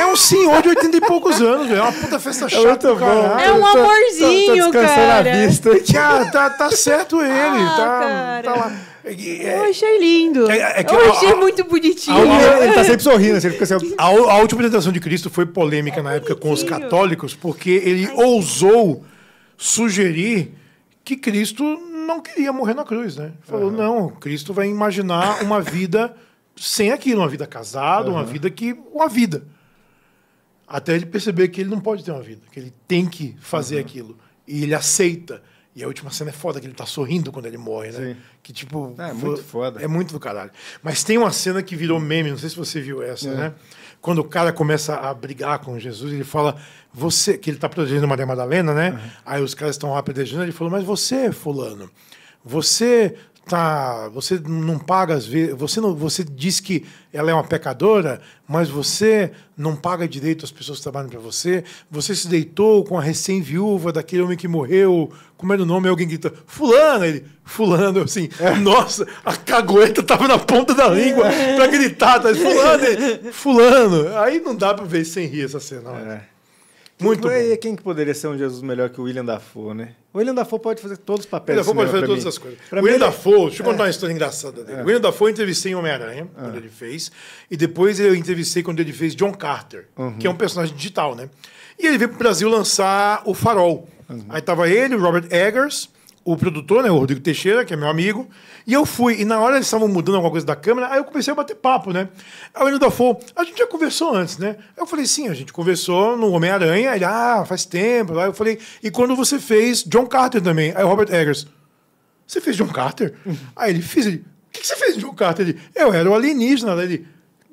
é um senhor de 80 e poucos anos, velho. É uma puta festa é chata. Bom, é um tá- tá- tá amorzinho, tô, tô, cara. A vista Cara, tá, tá certo ele. Ah, tá, cara. tá lá. É, eu é- achei é lindo. É, é que, eu achei a, muito bonitinho. A, a, ele tá sempre sorrindo. Assim, assim, a, última tentação de Cristo foi polêmica na bonitinho. época com os católicos, porque ele Ai. ousou sugerir que Cristo não queria morrer na cruz, né? Falou, uhum. não, Cristo vai imaginar uma vida sem aquilo, uma vida casada, uhum. uma vida que. uma vida. Até ele perceber que ele não pode ter uma vida, que ele tem que fazer uhum. aquilo. E ele aceita. E a última cena é foda, que ele tá sorrindo quando ele morre, né? Sim. Que tipo. É, é muito foda. É muito do caralho. Mas tem uma cena que virou meme, não sei se você viu essa, é. né? Quando o cara começa a brigar com Jesus, ele fala, você. que ele tá protegendo Maria Madalena, né? Uhum. Aí os caras estão lá protegendo, ele falou, mas você, Fulano, você tá, você não paga às vezes, você não, você diz que ela é uma pecadora, mas você não paga direito às pessoas que trabalham para você. Você se deitou com a recém-viúva daquele homem que morreu. Como era o nome? Alguém grita: "Fulano", ele, "Fulano", assim. É. Nossa, a cagueta tava na ponta da língua é. para gritar, tá, "Fulano", ele, "Fulano". Aí não dá para ver sem rir essa cena, né? é. Muito e, bom. Quem que poderia ser um Jesus melhor que o William Dafoe, né? O William Dafoe pode fazer todos os papéis. O William Dafoe pode fazer todas mim. as coisas. Pra o William ele... É- Dafoe, deixa eu contar é. uma história engraçada dele. É. O William Dafoe eu entrevistei em Homem-Aranha, é. quando ele fez, e depois eu entrevistei quando ele fez John Carter, uhum. que é um personagem digital, né? E ele veio para o Brasil lançar O Farol. Uhum. Aí tava ele, o Robert Eggers, o produtor, né, o Rodrigo Teixeira, que é meu amigo, e eu fui. E na hora eles estavam mudando alguma coisa da câmera, aí eu comecei a bater papo, né? Aí o Enio falou a gente já conversou antes, né? eu falei, sim, a gente conversou no Homem-Aranha, ele, ah, faz tempo. Aí eu falei, e quando você fez John Carter também? Aí o Robert Eggers, você fez John Carter? Uhum. Aí ele, fiz. Ele, o que, que você fez de John Carter? Ele, eu era o alienígena. Ele,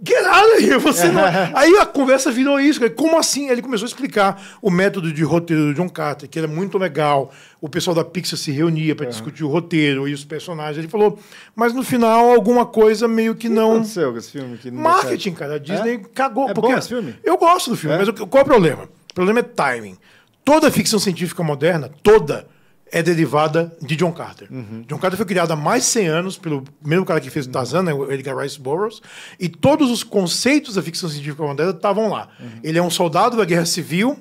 Get out of here! Você não... Aí a conversa virou isso. Como assim? Ele começou a explicar o método de roteiro do John Carter, que era muito legal. O pessoal da Pixar se reunia para é. discutir o roteiro e os personagens. Ele falou, mas no final alguma coisa meio que, não. O que aconteceu com esse filme? Que Marketing, cara. A Disney é? cagou. É porque bom esse filme? Eu gosto do filme, é? mas qual é o problema? O problema é timing. Toda ficção científica moderna, toda, é derivada de John Carter. Uhum. John Carter foi criado há mais de 100 anos pelo mesmo cara que fez o Tarzan, né, o Edgar Rice Burroughs, e todos os conceitos da ficção científica moderna estavam lá. Uhum. Ele é um soldado da Guerra Civil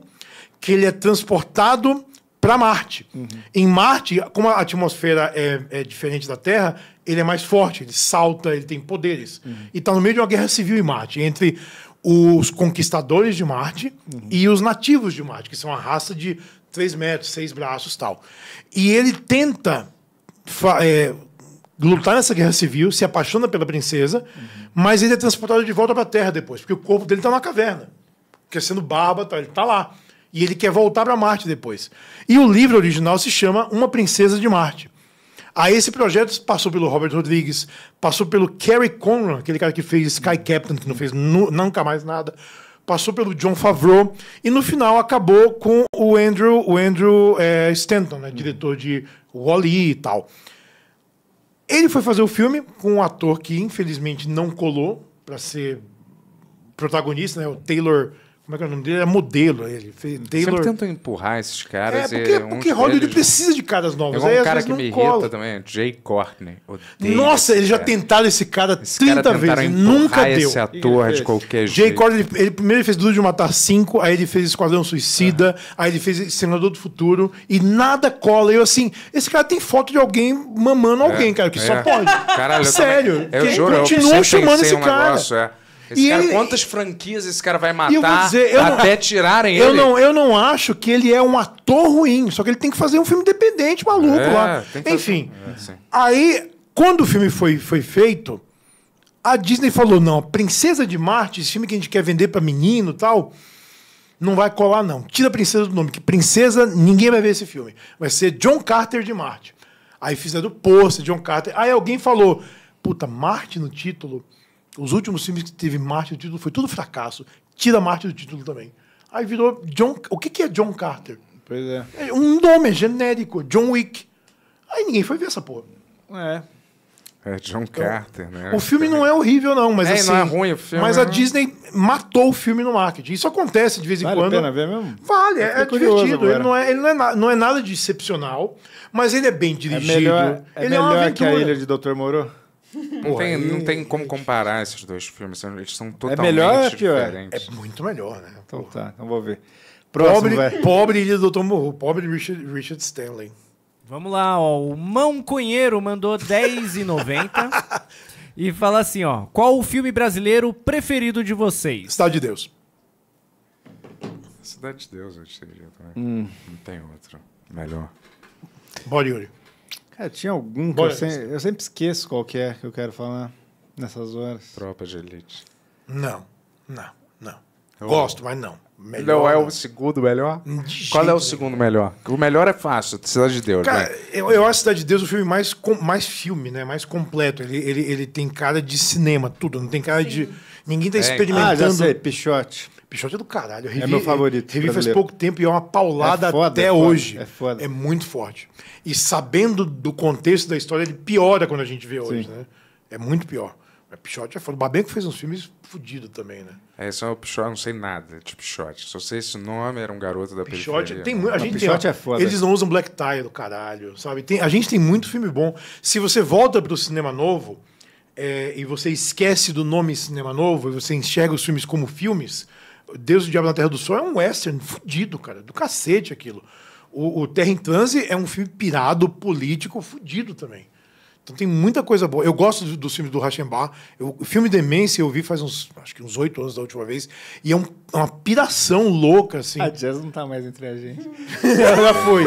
que ele é transportado para Marte. Uhum. Em Marte, como a atmosfera é, é, diferente da Terra, ele é mais forte, ele salta, ele tem poderes. E está no meio de uma guerra civil em Marte, entre os conquistadores de Marte e os nativos de Marte, que são uma raça de 3 metros, 6 braços tal. E ele tenta é, lutar nessa guerra civil, se apaixona pela princesa, uhum. mas ele é transportado de volta para a Terra depois, porque o corpo dele está na caverna, porque é sendo barba, tá, ele está lá. E ele quer voltar para Marte depois. E o livro original se chama Uma Princesa de Marte. Aí esse projeto passou pelo Robert Rodrigues, passou pelo Kerry Conran, aquele cara que fez Sky Captain, que não fez nu, nunca mais nada passou pelo John Favreau e no final acabou com o Andrew, o Andrew é, Stanton, né, diretor de Wall-E e tal. Ele foi fazer o filme com um ator que infelizmente não colou para ser protagonista, né, o Taylor como é que é o nome dele? É modelo ele. Taylor... Sempre tentam empurrar esses caras. É, porque, é porque Hollywood deles... precisa de caras novos. É um cara que me cola. irrita também, Jay Courtney. Nossa, eles já tentaram esse cara esse 30 cara vezes e nunca deu. esse ator de qualquer Jay jeito. Jay Courtney, ele, primeiro ele fez Duro de Matar 5, aí ele fez Esquadrão Suicida, uhum. aí ele fez Senador do Futuro, e nada cola. Eu assim, esse cara tem foto de alguém mamando é, alguém, cara, que é. só pode. Caralho, Sério. Eu, também, eu juro, eu continuam chamando esse um cara. Negócio, é. Esse e cara, ele... quantas franquias esse cara vai matar dizer, até não... tirarem eu ele? Não, eu não acho que ele é um ator ruim, só que ele tem que fazer um filme independente maluco é, lá. Enfim. Fazer... É, aí, quando o filme foi, foi feito, a Disney falou: não, Princesa de Marte, esse filme que a gente quer vender para menino tal, não vai colar, não. Tira a Princesa do nome, que Princesa, ninguém vai ver esse filme. Vai ser John Carter de Marte. Aí fizeram o pôster, John Carter. Aí alguém falou: puta, Marte no título os últimos filmes que teve Marte do título foi tudo fracasso. Tira Marte do título também. Aí virou John. O que, que é John Carter? Pois é. é um nome genérico, John Wick. Aí ninguém foi ver essa porra. É. É John então, Carter, né? O filme não é horrível, não, mas é, assim. Não é ruim o filme. Mas a né? Disney matou o filme no marketing. Isso acontece de vez em vale quando. Vale a pena ver mesmo? Vale, é, é divertido. Ele, não é, ele não, é na, não é nada de excepcional, mas ele é bem é dirigido. É melhor, é melhor é uma que a Ilha de Dr. Moreau? Não, tem, não tem como comparar esses dois filmes. Eles são totalmente é melhor, é é diferentes. É muito melhor, né? Então Porra. tá, então vou ver. Próximo, pobre, pobre Ilha do Dr. Pobre Richard, Richard Stanley. Vamos lá, ó. O Mão Cunheiro mandou 10,90 e fala assim, ó. Qual o filme brasileiro preferido de vocês? Cidade de Deus. Cidade de Deus, eu diria também. Né? Hum. Não tem outro melhor. Bora, Yuri. É, tinha algum que eu, eu, sempre esqueço qual que é que eu quero falar nessas horas. Tropa de elite. Não, não, não. Oh. Gosto, mas não. Melhor, não é o segundo melhor? Qual é o segundo melhor? O melhor é fácil, Cidade de Deus. Cara, né? eu, eu acho Cidade de Deus o filme mais, com, mais filme, né? Mais completo. Ele, ele, ele tem cara de cinema, tudo. Não tem cara Sim. de. Ninguém tá é, experimentando. Ah, já sei, Pichote. Pichote é do caralho. É revi, é meu favorito. Revi brasileiro. faz pouco tempo e é uma paulada é foda, até é foda, hoje. É foda. É muito forte. E sabendo do contexto da história, ele piora quando a gente vê hoje, Sim. né? É muito pior. Mas Pichote é foda. O Babenco fez uns filmes fodidos também, né? É, só o Pichote, não sei nada de Pichote. Só sei esse nome, era um garoto da Pichote. Tem A gente Pichote tem, é foda. Eles não usam black tie do caralho, sabe? Tem, a gente tem muito filme bom. Se você volta pro cinema novo é, e você esquece do nome cinema novo e você enxerga os filmes como filmes Deus e o Diabo na Terra do Sol é um western fudido, cara, do cacete aquilo. O, o Terra em Transe é um filme pirado, político, fudido também. Então tem muita coisa boa. Eu gosto dos do filmes do Rachembar. O filme Demência eu vi faz uns, acho que uns oito anos da última vez. E é um, é uma piração louca, assim. A Jazz não tá mais entre a gente. Ela foi.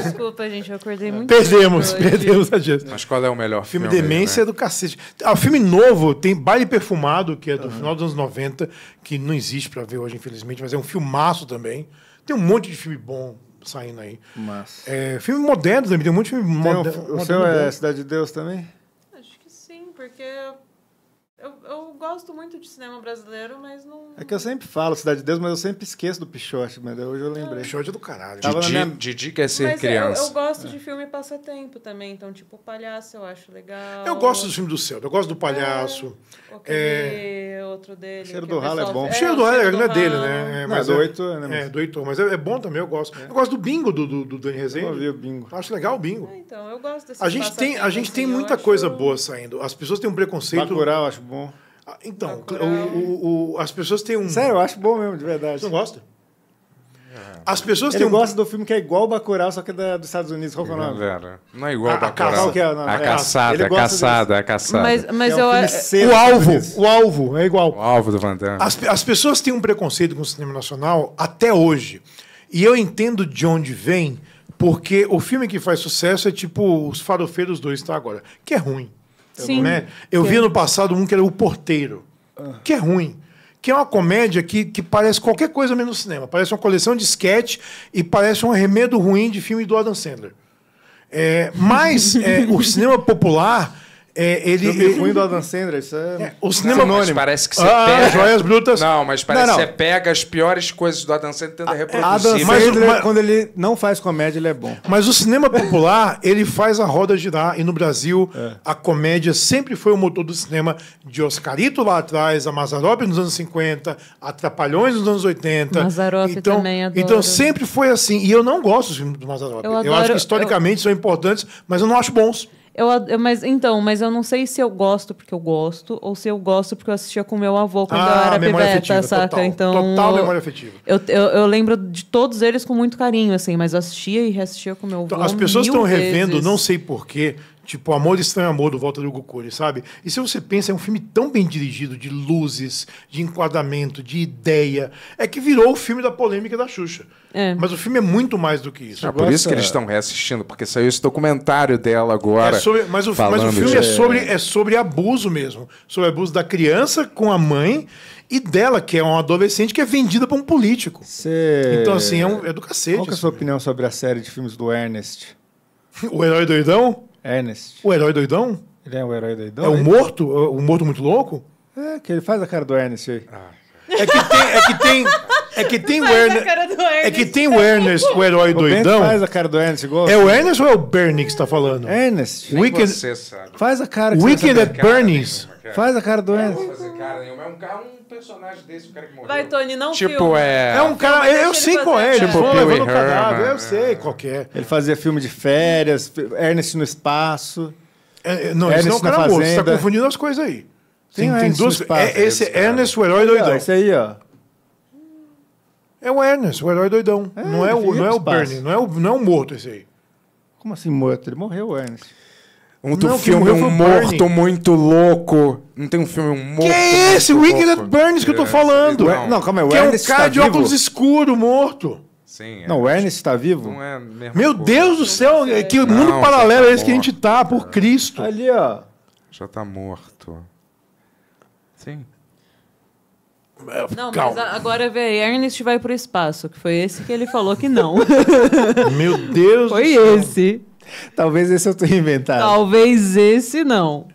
Desculpa, gente, eu acordei é. muito. Perdemos, perdemos a chance. Mas qual é o melhor filme? Filme Demência né? é do cacete. Ah, o filme novo tem Baile Perfumado, que é do uhum. final dos anos 90, que não existe para ver hoje, infelizmente, mas é um filmaço também. Tem um monte de filme bom saindo aí. Mas... É, filme moderno também, tem um monte de filme moderno. O, o seu é Cidade de Deus também? Acho que sim, porque eu, eu gosto muito de cinema brasileiro, mas não. É que eu sempre falo Cidade de Deus, mas eu sempre esqueço do Pichote, mas hoje eu é. lembrei. Pichote é do caralho. Didi, Tava minha... Didi quer ser mas é, criança. Eu, eu gosto é. de filme passatempo também, então, tipo, Palhaço eu acho legal. Eu gosto dos filmes do céu eu gosto do Palhaço. É, okay, é... outro dele. O é cheiro do Ralo é bom. o Cheiro do Ralo não é dele, né? É, mas não, do Oito, né? Mas... É, do mas é, bom também, eu gosto. Eu gosto do Bingo do, do, do Dan Rezende. Eu vi o Bingo. Acho legal o Bingo. então, eu gosto desse a gente tem A gente tem assim, muita coisa boa saindo. As pessoas têm um preconceito. Bacurau, acho bom bom. Ah, então, o, é o, o, as pessoas têm um. Sério, eu acho bom mesmo, de verdade. Você não gosta? É. As pessoas Ele têm um... gosta do filme que é igual o Bacurau, só que é da, dos Estados Unidos. Qual é o nome? Não é igual ah, a, Bacurau. É, a, é, a caçada, a caçada, a caçada. Mas, mas é um eu, o alvo, o alvo é igual. O alvo do Van as, as, pessoas têm um preconceito com o cinema nacional até hoje. E eu entendo de onde vem, porque o filme que faz sucesso é tipo Os Farofeiros 2 está agora, que é ruim. Tá Sim. Né? Eu vi é. no passado um que era O Porteiro, ah. que é ruim. Que é uma comédia que, que parece qualquer coisa menos cinema. Parece uma coleção de sketch e parece um remedo ruim de filme do Adam Sandler. É, mas é, o cinema popular é, ele, Filme ele... ruim do Adam Sandler, isso é, é o cinema não, mas parece que você ah, pega... Joias Brutas. Não, mas parece não, não. que você pega as piores coisas do Adam Sandler e tenta ah, reproduzir. Adam Sandler, mas... quando ele não faz comédia, ele é bom. Mas o cinema popular, ele faz a roda girar. E no Brasil, é. a comédia sempre foi o motor do cinema. De Oscarito lá atrás, a Mazarope nos anos 50, Atrapalhões nos anos 80. Mazarope então, também então adoro. Então sempre foi assim. E eu não gosto dos filmes do Mazarope. Eu, adoro, eu acho que historicamente eu... são importantes, mas eu não acho bons. Eu, eu, mas, então, mas eu não sei se eu gosto porque eu gosto, ou se eu gosto porque eu assistia com meu avô quando ah, eu era memória saca? Total, então, total memória afetiva. Eu, eu, eu, lembro de todos eles com muito carinho, assim, mas eu assistia e reassistia com meu então, avô. as pessoas estão revendo, não sei porquê, Tipo, Amor Estranho Amor, do Walter Hugo Cury, sabe? E se você pensa, é um filme tão bem dirigido, de luzes, de enquadramento, de ideia, é que virou o filme da polêmica da Xuxa. É. Mas o filme é muito mais do que isso. É por isso que eles estão reassistindo, porque saiu esse documentário dela agora. É sobre, mas, o, mas, o, filme é de... é, sobre, é sobre abuso mesmo. Sobre abuso da criança com a mãe e dela, que é uma adolescente que é vendida para um político. Cê... Então, assim, é, um, é do cacete. Qual é a sua opinião sobre a série de filmes do Ernest? o Herói Doidão? Ernest. O herói doidão? Ele é o herói doidão? É o morto? É o morto muito louco? É, que ele faz a cara do Ernest aí. Ah. É que tem. É que tem, é que tem o Ernest, É que tem o Ernest, o herói doidão. Faz a cara do Ernest igual. É o Ernest ou é o Bernie que está falando? Ernest. você sabe. Faz a cara que Ernest at Bernie's. Faz a cara do Ernest. Não fazer cara É um, personagem desse, o cara que morreu. Vai, Tony, não Tipo, filme. é... É um cara... Eu, eu sei qual é. Tipo, Pô, levando cadáver. Eu sei é. qual é. Ele fazia filme de férias, Ernest no espaço. É, é não, Ernest não, é cara, moço, você tá confundindo as coisas aí. Tem, tem, é tem duas. É, esse é Ernest, o herói doidão. Esse aí, ó. É o Ernest, o herói doidão. É, não, é o, não é o Bernie, não é o, não é o morto esse aí. Como assim morto? Ele morreu, o Ernest. Outro não, filme, um morto Bernie. muito louco. Não tem um filme, um morto. Que é esse? Wicked at Burns que eu tô é, falando. Não, é não calma aí. O que Ernest é um cara tá de vivo? óculos escuro morto. Sim, é. Não, o Ernest está vivo? Não é mesmo Meu coisa. Deus do céu, que não, mundo paralelo tá é esse morto. que a gente tá, por Cristo. Ali, ó. Já tá morto. Sim. É, não, Calma. mas agora vê, Ernest vai pro espaço, que foi esse que ele falou que não. Meu Deus Foi do céu. esse. Talvez esse eu tenha inventado. Talvez esse não.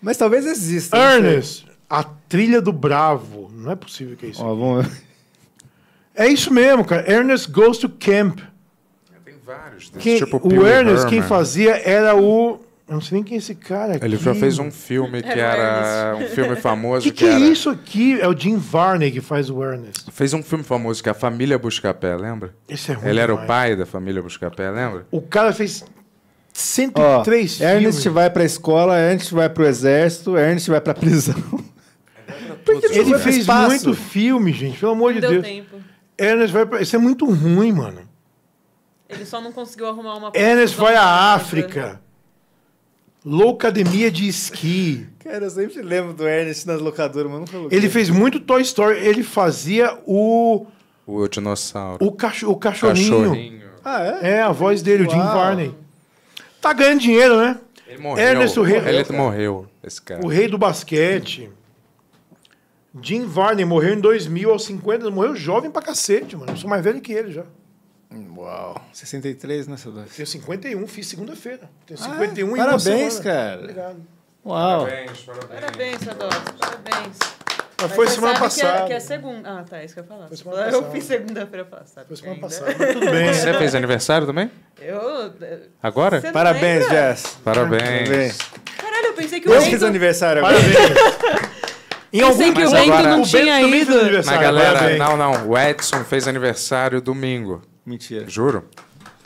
Mas talvez exista. Ernest, a trilha do Bravo. Não é possível que é isso. Ó, vamos... É isso mesmo, cara. Ernest Goes to Camp. Tem vários. Quem- Tipo o Ernest, quem fazia era o. Eu não sei nem quem é esse cara aqui. Ele já fez um filme que era um filme famoso. que, que, que é era... isso aqui? É o Jim Varney que faz o Ernest. Fez um filme famoso que é a Família Buscapé, lembra? Esse é ruim Ele demais. era o pai da Família Buscapé, lembra? O cara fez 103 oh, filmes. Ernest vai pra escola, Ernest vai pro exército, Ernest vai pra prisão. ele fez espaço. muito filme, gente, pelo amor não de Deus. Tempo. Ernest vai pra... Isso é muito ruim, mano. Ele só não conseguiu arrumar uma... Ernest vai à África. Loucademia de esqui. Cara, eu sempre lembro do Ernest nas locadoras, mas nunca loquei. Ele fez muito Toy Story. Ele fazia o. O dinossauro. O, cacho, o cachorrinho. cachorrinho. Ah, é? É, a voz dele, Uau. o Jim Varney. Tá ganhando dinheiro, né? Ele morreu. Ernest, o rei. Ele morreu, esse cara. O rei do basquete. Jim Varney morreu em 2000, aos 50. Morreu jovem pra cacete, mano. Eu sou mais velho que ele já. Uau, 63, né, seu Tenho 51, fiz segunda-feira. Tenho 51 ah, em Parabéns, cara. Obrigado. Uau. Parabéns, parabéns. Parabéns, Sadoc. parabéns. Mas foi semana passada. Que é, que é segunda. Ah, tá, é isso que eu ia falar. Foi semana passada. eu fiz segunda-feira passada. Foi semana ainda. passada. Tudo bem. Você fez aniversário também? Eu. Eh, agora? Parabéns, lembra? Jess. Parabéns. parabéns. Caralho, eu pensei que eu o. Eu fiz aniversário agora. Parabéns. Em algum Pensei o Bento ah, agora, não tinha ido. Mas galera, parabéns. não, não. O Edson fez aniversário domingo. Mentira. Juro.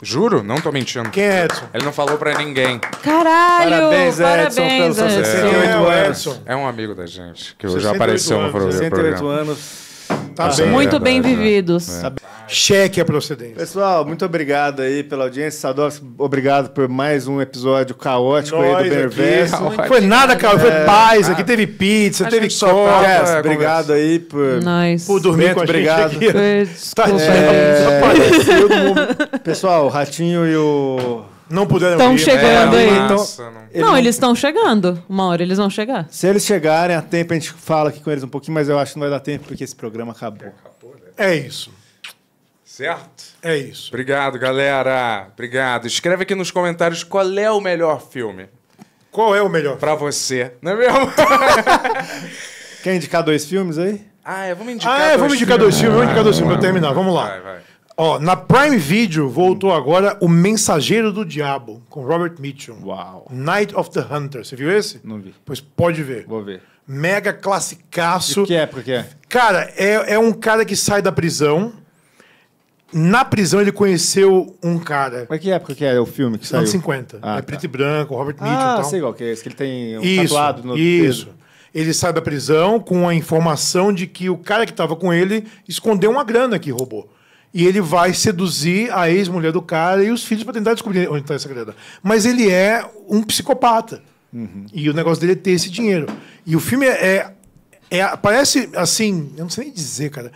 Juro, não tô mentindo. Quem é Edson? Ele não falou pra ninguém. Caralho! Parabéns, Edson, pelo seu seus 68 anos. É um amigo da gente, que já apareceu anos, no programa. 68 anos. Tá, tá bem, muito é bem é vividos. É. Cheque a procedência. Pessoal, muito obrigado aí pela audiência. Sadovski, obrigado por mais um episódio caótico Nós aí do Berverso. Foi nada, cara. Foi é. paz. Aqui ah. teve pizza, teve coca. Obrigado aí por, nice. por dormir com a obrigado. gente tá é, Pessoal, o Ratinho e o não puderam Estão né? chegando é, aí. Então, não, eles estão chegando. Uma hora eles vão chegar. Se eles chegarem a tempo, a gente fala aqui com eles um pouquinho, mas eu acho que não vai dar tempo porque esse programa acabou. Acabou, né? É isso. Certo? É isso. Obrigado, galera. Obrigado. Escreve aqui nos comentários qual é o melhor filme. Qual é o melhor? Pra você. Não é mesmo? Quer indicar dois filmes aí? Ah, é, vamos indicar. Ah, é, vamos indicar dois filmes, vamos indicar dois filmes pra terminar. Vamos lá. Vai, vai. Ó, na Prime Video voltou agora O Mensageiro do Diabo, com Robert Mitchum. Uau. Night of the Hunter. Você viu esse? Não vi. Pois pode ver. Vou ver. Mega classicaço. De que época que é? Cara, é, é um cara que sai da prisão. Na prisão ele conheceu um cara. Mas que época que é o filme que saiu? Anos 50. Ah, é tá. preto e branco, Robert Mitchell ah, e tal. sei igual que é esse, que ele tem um isso, tatuado no Isso. Peso. Ele sai da prisão com a informação de que o cara que estava com ele escondeu uma grana que roubou. E ele vai seduzir a ex-mulher do cara e os filhos para tentar descobrir onde está essa grana. Mas ele é um psicopata. Uhum. E o negócio dele é ter esse dinheiro. E o filme é, é, é parece assim, eu não sei nem dizer, cara.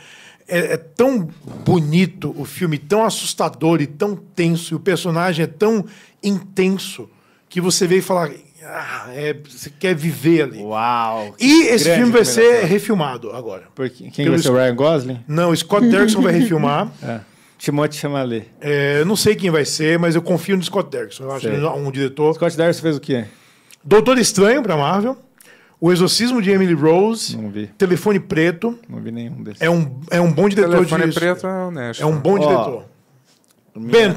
É, é, tão bonito o filme, tão assustador e tão tenso, e o personagem é tão intenso que você vê e fala: ah, é, você quer viver ali. Uau! E esse filme vai ser refilmado agora. Porque, quem vai ser o Ryan Gosling? Não, Scott Derrickson vai refilmar. É. Timothée Chalamet. É, eu não sei quem vai ser, mas eu confio no Scott Derrickson. Eu acho que ele é um diretor. Scott Derrickson fez o quê? Doutor Estranho para Marvel. O Exorcismo de Emily Rose. Não vi. Telefone Preto. Não vi nenhum desses. É um, é um bom diretor de... Telefone Preto é honesto. É um bom oh, diretor. Minha...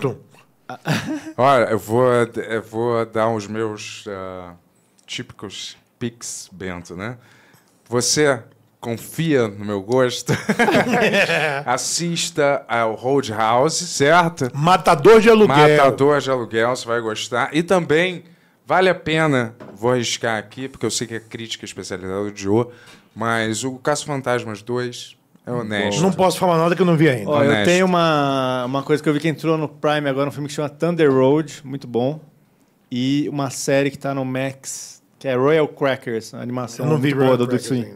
Olha, eu vou, eu vou dar os meus uh, típicos pics, Bento, né? Você confia no meu gosto, assista ao Roadhouse, certo? Matador de Aluguel. Matador de Aluguel, você vai gostar. E também vale a pena, vou arriscar aqui, porque eu sei que é crítica especializada do Joe, mas o Caso Fantasmas 2 é honesto. Não posso falar nada que eu não vi ainda. Ó, eu tenho uma, uma coisa que eu vi que entrou no Prime agora, um filme que chama Thunder Road, muito bom. E uma série que tá no Max, que é Royal Crackers, uma animação Eu não vi muito boa do Swing.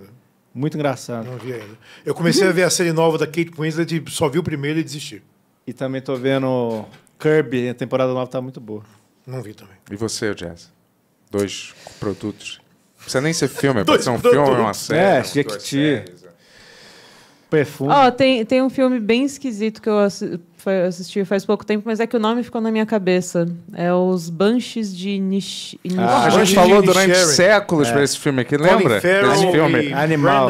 Muito engraçado. Não vi ainda. Eu comecei a ver a série nova da Kate Winslet e só vi o primeiro e desisti. E também tô vendo Kirby, a temporada nova tá muito boa. Não vi também. E você, Jazz? Dois produtos. Não precisa nem ser filme, pode ser um filme ou uma série. É, duas Jequiti. séries, Perfume. Ó, oh, tem, tem um filme bem esquisito que eu assi assisti faz pouco tempo, mas é que o nome ficou na minha cabeça. É Os Banshees de Nish... Nish... Ah, a gente falou durante séculos é. pra esse filme aqui, lembra? Esse filme. Animal.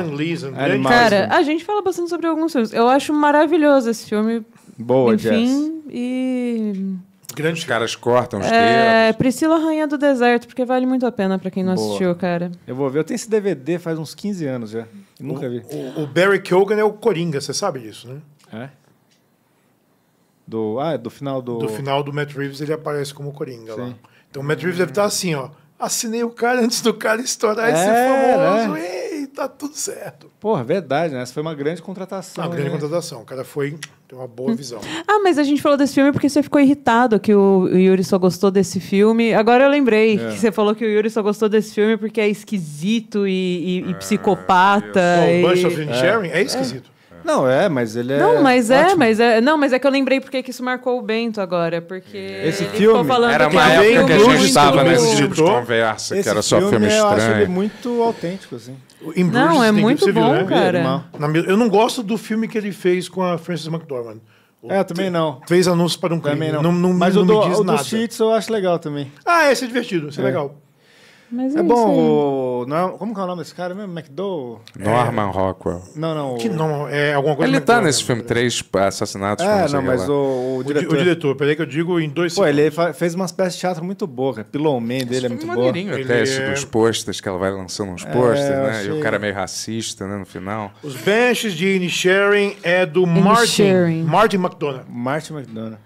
Animal. Cara, a gente fala bastante sobre alguns filmes. Eu acho maravilhoso esse filme. Boa, Enfim, Jess. e grandes caras cortam os é, dedos. Priscila Rainha do Deserto, porque vale muito a pena para quem não Boa. assistiu, cara. Eu vou ver. Eu tenho esse DVD faz uns 15 anos já. nunca o, vi. O, o, Barry Keoghan é o Coringa, você sabe disso, né? É. Do, ah, é do final do. Do final do Matt Reeves ele aparece como Coringa Sim. lá. Então o Matt Reeves hum. deve estar assim, ó. Assinei o cara antes do cara estourar é, esse famoso. É tá tudo certo. Porra, verdade, né? Essa foi uma grande contratação. Uma grande né? contratação. O cara foi. Tem uma boa visão. ah, mas a gente falou desse filme porque você ficou irritado que o Yuri só gostou desse filme. Agora eu lembrei é. que você falou que o Yuri só gostou desse filme porque é esquisito e, e, e é, psicopata. É, e... O Bunch of Sharing é. é esquisito. É. Não, é, mas ele é. Não, mas é, ótimo. é, mas é. Não, mas é que eu lembrei porque que isso marcou o Bento agora. Porque. Esse filme. Falando era uma época que a gente estava nesse tipo de conversa, Esse que era só filme, filme estranho. Eu acho ele muito autêntico, assim. Em não, é muito que, bom, viu, né? cara. Na, eu não gosto do filme que ele fez com a Frances McDormand. É, também não. Fez anúncio para um crime. Também não. não, não Mas não o, do, me diz o nada. do Cheats eu acho legal também. Ah, esse é divertido. Esse é, é legal. Mas é, é bom, o, não, é como que é o nome desse cara mesmo? McDowell? É. Norman é, Rockwell. Não, não. Que nome? É alguma coisa ele tá nesse né? filme, Três Assassinatos. É, não, mas o, o, diretor... O, o diretor, peraí que eu digo em dois Pô, segundos. ele fez umas peças de teatro muito boas, cara. Pillow Man dele é muito é boa. até, ele... dos posters, que ela vai lançando uns é, posters, né? Achei... E o cara é meio racista, né, no final. Os Benches de Inisharing é do Martin. Martin McDonough. Martin McDonough.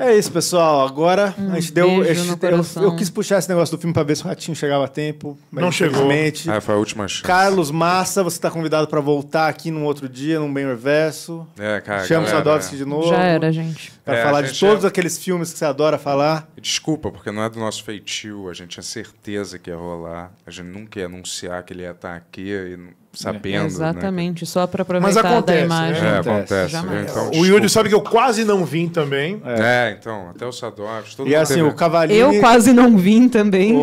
É isso, pessoal. Agora um a gente deu. A gente, eu, eu, quis puxar esse negócio do filme para ver se o ratinho chegava a tempo. Não chegou. Ah, foi a última chance. Carlos Massa, você está convidado para voltar aqui num outro dia, num bem reverso. É, cara. Chama galera, o Sadovski é. de novo. Já era, gente. Para é, falar de todos é... aqueles filmes que você adora falar. Desculpa, porque não é do nosso feitio. A gente tinha certeza que ia rolar. A gente nunca ia anunciar que ele ia estar tá aqui. E sabendo. É, exatamente, né? só para aproveitar Mas acontece, da imagem. É, acontece. Né? Né? então, o Yuri sabe que eu quase não vim também. É, é então, até o Sadovski. E assim, o Cavalinho. Eu quase não vim também.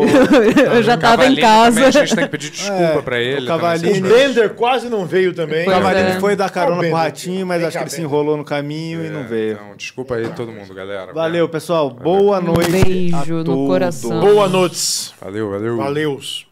eu já estava em casa. Também, a gente tem que pedir desculpa é, para ele. O Cavalinho. O Bender quase não veio também. o Cavalinho é. foi dar carona pro Ratinho, mas acho que ele se enrolou no caminho e é, não veio. Então, desculpa aí todo mundo, galera. Valeu, pessoal. Boa noite. Um beijo no coração. Boa noite. Valeu, valeu. Valeus.